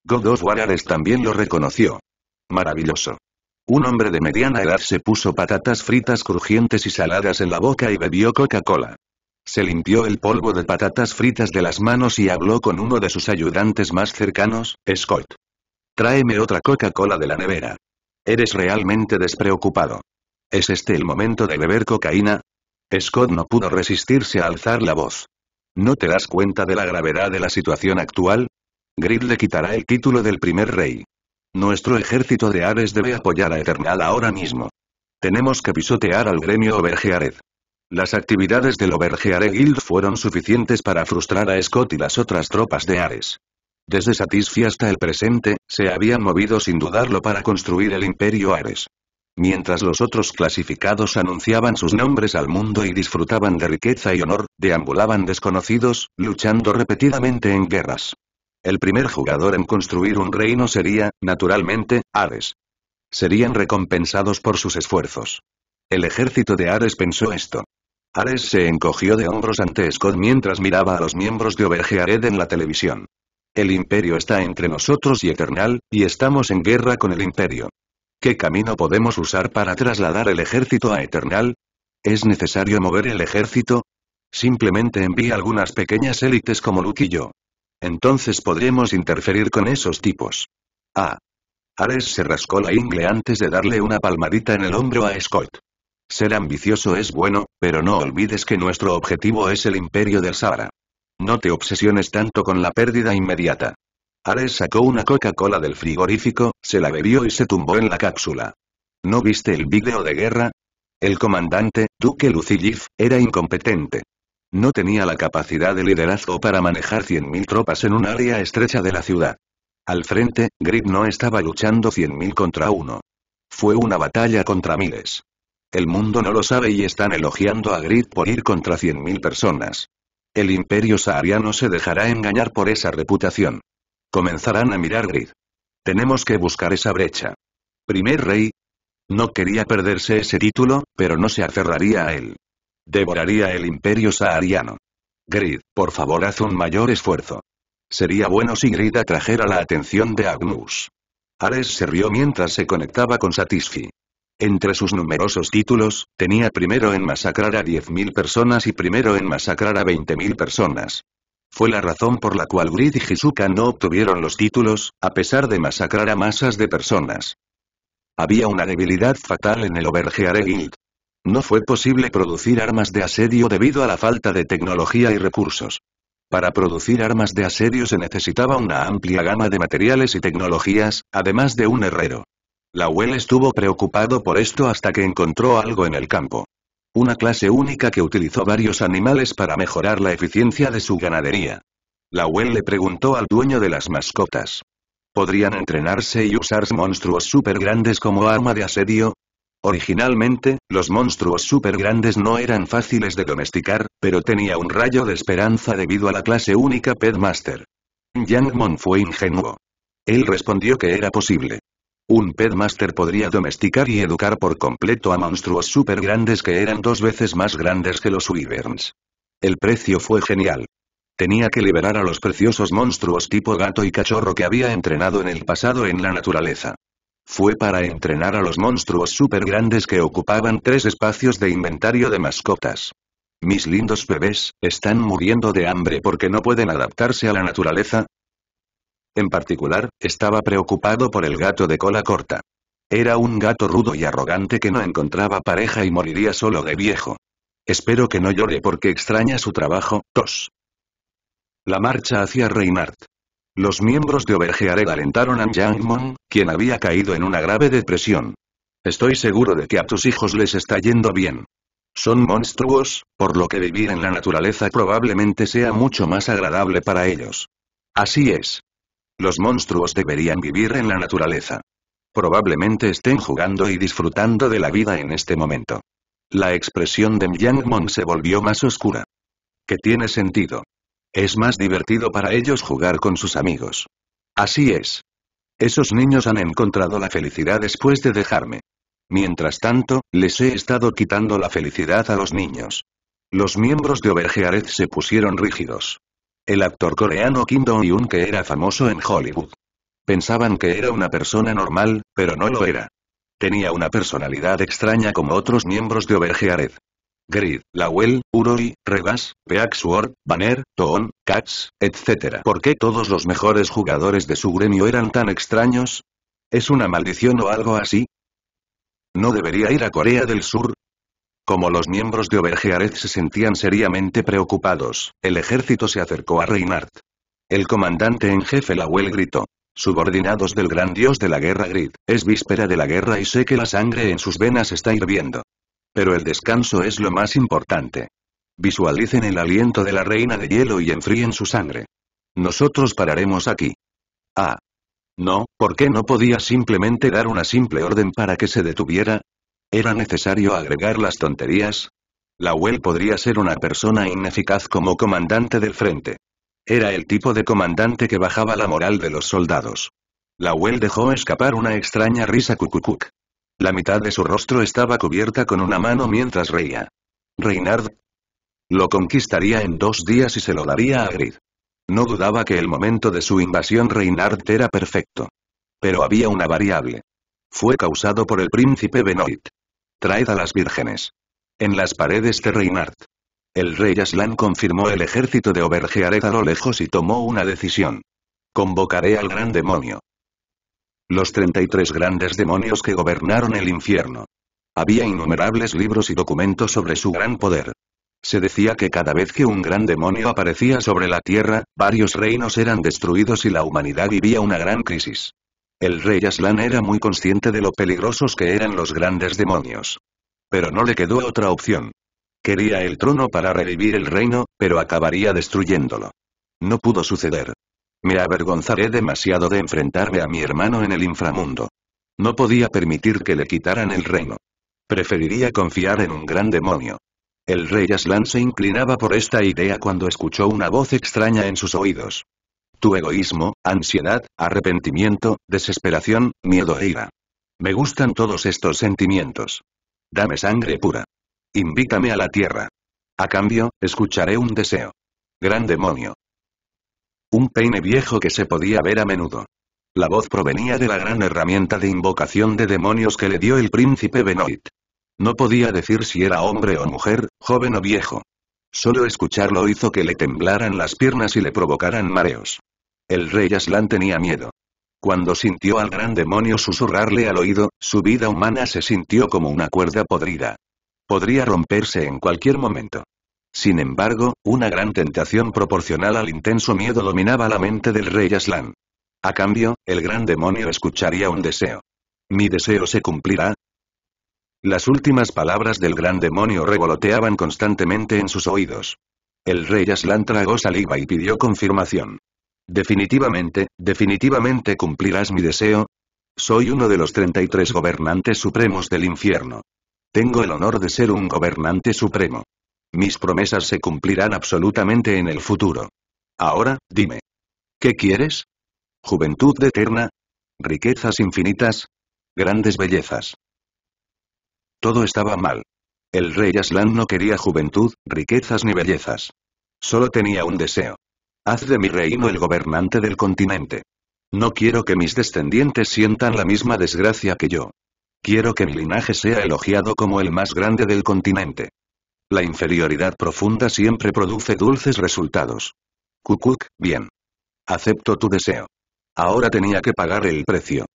Godos Warares también lo reconoció. Maravilloso. Un hombre de mediana edad se puso patatas fritas crujientes y saladas en la boca y bebió Coca-Cola. Se limpió el polvo de patatas fritas de las manos y habló con uno de sus ayudantes más cercanos, Scott. Tráeme otra Coca-Cola de la nevera. Eres realmente despreocupado. ¿Es este el momento de beber cocaína? Scott no pudo resistirse a alzar la voz. ¿No te das cuenta de la gravedad de la situación actual? Grid le quitará el título del primer rey. Nuestro ejército de Ares debe apoyar a Eternal ahora mismo. Tenemos que pisotear al gremio Obergeared. Las actividades del Obergeared Guild fueron suficientes para frustrar a Scott y las otras tropas de Ares. Desde Satisfi hasta el presente, se habían movido sin dudarlo para construir el Imperio Ares. Mientras los otros clasificados anunciaban sus nombres al mundo y disfrutaban de riqueza y honor, deambulaban desconocidos, luchando repetidamente en guerras. El primer jugador en construir un reino sería, naturalmente, Ares. Serían recompensados por sus esfuerzos. El ejército de Ares pensó esto. Ares se encogió de hombros ante Scott mientras miraba a los miembros de Overgeared en la televisión. El imperio está entre nosotros y Eternal, y estamos en guerra con el imperio. ¿Qué camino podemos usar para trasladar el ejército a Eternal? ¿Es necesario mover el ejército? Simplemente envía algunas pequeñas élites como Luke y yo. Entonces podremos interferir con esos tipos. Ah. Ares se rascó la ingle antes de darle una palmadita en el hombro a Scott. Ser ambicioso es bueno, pero no olvides que nuestro objetivo es el imperio del Sahara. No te obsesiones tanto con la pérdida inmediata. Ares sacó una Coca-Cola del frigorífico, se la bebió y se tumbó en la cápsula. ¿No viste el vídeo de guerra? El comandante, Duque Lucillif, era incompetente. No tenía la capacidad de liderazgo para manejar 100.000 tropas en un área estrecha de la ciudad. Al frente, Grid no estaba luchando 100.000 contra uno. Fue una batalla contra miles. El mundo no lo sabe y están elogiando a Grid por ir contra 100.000 personas. El imperio sahariano se dejará engañar por esa reputación. Comenzarán a mirar Grid. Tenemos que buscar esa brecha. Primer rey. No quería perderse ese título, pero no se aferraría a él. Devoraría el imperio sahariano. Grid, por favor haz un mayor esfuerzo. Sería bueno si Grid atrajera la atención de Agnus. Ares se rió mientras se conectaba con Satisfi. Entre sus numerosos títulos, tenía primero en masacrar a 10.000 personas y primero en masacrar a 20.000 personas. Fue la razón por la cual Grid y Hisuka no obtuvieron los títulos, a pesar de masacrar a masas de personas. Había una debilidad fatal en el Overgear Guild. No fue posible producir armas de asedio debido a la falta de tecnología y recursos. Para producir armas de asedio se necesitaba una amplia gama de materiales y tecnologías, además de un herrero. La Well estuvo preocupado por esto hasta que encontró algo en el campo. Una clase única que utilizó varios animales para mejorar la eficiencia de su ganadería. La Well le preguntó al dueño de las mascotas. ¿Podrían entrenarse y usar monstruos súper grandes como arma de asedio? Originalmente, los monstruos super grandes no eran fáciles de domesticar, pero tenía un rayo de esperanza debido a la clase única Pedmaster. Yang Mon fue ingenuo. Él respondió que era posible. Un Pedmaster podría domesticar y educar por completo a monstruos super grandes que eran dos veces más grandes que los Wyverns. El precio fue genial. Tenía que liberar a los preciosos monstruos tipo gato y cachorro que había entrenado en el pasado en la naturaleza. Fue para entrenar a los monstruos súper grandes que ocupaban tres espacios de inventario de mascotas. Mis lindos bebés, están muriendo de hambre porque no pueden adaptarse a la naturaleza. En particular, estaba preocupado por el gato de cola corta. Era un gato rudo y arrogante que no encontraba pareja y moriría solo de viejo. Espero que no llore porque extraña su trabajo, tos. La marcha hacia Reinhardt. Los miembros de Overgeared alentaron a e Mon, quien había caído en una grave depresión. Estoy seguro de que a tus hijos les está yendo bien. Son monstruos, por lo que vivir en la naturaleza probablemente sea mucho más agradable para ellos. Así es. Los monstruos deberían vivir en la naturaleza. Probablemente estén jugando y disfrutando de la vida en este momento. La expresión de Yang se volvió más oscura. «¿Qué tiene sentido. Es más divertido para ellos jugar con sus amigos. Así es. Esos niños han encontrado la felicidad después de dejarme. Mientras tanto, les he estado quitando la felicidad a los niños. Los miembros de Overgeareth se pusieron rígidos. El actor coreano Kim do hyun que era famoso en Hollywood. Pensaban que era una persona normal, pero no lo era. Tenía una personalidad extraña como otros miembros de Overgeareth. Grid, Lawel, Uroi, Regas, Peaxuor, Banner, Toon, Katz, etc. ¿Por qué todos los mejores jugadores de su gremio eran tan extraños? ¿Es una maldición o algo así? ¿No debería ir a Corea del Sur? Como los miembros de Obergeareth se sentían seriamente preocupados, el ejército se acercó a Reinhardt. El comandante en jefe Lawel gritó. Subordinados del gran dios de la guerra Grid, es víspera de la guerra y sé que la sangre en sus venas está hirviendo. Pero el descanso es lo más importante. Visualicen el aliento de la reina de hielo y enfríen su sangre. Nosotros pararemos aquí. Ah. No, ¿por qué no podía simplemente dar una simple orden para que se detuviera? ¿Era necesario agregar las tonterías? La huel podría ser una persona ineficaz como comandante del frente. Era el tipo de comandante que bajaba la moral de los soldados. La huel dejó escapar una extraña risa cucucuc. La mitad de su rostro estaba cubierta con una mano mientras reía. Reinard lo conquistaría en dos días y se lo daría a Grid. No dudaba que el momento de su invasión Reinard era perfecto. Pero había una variable. Fue causado por el príncipe Benoit. Traed a las vírgenes. En las paredes de Reinard. El rey Aslan confirmó el ejército de Obergearet a lo lejos y tomó una decisión. Convocaré al gran demonio. Los 33 grandes demonios que gobernaron el infierno. Había innumerables libros y documentos sobre su gran poder. Se decía que cada vez que un gran demonio aparecía sobre la tierra, varios reinos eran destruidos y la humanidad vivía una gran crisis. El rey Aslan era muy consciente de lo peligrosos que eran los grandes demonios. Pero no le quedó otra opción. Quería el trono para revivir el reino, pero acabaría destruyéndolo. No pudo suceder. Me avergonzaré demasiado de enfrentarme a mi hermano en el inframundo. No podía permitir que le quitaran el reino. Preferiría confiar en un gran demonio. El rey Aslan se inclinaba por esta idea cuando escuchó una voz extraña en sus oídos. Tu egoísmo, ansiedad, arrepentimiento, desesperación, miedo e ira. Me gustan todos estos sentimientos. Dame sangre pura. Invítame a la tierra. A cambio, escucharé un deseo. Gran demonio, un peine viejo que se podía ver a menudo. La voz provenía de la gran herramienta de invocación de demonios que le dio el príncipe Benoit. No podía decir si era hombre o mujer, joven o viejo. Solo escucharlo hizo que le temblaran las piernas y le provocaran mareos. El rey Aslan tenía miedo. Cuando sintió al gran demonio susurrarle al oído, su vida humana se sintió como una cuerda podrida. Podría romperse en cualquier momento. Sin embargo, una gran tentación proporcional al intenso miedo dominaba la mente del rey Aslan. A cambio, el gran demonio escucharía un deseo. ¿Mi deseo se cumplirá? Las últimas palabras del gran demonio revoloteaban constantemente en sus oídos. El rey Aslan tragó saliva y pidió confirmación. Definitivamente, definitivamente cumplirás mi deseo. Soy uno de los 33 gobernantes supremos del infierno. Tengo el honor de ser un gobernante supremo. Mis promesas se cumplirán absolutamente en el futuro. Ahora, dime. ¿Qué quieres? Juventud eterna. Riquezas infinitas. Grandes bellezas. Todo estaba mal. El rey Aslan no quería juventud, riquezas ni bellezas. Solo tenía un deseo. Haz de mi reino el gobernante del continente. No quiero que mis descendientes sientan la misma desgracia que yo. Quiero que mi linaje sea elogiado como el más grande del continente. La inferioridad profunda siempre produce dulces resultados. Kukuk, bien. Acepto tu deseo. Ahora tenía que pagar el precio.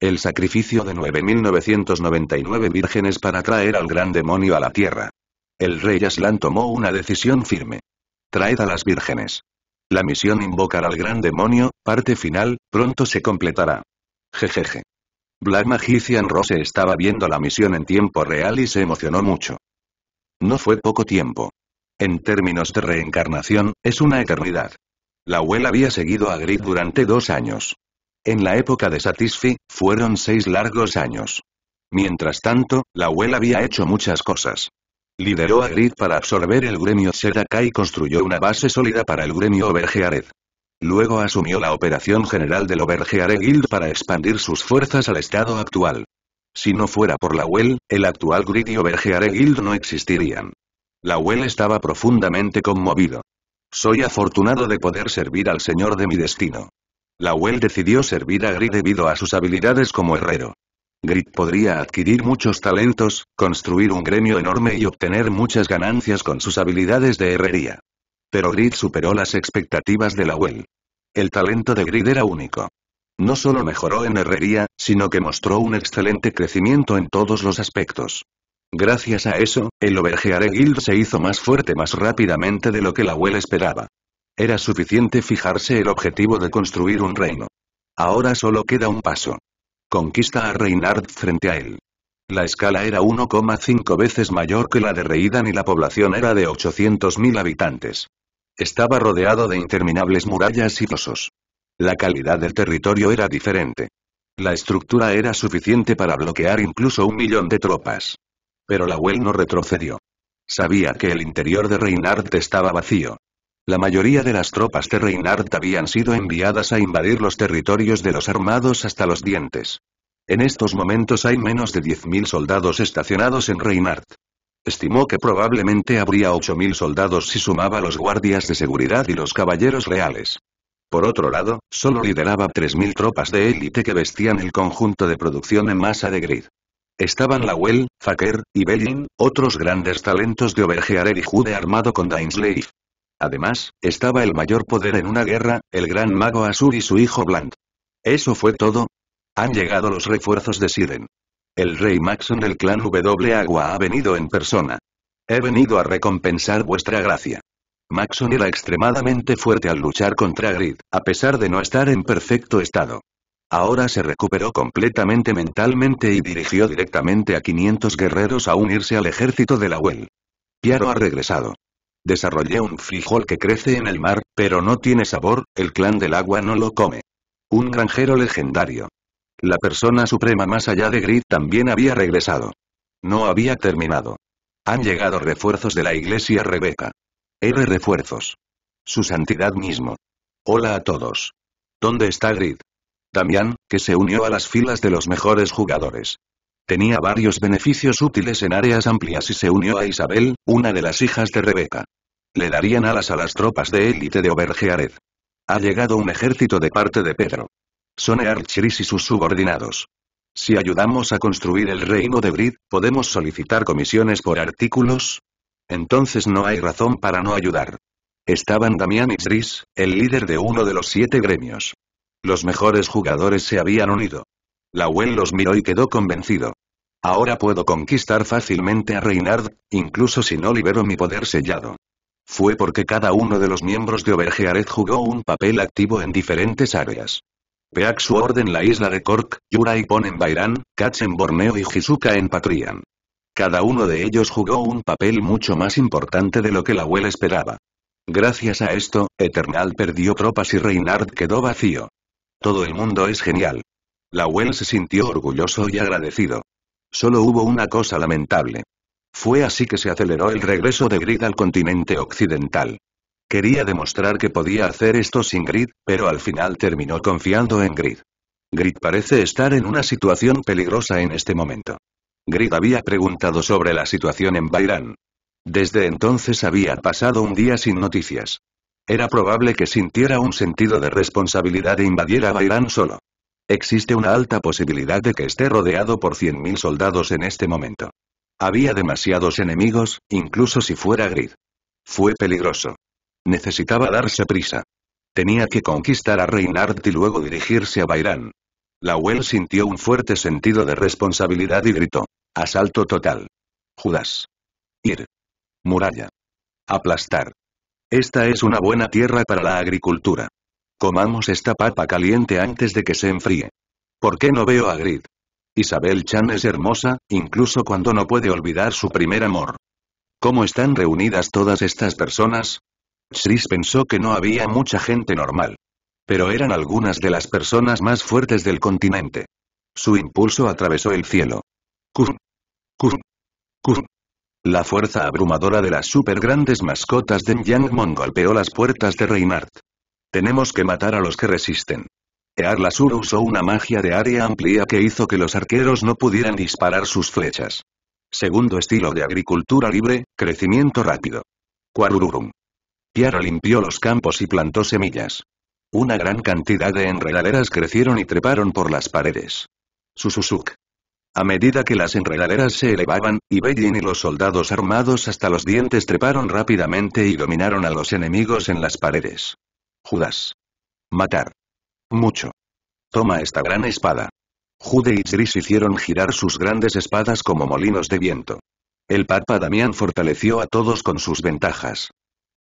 El sacrificio de 9.999 vírgenes para traer al gran demonio a la tierra. El rey Aslan tomó una decisión firme. Traed a las vírgenes. La misión invocar al gran demonio, parte final, pronto se completará. Jejeje. Black Magician Rose estaba viendo la misión en tiempo real y se emocionó mucho. No fue poco tiempo. En términos de reencarnación, es una eternidad. La abuela había seguido a Grid durante dos años. En la época de Satisfi, fueron seis largos años. Mientras tanto, la abuela había hecho muchas cosas. Lideró a Grid para absorber el gremio Sedaka y construyó una base sólida para el gremio Obergeared. Luego asumió la operación general del Obergeared Guild para expandir sus fuerzas al estado actual. Si no fuera por la Well, el actual Grid y Guild no existirían. La Well estaba profundamente conmovido. Soy afortunado de poder servir al señor de mi destino. La Well decidió servir a Grid debido a sus habilidades como herrero. Grid podría adquirir muchos talentos, construir un gremio enorme y obtener muchas ganancias con sus habilidades de herrería. Pero Grid superó las expectativas de la Well. El talento de Grid era único. No solo mejoró en herrería, sino que mostró un excelente crecimiento en todos los aspectos. Gracias a eso, el Overgear Guild se hizo más fuerte más rápidamente de lo que la abuela esperaba. Era suficiente fijarse el objetivo de construir un reino. Ahora solo queda un paso. Conquista a Reinhardt frente a él. La escala era 1,5 veces mayor que la de Reidan y la población era de 800.000 habitantes. Estaba rodeado de interminables murallas y fosos. La calidad del territorio era diferente. La estructura era suficiente para bloquear incluso un millón de tropas. Pero la Well no retrocedió. Sabía que el interior de Reinhardt estaba vacío. La mayoría de las tropas de Reinhardt habían sido enviadas a invadir los territorios de los armados hasta los dientes. En estos momentos hay menos de 10.000 soldados estacionados en Reinhardt. Estimó que probablemente habría 8.000 soldados si sumaba los guardias de seguridad y los caballeros reales. Por otro lado, solo lideraba 3.000 tropas de élite que vestían el conjunto de producción en masa de Grid. Estaban Lawell, Faker, y Bellin, otros grandes talentos de Obergearer y Jude armado con Dainsley. Además, estaba el mayor poder en una guerra, el gran mago Azur y su hijo Bland. ¿Eso fue todo? Han llegado los refuerzos de Siren. El rey Maxon del clan W Agua ha venido en persona. He venido a recompensar vuestra gracia. Maxon era extremadamente fuerte al luchar contra Grid, a pesar de no estar en perfecto estado. Ahora se recuperó completamente mentalmente y dirigió directamente a 500 guerreros a unirse al ejército de la UEL. Piaro ha regresado. Desarrollé un frijol que crece en el mar, pero no tiene sabor, el clan del agua no lo come. Un granjero legendario. La persona suprema más allá de Grid también había regresado. No había terminado. Han llegado refuerzos de la iglesia Rebeca. R refuerzos. Su santidad mismo. Hola a todos. ¿Dónde está Grid? Damián, que se unió a las filas de los mejores jugadores. Tenía varios beneficios útiles en áreas amplias y se unió a Isabel, una de las hijas de Rebeca. Le darían alas a las tropas de élite de Obergeared. Ha llegado un ejército de parte de Pedro. Son Earchiris y sus subordinados. Si ayudamos a construir el reino de Grid, podemos solicitar comisiones por artículos, entonces no hay razón para no ayudar. Estaban Damián y Tris, el líder de uno de los siete gremios. Los mejores jugadores se habían unido. Lauel los miró y quedó convencido. Ahora puedo conquistar fácilmente a Reynard, incluso si no libero mi poder sellado. Fue porque cada uno de los miembros de Obergearet jugó un papel activo en diferentes áreas. Peak orden en la isla de Cork, Yura y Pon en Bairán, Kach en Borneo y Hisuka en Patrian. Cada uno de ellos jugó un papel mucho más importante de lo que la Well esperaba. Gracias a esto, Eternal perdió tropas y Reinhard quedó vacío. Todo el mundo es genial. La Well se sintió orgulloso y agradecido. Solo hubo una cosa lamentable. Fue así que se aceleró el regreso de Grid al continente occidental. Quería demostrar que podía hacer esto sin Grid, pero al final terminó confiando en Grid. Grid parece estar en una situación peligrosa en este momento. Grid había preguntado sobre la situación en Bairán. Desde entonces había pasado un día sin noticias. Era probable que sintiera un sentido de responsabilidad e invadiera Bairán solo. Existe una alta posibilidad de que esté rodeado por 100.000 soldados en este momento. Había demasiados enemigos, incluso si fuera Grid. Fue peligroso. Necesitaba darse prisa. Tenía que conquistar a Reinhardt y luego dirigirse a Bairán. Lawell sintió un fuerte sentido de responsabilidad y gritó. Asalto total. Judas. Ir. Muralla. Aplastar. Esta es una buena tierra para la agricultura. Comamos esta papa caliente antes de que se enfríe. ¿Por qué no veo a Grid? Isabel Chan es hermosa, incluso cuando no puede olvidar su primer amor. ¿Cómo están reunidas todas estas personas? Chris pensó que no había mucha gente normal pero eran algunas de las personas más fuertes del continente. Su impulso atravesó el cielo. Kurum. La fuerza abrumadora de las grandes mascotas de Yang golpeó las puertas de Reinhardt. Tenemos que matar a los que resisten. Earlasur usó una magia de área amplia que hizo que los arqueros no pudieran disparar sus flechas. Segundo estilo de agricultura libre, crecimiento rápido. Quarururum. Piara limpió los campos y plantó semillas. Una gran cantidad de enredaderas crecieron y treparon por las paredes. Sususuk. A medida que las enredaderas se elevaban, Ibellin y los soldados armados hasta los dientes treparon rápidamente y dominaron a los enemigos en las paredes. Judas. Matar. Mucho. Toma esta gran espada. Jude y Zris hicieron girar sus grandes espadas como molinos de viento. El Papa Damián fortaleció a todos con sus ventajas.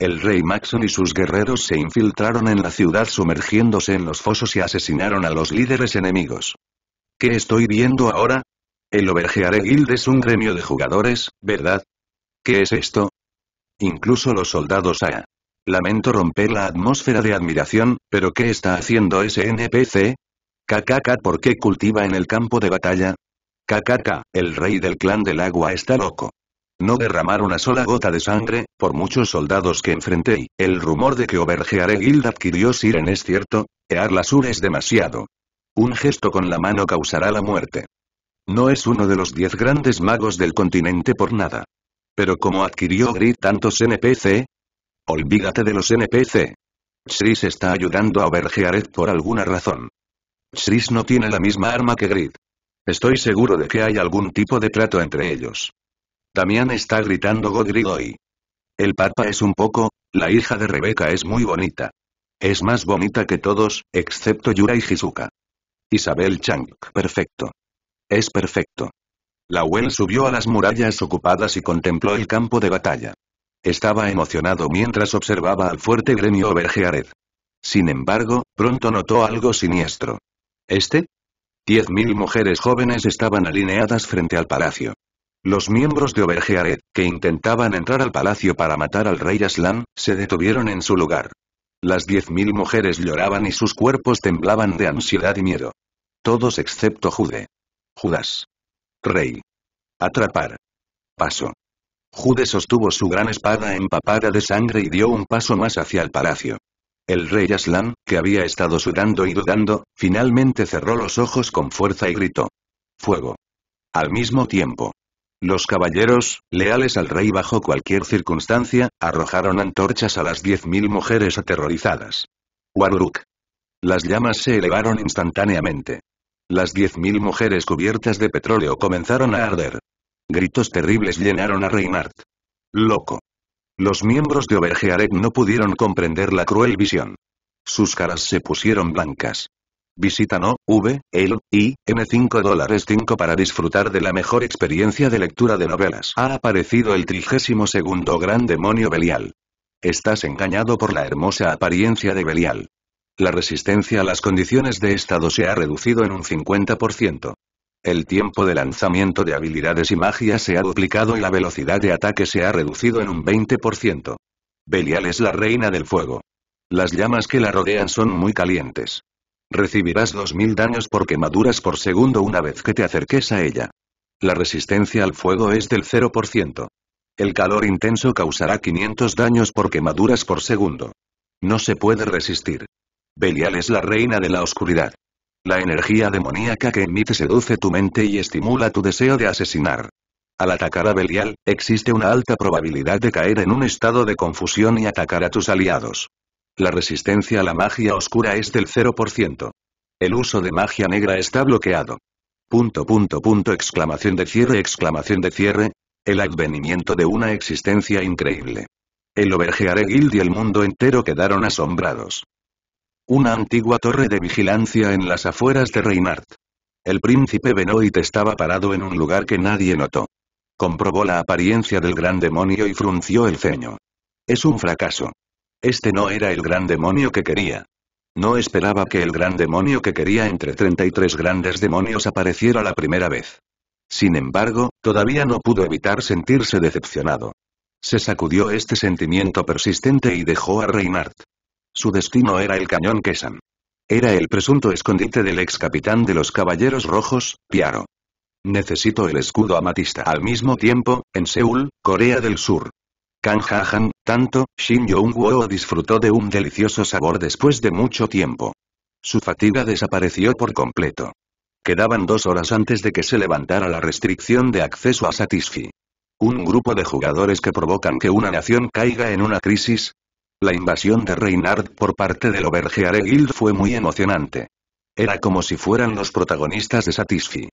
El rey Maxon y sus guerreros se infiltraron en la ciudad sumergiéndose en los fosos y asesinaron a los líderes enemigos. ¿Qué estoy viendo ahora? El Obergeareguild Guild es un gremio de jugadores, ¿verdad? ¿Qué es esto? Incluso los soldados A. Lamento romper la atmósfera de admiración, pero ¿qué está haciendo ese NPC? KKK ¿por qué cultiva en el campo de batalla? KKK, el rey del clan del agua está loco. No derramar una sola gota de sangre, por muchos soldados que enfrenté el rumor de que Gild adquirió Siren es cierto, Ear Sur es demasiado. Un gesto con la mano causará la muerte. No es uno de los diez grandes magos del continente por nada. Pero como adquirió Grid tantos NPC? Olvídate de los NPC. Chris está ayudando a Obergeared por alguna razón. Chris no tiene la misma arma que Grid. Estoy seguro de que hay algún tipo de trato entre ellos. Damián está gritando Godrigoy. El papa es un poco, la hija de Rebeca es muy bonita. Es más bonita que todos, excepto Yura y Jizuka. Isabel Chang, perfecto. Es perfecto. La Lauel subió a las murallas ocupadas y contempló el campo de batalla. Estaba emocionado mientras observaba al fuerte gremio Vergeared. Sin embargo, pronto notó algo siniestro. ¿Este? Diez mil mujeres jóvenes estaban alineadas frente al palacio. Los miembros de Obergearet, que intentaban entrar al palacio para matar al rey Aslan, se detuvieron en su lugar. Las diez mil mujeres lloraban y sus cuerpos temblaban de ansiedad y miedo. Todos excepto Jude. Judas. Rey. Atrapar. Paso. Jude sostuvo su gran espada empapada de sangre y dio un paso más hacia el palacio. El rey Aslan, que había estado sudando y dudando, finalmente cerró los ojos con fuerza y gritó. Fuego. Al mismo tiempo, los caballeros, leales al rey bajo cualquier circunstancia, arrojaron antorchas a las diez mil mujeres aterrorizadas. Waruruk. Las llamas se elevaron instantáneamente. Las diez mil mujeres cubiertas de petróleo comenzaron a arder. Gritos terribles llenaron a Reinhardt. Loco. Los miembros de Obergearet no pudieron comprender la cruel visión. Sus caras se pusieron blancas. Visita no, v, el, i, m 5 dólares 5 para disfrutar de la mejor experiencia de lectura de novelas. Ha aparecido el trigésimo segundo gran demonio Belial. Estás engañado por la hermosa apariencia de Belial. La resistencia a las condiciones de estado se ha reducido en un 50%. El tiempo de lanzamiento de habilidades y magia se ha duplicado y la velocidad de ataque se ha reducido en un 20%. Belial es la reina del fuego. Las llamas que la rodean son muy calientes. Recibirás 2000 daños por quemaduras por segundo una vez que te acerques a ella. La resistencia al fuego es del 0%. El calor intenso causará 500 daños por quemaduras por segundo. No se puede resistir. Belial es la reina de la oscuridad. La energía demoníaca que emite seduce tu mente y estimula tu deseo de asesinar. Al atacar a Belial, existe una alta probabilidad de caer en un estado de confusión y atacar a tus aliados. La resistencia a la magia oscura es del 0%. El uso de magia negra está bloqueado. Punto punto punto exclamación de cierre exclamación de cierre. El advenimiento de una existencia increíble. El Obergeareguild y el mundo entero quedaron asombrados. Una antigua torre de vigilancia en las afueras de Reinhardt. El príncipe Benoit estaba parado en un lugar que nadie notó. Comprobó la apariencia del gran demonio y frunció el ceño. Es un fracaso. Este no era el gran demonio que quería. No esperaba que el gran demonio que quería entre 33 grandes demonios apareciera la primera vez. Sin embargo, todavía no pudo evitar sentirse decepcionado. Se sacudió este sentimiento persistente y dejó a Reinhardt. Su destino era el cañón Kesan. Era el presunto escondite del ex capitán de los Caballeros Rojos, Piaro. Necesito el escudo amatista al mismo tiempo, en Seúl, Corea del Sur. Kang ha tanto, Shin Jong-woo disfrutó de un delicioso sabor después de mucho tiempo. Su fatiga desapareció por completo. Quedaban dos horas antes de que se levantara la restricción de acceso a Satisfy. Un grupo de jugadores que provocan que una nación caiga en una crisis. La invasión de Reinhard por parte del Overgeare Guild fue muy emocionante. Era como si fueran los protagonistas de Satisfy.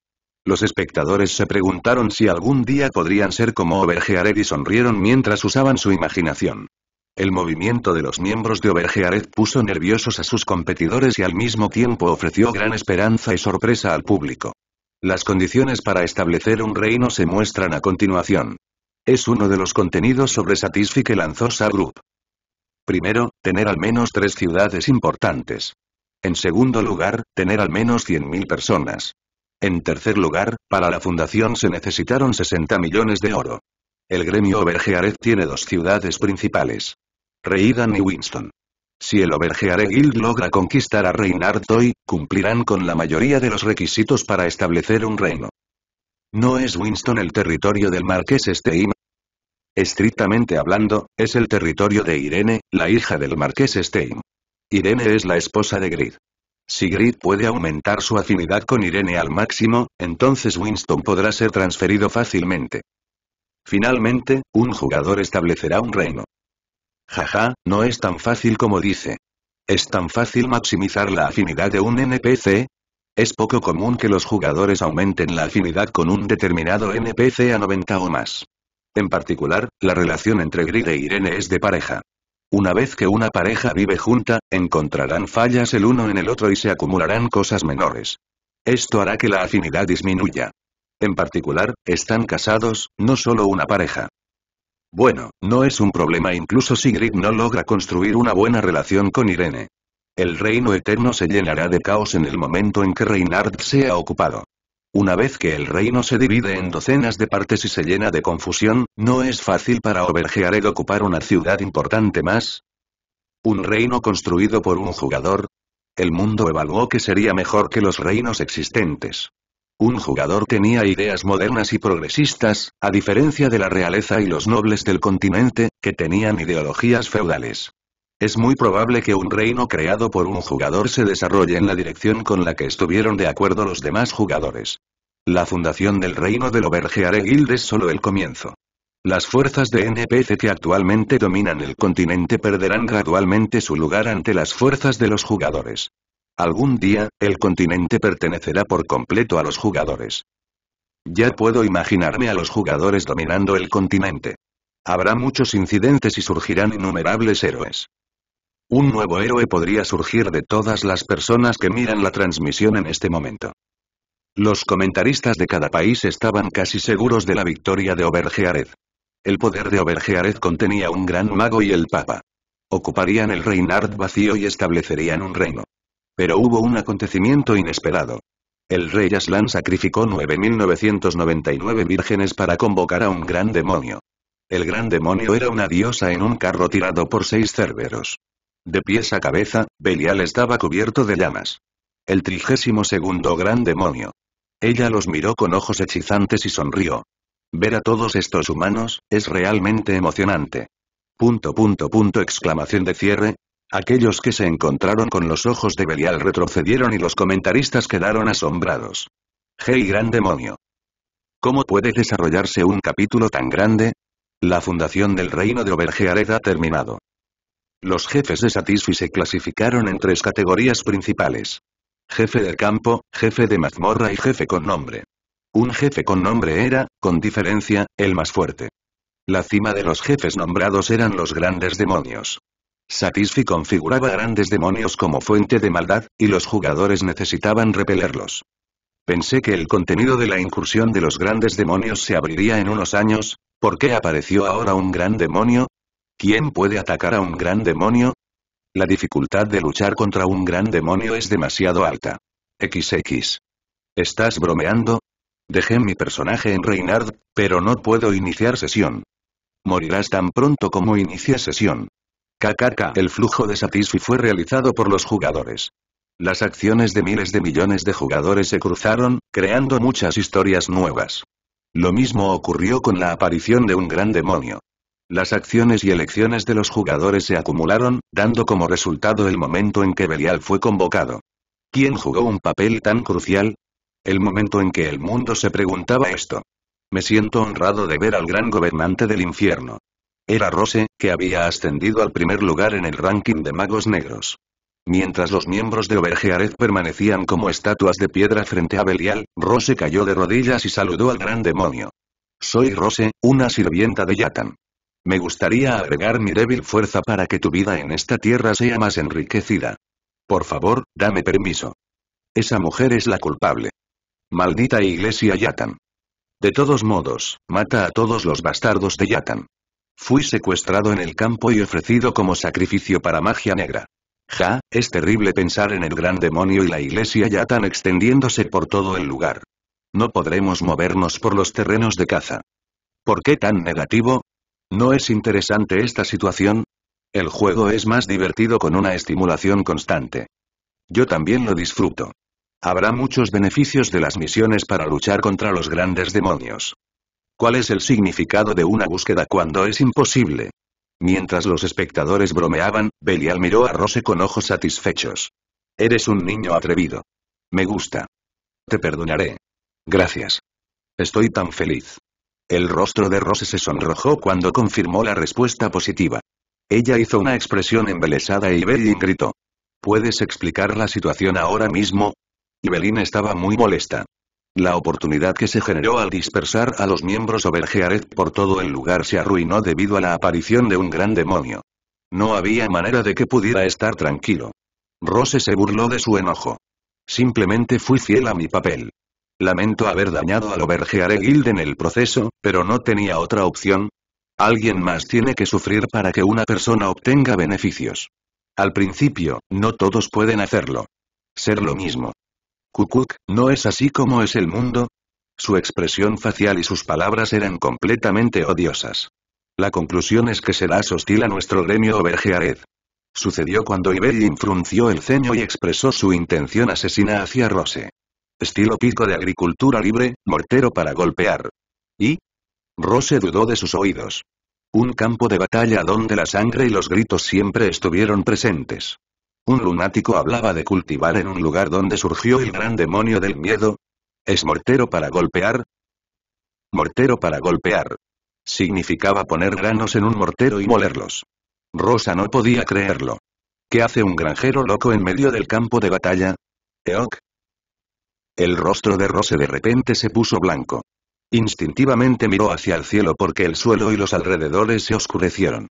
Los espectadores se preguntaron si algún día podrían ser como Overgeared y sonrieron mientras usaban su imaginación. El movimiento de los miembros de Overgeared puso nerviosos a sus competidores y al mismo tiempo ofreció gran esperanza y sorpresa al público. Las condiciones para establecer un reino se muestran a continuación. Es uno de los contenidos sobre Satisfi que lanzó Sar Primero, tener al menos tres ciudades importantes. En segundo lugar, tener al menos 100.000 personas. En tercer lugar, para la fundación se necesitaron 60 millones de oro. El gremio Obergearet tiene dos ciudades principales. Reidan y Winston. Si el Obergearet Guild logra conquistar a Toy, cumplirán con la mayoría de los requisitos para establecer un reino. ¿No es Winston el territorio del marqués Stein? Estrictamente hablando, es el territorio de Irene, la hija del marqués Stein. Irene es la esposa de Grid. Si Grid puede aumentar su afinidad con Irene al máximo, entonces Winston podrá ser transferido fácilmente. Finalmente, un jugador establecerá un reino. Jaja, no es tan fácil como dice. ¿Es tan fácil maximizar la afinidad de un NPC? Es poco común que los jugadores aumenten la afinidad con un determinado NPC a 90 o más. En particular, la relación entre Grid e Irene es de pareja. Una vez que una pareja vive junta, encontrarán fallas el uno en el otro y se acumularán cosas menores. Esto hará que la afinidad disminuya. En particular, están casados, no solo una pareja. Bueno, no es un problema incluso si Greg no logra construir una buena relación con Irene. El reino eterno se llenará de caos en el momento en que Reinhardt sea ocupado. Una vez que el reino se divide en docenas de partes y se llena de confusión, no es fácil para Obergeared ocupar una ciudad importante más. Un reino construido por un jugador. El mundo evaluó que sería mejor que los reinos existentes. Un jugador tenía ideas modernas y progresistas, a diferencia de la realeza y los nobles del continente, que tenían ideologías feudales. Es muy probable que un reino creado por un jugador se desarrolle en la dirección con la que estuvieron de acuerdo los demás jugadores. La fundación del reino del Obergeareguild es solo el comienzo. Las fuerzas de NPC que actualmente dominan el continente perderán gradualmente su lugar ante las fuerzas de los jugadores. Algún día, el continente pertenecerá por completo a los jugadores. Ya puedo imaginarme a los jugadores dominando el continente. Habrá muchos incidentes y surgirán innumerables héroes. Un nuevo héroe podría surgir de todas las personas que miran la transmisión en este momento. Los comentaristas de cada país estaban casi seguros de la victoria de Obergeareth. El poder de Obergeareth contenía un gran mago y el papa. Ocuparían el reinard vacío y establecerían un reino. Pero hubo un acontecimiento inesperado. El rey Aslan sacrificó 9.999 vírgenes para convocar a un gran demonio. El gran demonio era una diosa en un carro tirado por seis cerberos. De pies a cabeza, Belial estaba cubierto de llamas. El trigésimo segundo gran demonio. Ella los miró con ojos hechizantes y sonrió. Ver a todos estos humanos, es realmente emocionante. Punto punto punto exclamación de cierre. Aquellos que se encontraron con los ojos de Belial retrocedieron y los comentaristas quedaron asombrados. ¡Hey gran demonio! ¿Cómo puede desarrollarse un capítulo tan grande? La fundación del reino de Obergeared ha terminado. Los jefes de Satisfi se clasificaron en tres categorías principales. Jefe de campo, jefe de mazmorra y jefe con nombre. Un jefe con nombre era, con diferencia, el más fuerte. La cima de los jefes nombrados eran los grandes demonios. Satisfi configuraba grandes demonios como fuente de maldad, y los jugadores necesitaban repelerlos. Pensé que el contenido de la incursión de los grandes demonios se abriría en unos años, ¿por qué apareció ahora un gran demonio? ¿Quién puede atacar a un gran demonio? La dificultad de luchar contra un gran demonio es demasiado alta. XX. ¿Estás bromeando? Dejé mi personaje en Reynard, pero no puedo iniciar sesión. Morirás tan pronto como inicie sesión. KKK. El flujo de Satisfy fue realizado por los jugadores. Las acciones de miles de millones de jugadores se cruzaron, creando muchas historias nuevas. Lo mismo ocurrió con la aparición de un gran demonio. Las acciones y elecciones de los jugadores se acumularon, dando como resultado el momento en que Belial fue convocado. ¿Quién jugó un papel tan crucial? El momento en que el mundo se preguntaba esto. Me siento honrado de ver al gran gobernante del infierno. Era Rose, que había ascendido al primer lugar en el ranking de magos negros. Mientras los miembros de Obergeareth permanecían como estatuas de piedra frente a Belial, Rose cayó de rodillas y saludó al gran demonio. Soy Rose, una sirvienta de Yatan. Me gustaría agregar mi débil fuerza para que tu vida en esta tierra sea más enriquecida. Por favor, dame permiso. Esa mujer es la culpable. Maldita iglesia Yatan. De todos modos, mata a todos los bastardos de Yatan. Fui secuestrado en el campo y ofrecido como sacrificio para magia negra. Ja, es terrible pensar en el gran demonio y la iglesia Yatan extendiéndose por todo el lugar. No podremos movernos por los terrenos de caza. ¿Por qué tan negativo? ¿No es interesante esta situación? El juego es más divertido con una estimulación constante. Yo también lo disfruto. Habrá muchos beneficios de las misiones para luchar contra los grandes demonios. ¿Cuál es el significado de una búsqueda cuando es imposible? Mientras los espectadores bromeaban, Belial miró a Rose con ojos satisfechos. Eres un niño atrevido. Me gusta. Te perdonaré. Gracias. Estoy tan feliz. El rostro de Rose se sonrojó cuando confirmó la respuesta positiva. Ella hizo una expresión embelesada y belén gritó. ¿Puedes explicar la situación ahora mismo? Belín estaba muy molesta. La oportunidad que se generó al dispersar a los miembros Obergeared por todo el lugar se arruinó debido a la aparición de un gran demonio. No había manera de que pudiera estar tranquilo. Rose se burló de su enojo. Simplemente fui fiel a mi papel. Lamento haber dañado al Obergeare Guild en el proceso, pero no tenía otra opción. Alguien más tiene que sufrir para que una persona obtenga beneficios. Al principio, no todos pueden hacerlo. Ser lo mismo. Kukuk, ¿no es así como es el mundo? Su expresión facial y sus palabras eran completamente odiosas. La conclusión es que serás hostil a nuestro gremio Obergeared. Sucedió cuando Iberi frunció el ceño y expresó su intención asesina hacia Rose. Estilo pico de agricultura libre, mortero para golpear. ¿Y? Rose dudó de sus oídos. Un campo de batalla donde la sangre y los gritos siempre estuvieron presentes. Un lunático hablaba de cultivar en un lugar donde surgió el gran demonio del miedo. ¿Es mortero para golpear? Mortero para golpear. Significaba poner granos en un mortero y molerlos. Rosa no podía creerlo. ¿Qué hace un granjero loco en medio del campo de batalla? Eok, el rostro de Rose de repente se puso blanco. Instintivamente miró hacia el cielo porque el suelo y los alrededores se oscurecieron.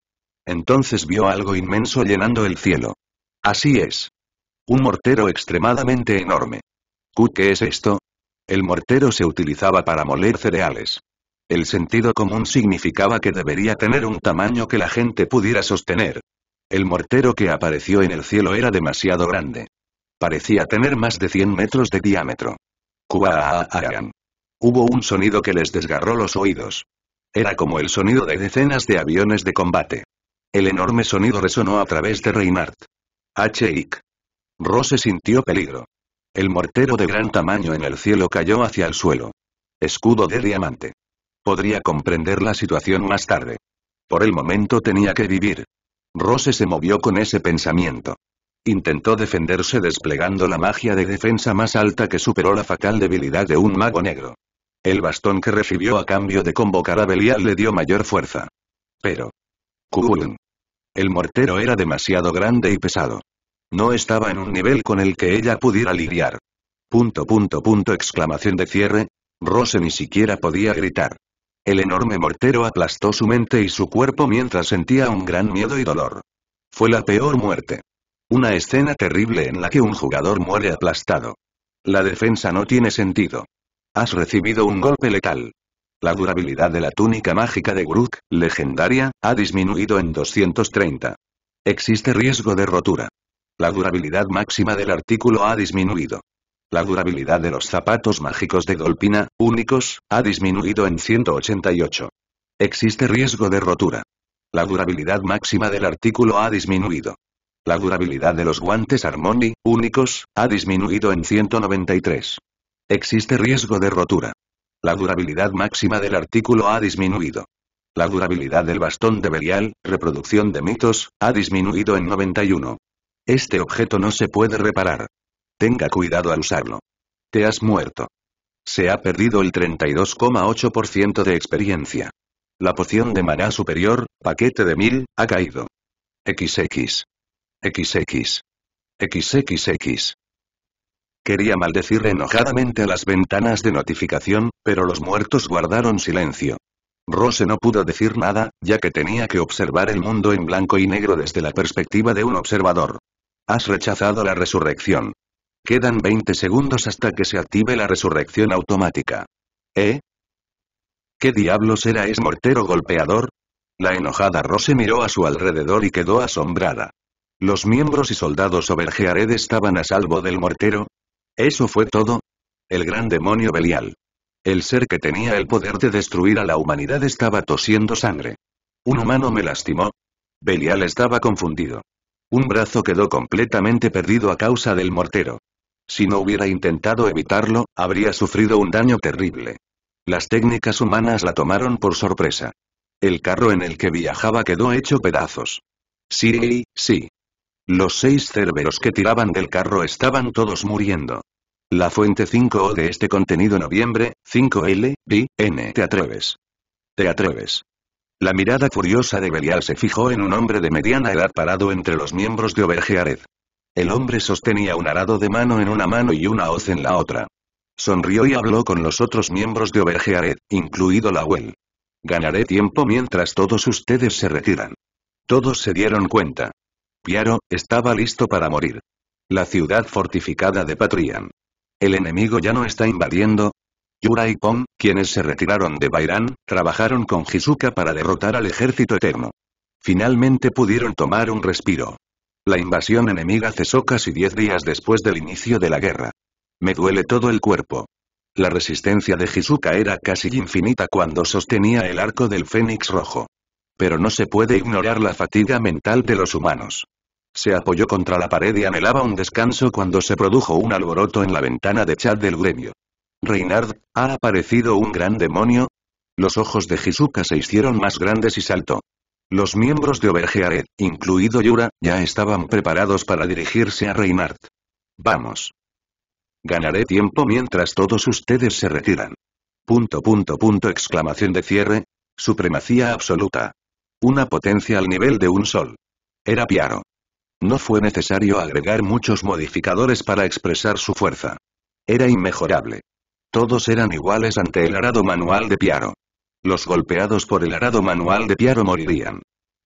Entonces vio algo inmenso llenando el cielo. Así es. Un mortero extremadamente enorme. qué es esto? El mortero se utilizaba para moler cereales. El sentido común significaba que debería tener un tamaño que la gente pudiera sostener. El mortero que apareció en el cielo era demasiado grande. Parecía tener más de 100 metros de diámetro. Hubo un sonido que les desgarró los oídos. Era como el sonido de decenas de aviones de combate. El enorme sonido resonó a través de Reinhardt. H.I.C. Rose sintió peligro. El mortero de gran tamaño en el cielo cayó hacia el suelo. Escudo de diamante. Podría comprender la situación más tarde. Por el momento tenía que vivir. Rose se movió con ese pensamiento. Intentó defenderse desplegando la magia de defensa más alta que superó la fatal debilidad de un mago negro. El bastón que recibió a cambio de convocar a Belial le dio mayor fuerza. Pero... Kulun. El mortero era demasiado grande y pesado. No estaba en un nivel con el que ella pudiera lidiar. Punto punto punto exclamación de cierre. Rose ni siquiera podía gritar. El enorme mortero aplastó su mente y su cuerpo mientras sentía un gran miedo y dolor. Fue la peor muerte. Una escena terrible en la que un jugador muere aplastado. La defensa no tiene sentido. Has recibido un golpe letal. La durabilidad de la túnica mágica de Guruk, legendaria, ha disminuido en 230. Existe riesgo de rotura. La durabilidad máxima del artículo ha disminuido. La durabilidad de los zapatos mágicos de Golpina, únicos, ha disminuido en 188. Existe riesgo de rotura. La durabilidad máxima del artículo ha disminuido. La durabilidad de los guantes Harmony, únicos, ha disminuido en 193. Existe riesgo de rotura. La durabilidad máxima del artículo ha disminuido. La durabilidad del bastón de Belial, reproducción de mitos, ha disminuido en 91. Este objeto no se puede reparar. Tenga cuidado al usarlo. Te has muerto. Se ha perdido el 32,8% de experiencia. La poción de maná superior, paquete de 1000, ha caído. XX. XX. XXX. Quería maldecir enojadamente a las ventanas de notificación, pero los muertos guardaron silencio. Rose no pudo decir nada, ya que tenía que observar el mundo en blanco y negro desde la perspectiva de un observador. Has rechazado la resurrección. Quedan 20 segundos hasta que se active la resurrección automática. ¿Eh? ¿Qué diablos era ese mortero golpeador? La enojada Rose miró a su alrededor y quedó asombrada. Los miembros y soldados Overgeared estaban a salvo del mortero. ¿Eso fue todo? El gran demonio Belial. El ser que tenía el poder de destruir a la humanidad estaba tosiendo sangre. Un humano me lastimó. Belial estaba confundido. Un brazo quedó completamente perdido a causa del mortero. Si no hubiera intentado evitarlo, habría sufrido un daño terrible. Las técnicas humanas la tomaron por sorpresa. El carro en el que viajaba quedó hecho pedazos. Sí, sí, los seis cerberos que tiraban del carro estaban todos muriendo. La fuente 5O de este contenido noviembre, 5L, B, N. Te atreves. Te atreves. La mirada furiosa de Belial se fijó en un hombre de mediana edad parado entre los miembros de Obergeared. El hombre sostenía un arado de mano en una mano y una hoz en la otra. Sonrió y habló con los otros miembros de Obergeared, incluido lauel. Ganaré tiempo mientras todos ustedes se retiran. Todos se dieron cuenta. Piaro, estaba listo para morir. La ciudad fortificada de Patrian. El enemigo ya no está invadiendo. Yura y Pom, quienes se retiraron de Bairán, trabajaron con Jisuka para derrotar al ejército eterno. Finalmente pudieron tomar un respiro. La invasión enemiga cesó casi diez días después del inicio de la guerra. Me duele todo el cuerpo. La resistencia de Jisuka era casi infinita cuando sostenía el arco del Fénix Rojo. Pero no se puede ignorar la fatiga mental de los humanos. Se apoyó contra la pared y anhelaba un descanso cuando se produjo un alboroto en la ventana de chat del gremio. Reinard, ¿ha aparecido un gran demonio? Los ojos de Hisuka se hicieron más grandes y saltó. Los miembros de Obergeared, incluido Yura, ya estaban preparados para dirigirse a Reinard. Vamos. Ganaré tiempo mientras todos ustedes se retiran. Punto punto punto exclamación de cierre. Supremacía absoluta. Una potencia al nivel de un sol. Era Piaro. No fue necesario agregar muchos modificadores para expresar su fuerza. Era inmejorable. Todos eran iguales ante el arado manual de Piaro. Los golpeados por el arado manual de Piaro morirían.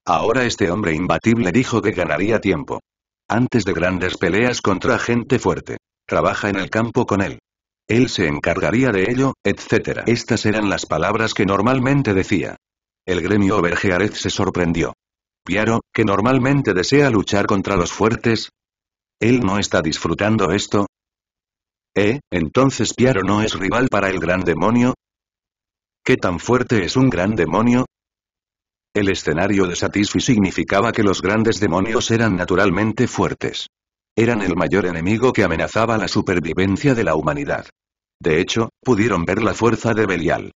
Ahora este hombre imbatible dijo que ganaría tiempo. Antes de grandes peleas contra gente fuerte. Trabaja en el campo con él. Él se encargaría de ello, etc. Estas eran las palabras que normalmente decía. El gremio Bergearez se sorprendió. Piaro, que normalmente desea luchar contra los fuertes. ¿Él no está disfrutando esto? ¿Eh? ¿Entonces Piaro no es rival para el gran demonio? ¿Qué tan fuerte es un gran demonio? El escenario de Satisfi significaba que los grandes demonios eran naturalmente fuertes. Eran el mayor enemigo que amenazaba la supervivencia de la humanidad. De hecho, pudieron ver la fuerza de Belial.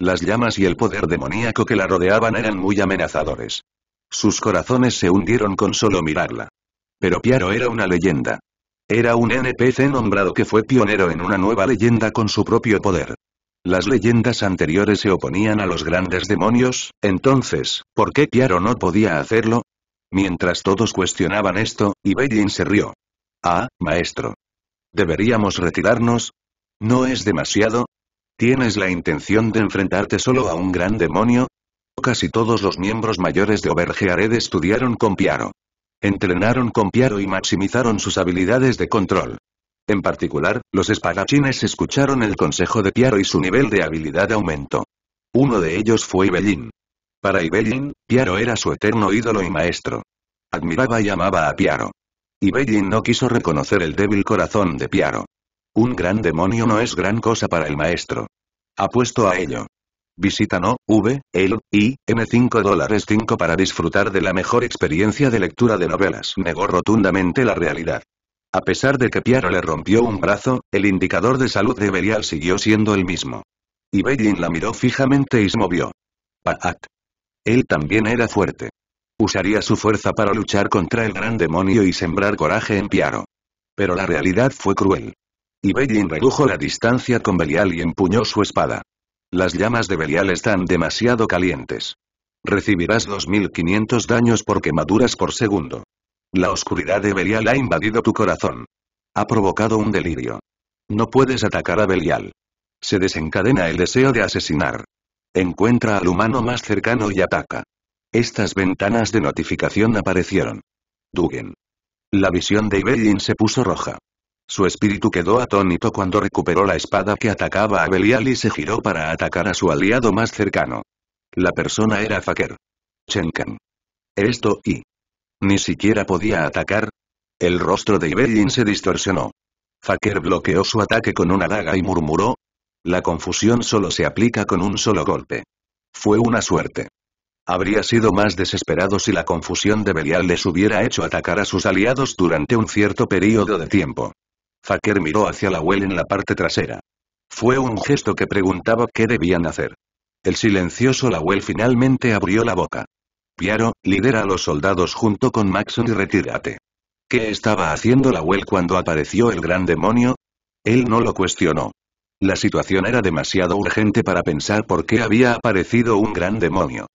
Las llamas y el poder demoníaco que la rodeaban eran muy amenazadores. Sus corazones se hundieron con solo mirarla. Pero Piaro era una leyenda. Era un NPC nombrado que fue pionero en una nueva leyenda con su propio poder. Las leyendas anteriores se oponían a los grandes demonios, entonces, ¿por qué Piaro no podía hacerlo? Mientras todos cuestionaban esto, Ibellin se rió. Ah, maestro. ¿Deberíamos retirarnos? ¿No es demasiado? ¿Tienes la intención de enfrentarte solo a un gran demonio? Casi todos los miembros mayores de Obergeared estudiaron con Piaro. Entrenaron con Piaro y maximizaron sus habilidades de control. En particular, los espadachines escucharon el consejo de Piaro y su nivel de habilidad aumentó. Uno de ellos fue Ibellín. Para Ibellín, Piaro era su eterno ídolo y maestro. Admiraba y amaba a Piaro. Ibellín no quiso reconocer el débil corazón de Piaro. Un gran demonio no es gran cosa para el maestro. Apuesto a ello. Visita no, v, el, i, m5 dólares 5 para disfrutar de la mejor experiencia de lectura de novelas. Negó rotundamente la realidad. A pesar de que Piaro le rompió un brazo, el indicador de salud de Belial siguió siendo el mismo. Y Beijing la miró fijamente y se movió. Paat. Él también era fuerte. Usaría su fuerza para luchar contra el gran demonio y sembrar coraje en Piaro. Pero la realidad fue cruel. Y Beijing redujo la distancia con Belial y empuñó su espada. Las llamas de Belial están demasiado calientes. Recibirás 2500 daños por quemaduras por segundo. La oscuridad de Belial ha invadido tu corazón. Ha provocado un delirio. No puedes atacar a Belial. Se desencadena el deseo de asesinar. Encuentra al humano más cercano y ataca. Estas ventanas de notificación aparecieron. Dugen. La visión de Ibellin se puso roja. Su espíritu quedó atónito cuando recuperó la espada que atacaba a Belial y se giró para atacar a su aliado más cercano. La persona era Faker. Chenkan. Esto y... Ni siquiera podía atacar. El rostro de Ibellin se distorsionó. Faker bloqueó su ataque con una daga y murmuró. La confusión solo se aplica con un solo golpe. Fue una suerte. Habría sido más desesperado si la confusión de Belial les hubiera hecho atacar a sus aliados durante un cierto período de tiempo. Faker miró hacia la Well en la parte trasera. Fue un gesto que preguntaba qué debían hacer. El silencioso la UEL finalmente abrió la boca. Piaro, lidera a los soldados junto con Maxon y retírate. ¿Qué estaba haciendo la Well cuando apareció el gran demonio? Él no lo cuestionó. La situación era demasiado urgente para pensar por qué había aparecido un gran demonio.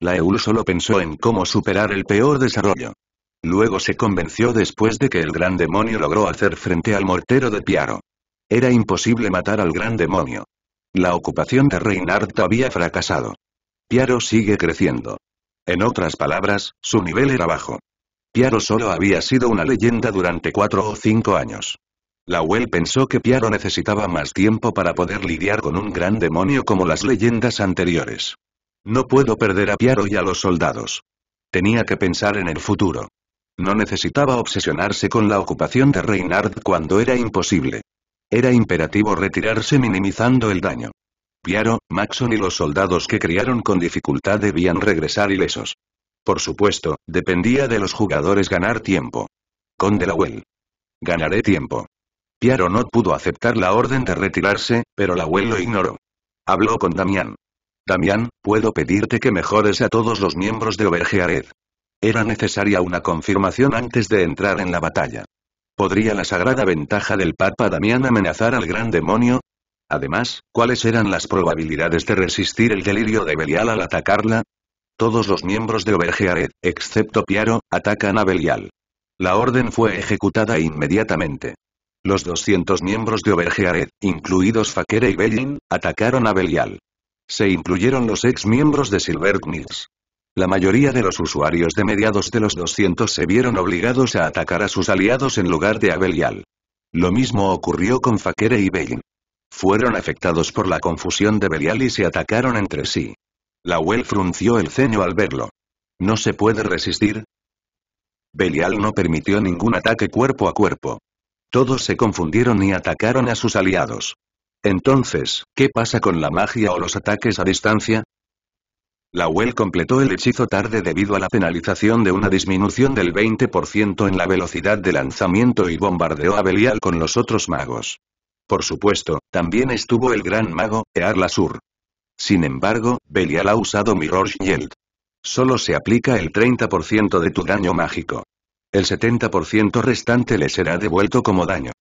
La EUL solo pensó en cómo superar el peor desarrollo. Luego se convenció después de que el gran demonio logró hacer frente al mortero de Piaro. Era imposible matar al gran demonio. La ocupación de Reinhardt había fracasado. Piaro sigue creciendo. En otras palabras, su nivel era bajo. Piaro solo había sido una leyenda durante cuatro o cinco años. La Lauel pensó que Piaro necesitaba más tiempo para poder lidiar con un gran demonio como las leyendas anteriores. No puedo perder a Piaro y a los soldados. Tenía que pensar en el futuro. No necesitaba obsesionarse con la ocupación de Reinhard cuando era imposible. Era imperativo retirarse minimizando el daño. Piaro, Maxon y los soldados que criaron con dificultad debían regresar ilesos. Por supuesto, dependía de los jugadores ganar tiempo. Con Well, Ganaré tiempo. Piaro no pudo aceptar la orden de retirarse, pero Well lo ignoró. Habló con Damián. Damián, puedo pedirte que mejores a todos los miembros de Overgeared. Era necesaria una confirmación antes de entrar en la batalla. ¿Podría la sagrada ventaja del Papa Damián amenazar al gran demonio? Además, ¿cuáles eran las probabilidades de resistir el delirio de Belial al atacarla? Todos los miembros de Obergeared, excepto Piaro, atacan a Belial. La orden fue ejecutada inmediatamente. Los 200 miembros de Obergeared, incluidos Fakere y Bellin, atacaron a Belial. Se incluyeron los ex miembros de Silver la mayoría de los usuarios de mediados de los 200 se vieron obligados a atacar a sus aliados en lugar de a Belial. Lo mismo ocurrió con Fakere y Bain. Fueron afectados por la confusión de Belial y se atacaron entre sí. La Well frunció el ceño al verlo. ¿No se puede resistir? Belial no permitió ningún ataque cuerpo a cuerpo. Todos se confundieron y atacaron a sus aliados. Entonces, ¿qué pasa con la magia o los ataques a distancia? La Well completó el hechizo tarde debido a la penalización de una disminución del 20% en la velocidad de lanzamiento y bombardeó a Belial con los otros magos. Por supuesto, también estuvo el gran mago, Earl Sur. Sin embargo, Belial ha usado Mirror Shield. Solo se aplica el 30% de tu daño mágico. El 70% restante le será devuelto como daño.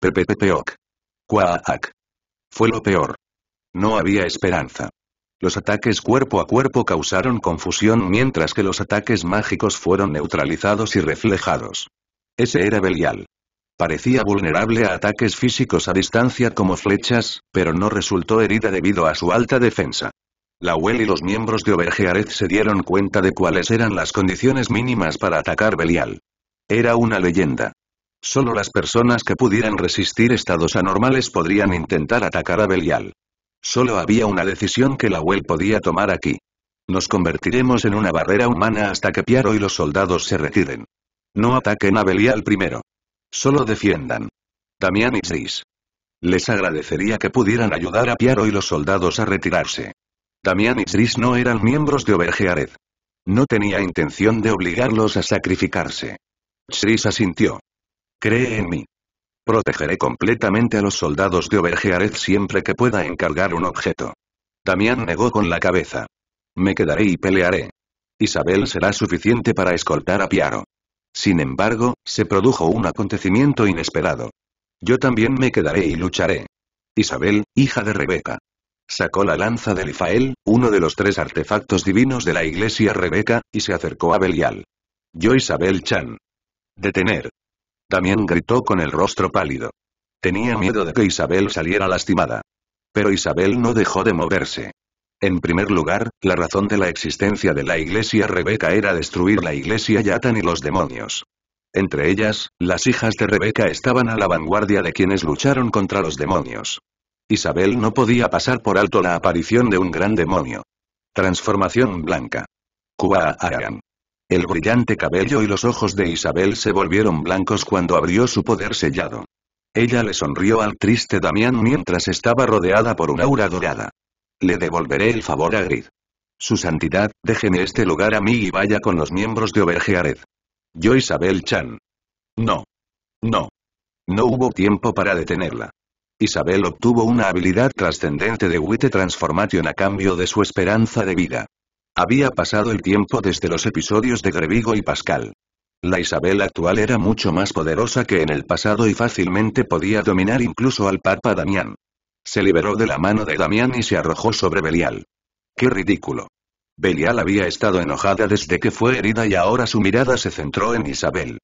Pepepepeoc. Quaak. Fue lo peor. No había esperanza. Los ataques cuerpo a cuerpo causaron confusión mientras que los ataques mágicos fueron neutralizados y reflejados. Ese era Belial. Parecía vulnerable a ataques físicos a distancia como flechas, pero no resultó herida debido a su alta defensa. La Well y los miembros de Obergearez se dieron cuenta de cuáles eran las condiciones mínimas para atacar Belial. Era una leyenda. Solo las personas que pudieran resistir estados anormales podrían intentar atacar a Belial. Solo había una decisión que la Well podía tomar aquí. Nos convertiremos en una barrera humana hasta que Piaro y los soldados se retiren. No ataquen a Belial primero. Solo defiendan. Damián y Seis. Les agradecería que pudieran ayudar a Piaro y los soldados a retirarse. Damián y Sris no eran miembros de Obergeared. No tenía intención de obligarlos a sacrificarse. Sris asintió. Cree en mí. Protegeré completamente a los soldados de Obergeareth siempre que pueda encargar un objeto. Damián negó con la cabeza. Me quedaré y pelearé. Isabel será suficiente para escoltar a Piaro. Sin embargo, se produjo un acontecimiento inesperado. Yo también me quedaré y lucharé. Isabel, hija de Rebeca. Sacó la lanza de Lifael, uno de los tres artefactos divinos de la iglesia Rebeca, y se acercó a Belial. Yo Isabel Chan. Detener. También gritó con el rostro pálido. Tenía miedo de que Isabel saliera lastimada. Pero Isabel no dejó de moverse. En primer lugar, la razón de la existencia de la iglesia Rebeca era destruir la iglesia Yatan y los demonios. Entre ellas, las hijas de Rebeca estaban a la vanguardia de quienes lucharon contra los demonios. Isabel no podía pasar por alto la aparición de un gran demonio. Transformación blanca. Aran. El brillante cabello y los ojos de Isabel se volvieron blancos cuando abrió su poder sellado. Ella le sonrió al triste Damián mientras estaba rodeada por un aura dorada. Le devolveré el favor a Grid. Su santidad, déjeme este lugar a mí y vaya con los miembros de Obergeared. Yo Isabel Chan. No. No. No hubo tiempo para detenerla. Isabel obtuvo una habilidad trascendente de Witte Transformation a cambio de su esperanza de vida. Había pasado el tiempo desde los episodios de Grevigo y Pascal. La Isabel actual era mucho más poderosa que en el pasado y fácilmente podía dominar incluso al Papa Damián. Se liberó de la mano de Damián y se arrojó sobre Belial. ¡Qué ridículo! Belial había estado enojada desde que fue herida y ahora su mirada se centró en Isabel.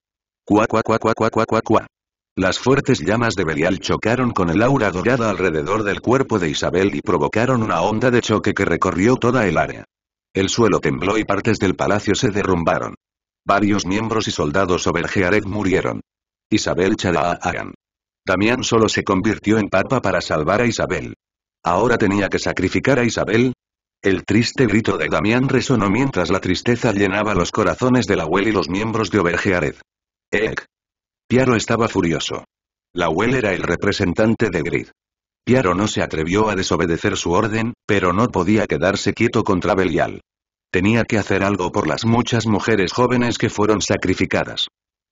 Cuá, cuá, cuá, cuá, cuá, cuá, Las fuertes llamas de Belial chocaron con el aura dorada alrededor del cuerpo de Isabel y provocaron una onda de choque que recorrió toda el área. El suelo tembló y partes del palacio se derrumbaron. Varios miembros y soldados obergeared murieron. Isabel agan Damián solo se convirtió en papa para salvar a Isabel. ¿Ahora tenía que sacrificar a Isabel? El triste grito de Damián resonó mientras la tristeza llenaba los corazones de la huel y los miembros de obergeared. ¡Ek! Piaro estaba furioso. La huel era el representante de Grid. Piaro no se atrevió a desobedecer su orden, pero no podía quedarse quieto contra Belial. Tenía que hacer algo por las muchas mujeres jóvenes que fueron sacrificadas.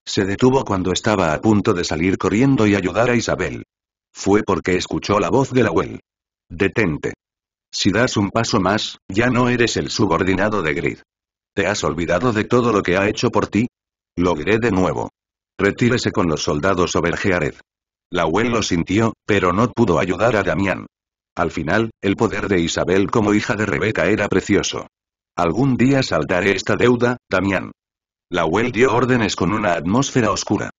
Se detuvo cuando estaba a punto de salir corriendo y ayudar a Isabel. Fue porque escuchó la voz de la Well. Detente. Si das un paso más, ya no eres el subordinado de Grid. ¿Te has olvidado de todo lo que ha hecho por ti? Logré de nuevo. Retírese con los soldados o huel lo sintió, pero no pudo ayudar a Damián. Al final, el poder de Isabel como hija de Rebeca era precioso. Algún día saldaré esta deuda, Damián. la huel dio órdenes con una atmósfera oscura.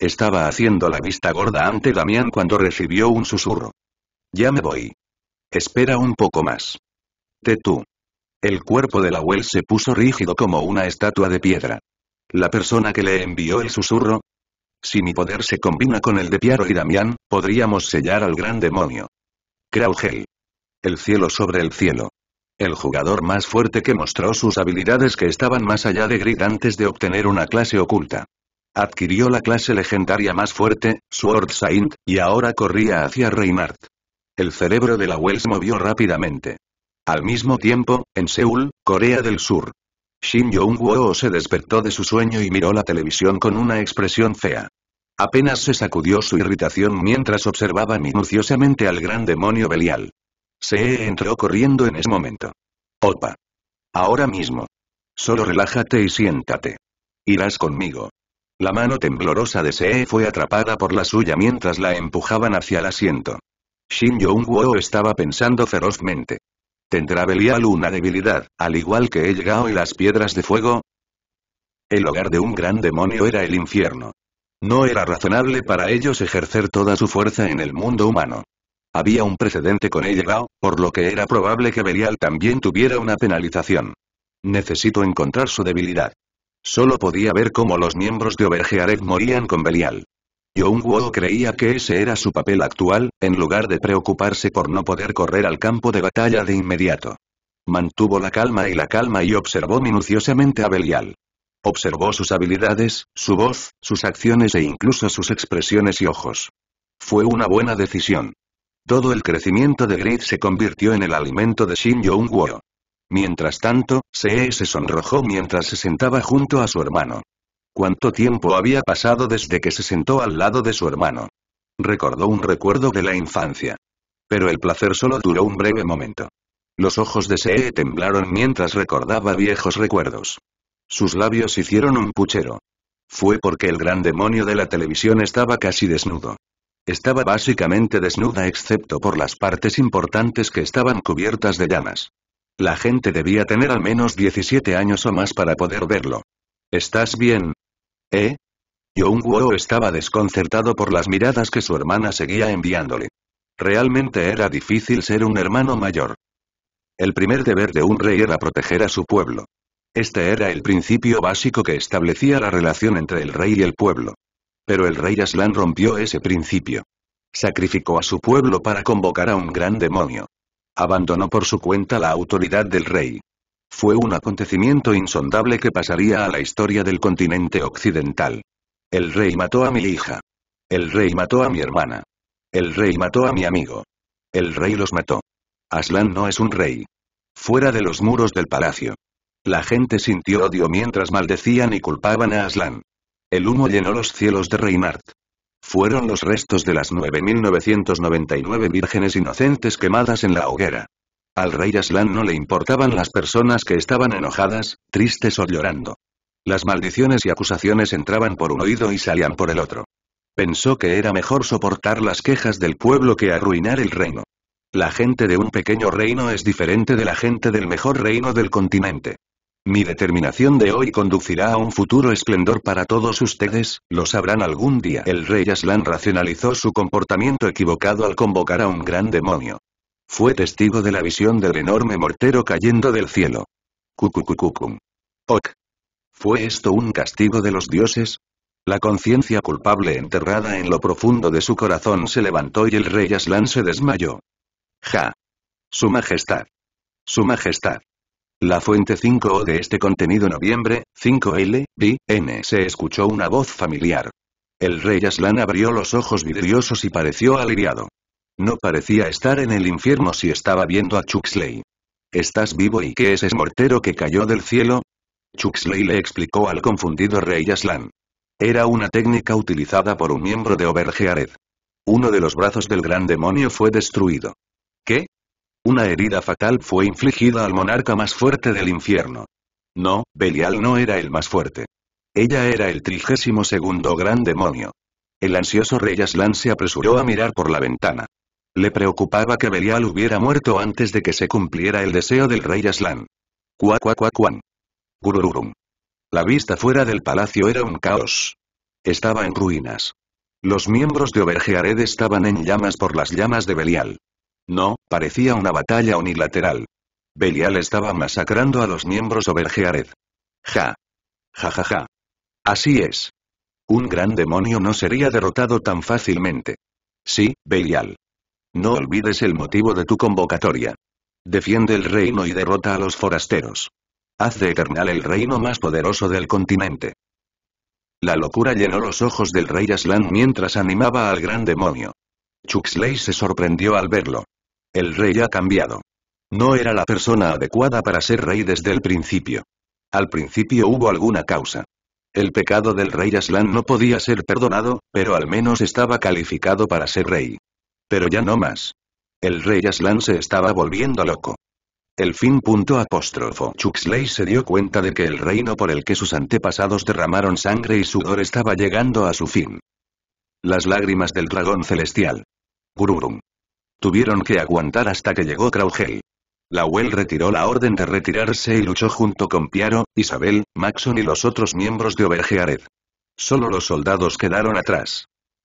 Estaba haciendo la vista gorda ante Damián cuando recibió un susurro. Ya me voy. Espera un poco más. Te tú. El cuerpo de la huel se puso rígido como una estatua de piedra. La persona que le envió el susurro, si mi poder se combina con el de Piaro y Damian, podríamos sellar al gran demonio. Kraugel. El cielo sobre el cielo. El jugador más fuerte que mostró sus habilidades que estaban más allá de Grid antes de obtener una clase oculta. Adquirió la clase legendaria más fuerte, Sword Saint, y ahora corría hacia Reinhardt. El cerebro de la Wells movió rápidamente. Al mismo tiempo, en Seúl, Corea del Sur, Shin jong se despertó de su sueño y miró la televisión con una expresión fea. Apenas se sacudió su irritación mientras observaba minuciosamente al gran demonio Belial. Se entró corriendo en ese momento. Opa. Ahora mismo. Solo relájate y siéntate. Irás conmigo. La mano temblorosa de Se fue atrapada por la suya mientras la empujaban hacia el asiento. Shin jong estaba pensando ferozmente. ¿Tendrá Belial una debilidad, al igual que el y las piedras de fuego? El hogar de un gran demonio era el infierno. No era razonable para ellos ejercer toda su fuerza en el mundo humano. Había un precedente con el por lo que era probable que Belial también tuviera una penalización. Necesito encontrar su debilidad. Solo podía ver cómo los miembros de Obergearet morían con Belial. Young creía que ese era su papel actual, en lugar de preocuparse por no poder correr al campo de batalla de inmediato. Mantuvo la calma y la calma y observó minuciosamente a Belial. Observó sus habilidades, su voz, sus acciones e incluso sus expresiones y ojos. Fue una buena decisión. Todo el crecimiento de Grid se convirtió en el alimento de Shin Young Woo. Mientras tanto, Se se sonrojó mientras se sentaba junto a su hermano. Cuánto tiempo había pasado desde que se sentó al lado de su hermano. Recordó un recuerdo de la infancia. Pero el placer solo duró un breve momento. Los ojos de See temblaron mientras recordaba viejos recuerdos. Sus labios hicieron un puchero. Fue porque el gran demonio de la televisión estaba casi desnudo. Estaba básicamente desnuda excepto por las partes importantes que estaban cubiertas de llamas. La gente debía tener al menos 17 años o más para poder verlo. ¿Estás bien? ¿Eh? Young Woo estaba desconcertado por las miradas que su hermana seguía enviándole. Realmente era difícil ser un hermano mayor. El primer deber de un rey era proteger a su pueblo. Este era el principio básico que establecía la relación entre el rey y el pueblo. Pero el rey Aslan rompió ese principio. Sacrificó a su pueblo para convocar a un gran demonio. Abandonó por su cuenta la autoridad del rey. Fue un acontecimiento insondable que pasaría a la historia del continente occidental. El rey mató a mi hija. El rey mató a mi hermana. El rey mató a mi amigo. El rey los mató. Aslan no es un rey. Fuera de los muros del palacio. La gente sintió odio mientras maldecían y culpaban a Aslan. El humo llenó los cielos de Reymart. Fueron los restos de las 9.999 vírgenes inocentes quemadas en la hoguera. Al rey Aslan no le importaban las personas que estaban enojadas, tristes o llorando. Las maldiciones y acusaciones entraban por un oído y salían por el otro. Pensó que era mejor soportar las quejas del pueblo que arruinar el reino. La gente de un pequeño reino es diferente de la gente del mejor reino del continente. Mi determinación de hoy conducirá a un futuro esplendor para todos ustedes, lo sabrán algún día. El rey Aslan racionalizó su comportamiento equivocado al convocar a un gran demonio. Fue testigo de la visión del enorme mortero cayendo del cielo. Cucucucucum. Ok. ¿Fue esto un castigo de los dioses? La conciencia culpable enterrada en lo profundo de su corazón se levantó y el rey Aslan se desmayó. Ja. Su Majestad. Su Majestad. La fuente 5O de este contenido noviembre, 5L, B, N se escuchó una voz familiar. El rey Aslan abrió los ojos vidriosos y pareció aliviado. No parecía estar en el infierno si estaba viendo a Chuxley. ¿Estás vivo y qué es ese mortero que cayó del cielo? Chuxley le explicó al confundido Rey Aslan. Era una técnica utilizada por un miembro de Obergeared. Uno de los brazos del gran demonio fue destruido. ¿Qué? Una herida fatal fue infligida al monarca más fuerte del infierno. No, Belial no era el más fuerte. Ella era el trigésimo segundo gran demonio. El ansioso rey Aslan se apresuró a mirar por la ventana. Le preocupaba que Belial hubiera muerto antes de que se cumpliera el deseo del rey Aslan. Cuacuacuacuan. Gurururum. La vista fuera del palacio era un caos. Estaba en ruinas. Los miembros de Obergeared estaban en llamas por las llamas de Belial. No, parecía una batalla unilateral. Belial estaba masacrando a los miembros Obergeared. Ja. Ja ja ja. Así es. Un gran demonio no sería derrotado tan fácilmente. Sí, Belial. No olvides el motivo de tu convocatoria. Defiende el reino y derrota a los forasteros. Haz de Eternal el reino más poderoso del continente. La locura llenó los ojos del rey Aslan mientras animaba al gran demonio. Chuxley se sorprendió al verlo. El rey ha cambiado. No era la persona adecuada para ser rey desde el principio. Al principio hubo alguna causa. El pecado del rey Aslan no podía ser perdonado, pero al menos estaba calificado para ser rey. Pero ya no más. El rey Aslan se estaba volviendo loco. El fin. apóstrofo Chuxley se dio cuenta de que el reino por el que sus antepasados derramaron sangre y sudor estaba llegando a su fin. Las lágrimas del dragón celestial. Gururum. Tuvieron que aguantar hasta que llegó Kraugel. Well retiró la orden de retirarse y luchó junto con Piaro, Isabel, Maxon y los otros miembros de Obergeared. Solo los soldados quedaron atrás.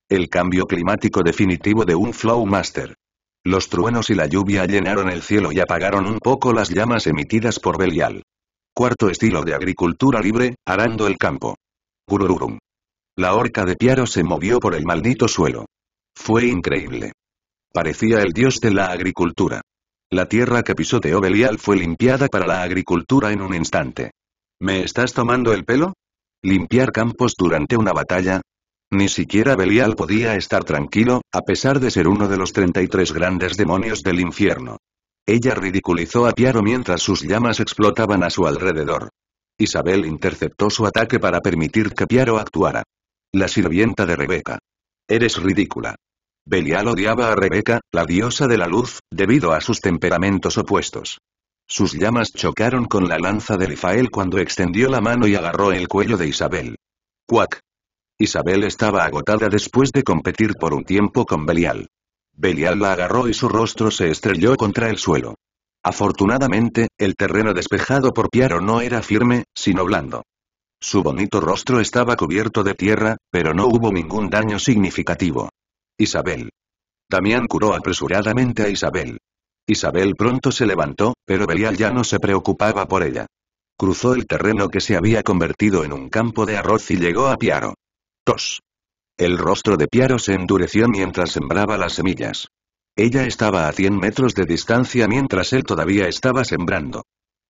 El cambio climático definitivo de un Flowmaster. Los truenos y la lluvia llenaron el cielo y apagaron un poco las llamas emitidas por Belial. Cuarto estilo de agricultura libre, arando el campo. Gururum. La horca de Piaro se movió por el maldito suelo. Fue increíble. Parecía el dios de la agricultura. La tierra que pisoteó Belial fue limpiada para la agricultura en un instante. ¿Me estás tomando el pelo? ¿Limpiar campos durante una batalla? Ni siquiera Belial podía estar tranquilo, a pesar de ser uno de los 33 grandes demonios del infierno. Ella ridiculizó a Piaro mientras sus llamas explotaban a su alrededor. Isabel interceptó su ataque para permitir que Piaro actuara. La sirvienta de Rebeca. Eres ridícula. Belial odiaba a Rebeca, la diosa de la luz, debido a sus temperamentos opuestos. Sus llamas chocaron con la lanza de Rifael cuando extendió la mano y agarró el cuello de Isabel. Cuac. Isabel estaba agotada después de competir por un tiempo con Belial. Belial la agarró y su rostro se estrelló contra el suelo. Afortunadamente, el terreno despejado por Piaro no era firme, sino blando. Su bonito rostro estaba cubierto de tierra, pero no hubo ningún daño significativo. Isabel. Damián curó apresuradamente a Isabel. Isabel pronto se levantó, pero Belial ya no se preocupaba por ella. Cruzó el terreno que se había convertido en un campo de arroz y llegó a Piaro. El rostro de Piaro se endureció mientras sembraba las semillas. Ella estaba a 100 metros de distancia mientras él todavía estaba sembrando.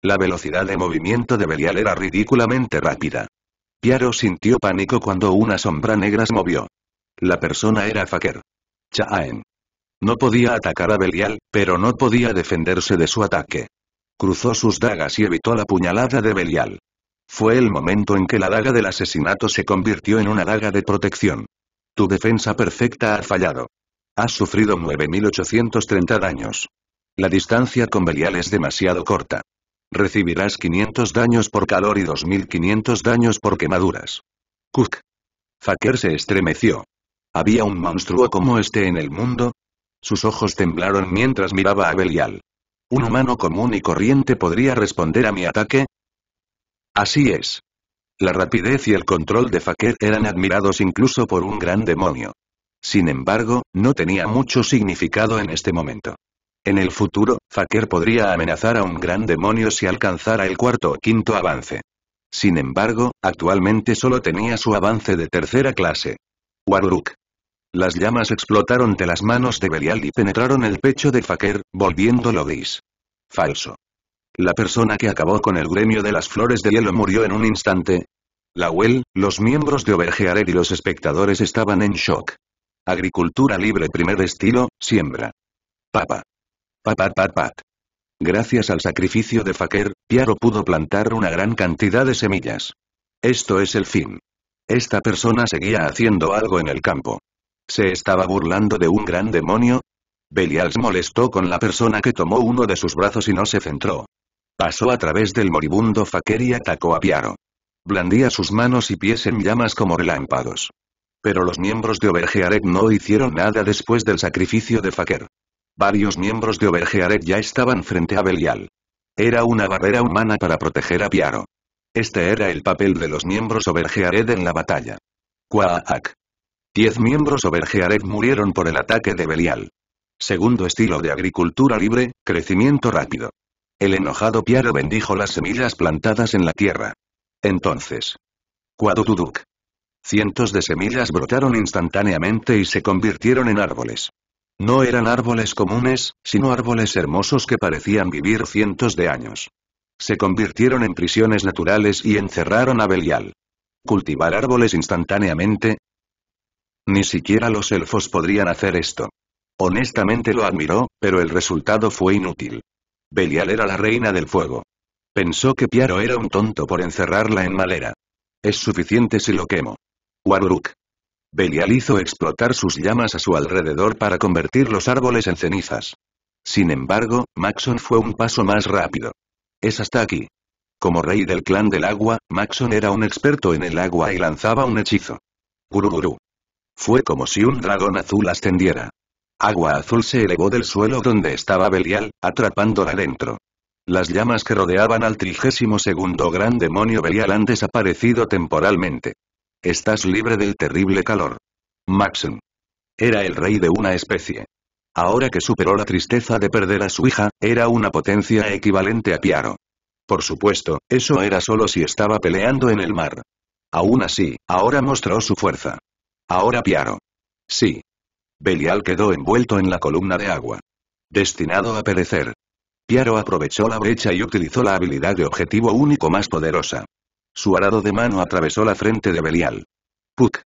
La velocidad de movimiento de Belial era ridículamente rápida. Piaro sintió pánico cuando una sombra negra se movió. La persona era Faker. Chaen. No podía atacar a Belial, pero no podía defenderse de su ataque. Cruzó sus dagas y evitó la puñalada de Belial. Fue el momento en que la daga del asesinato se convirtió en una daga de protección. Tu defensa perfecta ha fallado. Has sufrido 9.830 daños. La distancia con Belial es demasiado corta. Recibirás 500 daños por calor y 2.500 daños por quemaduras. Cook. Faker se estremeció. ¿Había un monstruo como este en el mundo? Sus ojos temblaron mientras miraba a Belial. Un humano común y corriente podría responder a mi ataque, Así es. La rapidez y el control de Faker eran admirados incluso por un gran demonio. Sin embargo, no tenía mucho significado en este momento. En el futuro, Faker podría amenazar a un gran demonio si alcanzara el cuarto o quinto avance. Sin embargo, actualmente solo tenía su avance de tercera clase. warruk Las llamas explotaron de las manos de Belial y penetraron el pecho de Faker, volviéndolo gris. Falso la persona que acabó con el gremio de las flores de hielo murió en un instante. La well, los miembros de Obergearer y los espectadores estaban en shock. Agricultura libre primer estilo, siembra. Papa. Papat pat pat. Gracias al sacrificio de Faker, Piaro pudo plantar una gran cantidad de semillas. Esto es el fin. Esta persona seguía haciendo algo en el campo. ¿Se estaba burlando de un gran demonio? Belials molestó con la persona que tomó uno de sus brazos y no se centró. Pasó a través del moribundo Faker y atacó a Piaro. Blandía sus manos y pies en llamas como relámpagos. Pero los miembros de Obergeared no hicieron nada después del sacrificio de Faquer. Varios miembros de Obergeared ya estaban frente a Belial. Era una barrera humana para proteger a Piaro. Este era el papel de los miembros Obergeared en la batalla. Quaak. Diez miembros Obergeared murieron por el ataque de Belial. Segundo estilo de agricultura libre, crecimiento rápido. El enojado Piaro bendijo las semillas plantadas en la tierra. Entonces. Cuadududuk. Cientos de semillas brotaron instantáneamente y se convirtieron en árboles. No eran árboles comunes, sino árboles hermosos que parecían vivir cientos de años. Se convirtieron en prisiones naturales y encerraron a Belial. ¿Cultivar árboles instantáneamente? Ni siquiera los elfos podrían hacer esto. Honestamente lo admiró, pero el resultado fue inútil. Belial era la reina del fuego. Pensó que Piaro era un tonto por encerrarla en madera. Es suficiente si lo quemo. Waruruk. Belial hizo explotar sus llamas a su alrededor para convertir los árboles en cenizas. Sin embargo, Maxon fue un paso más rápido. Es hasta aquí. Como rey del clan del agua, Maxon era un experto en el agua y lanzaba un hechizo. Guruguru. Fue como si un dragón azul ascendiera. Agua azul se elevó del suelo donde estaba Belial, atrapándola dentro. Las llamas que rodeaban al trigésimo segundo gran demonio Belial han desaparecido temporalmente. Estás libre del terrible calor. Maxim. Era el rey de una especie. Ahora que superó la tristeza de perder a su hija, era una potencia equivalente a Piaro. Por supuesto, eso era solo si estaba peleando en el mar. Aún así, ahora mostró su fuerza. Ahora Piaro. Sí, Belial quedó envuelto en la columna de agua. Destinado a perecer. Piaro aprovechó la brecha y utilizó la habilidad de objetivo único más poderosa. Su arado de mano atravesó la frente de Belial. ¡Puc!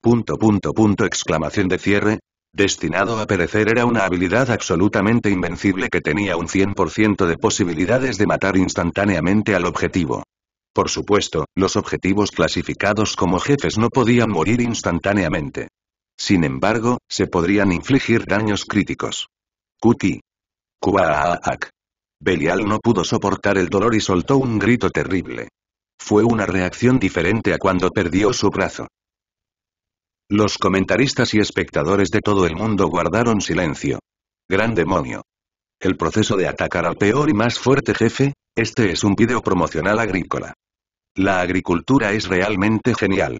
Punto punto punto exclamación de cierre. Destinado a perecer era una habilidad absolutamente invencible que tenía un 100% de posibilidades de matar instantáneamente al objetivo. Por supuesto, los objetivos clasificados como jefes no podían morir instantáneamente. Sin embargo, se podrían infligir daños críticos. Cuti. ak Belial no pudo soportar el dolor y soltó un grito terrible. Fue una reacción diferente a cuando perdió su brazo. Los comentaristas y espectadores de todo el mundo guardaron silencio. Gran demonio. El proceso de atacar al peor y más fuerte jefe, este es un video promocional agrícola. La agricultura es realmente genial.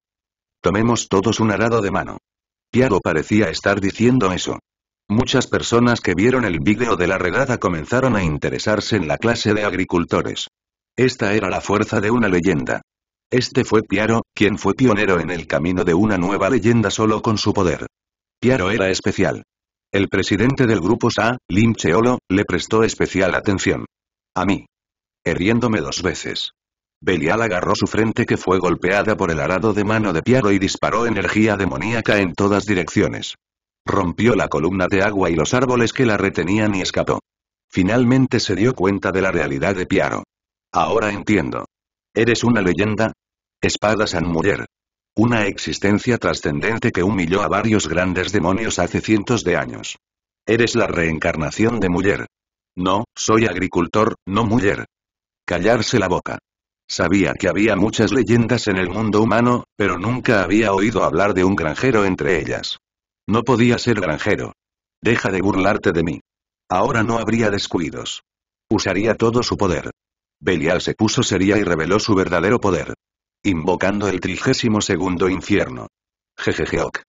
Tomemos todos un arado de mano. Piaro parecía estar diciendo eso. Muchas personas que vieron el vídeo de la regada comenzaron a interesarse en la clase de agricultores. Esta era la fuerza de una leyenda. Este fue Piaro, quien fue pionero en el camino de una nueva leyenda solo con su poder. Piaro era especial. El presidente del grupo SA, Lim Cheolo, le prestó especial atención. A mí. Herriéndome dos veces. Belial agarró su frente que fue golpeada por el arado de mano de Piaro y disparó energía demoníaca en todas direcciones. Rompió la columna de agua y los árboles que la retenían y escapó. Finalmente se dio cuenta de la realidad de Piaro. Ahora entiendo. Eres una leyenda. Espada San Muller. Una existencia trascendente que humilló a varios grandes demonios hace cientos de años. Eres la reencarnación de Muller? No, soy agricultor, no Muller. Callarse la boca. Sabía que había muchas leyendas en el mundo humano, pero nunca había oído hablar de un granjero entre ellas. No podía ser granjero. Deja de burlarte de mí. Ahora no habría descuidos. Usaría todo su poder. Belial se puso seria y reveló su verdadero poder. Invocando el trigésimo segundo infierno. Jejejeok.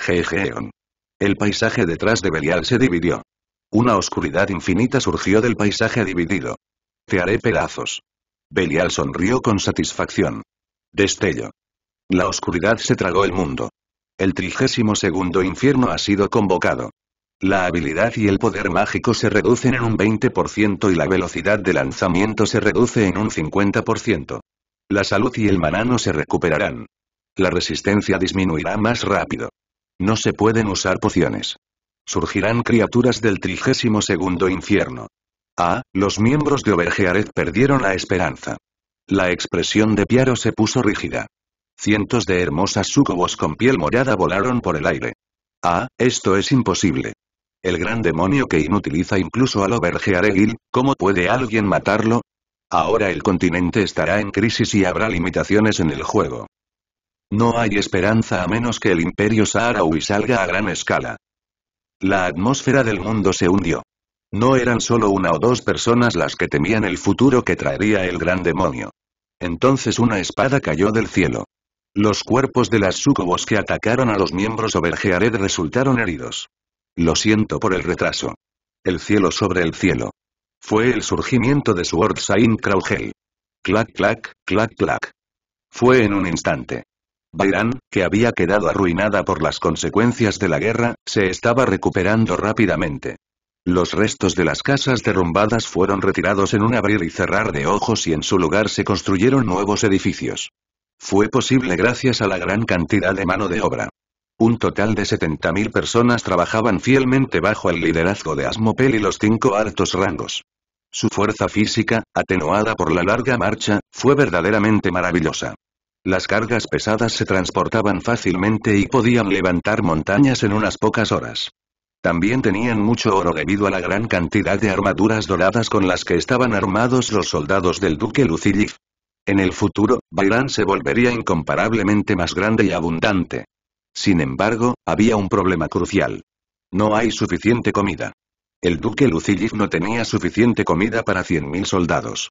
Jejeon. El paisaje detrás de Belial se dividió. Una oscuridad infinita surgió del paisaje dividido. Te haré pedazos. Belial sonrió con satisfacción. Destello. La oscuridad se tragó el mundo. El trigésimo segundo infierno ha sido convocado. La habilidad y el poder mágico se reducen en un 20% y la velocidad de lanzamiento se reduce en un 50%. La salud y el manano se recuperarán. La resistencia disminuirá más rápido. No se pueden usar pociones. Surgirán criaturas del trigésimo segundo infierno. Ah, los miembros de Obergearet perdieron la esperanza. La expresión de Piaro se puso rígida. Cientos de hermosas sucubos con piel morada volaron por el aire. Ah, esto es imposible. El gran demonio que inutiliza incluso al Obergearegil, ¿cómo puede alguien matarlo? Ahora el continente estará en crisis y habrá limitaciones en el juego. No hay esperanza a menos que el imperio saharaui salga a gran escala. La atmósfera del mundo se hundió. No eran solo una o dos personas las que temían el futuro que traería el gran demonio. Entonces una espada cayó del cielo. Los cuerpos de las sucubos que atacaron a los miembros Obergeared resultaron heridos. Lo siento por el retraso. El cielo sobre el cielo. Fue el surgimiento de Sword Saint Kraugel. Clac clac, clac clac. Fue en un instante. Bairán, que había quedado arruinada por las consecuencias de la guerra, se estaba recuperando rápidamente. Los restos de las casas derrumbadas fueron retirados en un abrir y cerrar de ojos y en su lugar se construyeron nuevos edificios. Fue posible gracias a la gran cantidad de mano de obra. Un total de 70.000 personas trabajaban fielmente bajo el liderazgo de Asmopel y los cinco altos rangos. Su fuerza física, atenuada por la larga marcha, fue verdaderamente maravillosa. Las cargas pesadas se transportaban fácilmente y podían levantar montañas en unas pocas horas. También tenían mucho oro debido a la gran cantidad de armaduras doradas con las que estaban armados los soldados del duque Lucillif. En el futuro, Bairán se volvería incomparablemente más grande y abundante. Sin embargo, había un problema crucial. No hay suficiente comida. El duque Lucillif no tenía suficiente comida para 100.000 soldados.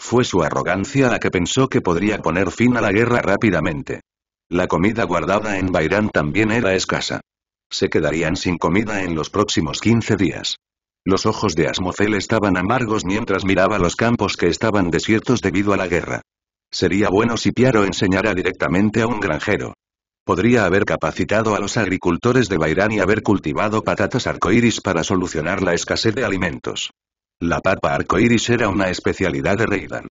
Fue su arrogancia la que pensó que podría poner fin a la guerra rápidamente. La comida guardada en Bairán también era escasa se quedarían sin comida en los próximos 15 días. Los ojos de Asmocel estaban amargos mientras miraba los campos que estaban desiertos debido a la guerra. Sería bueno si Piaro enseñara directamente a un granjero. Podría haber capacitado a los agricultores de Bairán y haber cultivado patatas arcoíris para solucionar la escasez de alimentos. La papa arcoíris era una especialidad de Reidan.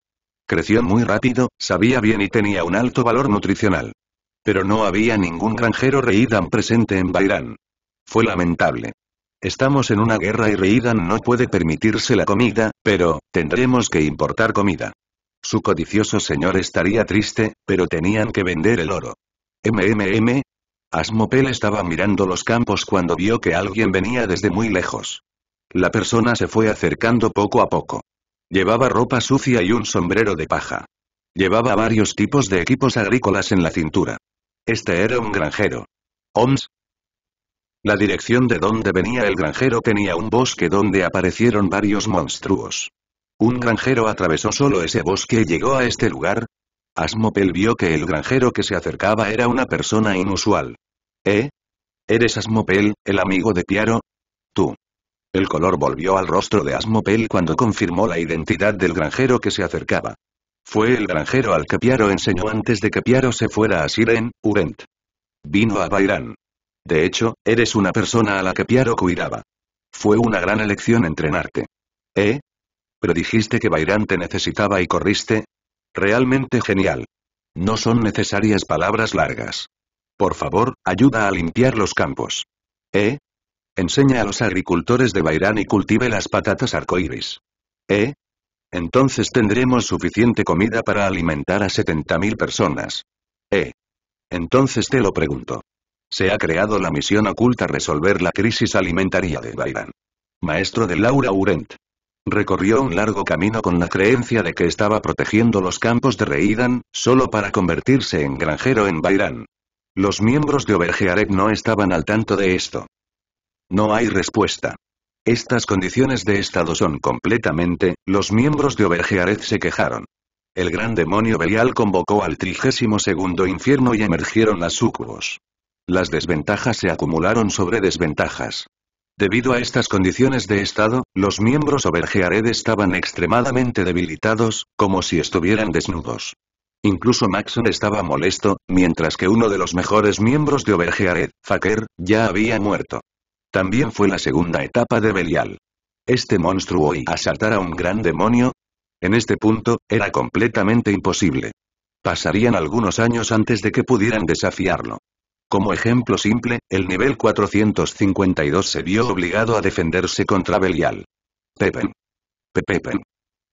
Creció muy rápido, sabía bien y tenía un alto valor nutricional. Pero no había ningún granjero Reidan presente en Bairán. Fue lamentable. Estamos en una guerra y Reidan no puede permitirse la comida, pero, tendremos que importar comida. Su codicioso señor estaría triste, pero tenían que vender el oro. ¿MMM? Asmopel estaba mirando los campos cuando vio que alguien venía desde muy lejos. La persona se fue acercando poco a poco. Llevaba ropa sucia y un sombrero de paja. Llevaba varios tipos de equipos agrícolas en la cintura. Este era un granjero. OMS. La dirección de donde venía el granjero tenía un bosque donde aparecieron varios monstruos. Un granjero atravesó solo ese bosque y llegó a este lugar. Asmopel vio que el granjero que se acercaba era una persona inusual. ¿Eh? ¿Eres Asmopel, el amigo de Piaro? Tú. El color volvió al rostro de Asmopel cuando confirmó la identidad del granjero que se acercaba. Fue el granjero al que Piaro enseñó antes de que Piaro se fuera a Siren, Urent. Vino a Bairán. De hecho, eres una persona a la que Piaro cuidaba. Fue una gran elección entrenarte. ¿Eh? Pero dijiste que Bairán te necesitaba y corriste. Realmente genial. No son necesarias palabras largas. Por favor, ayuda a limpiar los campos. ¿Eh? Enseña a los agricultores de Bairán y cultive las patatas arcoíris. ¿Eh? Entonces tendremos suficiente comida para alimentar a 70.000 personas. ¿Eh? Entonces te lo pregunto. Se ha creado la misión oculta resolver la crisis alimentaria de Bairán. Maestro de Laura Urent. Recorrió un largo camino con la creencia de que estaba protegiendo los campos de Reidan, solo para convertirse en granjero en Bairán. Los miembros de Obergearet no estaban al tanto de esto. No hay respuesta. Estas condiciones de estado son completamente, los miembros de Obergeared se quejaron. El gran demonio Belial convocó al trigésimo segundo infierno y emergieron las sucubos. Las desventajas se acumularon sobre desventajas. Debido a estas condiciones de estado, los miembros Obergeared estaban extremadamente debilitados, como si estuvieran desnudos. Incluso Maxon estaba molesto, mientras que uno de los mejores miembros de Obergeared, Faker, ya había muerto. También fue la segunda etapa de Belial. Este monstruo y asaltar a un gran demonio. En este punto, era completamente imposible. Pasarían algunos años antes de que pudieran desafiarlo. Como ejemplo simple, el nivel 452 se vio obligado a defenderse contra Belial. Pepen. Pepepen.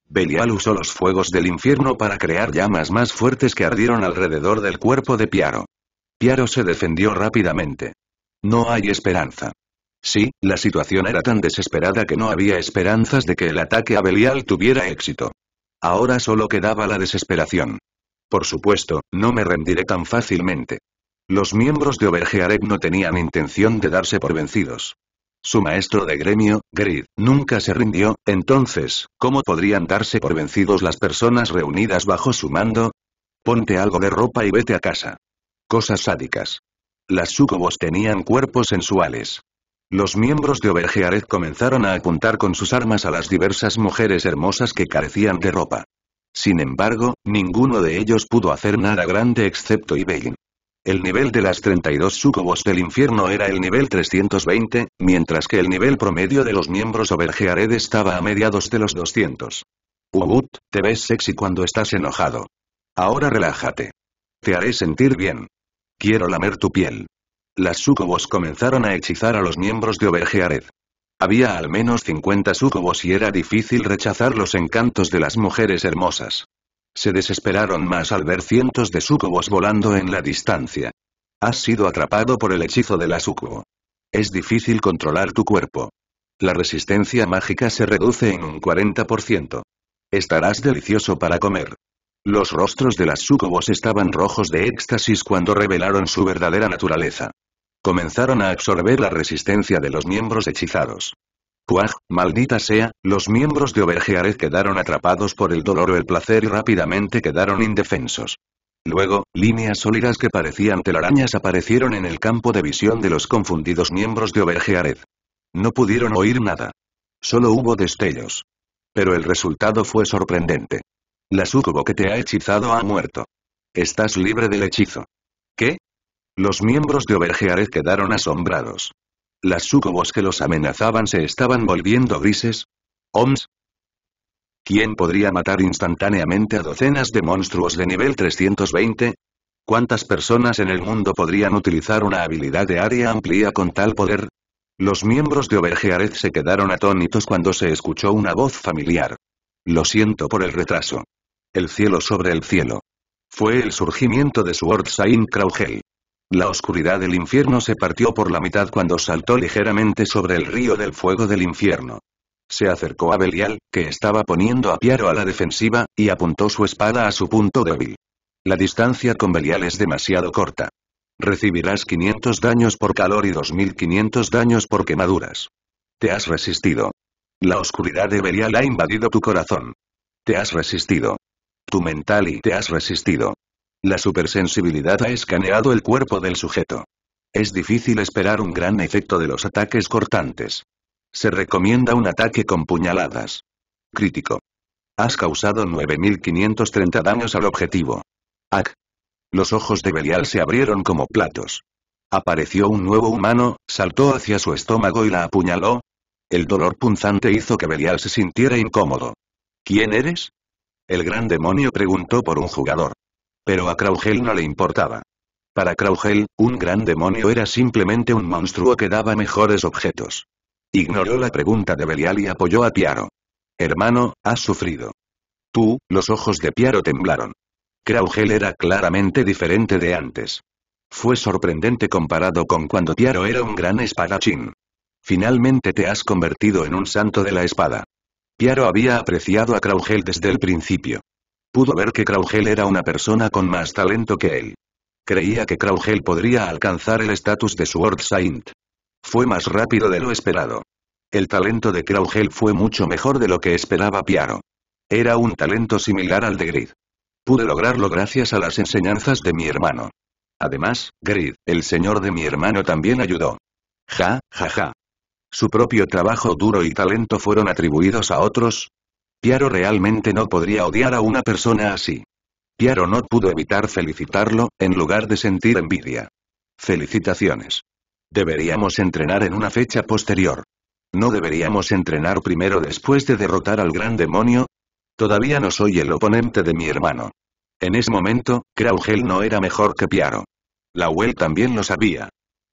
Belial usó los fuegos del infierno para crear llamas más fuertes que ardieron alrededor del cuerpo de Piaro. Piaro se defendió rápidamente. No hay esperanza. Sí, la situación era tan desesperada que no había esperanzas de que el ataque a Belial tuviera éxito. Ahora solo quedaba la desesperación. Por supuesto, no me rendiré tan fácilmente. Los miembros de Obergearek no tenían intención de darse por vencidos. Su maestro de gremio, Grid, nunca se rindió, entonces, ¿cómo podrían darse por vencidos las personas reunidas bajo su mando? Ponte algo de ropa y vete a casa. Cosas sádicas. Las sucubos tenían cuerpos sensuales. Los miembros de Obergeared comenzaron a apuntar con sus armas a las diversas mujeres hermosas que carecían de ropa. Sin embargo, ninguno de ellos pudo hacer nada grande excepto Ibein. El nivel de las 32 sucubos del infierno era el nivel 320, mientras que el nivel promedio de los miembros Obergeared estaba a mediados de los 200. Ubut, te ves sexy cuando estás enojado. Ahora relájate. Te haré sentir bien. Quiero lamer tu piel las sucubos comenzaron a hechizar a los miembros de Obergeared. Había al menos 50 sucubos y era difícil rechazar los encantos de las mujeres hermosas. Se desesperaron más al ver cientos de sucubos volando en la distancia. Has sido atrapado por el hechizo de la sucubo. Es difícil controlar tu cuerpo. La resistencia mágica se reduce en un 40%. Estarás delicioso para comer. Los rostros de las sucubos estaban rojos de éxtasis cuando revelaron su verdadera naturaleza comenzaron a absorber la resistencia de los miembros hechizados. Cuaj, maldita sea, los miembros de Obergeared quedaron atrapados por el dolor o el placer y rápidamente quedaron indefensos. Luego, líneas sólidas que parecían telarañas aparecieron en el campo de visión de los confundidos miembros de Obergeared. No pudieron oír nada. Solo hubo destellos. Pero el resultado fue sorprendente. La sucubo que te ha hechizado ha muerto. Estás libre del hechizo. ¿Qué? Los miembros de Overgeared quedaron asombrados. Las sucubos que los amenazaban se estaban volviendo grises. ¿Oms? ¿Quién podría matar instantáneamente a docenas de monstruos de nivel 320? ¿Cuántas personas en el mundo podrían utilizar una habilidad de área amplia con tal poder? Los miembros de Overgeared se quedaron atónitos cuando se escuchó una voz familiar. Lo siento por el retraso. El cielo sobre el cielo. Fue el surgimiento de Sword Saint Kraugel. La oscuridad del infierno se partió por la mitad cuando saltó ligeramente sobre el río del fuego del infierno. Se acercó a Belial, que estaba poniendo a Piaro a la defensiva, y apuntó su espada a su punto débil. La distancia con Belial es demasiado corta. Recibirás 500 daños por calor y 2500 daños por quemaduras. Te has resistido. La oscuridad de Belial ha invadido tu corazón. Te has resistido. Tu mental y te has resistido. La supersensibilidad ha escaneado el cuerpo del sujeto. Es difícil esperar un gran efecto de los ataques cortantes. Se recomienda un ataque con puñaladas. Crítico. Has causado 9.530 daños al objetivo. ¡Ack! Los ojos de Belial se abrieron como platos. Apareció un nuevo humano, saltó hacia su estómago y la apuñaló. El dolor punzante hizo que Belial se sintiera incómodo. ¿Quién eres? El gran demonio preguntó por un jugador pero a Kraugel no le importaba. Para Kraugel, un gran demonio era simplemente un monstruo que daba mejores objetos. Ignoró la pregunta de Belial y apoyó a Piaro. Hermano, has sufrido. Tú, los ojos de Piaro temblaron. Kraugel era claramente diferente de antes. Fue sorprendente comparado con cuando Piaro era un gran espadachín. Finalmente te has convertido en un santo de la espada. Piaro había apreciado a Kraugel desde el principio. Pudo ver que Kraugel era una persona con más talento que él. Creía que Kraugel podría alcanzar el estatus de Sword Saint. Fue más rápido de lo esperado. El talento de Kraugel fue mucho mejor de lo que esperaba Piaro. Era un talento similar al de Grid. Pude lograrlo gracias a las enseñanzas de mi hermano. Además, Grid, el señor de mi hermano también ayudó. Ja, ja ja. Su propio trabajo duro y talento fueron atribuidos a otros, Piaro realmente no podría odiar a una persona así. Piaro no pudo evitar felicitarlo, en lugar de sentir envidia. Felicitaciones. Deberíamos entrenar en una fecha posterior. ¿No deberíamos entrenar primero después de derrotar al gran demonio? Todavía no soy el oponente de mi hermano. En ese momento, Kraugel no era mejor que Piaro. Lawell también lo sabía.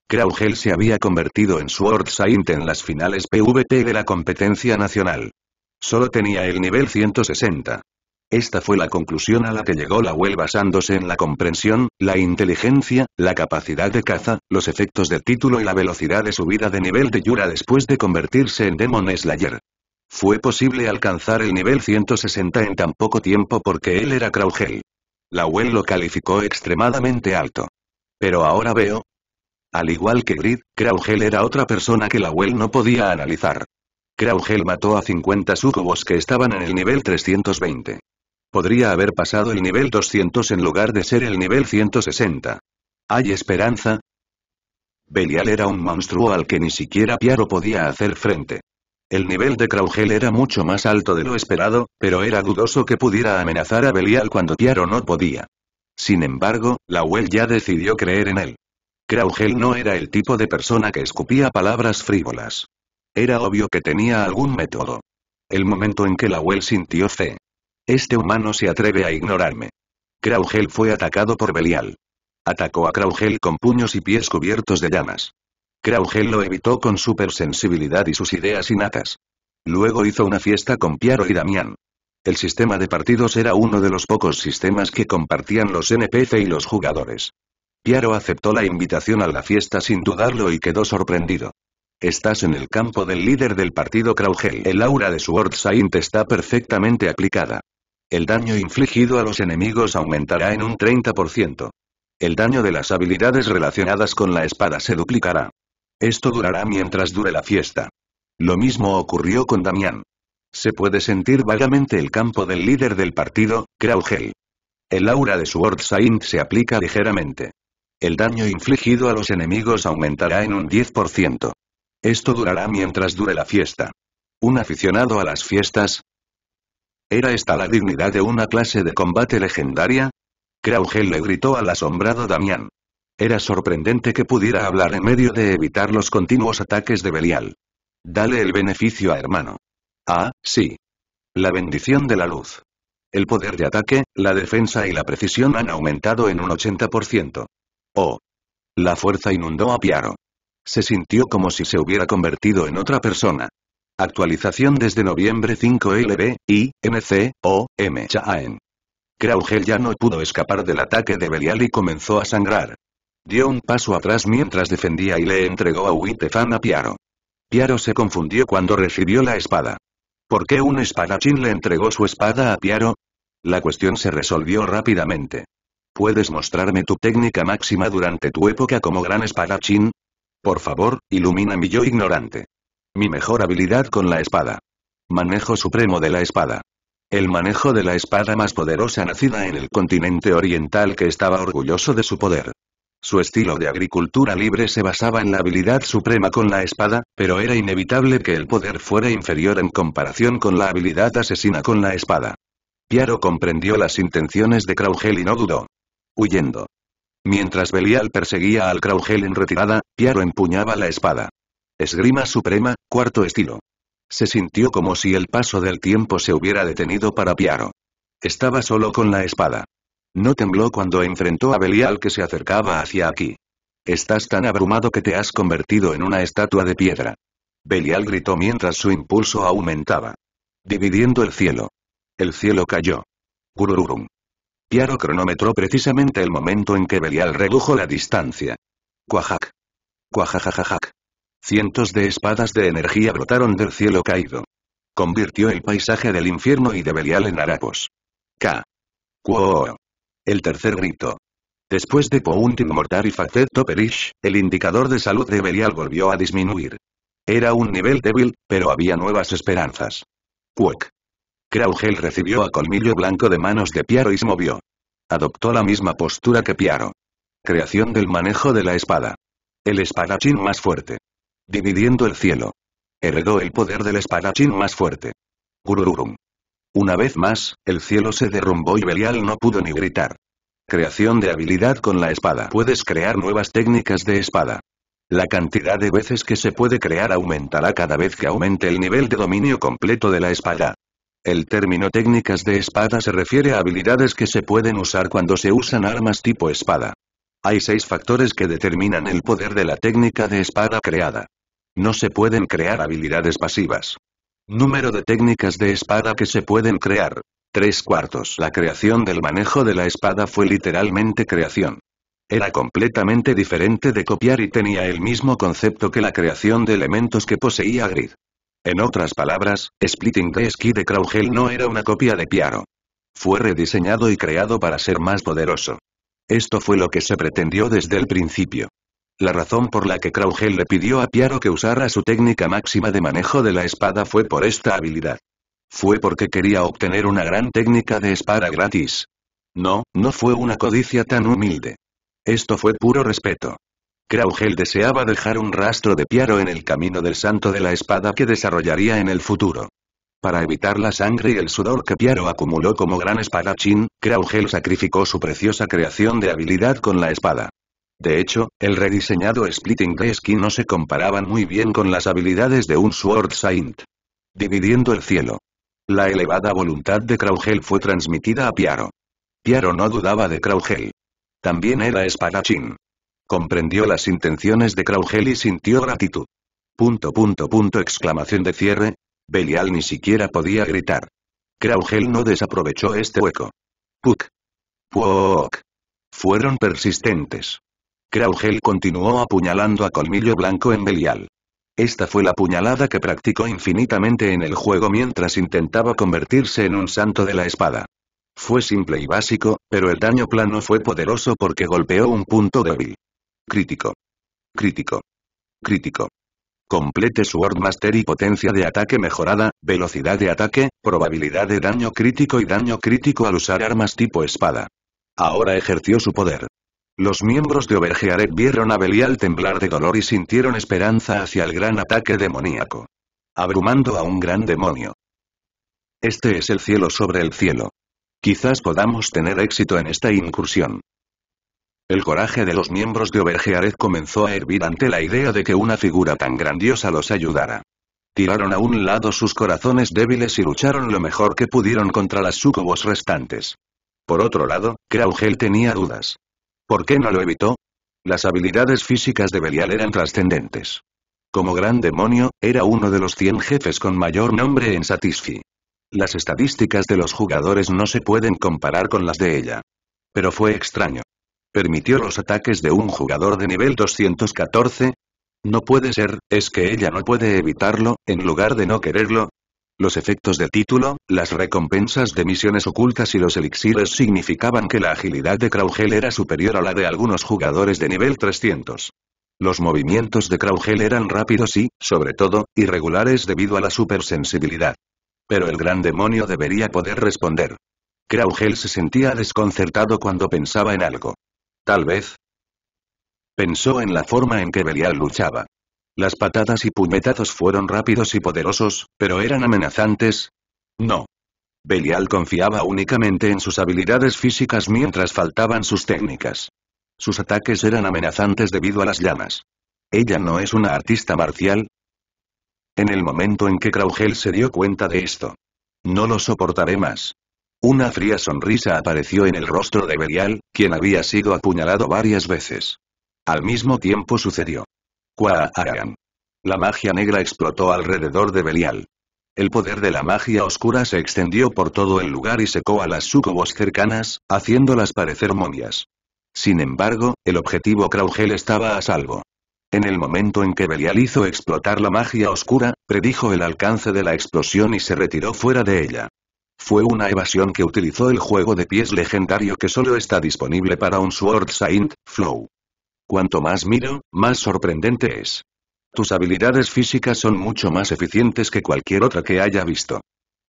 Kraugel se había convertido en Sword Saint en las finales PVT de la competencia nacional. Solo tenía el nivel 160. Esta fue la conclusión a la que llegó la web basándose en la comprensión, la inteligencia, la capacidad de caza, los efectos del título y la velocidad de subida de nivel de Yura después de convertirse en Demon Slayer. Fue posible alcanzar el nivel 160 en tan poco tiempo porque él era Kraugel. La Well lo calificó extremadamente alto. Pero ahora veo. Al igual que Grid, Kraugel era otra persona que la web no podía analizar. Kraugel mató a 50 sucubos que estaban en el nivel 320. Podría haber pasado el nivel 200 en lugar de ser el nivel 160. ¿Hay esperanza? Belial era un monstruo al que ni siquiera Piaro podía hacer frente. El nivel de Kraugel era mucho más alto de lo esperado, pero era dudoso que pudiera amenazar a Belial cuando Piaro no podía. Sin embargo, Lawell ya decidió creer en él. Kraugel no era el tipo de persona que escupía palabras frívolas. Era obvio que tenía algún método. El momento en que la Well sintió fe. Este humano se atreve a ignorarme. Kraugel fue atacado por Belial. Atacó a Kraugel con puños y pies cubiertos de llamas. Kraugel lo evitó con supersensibilidad y sus ideas innatas. Luego hizo una fiesta con Piaro y Damián. El sistema de partidos era uno de los pocos sistemas que compartían los NPC y los jugadores. Piaro aceptó la invitación a la fiesta sin dudarlo y quedó sorprendido. Estás en el campo del líder del partido Kraugel. El aura de su Sword Saint está perfectamente aplicada. El daño infligido a los enemigos aumentará en un 30%. El daño de las habilidades relacionadas con la espada se duplicará. Esto durará mientras dure la fiesta. Lo mismo ocurrió con Damián. Se puede sentir vagamente el campo del líder del partido, Kraugel. El aura de Sword Saint se aplica ligeramente. El daño infligido a los enemigos aumentará en un 10%. Esto durará mientras dure la fiesta. ¿Un aficionado a las fiestas? ¿Era esta la dignidad de una clase de combate legendaria? Kraugel le gritó al asombrado Damián. Era sorprendente que pudiera hablar en medio de evitar los continuos ataques de Belial. Dale el beneficio a hermano. Ah, sí. La bendición de la luz. El poder de ataque, la defensa y la precisión han aumentado en un 80%. Oh. La fuerza inundó a Piaro. Se sintió como si se hubiera convertido en otra persona. Actualización desde noviembre 5 LB, I, MC, O, M. Chaen. Kraugel ya no pudo escapar del ataque de Belial y comenzó a sangrar. Dio un paso atrás mientras defendía y le entregó a Wittefan a Piaro. Piaro se confundió cuando recibió la espada. ¿Por qué un espadachín le entregó su espada a Piaro? La cuestión se resolvió rápidamente. ¿Puedes mostrarme tu técnica máxima durante tu época como gran espadachín? Por favor, ilumina mi yo ignorante. Mi mejor habilidad con la espada. Manejo supremo de la espada. El manejo de la espada más poderosa nacida en el continente oriental que estaba orgulloso de su poder. Su estilo de agricultura libre se basaba en la habilidad suprema con la espada, pero era inevitable que el poder fuera inferior en comparación con la habilidad asesina con la espada. Piaro comprendió las intenciones de Kraugel y no dudó. Huyendo. Mientras Belial perseguía al Kraugel en retirada, Piaro empuñaba la espada. Esgrima suprema, cuarto estilo. Se sintió como si el paso del tiempo se hubiera detenido para Piaro. Estaba solo con la espada. No tembló cuando enfrentó a Belial que se acercaba hacia aquí. Estás tan abrumado que te has convertido en una estatua de piedra. Belial gritó mientras su impulso aumentaba. Dividiendo el cielo. El cielo cayó. Gururum. Piaro cronometró precisamente el momento en que Belial redujo la distancia. Cuajac. Cuajajajajac. Cientos de espadas de energía brotaron del cielo caído. Convirtió el paisaje del infierno y de Belial en harapos. K. Quo. El tercer grito. Después de Pounting Mortar y Facet Toperish, el indicador de salud de Belial volvió a disminuir. Era un nivel débil, pero había nuevas esperanzas. Puek. Kraugel recibió a Colmillo Blanco de manos de Piaro y se movió. Adoptó la misma postura que Piaro. Creación del manejo de la espada. El espadachín más fuerte. Dividiendo el cielo. Heredó el poder del espadachín más fuerte. Gururum. Una vez más, el cielo se derrumbó y Belial no pudo ni gritar. Creación de habilidad con la espada. Puedes crear nuevas técnicas de espada. La cantidad de veces que se puede crear aumentará cada vez que aumente el nivel de dominio completo de la espada. El término técnicas de espada se refiere a habilidades que se pueden usar cuando se usan armas tipo espada. Hay seis factores que determinan el poder de la técnica de espada creada. No se pueden crear habilidades pasivas. Número de técnicas de espada que se pueden crear. Tres cuartos. La creación del manejo de la espada fue literalmente creación. Era completamente diferente de copiar y tenía el mismo concepto que la creación de elementos que poseía Grid. En otras palabras, Splitting the Ski de Kraugel no era una copia de Piaro. Fue rediseñado y creado para ser más poderoso. Esto fue lo que se pretendió desde el principio. La razón por la que Kraugel le pidió a Piaro que usara su técnica máxima de manejo de la espada fue por esta habilidad. Fue porque quería obtener una gran técnica de espada gratis. No, no fue una codicia tan humilde. Esto fue puro respeto. Kraugel deseaba dejar un rastro de Piaro en el camino del santo de la espada que desarrollaría en el futuro. Para evitar la sangre y el sudor que Piaro acumuló como gran espadachín, Kraugel sacrificó su preciosa creación de habilidad con la espada. De hecho, el rediseñado Splitting Skin no se comparaban muy bien con las habilidades de un Sword Saint. Dividiendo el cielo. La elevada voluntad de Kraugel fue transmitida a Piaro. Piaro no dudaba de Kraugel. También era espadachín. Comprendió las intenciones de Kraugel y sintió gratitud. Punto punto punto exclamación de cierre. Belial ni siquiera podía gritar. Kraugel no desaprovechó este hueco. Puk. Puok. Fueron persistentes. Kraugel continuó apuñalando a colmillo blanco en Belial. Esta fue la puñalada que practicó infinitamente en el juego mientras intentaba convertirse en un santo de la espada. Fue simple y básico, pero el daño plano fue poderoso porque golpeó un punto débil. Crítico. Crítico. Crítico. Complete su Sword Master y potencia de ataque mejorada, velocidad de ataque, probabilidad de daño crítico y daño crítico al usar armas tipo espada. Ahora ejerció su poder. Los miembros de Obergearet vieron a Belial temblar de dolor y sintieron esperanza hacia el gran ataque demoníaco. Abrumando a un gran demonio. Este es el cielo sobre el cielo. Quizás podamos tener éxito en esta incursión. El coraje de los miembros de Obergearet comenzó a hervir ante la idea de que una figura tan grandiosa los ayudara. Tiraron a un lado sus corazones débiles y lucharon lo mejor que pudieron contra las sucubos restantes. Por otro lado, Kraugel tenía dudas. ¿Por qué no lo evitó? Las habilidades físicas de Belial eran trascendentes. Como gran demonio, era uno de los 100 jefes con mayor nombre en Satisfi. Las estadísticas de los jugadores no se pueden comparar con las de ella. Pero fue extraño. ¿Permitió los ataques de un jugador de nivel 214? No puede ser, es que ella no puede evitarlo, en lugar de no quererlo. Los efectos de título, las recompensas de misiones ocultas y los elixires significaban que la agilidad de Kraugel era superior a la de algunos jugadores de nivel 300. Los movimientos de Kraugel eran rápidos y, sobre todo, irregulares debido a la supersensibilidad. Pero el gran demonio debería poder responder. Kraugel se sentía desconcertado cuando pensaba en algo. Tal vez. Pensó en la forma en que Belial luchaba. Las patadas y puñetazos fueron rápidos y poderosos, pero eran amenazantes. No. Belial confiaba únicamente en sus habilidades físicas mientras faltaban sus técnicas. Sus ataques eran amenazantes debido a las llamas. ¿Ella no es una artista marcial? En el momento en que Kraugel se dio cuenta de esto. No lo soportaré más. Una fría sonrisa apareció en el rostro de Belial, quien había sido apuñalado varias veces. Al mismo tiempo sucedió. Quaaran. La magia negra explotó alrededor de Belial. El poder de la magia oscura se extendió por todo el lugar y secó a las sucubos cercanas, haciéndolas parecer momias. Sin embargo, el objetivo Kraugel estaba a salvo. En el momento en que Belial hizo explotar la magia oscura, predijo el alcance de la explosión y se retiró fuera de ella. Fue una evasión que utilizó el juego de pies legendario que solo está disponible para un Sword Saint, Flow. Cuanto más miro, más sorprendente es. Tus habilidades físicas son mucho más eficientes que cualquier otra que haya visto.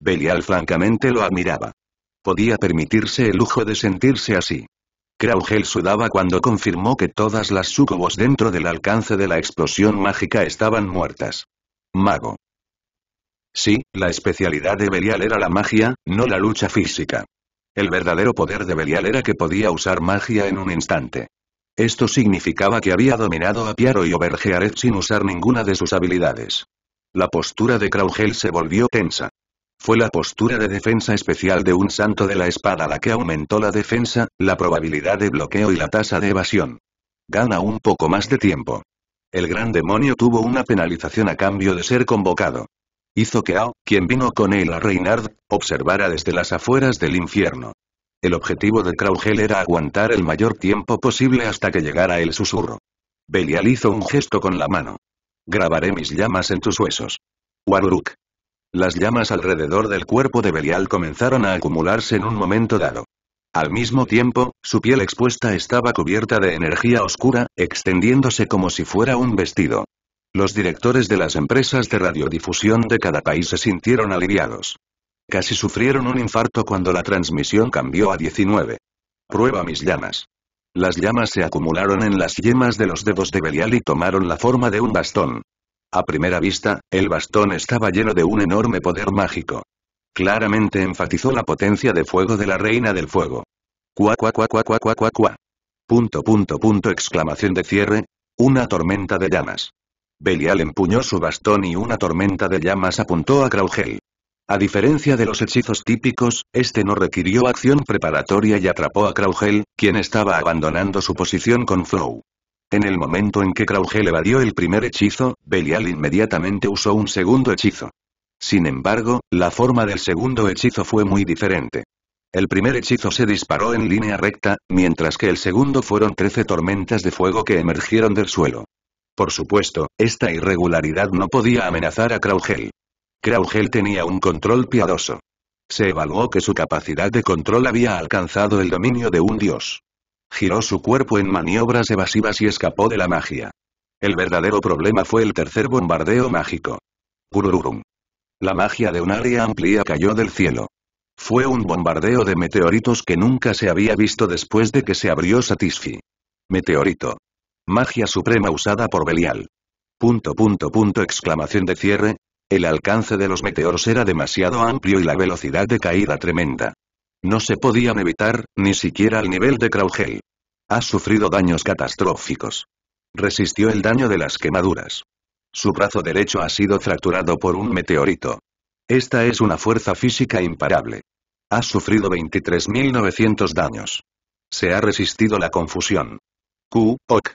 Belial francamente lo admiraba. Podía permitirse el lujo de sentirse así. Kraugel sudaba cuando confirmó que todas las sucubos dentro del alcance de la explosión mágica estaban muertas. Mago. Sí, la especialidad de Belial era la magia, no la lucha física. El verdadero poder de Belial era que podía usar magia en un instante. Esto significaba que había dominado a Piaro y Obergearet sin usar ninguna de sus habilidades. La postura de Kraugel se volvió tensa. Fue la postura de defensa especial de un santo de la espada la que aumentó la defensa, la probabilidad de bloqueo y la tasa de evasión. Gana un poco más de tiempo. El gran demonio tuvo una penalización a cambio de ser convocado hizo que Ao, quien vino con él a Reinard, observara desde las afueras del infierno. El objetivo de Kraugel era aguantar el mayor tiempo posible hasta que llegara el susurro. Belial hizo un gesto con la mano. Grabaré mis llamas en tus huesos. Waruruk. Las llamas alrededor del cuerpo de Belial comenzaron a acumularse en un momento dado. Al mismo tiempo, su piel expuesta estaba cubierta de energía oscura, extendiéndose como si fuera un vestido. Los directores de las empresas de radiodifusión de cada país se sintieron aliviados. Casi sufrieron un infarto cuando la transmisión cambió a 19. Prueba mis llamas. Las llamas se acumularon en las yemas de los dedos de Belial y tomaron la forma de un bastón. A primera vista, el bastón estaba lleno de un enorme poder mágico. Claramente enfatizó la potencia de fuego de la reina del fuego. Cuá, cuá, cuá, cuá, Punto, punto, punto, exclamación de cierre. Una tormenta de llamas. Belial empuñó su bastón y una tormenta de llamas apuntó a Kraugel. A diferencia de los hechizos típicos, este no requirió acción preparatoria y atrapó a Kraugel, quien estaba abandonando su posición con Flow. En el momento en que Kraugel evadió el primer hechizo, Belial inmediatamente usó un segundo hechizo. Sin embargo, la forma del segundo hechizo fue muy diferente. El primer hechizo se disparó en línea recta, mientras que el segundo fueron trece tormentas de fuego que emergieron del suelo. Por supuesto, esta irregularidad no podía amenazar a Kraugel. Kraugel tenía un control piadoso. Se evaluó que su capacidad de control había alcanzado el dominio de un dios. Giró su cuerpo en maniobras evasivas y escapó de la magia. El verdadero problema fue el tercer bombardeo mágico. Gururum. La magia de un área amplia cayó del cielo. Fue un bombardeo de meteoritos que nunca se había visto después de que se abrió Satisfi. Meteorito. Magia suprema usada por Belial. Punto punto punto exclamación de cierre. El alcance de los meteoros era demasiado amplio y la velocidad de caída tremenda. No se podían evitar, ni siquiera al nivel de Kraugel. Ha sufrido daños catastróficos. Resistió el daño de las quemaduras. Su brazo derecho ha sido fracturado por un meteorito. Esta es una fuerza física imparable. Ha sufrido 23.900 daños. Se ha resistido la confusión. Q, ok,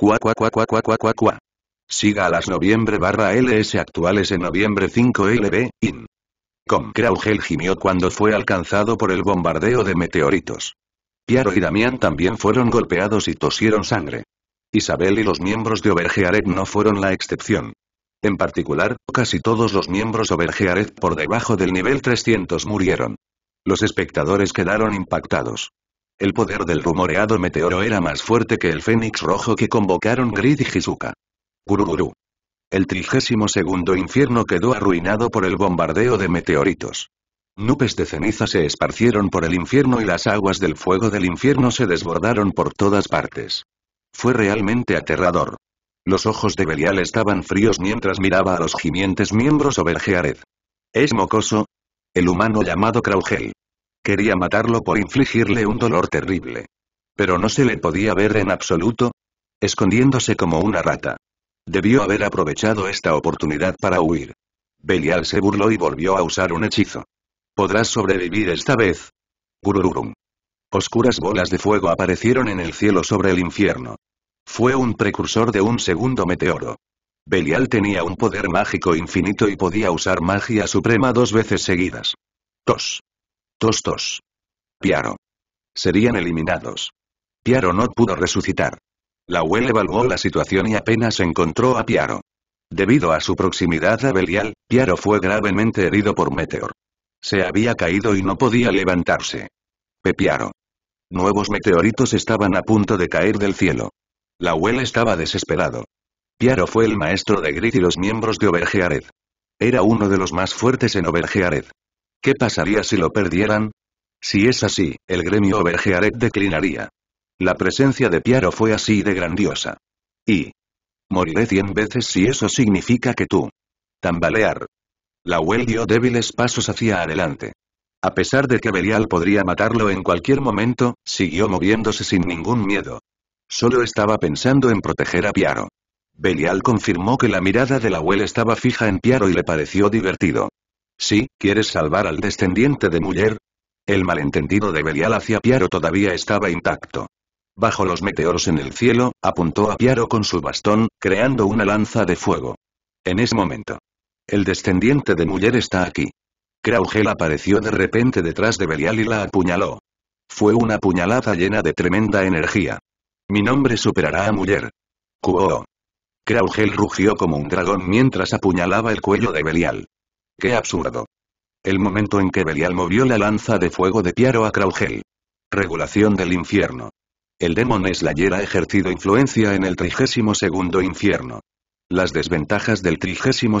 Cuá cuá cuá cuá cuá cuá cuá Siga a las noviembre barra LS actuales en noviembre 5 LB, in. Com Kraugel gimió cuando fue alcanzado por el bombardeo de meteoritos. Piaro y Damián también fueron golpeados y tosieron sangre. Isabel y los miembros de Obergearet no fueron la excepción. En particular, casi todos los miembros Obergearet por debajo del nivel 300 murieron. Los espectadores quedaron impactados. El poder del rumoreado meteoro era más fuerte que el fénix rojo que convocaron Grid y Hisuka. Guruguru. El trigésimo segundo infierno quedó arruinado por el bombardeo de meteoritos. Nubes de ceniza se esparcieron por el infierno y las aguas del fuego del infierno se desbordaron por todas partes. Fue realmente aterrador. Los ojos de Belial estaban fríos mientras miraba a los gimientes miembros o Bergeared. ¿Es mocoso? El humano llamado Kraugel quería matarlo por infligirle un dolor terrible. Pero no se le podía ver en absoluto, escondiéndose como una rata. Debió haber aprovechado esta oportunidad para huir. Belial se burló y volvió a usar un hechizo. Podrás sobrevivir esta vez. Gururum. Oscuras bolas de fuego aparecieron en el cielo sobre el infierno. Fue un precursor de un segundo meteoro. Belial tenía un poder mágico infinito y podía usar magia suprema dos veces seguidas. Tos. Tostos. Piaro. Serían eliminados. Piaro no pudo resucitar. La UEL evaluó la situación y apenas encontró a Piaro. Debido a su proximidad a Belial, Piaro fue gravemente herido por Meteor. Se había caído y no podía levantarse. Pepiaro. Nuevos meteoritos estaban a punto de caer del cielo. La UEL estaba desesperado. Piaro fue el maestro de Grit y los miembros de Obergeared. Era uno de los más fuertes en Obergeared. ¿Qué pasaría si lo perdieran? Si es así, el gremio Overgearet declinaría. La presencia de Piaro fue así de grandiosa. Y. Moriré cien veces si eso significa que tú. Tambalear. La Well dio débiles pasos hacia adelante. A pesar de que Belial podría matarlo en cualquier momento, siguió moviéndose sin ningún miedo. Solo estaba pensando en proteger a Piaro. Belial confirmó que la mirada de la Well estaba fija en Piaro y le pareció divertido. Sí, ¿quieres salvar al descendiente de Muller? El malentendido de Belial hacia Piaro todavía estaba intacto. Bajo los meteoros en el cielo, apuntó a Piaro con su bastón, creando una lanza de fuego. En ese momento. El descendiente de Muller está aquí. Kraugel apareció de repente detrás de Belial y la apuñaló. Fue una puñalada llena de tremenda energía. Mi nombre superará a Muller. Kuo. Kraugel rugió como un dragón mientras apuñalaba el cuello de Belial. ¡Qué absurdo! El momento en que Belial movió la lanza de fuego de Piaro a Kraugel. Regulación del infierno. El Demon Slayer ha ejercido influencia en el segundo infierno. Las desventajas del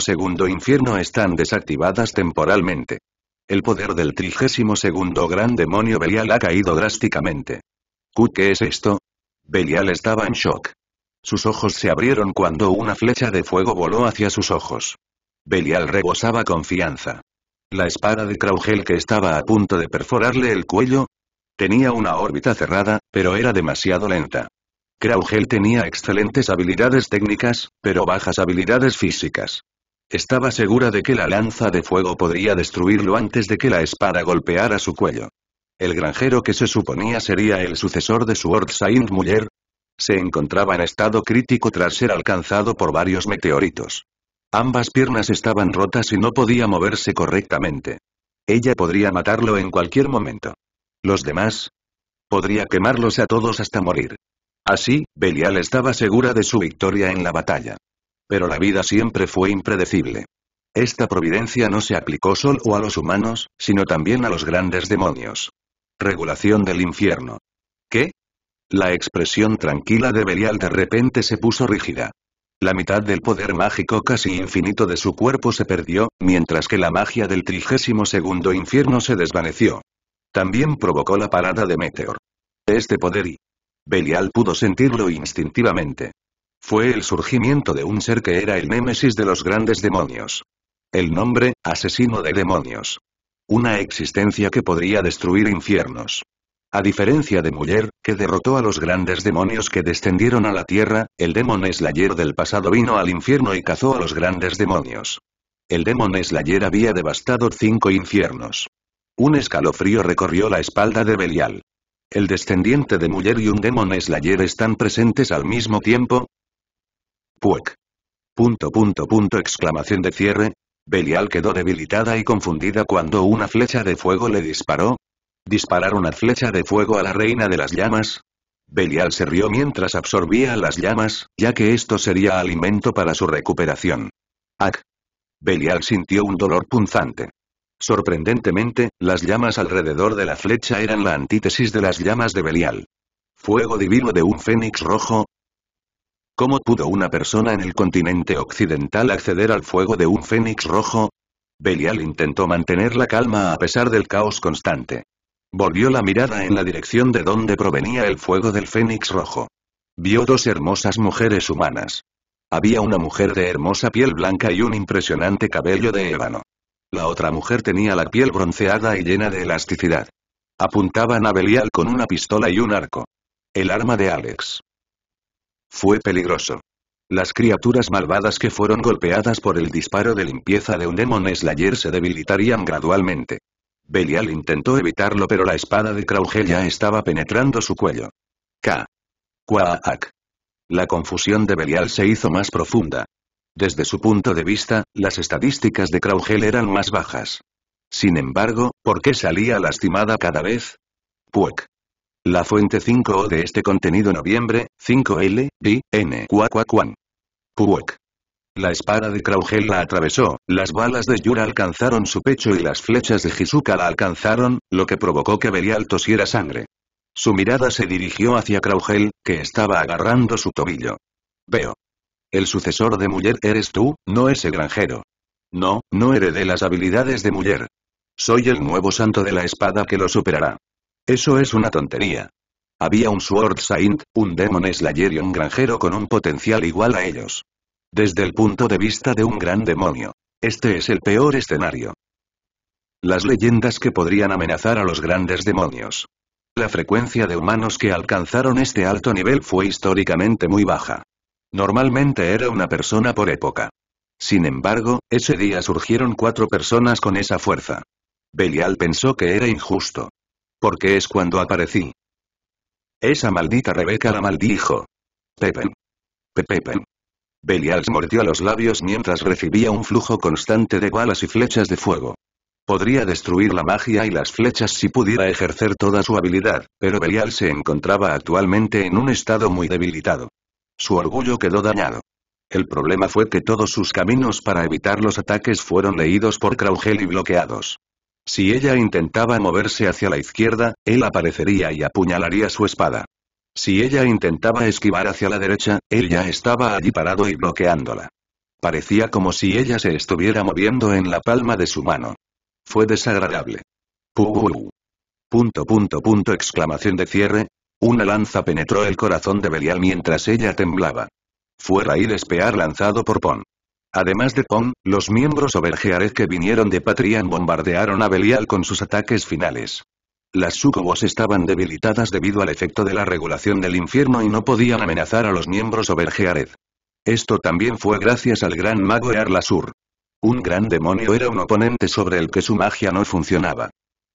segundo infierno están desactivadas temporalmente. El poder del segundo gran demonio Belial ha caído drásticamente. qué es esto? Belial estaba en shock. Sus ojos se abrieron cuando una flecha de fuego voló hacia sus ojos. Belial rebosaba confianza. La espada de Kraugel que estaba a punto de perforarle el cuello, tenía una órbita cerrada, pero era demasiado lenta. Kraugel tenía excelentes habilidades técnicas, pero bajas habilidades físicas. Estaba segura de que la lanza de fuego podría destruirlo antes de que la espada golpeara su cuello. El granjero que se suponía sería el sucesor de su Muller, se encontraba en estado crítico tras ser alcanzado por varios meteoritos. Ambas piernas estaban rotas y no podía moverse correctamente. Ella podría matarlo en cualquier momento. ¿Los demás? Podría quemarlos a todos hasta morir. Así, Belial estaba segura de su victoria en la batalla. Pero la vida siempre fue impredecible. Esta providencia no se aplicó solo a los humanos, sino también a los grandes demonios. Regulación del infierno. ¿Qué? La expresión tranquila de Belial de repente se puso rígida. La mitad del poder mágico casi infinito de su cuerpo se perdió, mientras que la magia del trigésimo segundo infierno se desvaneció. También provocó la parada de Meteor. Este poder y... Belial pudo sentirlo instintivamente. Fue el surgimiento de un ser que era el némesis de los grandes demonios. El nombre, asesino de demonios. Una existencia que podría destruir infiernos. A diferencia de Muller, que derrotó a los grandes demonios que descendieron a la tierra, el Demon Slayer del pasado vino al infierno y cazó a los grandes demonios. El Demon Slayer había devastado cinco infiernos. Un escalofrío recorrió la espalda de Belial. ¿El descendiente de Muller y un Demon Slayer están presentes al mismo tiempo? Puek. Punto punto punto exclamación de cierre. Belial quedó debilitada y confundida cuando una flecha de fuego le disparó, ¿Disparar una flecha de fuego a la reina de las llamas? Belial se rió mientras absorbía las llamas, ya que esto sería alimento para su recuperación. Ak. Belial sintió un dolor punzante. Sorprendentemente, las llamas alrededor de la flecha eran la antítesis de las llamas de Belial. ¿Fuego divino de un fénix rojo? ¿Cómo pudo una persona en el continente occidental acceder al fuego de un fénix rojo? Belial intentó mantener la calma a pesar del caos constante. Volvió la mirada en la dirección de donde provenía el fuego del fénix rojo. Vio dos hermosas mujeres humanas. Había una mujer de hermosa piel blanca y un impresionante cabello de ébano. La otra mujer tenía la piel bronceada y llena de elasticidad. Apuntaban a Belial con una pistola y un arco. El arma de Alex. Fue peligroso. Las criaturas malvadas que fueron golpeadas por el disparo de limpieza de un Demon Slayer se debilitarían gradualmente. Belial intentó evitarlo pero la espada de Kraugel ya estaba penetrando su cuello. K. Quaak. La confusión de Belial se hizo más profunda. Desde su punto de vista, las estadísticas de Kraugel eran más bajas. Sin embargo, ¿por qué salía lastimada cada vez? Puek. La fuente 5O de este contenido noviembre, 5L, B, N, Puek. La espada de Kraugel la atravesó, las balas de Yura alcanzaron su pecho y las flechas de Hisuka la alcanzaron, lo que provocó que Belial tosiera sangre. Su mirada se dirigió hacia Kraugel, que estaba agarrando su tobillo. Veo. El sucesor de Muller eres tú, no ese granjero. No, no heredé las habilidades de Muller. Soy el nuevo santo de la espada que lo superará. Eso es una tontería. Había un Sword Saint, un Demon Slayer y un granjero con un potencial igual a ellos. Desde el punto de vista de un gran demonio. Este es el peor escenario. Las leyendas que podrían amenazar a los grandes demonios. La frecuencia de humanos que alcanzaron este alto nivel fue históricamente muy baja. Normalmente era una persona por época. Sin embargo, ese día surgieron cuatro personas con esa fuerza. Belial pensó que era injusto. Porque es cuando aparecí. Esa maldita Rebeca la maldijo. Pepen. Pepepen. Belial se mordió los labios mientras recibía un flujo constante de balas y flechas de fuego. Podría destruir la magia y las flechas si pudiera ejercer toda su habilidad, pero Belial se encontraba actualmente en un estado muy debilitado. Su orgullo quedó dañado. El problema fue que todos sus caminos para evitar los ataques fueron leídos por Kraugel y bloqueados. Si ella intentaba moverse hacia la izquierda, él aparecería y apuñalaría su espada. Si ella intentaba esquivar hacia la derecha, él ya estaba allí parado y bloqueándola. Parecía como si ella se estuviera moviendo en la palma de su mano. Fue desagradable. Punto punto punto exclamación de cierre. Una lanza penetró el corazón de Belial mientras ella temblaba. Fue Raíl Espear lanzado por Pon. Además de Pon, los miembros Overgearez que vinieron de Patrian bombardearon a Belial con sus ataques finales. Las sucubos estaban debilitadas debido al efecto de la regulación del infierno y no podían amenazar a los miembros Obergeared. Esto también fue gracias al gran mago Earlasur. Un gran demonio era un oponente sobre el que su magia no funcionaba.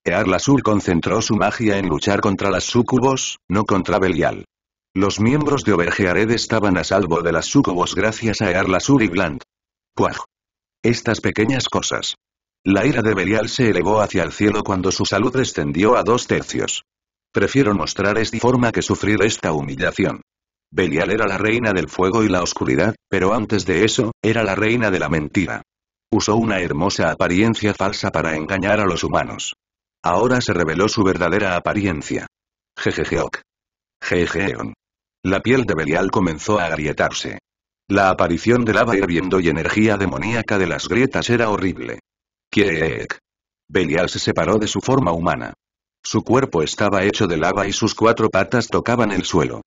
Earlasur concentró su magia en luchar contra las sucubos, no contra Belial. Los miembros de Obergeared estaban a salvo de las sucubos gracias a Earlasur y Bland. ¡Cuaj! Estas pequeñas cosas. La ira de Belial se elevó hacia el cielo cuando su salud descendió a dos tercios. Prefiero mostrar esta forma que sufrir esta humillación. Belial era la reina del fuego y la oscuridad, pero antes de eso, era la reina de la mentira. Usó una hermosa apariencia falsa para engañar a los humanos. Ahora se reveló su verdadera apariencia. Jejejeok. Jejeon. La piel de Belial comenzó a agrietarse. La aparición de lava hirviendo y energía demoníaca de las grietas era horrible. Kiek. Belial se separó de su forma humana. Su cuerpo estaba hecho de lava y sus cuatro patas tocaban el suelo.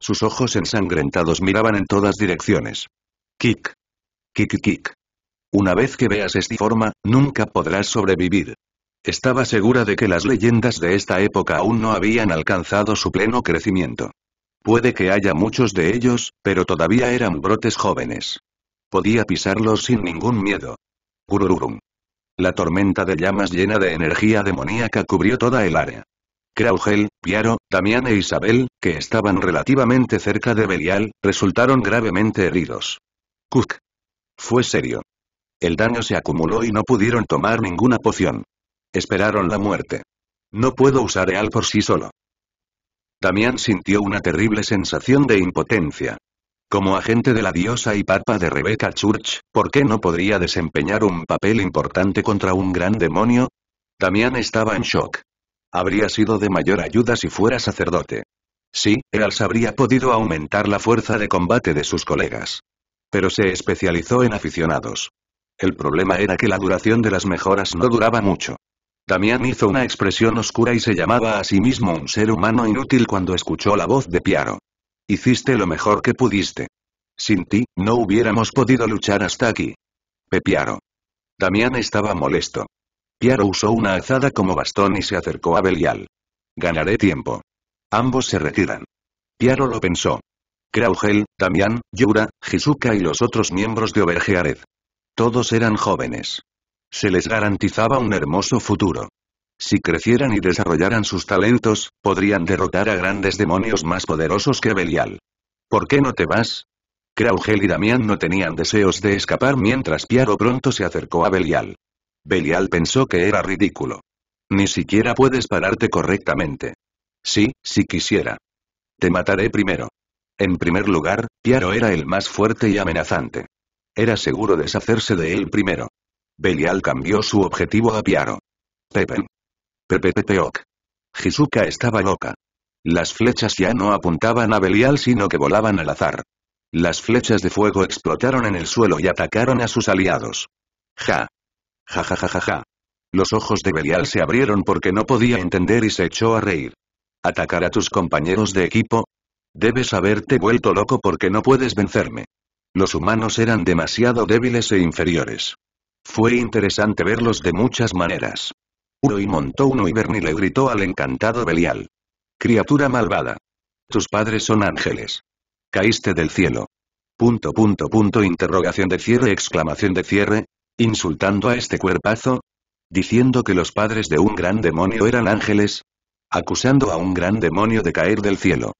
Sus ojos ensangrentados miraban en todas direcciones. Kik. Kik kik. Una vez que veas esta forma, nunca podrás sobrevivir. Estaba segura de que las leyendas de esta época aún no habían alcanzado su pleno crecimiento. Puede que haya muchos de ellos, pero todavía eran brotes jóvenes. Podía pisarlos sin ningún miedo. Gururum. La tormenta de llamas llena de energía demoníaca cubrió toda el área. Kraugel, Piaro, Damián e Isabel, que estaban relativamente cerca de Belial, resultaron gravemente heridos. Cook. Fue serio. El daño se acumuló y no pudieron tomar ninguna poción. Esperaron la muerte. No puedo usar Eal por sí solo. Damián sintió una terrible sensación de impotencia. Como agente de la diosa y papa de Rebecca Church, ¿por qué no podría desempeñar un papel importante contra un gran demonio? Damián estaba en shock. Habría sido de mayor ayuda si fuera sacerdote. Sí, Eals habría podido aumentar la fuerza de combate de sus colegas. Pero se especializó en aficionados. El problema era que la duración de las mejoras no duraba mucho. Damián hizo una expresión oscura y se llamaba a sí mismo un ser humano inútil cuando escuchó la voz de Piaro. Hiciste lo mejor que pudiste. Sin ti, no hubiéramos podido luchar hasta aquí. Pepiaro. Damián estaba molesto. Piaro usó una azada como bastón y se acercó a Belial. Ganaré tiempo. Ambos se retiran. Piaro lo pensó. Kraugel, Damián, Yura, Hisuka y los otros miembros de Obergeared. Todos eran jóvenes. Se les garantizaba un hermoso futuro. Si crecieran y desarrollaran sus talentos, podrían derrotar a grandes demonios más poderosos que Belial. ¿Por qué no te vas? Kraugel y Damián no tenían deseos de escapar mientras Piaro pronto se acercó a Belial. Belial pensó que era ridículo. Ni siquiera puedes pararte correctamente. Sí, si quisiera. Te mataré primero. En primer lugar, Piaro era el más fuerte y amenazante. Era seguro deshacerse de él primero. Belial cambió su objetivo a Piaro. Pepe. Pepepepeoc. Hisuka estaba loca. Las flechas ya no apuntaban a Belial sino que volaban al azar. Las flechas de fuego explotaron en el suelo y atacaron a sus aliados. Ja. Ja ja ja ja ja. Los ojos de Belial se abrieron porque no podía entender y se echó a reír. ¿Atacar a tus compañeros de equipo? Debes haberte vuelto loco porque no puedes vencerme. Los humanos eran demasiado débiles e inferiores. Fue interesante verlos de muchas maneras y montó uno y Bernie le gritó al encantado Belial. Criatura malvada. Tus padres son ángeles. Caíste del cielo. Punto punto punto interrogación de cierre exclamación de cierre. Insultando a este cuerpazo. Diciendo que los padres de un gran demonio eran ángeles. Acusando a un gran demonio de caer del cielo.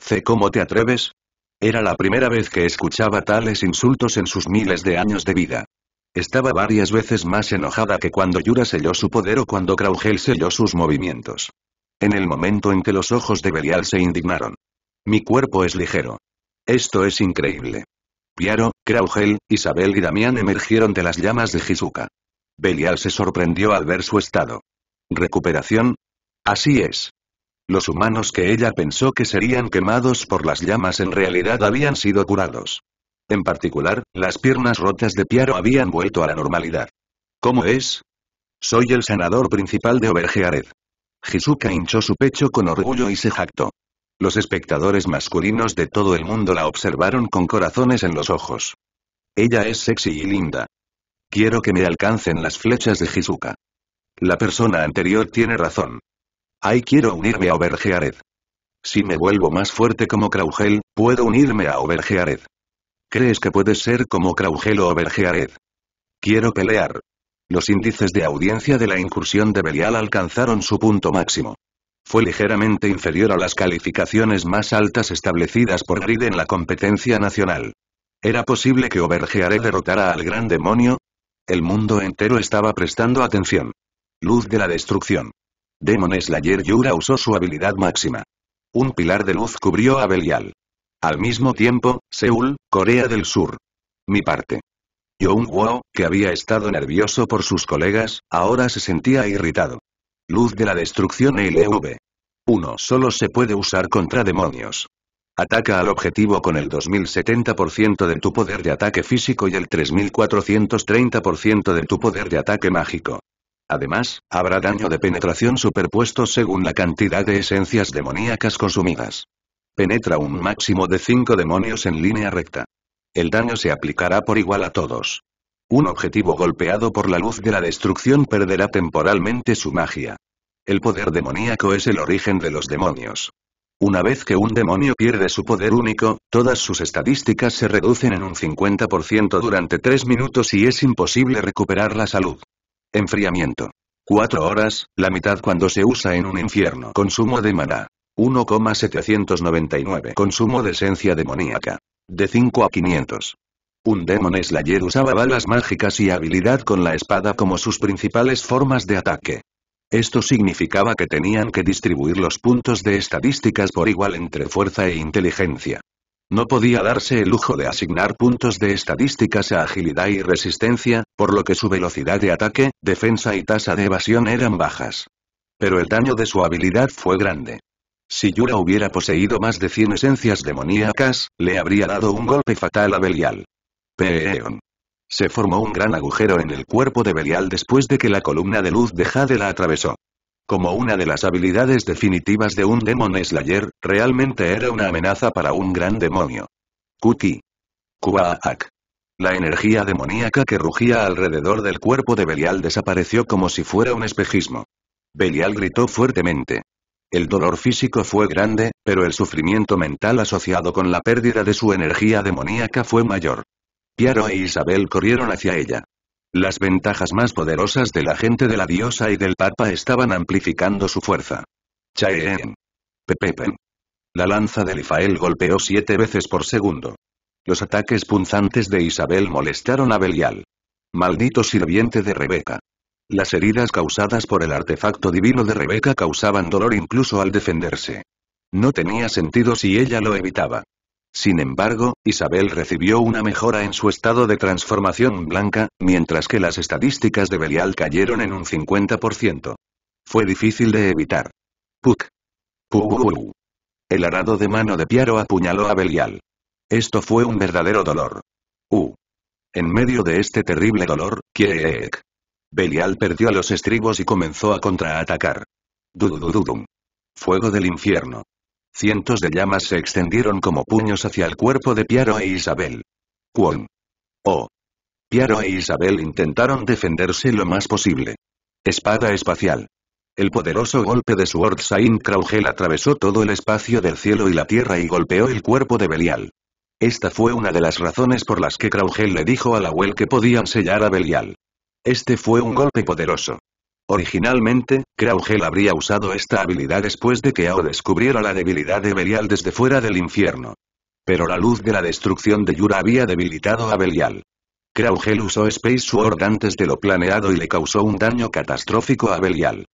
C. ¿Cómo te atreves? Era la primera vez que escuchaba tales insultos en sus miles de años de vida. Estaba varias veces más enojada que cuando Yura selló su poder o cuando Kraugel selló sus movimientos. En el momento en que los ojos de Belial se indignaron. Mi cuerpo es ligero. Esto es increíble. Piaro, Kraugel, Isabel y Damián emergieron de las llamas de Hisuka. Belial se sorprendió al ver su estado. ¿Recuperación? Así es. Los humanos que ella pensó que serían quemados por las llamas en realidad habían sido curados. En particular, las piernas rotas de Piaro habían vuelto a la normalidad. ¿Cómo es? Soy el sanador principal de Obergeared. Hisuka hinchó su pecho con orgullo y se jactó. Los espectadores masculinos de todo el mundo la observaron con corazones en los ojos. Ella es sexy y linda. Quiero que me alcancen las flechas de Hisuka. La persona anterior tiene razón. Ay quiero unirme a Obergeared. Si me vuelvo más fuerte como Kraugel, puedo unirme a Obergeared. ¿Crees que puedes ser como Kraugel o Bergeared? Quiero pelear. Los índices de audiencia de la incursión de Belial alcanzaron su punto máximo. Fue ligeramente inferior a las calificaciones más altas establecidas por Reed en la competencia nacional. ¿Era posible que Obergeared derrotara al gran demonio? El mundo entero estaba prestando atención. Luz de la destrucción. Demon Slayer Yura usó su habilidad máxima. Un pilar de luz cubrió a Belial. Al mismo tiempo, Seúl, Corea del Sur. Mi parte. Young Woo, que había estado nervioso por sus colegas, ahora se sentía irritado. Luz de la destrucción LV. Uno solo se puede usar contra demonios. Ataca al objetivo con el 2070% de tu poder de ataque físico y el 3430% de tu poder de ataque mágico. Además, habrá daño de penetración superpuesto según la cantidad de esencias demoníacas consumidas penetra un máximo de 5 demonios en línea recta. El daño se aplicará por igual a todos. Un objetivo golpeado por la luz de la destrucción perderá temporalmente su magia. El poder demoníaco es el origen de los demonios. Una vez que un demonio pierde su poder único, todas sus estadísticas se reducen en un 50% durante 3 minutos y es imposible recuperar la salud. Enfriamiento. 4 horas, la mitad cuando se usa en un infierno. Consumo de Mana. 1,799 Consumo de esencia demoníaca. De 5 a 500. Un Demon Slayer usaba balas mágicas y habilidad con la espada como sus principales formas de ataque. Esto significaba que tenían que distribuir los puntos de estadísticas por igual entre fuerza e inteligencia. No podía darse el lujo de asignar puntos de estadísticas a agilidad y resistencia, por lo que su velocidad de ataque, defensa y tasa de evasión eran bajas. Pero el daño de su habilidad fue grande. Si Yura hubiera poseído más de 100 esencias demoníacas, le habría dado un golpe fatal a Belial. Peon, Se formó un gran agujero en el cuerpo de Belial después de que la columna de luz de Jade la atravesó. Como una de las habilidades definitivas de un Demon Slayer, realmente era una amenaza para un gran demonio. Kuti. Kuaak. La energía demoníaca que rugía alrededor del cuerpo de Belial desapareció como si fuera un espejismo. Belial gritó fuertemente. El dolor físico fue grande, pero el sufrimiento mental asociado con la pérdida de su energía demoníaca fue mayor. Piaro e Isabel corrieron hacia ella. Las ventajas más poderosas de la gente de la diosa y del papa estaban amplificando su fuerza. Chaeen. Pepepen. La lanza de Lifael golpeó siete veces por segundo. Los ataques punzantes de Isabel molestaron a Belial. Maldito sirviente de Rebeca. Las heridas causadas por el artefacto divino de Rebeca causaban dolor incluso al defenderse. No tenía sentido si ella lo evitaba. Sin embargo, Isabel recibió una mejora en su estado de transformación blanca, mientras que las estadísticas de Belial cayeron en un 50%. Fue difícil de evitar. Puk. Puuu. El arado de mano de Piaro apuñaló a Belial. Esto fue un verdadero dolor. U. En medio de este terrible dolor, Kiek Belial perdió los estribos y comenzó a contraatacar. Dudududum. Fuego del infierno. Cientos de llamas se extendieron como puños hacia el cuerpo de Piaro e Isabel. Cuon. Oh. Piaro e Isabel intentaron defenderse lo más posible. Espada espacial. El poderoso golpe de Sword Kraugel atravesó todo el espacio del cielo y la tierra y golpeó el cuerpo de Belial. Esta fue una de las razones por las que Kraugel le dijo a huel que podían sellar a Belial. Este fue un golpe poderoso. Originalmente, Kraugel habría usado esta habilidad después de que Ao descubriera la debilidad de Belial desde fuera del infierno. Pero la luz de la destrucción de Yura había debilitado a Belial. Kraugel usó Space Sword antes de lo planeado y le causó un daño catastrófico a Belial.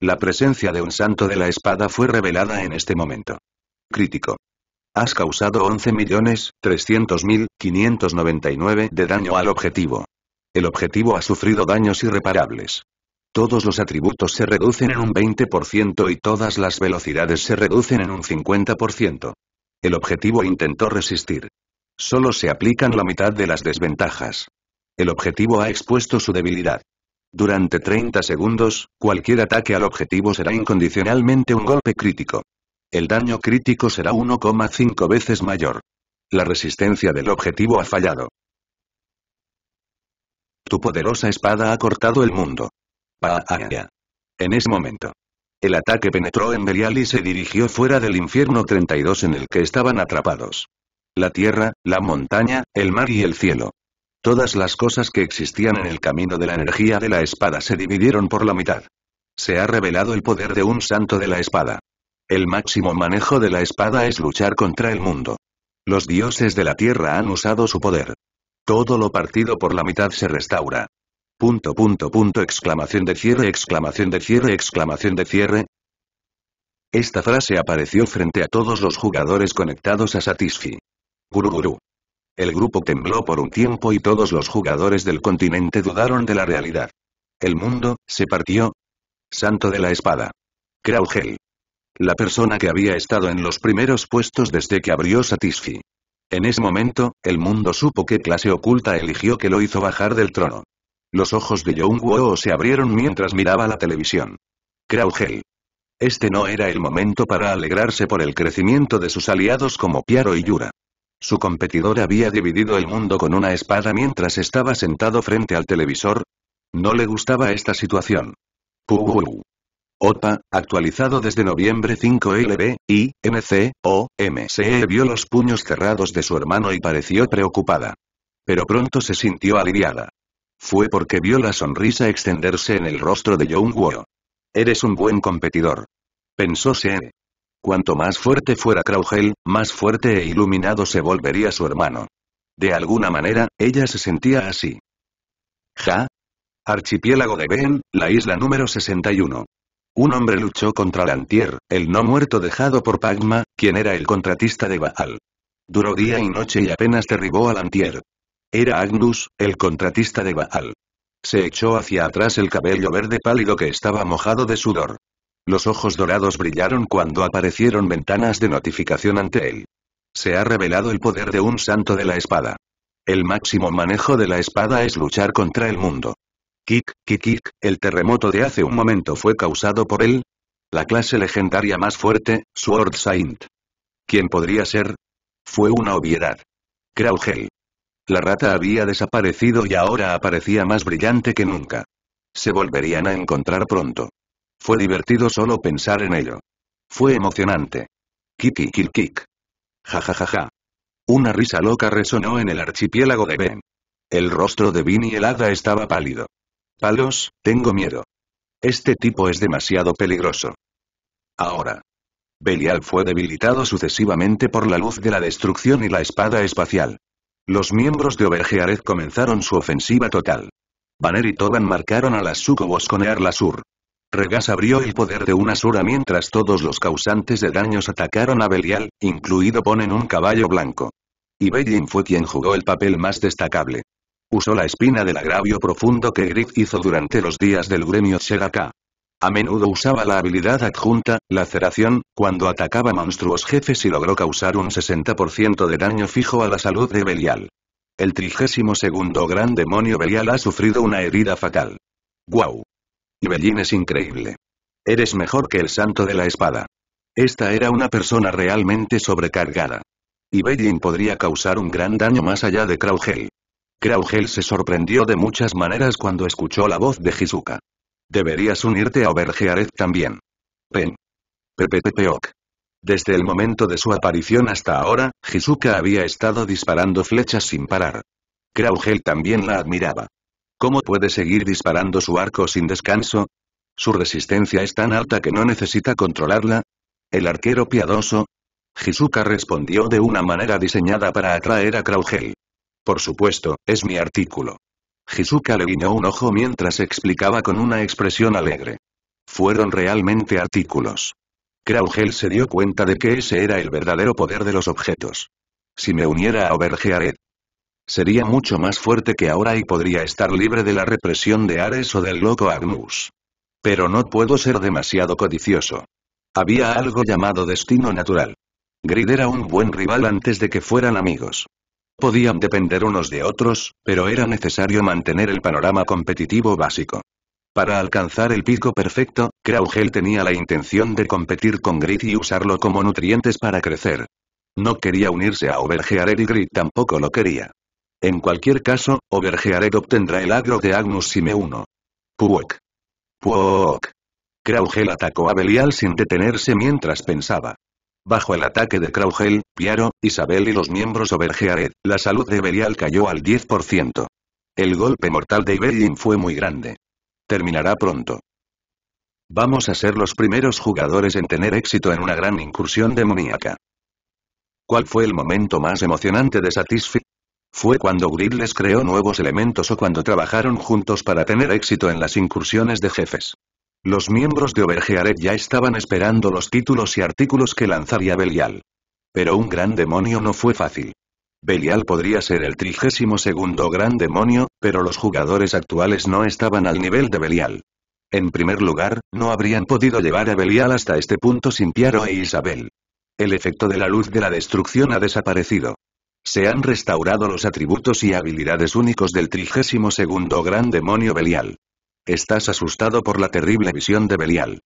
La presencia de un santo de la espada fue revelada en este momento. Crítico. Has causado 11.300.599 de daño al objetivo. El objetivo ha sufrido daños irreparables. Todos los atributos se reducen en un 20% y todas las velocidades se reducen en un 50%. El objetivo intentó resistir. Solo se aplican la mitad de las desventajas. El objetivo ha expuesto su debilidad. Durante 30 segundos, cualquier ataque al objetivo será incondicionalmente un golpe crítico. El daño crítico será 1,5 veces mayor. La resistencia del objetivo ha fallado poderosa espada ha cortado el mundo. Pa En ese momento. El ataque penetró en Belial y se dirigió fuera del infierno 32 en el que estaban atrapados. La tierra, la montaña, el mar y el cielo. Todas las cosas que existían en el camino de la energía de la espada se dividieron por la mitad. Se ha revelado el poder de un santo de la espada. El máximo manejo de la espada es luchar contra el mundo. Los dioses de la tierra han usado su poder. Todo lo partido por la mitad se restaura. Punto punto punto exclamación de cierre exclamación de cierre exclamación de cierre. Esta frase apareció frente a todos los jugadores conectados a Satisfi. Guruguru. El grupo tembló por un tiempo y todos los jugadores del continente dudaron de la realidad. El mundo, se partió. Santo de la espada. Kraugel. La persona que había estado en los primeros puestos desde que abrió Satisfi. En ese momento, el mundo supo qué clase oculta eligió que lo hizo bajar del trono. Los ojos de Young Woo se abrieron mientras miraba la televisión. Kraugel. Este no era el momento para alegrarse por el crecimiento de sus aliados como Piaro y Yura. Su competidor había dividido el mundo con una espada mientras estaba sentado frente al televisor. No le gustaba esta situación. Puuu. OPA, actualizado desde noviembre 5 LB, n MC, o, vio los puños cerrados de su hermano y pareció preocupada. Pero pronto se sintió aliviada. Fue porque vio la sonrisa extenderse en el rostro de Young Eres un buen competidor. Pensó Se. Cuanto más fuerte fuera Kraugel, más fuerte e iluminado se volvería su hermano. De alguna manera, ella se sentía así. Ja, Archipiélago de Ben, la isla número 61. Un hombre luchó contra Lantier, el no muerto dejado por Pagma, quien era el contratista de Baal. Duró día y noche y apenas derribó a Lantier. Era Agnus, el contratista de Baal. Se echó hacia atrás el cabello verde pálido que estaba mojado de sudor. Los ojos dorados brillaron cuando aparecieron ventanas de notificación ante él. Se ha revelado el poder de un santo de la espada. El máximo manejo de la espada es luchar contra el mundo. Kik, kik, el terremoto de hace un momento fue causado por él. La clase legendaria más fuerte, Sword Saint. ¿Quién podría ser? Fue una obviedad. Kraugel. La rata había desaparecido y ahora aparecía más brillante que nunca. Se volverían a encontrar pronto. Fue divertido solo pensar en ello. Fue emocionante. Kiki kik Ja ja ja ja. Una risa loca resonó en el archipiélago de Ben. El rostro de Vinny hada estaba pálido. Palos, tengo miedo. Este tipo es demasiado peligroso. Ahora. Belial fue debilitado sucesivamente por la luz de la destrucción y la espada espacial. Los miembros de Obergearez comenzaron su ofensiva total. Banner y Toban marcaron a las sucubos con Earla Sur. Regas abrió el poder de una sura mientras todos los causantes de daños atacaron a Belial, incluido Ponen un caballo blanco. Y Beijing fue quien jugó el papel más destacable usó la espina del agravio profundo que Griff hizo durante los días del gremio Sheraka. A menudo usaba la habilidad adjunta, laceración, cuando atacaba monstruos jefes y logró causar un 60% de daño fijo a la salud de Belial. El trigésimo segundo gran demonio Belial ha sufrido una herida fatal. ¡Guau! Y es increíble. Eres mejor que el santo de la espada. Esta era una persona realmente sobrecargada. Y podría causar un gran daño más allá de Kraugel. Kraugel se sorprendió de muchas maneras cuando escuchó la voz de Jizuka. Deberías unirte a Obergeareth también. Pen. Pepepepeok. Desde el momento de su aparición hasta ahora, Jizuka había estado disparando flechas sin parar. Kraugel también la admiraba. ¿Cómo puede seguir disparando su arco sin descanso? ¿Su resistencia es tan alta que no necesita controlarla? ¿El arquero piadoso? Jizuka respondió de una manera diseñada para atraer a Kraugel. Por supuesto, es mi artículo. jisuka le guiñó un ojo mientras explicaba con una expresión alegre. Fueron realmente artículos. Kraugel se dio cuenta de que ese era el verdadero poder de los objetos. Si me uniera a Obergearet. Sería mucho más fuerte que ahora y podría estar libre de la represión de Ares o del loco Agnus. Pero no puedo ser demasiado codicioso. Había algo llamado destino natural. Grid era un buen rival antes de que fueran amigos. Podían depender unos de otros, pero era necesario mantener el panorama competitivo básico. Para alcanzar el pico perfecto, Kraugel tenía la intención de competir con Grit y usarlo como nutrientes para crecer. No quería unirse a Overgeared y Grit tampoco lo quería. En cualquier caso, Overgeared obtendrá el agro de Agnus me 1. Puek. Puok. Kraugel atacó a Belial sin detenerse mientras pensaba. Bajo el ataque de Kraugel, Piaro, Isabel y los miembros Obergeared, la salud de Belial cayó al 10%. El golpe mortal de Ibellin fue muy grande. Terminará pronto. Vamos a ser los primeros jugadores en tener éxito en una gran incursión demoníaca. ¿Cuál fue el momento más emocionante de Satisfi? ¿Fue cuando Gridles creó nuevos elementos o cuando trabajaron juntos para tener éxito en las incursiones de jefes? Los miembros de Obergearet ya estaban esperando los títulos y artículos que lanzaría Belial. Pero un gran demonio no fue fácil. Belial podría ser el trigésimo segundo gran demonio, pero los jugadores actuales no estaban al nivel de Belial. En primer lugar, no habrían podido llevar a Belial hasta este punto sin Piaro e Isabel. El efecto de la luz de la destrucción ha desaparecido. Se han restaurado los atributos y habilidades únicos del trigésimo segundo gran demonio Belial. Estás asustado por la terrible visión de Belial.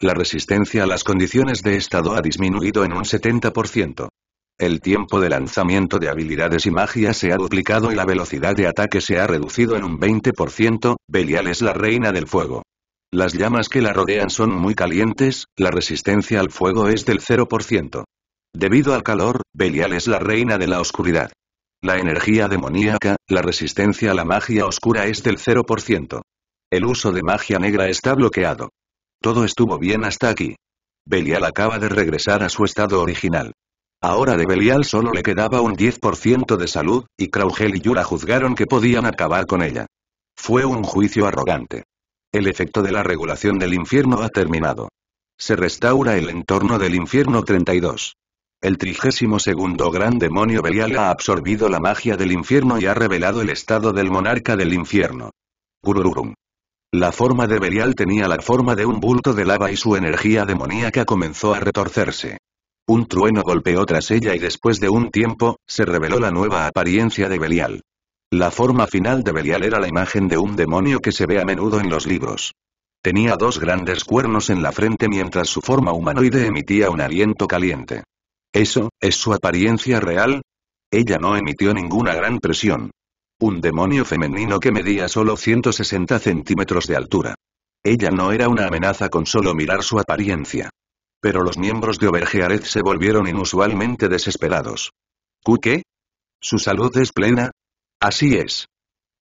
La resistencia a las condiciones de estado ha disminuido en un 70%. El tiempo de lanzamiento de habilidades y magia se ha duplicado y la velocidad de ataque se ha reducido en un 20%, Belial es la reina del fuego. Las llamas que la rodean son muy calientes, la resistencia al fuego es del 0%. Debido al calor, Belial es la reina de la oscuridad. La energía demoníaca, la resistencia a la magia oscura es del 0%. El uso de magia negra está bloqueado. Todo estuvo bien hasta aquí. Belial acaba de regresar a su estado original. Ahora de Belial solo le quedaba un 10% de salud, y Kraugel y Yura juzgaron que podían acabar con ella. Fue un juicio arrogante. El efecto de la regulación del infierno ha terminado. Se restaura el entorno del infierno 32. El trigésimo segundo gran demonio Belial ha absorbido la magia del infierno y ha revelado el estado del monarca del infierno. Gururum. La forma de Belial tenía la forma de un bulto de lava y su energía demoníaca comenzó a retorcerse. Un trueno golpeó tras ella y después de un tiempo, se reveló la nueva apariencia de Belial. La forma final de Belial era la imagen de un demonio que se ve a menudo en los libros. Tenía dos grandes cuernos en la frente mientras su forma humanoide emitía un aliento caliente. ¿Eso, es su apariencia real? Ella no emitió ninguna gran presión. Un demonio femenino que medía solo 160 centímetros de altura. Ella no era una amenaza con solo mirar su apariencia. Pero los miembros de Obergearez se volvieron inusualmente desesperados. ¿Qué? ¿Su salud es plena? Así es.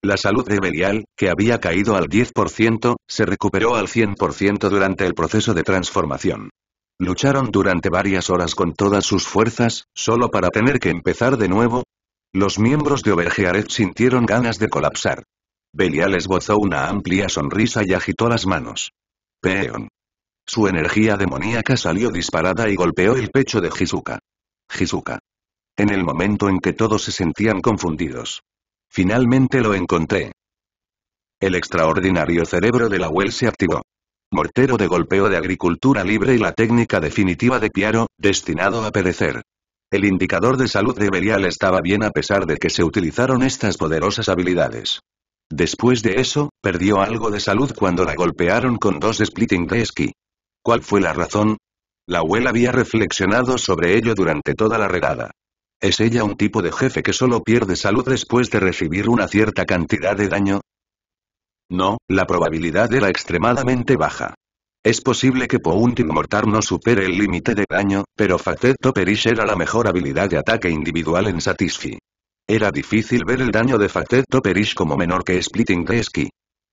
La salud de Belial, que había caído al 10%, se recuperó al 100% durante el proceso de transformación. Lucharon durante varias horas con todas sus fuerzas, solo para tener que empezar de nuevo, los miembros de Obergearet sintieron ganas de colapsar. Belial esbozó una amplia sonrisa y agitó las manos. Peón. Su energía demoníaca salió disparada y golpeó el pecho de Hisuka. Jizuka. En el momento en que todos se sentían confundidos. Finalmente lo encontré. El extraordinario cerebro de la Well se activó. Mortero de golpeo de agricultura libre y la técnica definitiva de Piaro, destinado a perecer. El indicador de salud de Belial estaba bien a pesar de que se utilizaron estas poderosas habilidades. Después de eso, perdió algo de salud cuando la golpearon con dos splitting de esquí. ¿Cuál fue la razón? La abuela había reflexionado sobre ello durante toda la regada. ¿Es ella un tipo de jefe que solo pierde salud después de recibir una cierta cantidad de daño? No, la probabilidad era extremadamente baja. Es posible que Pounding Mortar no supere el límite de daño, pero Facet Perish era la mejor habilidad de ataque individual en Satisfy. Era difícil ver el daño de Facet Perish como menor que Splitting de Ski.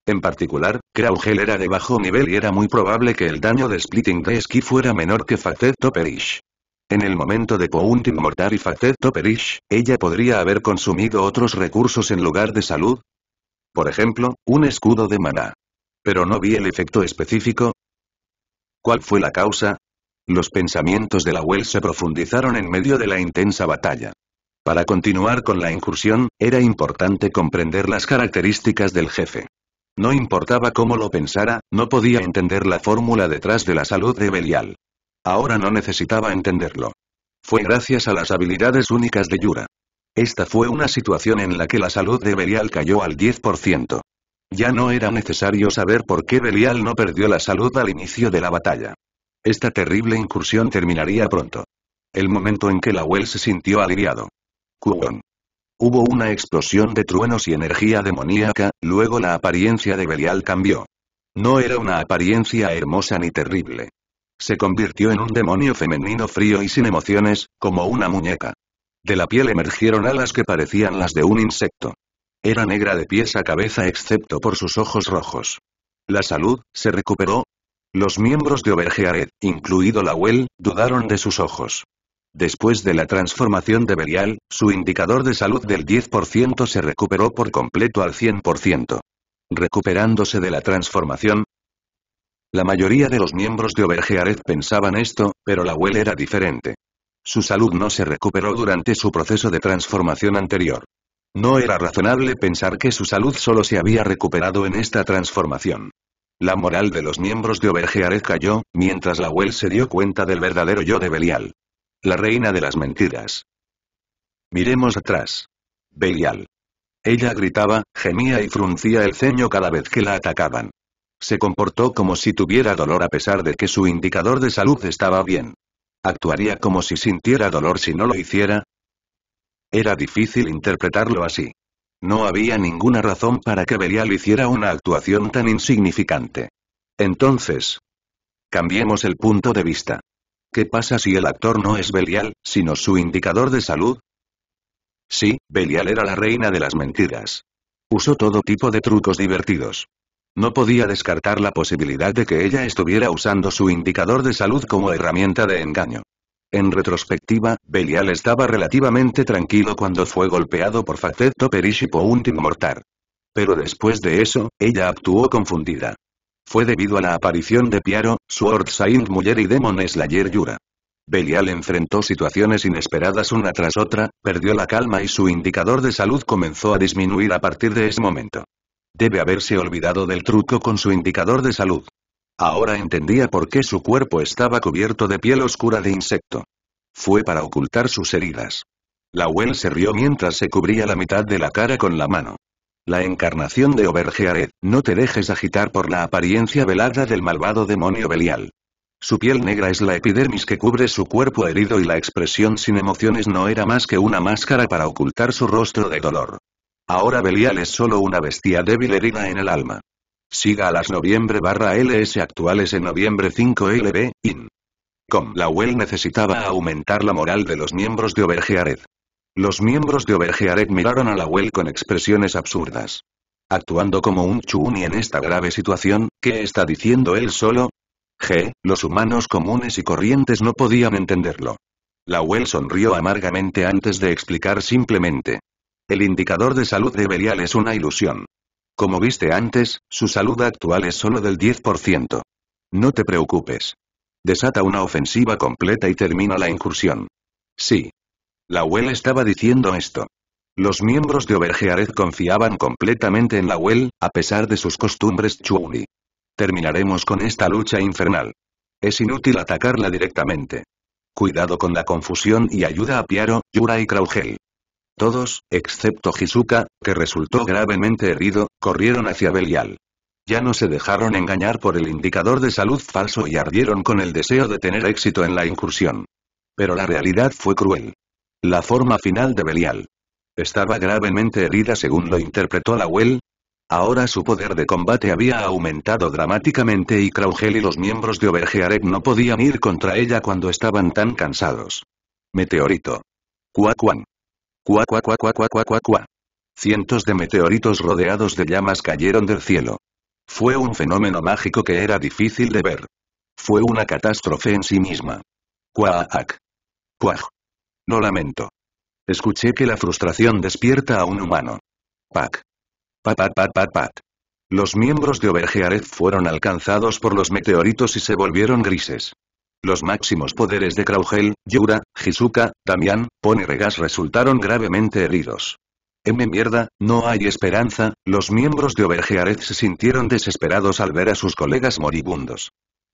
En particular, Kraugel era de bajo nivel y era muy probable que el daño de Splitting de Ski fuera menor que Facet Perish. En el momento de Pounding Mortar y Facet Perish, ella podría haber consumido otros recursos en lugar de salud. Por ejemplo, un escudo de maná. Pero no vi el efecto específico, ¿Cuál fue la causa? Los pensamientos de la Well se profundizaron en medio de la intensa batalla. Para continuar con la incursión, era importante comprender las características del jefe. No importaba cómo lo pensara, no podía entender la fórmula detrás de la salud de Belial. Ahora no necesitaba entenderlo. Fue gracias a las habilidades únicas de Yura. Esta fue una situación en la que la salud de Belial cayó al 10%. Ya no era necesario saber por qué Belial no perdió la salud al inicio de la batalla. Esta terrible incursión terminaría pronto. El momento en que Lawel se sintió aliviado. Cubón. Hubo una explosión de truenos y energía demoníaca, luego la apariencia de Belial cambió. No era una apariencia hermosa ni terrible. Se convirtió en un demonio femenino frío y sin emociones, como una muñeca. De la piel emergieron alas que parecían las de un insecto. Era negra de pies a cabeza excepto por sus ojos rojos. La salud, se recuperó. Los miembros de Obergeared, incluido la UEL, dudaron de sus ojos. Después de la transformación de Belial, su indicador de salud del 10% se recuperó por completo al 100%. Recuperándose de la transformación, la mayoría de los miembros de Obergeared pensaban esto, pero la UEL era diferente. Su salud no se recuperó durante su proceso de transformación anterior. No era razonable pensar que su salud solo se había recuperado en esta transformación. La moral de los miembros de Arez cayó, mientras la Well se dio cuenta del verdadero yo de Belial. La reina de las mentiras. Miremos atrás. Belial. Ella gritaba, gemía y fruncía el ceño cada vez que la atacaban. Se comportó como si tuviera dolor a pesar de que su indicador de salud estaba bien. Actuaría como si sintiera dolor si no lo hiciera, era difícil interpretarlo así. No había ninguna razón para que Belial hiciera una actuación tan insignificante. Entonces, cambiemos el punto de vista. ¿Qué pasa si el actor no es Belial, sino su indicador de salud? Sí, Belial era la reina de las mentiras. Usó todo tipo de trucos divertidos. No podía descartar la posibilidad de que ella estuviera usando su indicador de salud como herramienta de engaño. En retrospectiva, Belial estaba relativamente tranquilo cuando fue golpeado por Facet Toperish y Ultimate Mortar. Pero después de eso, ella actuó confundida. Fue debido a la aparición de Piaro, Sword Saint Muller y Demon Slayer Yura. Belial enfrentó situaciones inesperadas una tras otra, perdió la calma y su indicador de salud comenzó a disminuir a partir de ese momento. Debe haberse olvidado del truco con su indicador de salud. Ahora entendía por qué su cuerpo estaba cubierto de piel oscura de insecto. Fue para ocultar sus heridas. La huel se rió mientras se cubría la mitad de la cara con la mano. La encarnación de Obergeared, no te dejes agitar por la apariencia velada del malvado demonio Belial. Su piel negra es la epidermis que cubre su cuerpo herido y la expresión sin emociones no era más que una máscara para ocultar su rostro de dolor. Ahora Belial es solo una bestia débil herida en el alma. Siga a las noviembre-ls barra actuales en noviembre5lb, in. Com la UEL necesitaba aumentar la moral de los miembros de Obergeared. Los miembros de Obergeared miraron a la UEL con expresiones absurdas. Actuando como un chuni en esta grave situación, ¿qué está diciendo él solo? G. Los humanos comunes y corrientes no podían entenderlo. La UEL sonrió amargamente antes de explicar simplemente. El indicador de salud de Berial es una ilusión. Como viste antes, su salud actual es solo del 10%. No te preocupes. Desata una ofensiva completa y termina la incursión. Sí. La Well estaba diciendo esto. Los miembros de Overgeared confiaban completamente en la Well, a pesar de sus costumbres chuni. Terminaremos con esta lucha infernal. Es inútil atacarla directamente. Cuidado con la confusión y ayuda a Piaro, Yura y Kraugel. Todos, excepto Hisuka, que resultó gravemente herido, corrieron hacia Belial. Ya no se dejaron engañar por el indicador de salud falso y ardieron con el deseo de tener éxito en la incursión. Pero la realidad fue cruel. La forma final de Belial. Estaba gravemente herida según lo interpretó Well. Ahora su poder de combate había aumentado dramáticamente y Kraugel y los miembros de Obergearek no podían ir contra ella cuando estaban tan cansados. Meteorito. Kuakuan. Cuá, cuá, cuá, cuá, cuá, cuá, Cientos de meteoritos rodeados de llamas cayeron del cielo. Fue un fenómeno mágico que era difícil de ver. Fue una catástrofe en sí misma. Cuac. Cuaj. Lo lamento. Escuché que la frustración despierta a un humano. Pac. Pat, pat, pat, Los miembros de Obergeareth fueron alcanzados por los meteoritos y se volvieron grises. Los máximos poderes de Kraugel, Yura, Hisuka, Damián, Pone Regas resultaron gravemente heridos. M mierda, no hay esperanza, los miembros de Obergearez se sintieron desesperados al ver a sus colegas moribundos.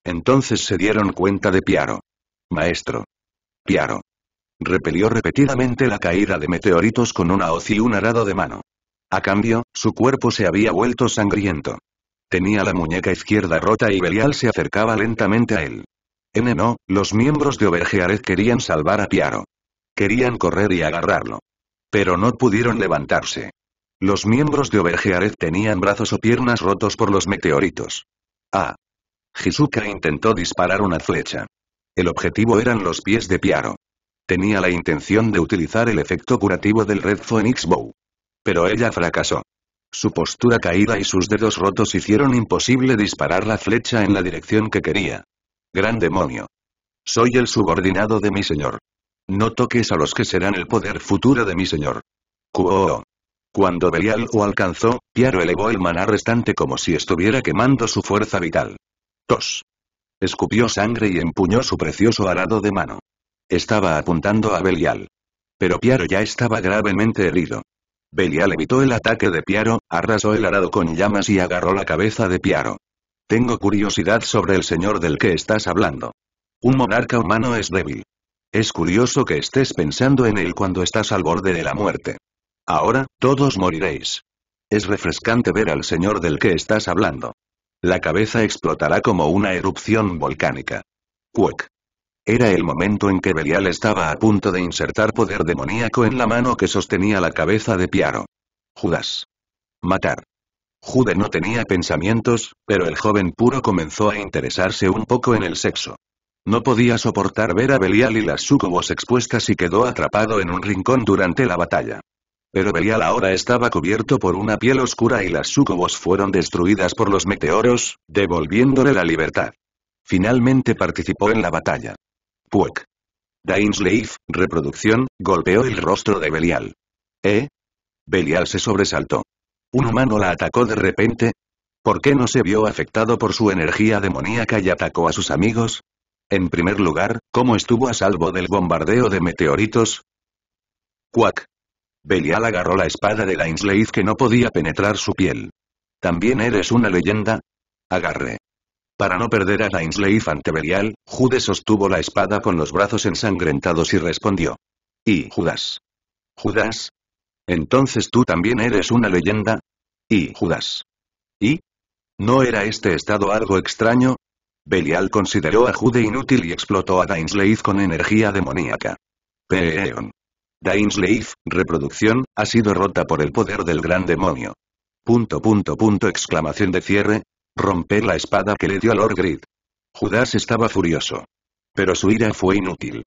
Entonces se dieron cuenta de Piaro. Maestro. Piaro. Repelió repetidamente la caída de meteoritos con una hoz y un arado de mano. A cambio, su cuerpo se había vuelto sangriento. Tenía la muñeca izquierda rota y Belial se acercaba lentamente a él. No, los miembros de Overgearet querían salvar a Piaro. Querían correr y agarrarlo. Pero no pudieron levantarse. Los miembros de Overgearet tenían brazos o piernas rotos por los meteoritos. Ah. Hisuka intentó disparar una flecha. El objetivo eran los pies de Piaro. Tenía la intención de utilizar el efecto curativo del Red Phoenix Bow. Pero ella fracasó. Su postura caída y sus dedos rotos hicieron imposible disparar la flecha en la dirección que quería. Gran demonio. Soy el subordinado de mi señor. No toques a los que serán el poder futuro de mi señor. Cuo. Cuando Belial lo alcanzó, Piaro elevó el maná restante como si estuviera quemando su fuerza vital. Tos. Escupió sangre y empuñó su precioso arado de mano. Estaba apuntando a Belial. Pero Piaro ya estaba gravemente herido. Belial evitó el ataque de Piaro, arrasó el arado con llamas y agarró la cabeza de Piaro. Tengo curiosidad sobre el señor del que estás hablando. Un monarca humano es débil. Es curioso que estés pensando en él cuando estás al borde de la muerte. Ahora, todos moriréis. Es refrescante ver al señor del que estás hablando. La cabeza explotará como una erupción volcánica. Cuec. Era el momento en que Belial estaba a punto de insertar poder demoníaco en la mano que sostenía la cabeza de Piaro. Judas. Matar. Jude no tenía pensamientos, pero el joven puro comenzó a interesarse un poco en el sexo. No podía soportar ver a Belial y las sucubos expuestas y quedó atrapado en un rincón durante la batalla. Pero Belial ahora estaba cubierto por una piel oscura y las sucubos fueron destruidas por los meteoros, devolviéndole la libertad. Finalmente participó en la batalla. Puek. Dainsleif, reproducción, golpeó el rostro de Belial. ¿Eh? Belial se sobresaltó. ¿Un humano la atacó de repente? ¿Por qué no se vio afectado por su energía demoníaca y atacó a sus amigos? En primer lugar, ¿cómo estuvo a salvo del bombardeo de meteoritos? Cuac. Belial agarró la espada de la Insleith que no podía penetrar su piel. ¿También eres una leyenda? Agarre. Para no perder a la Insleith ante Belial, Jude sostuvo la espada con los brazos ensangrentados y respondió. ¿Y Judas? ¿Judas? ¿Entonces tú también eres una leyenda? Y Judas. ¿Y? ¿No era este estado algo extraño? Belial consideró a Jude inútil y explotó a Dainsleif con energía demoníaca. Peon, Dainsleif, reproducción, ha sido rota por el poder del gran demonio. Punto punto punto exclamación de cierre. Romper la espada que le dio a Lord Grid. Judas estaba furioso. Pero su ira fue inútil.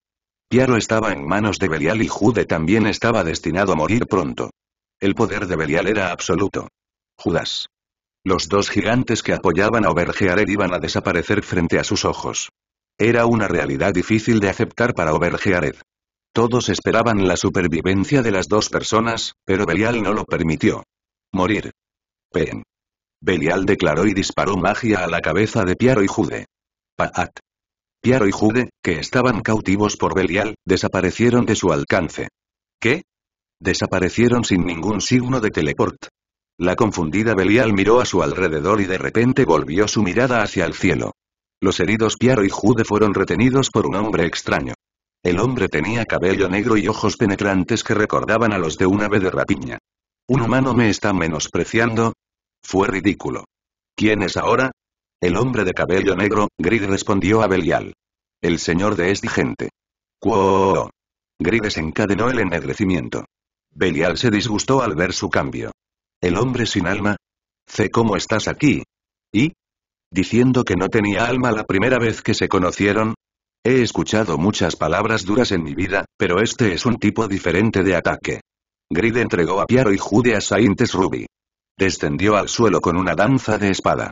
Piaro estaba en manos de Belial y Jude también estaba destinado a morir pronto. El poder de Belial era absoluto. Judas. Los dos gigantes que apoyaban a Obergeared iban a desaparecer frente a sus ojos. Era una realidad difícil de aceptar para Obergeared. Todos esperaban la supervivencia de las dos personas, pero Belial no lo permitió. Morir. Pen. Belial declaró y disparó magia a la cabeza de Piaro y Jude. Paat. Piaro y Jude, que estaban cautivos por Belial, desaparecieron de su alcance. ¿Qué? Desaparecieron sin ningún signo de teleport. La confundida Belial miró a su alrededor y de repente volvió su mirada hacia el cielo. Los heridos Piaro y Jude fueron retenidos por un hombre extraño. El hombre tenía cabello negro y ojos penetrantes que recordaban a los de un ave de rapiña. ¿Un humano me está menospreciando? Fue ridículo. ¿Quién es ahora? El hombre de cabello negro, Grid respondió a Belial. El señor de esta gente. ¡Cuo! Grid desencadenó el ennegrecimiento. Belial se disgustó al ver su cambio. ¿El hombre sin alma? C. ¿Cómo estás aquí? ¿Y? Diciendo que no tenía alma la primera vez que se conocieron. He escuchado muchas palabras duras en mi vida, pero este es un tipo diferente de ataque. Grid entregó a Piaro y Jude a Saintes Ruby. Descendió al suelo con una danza de espada.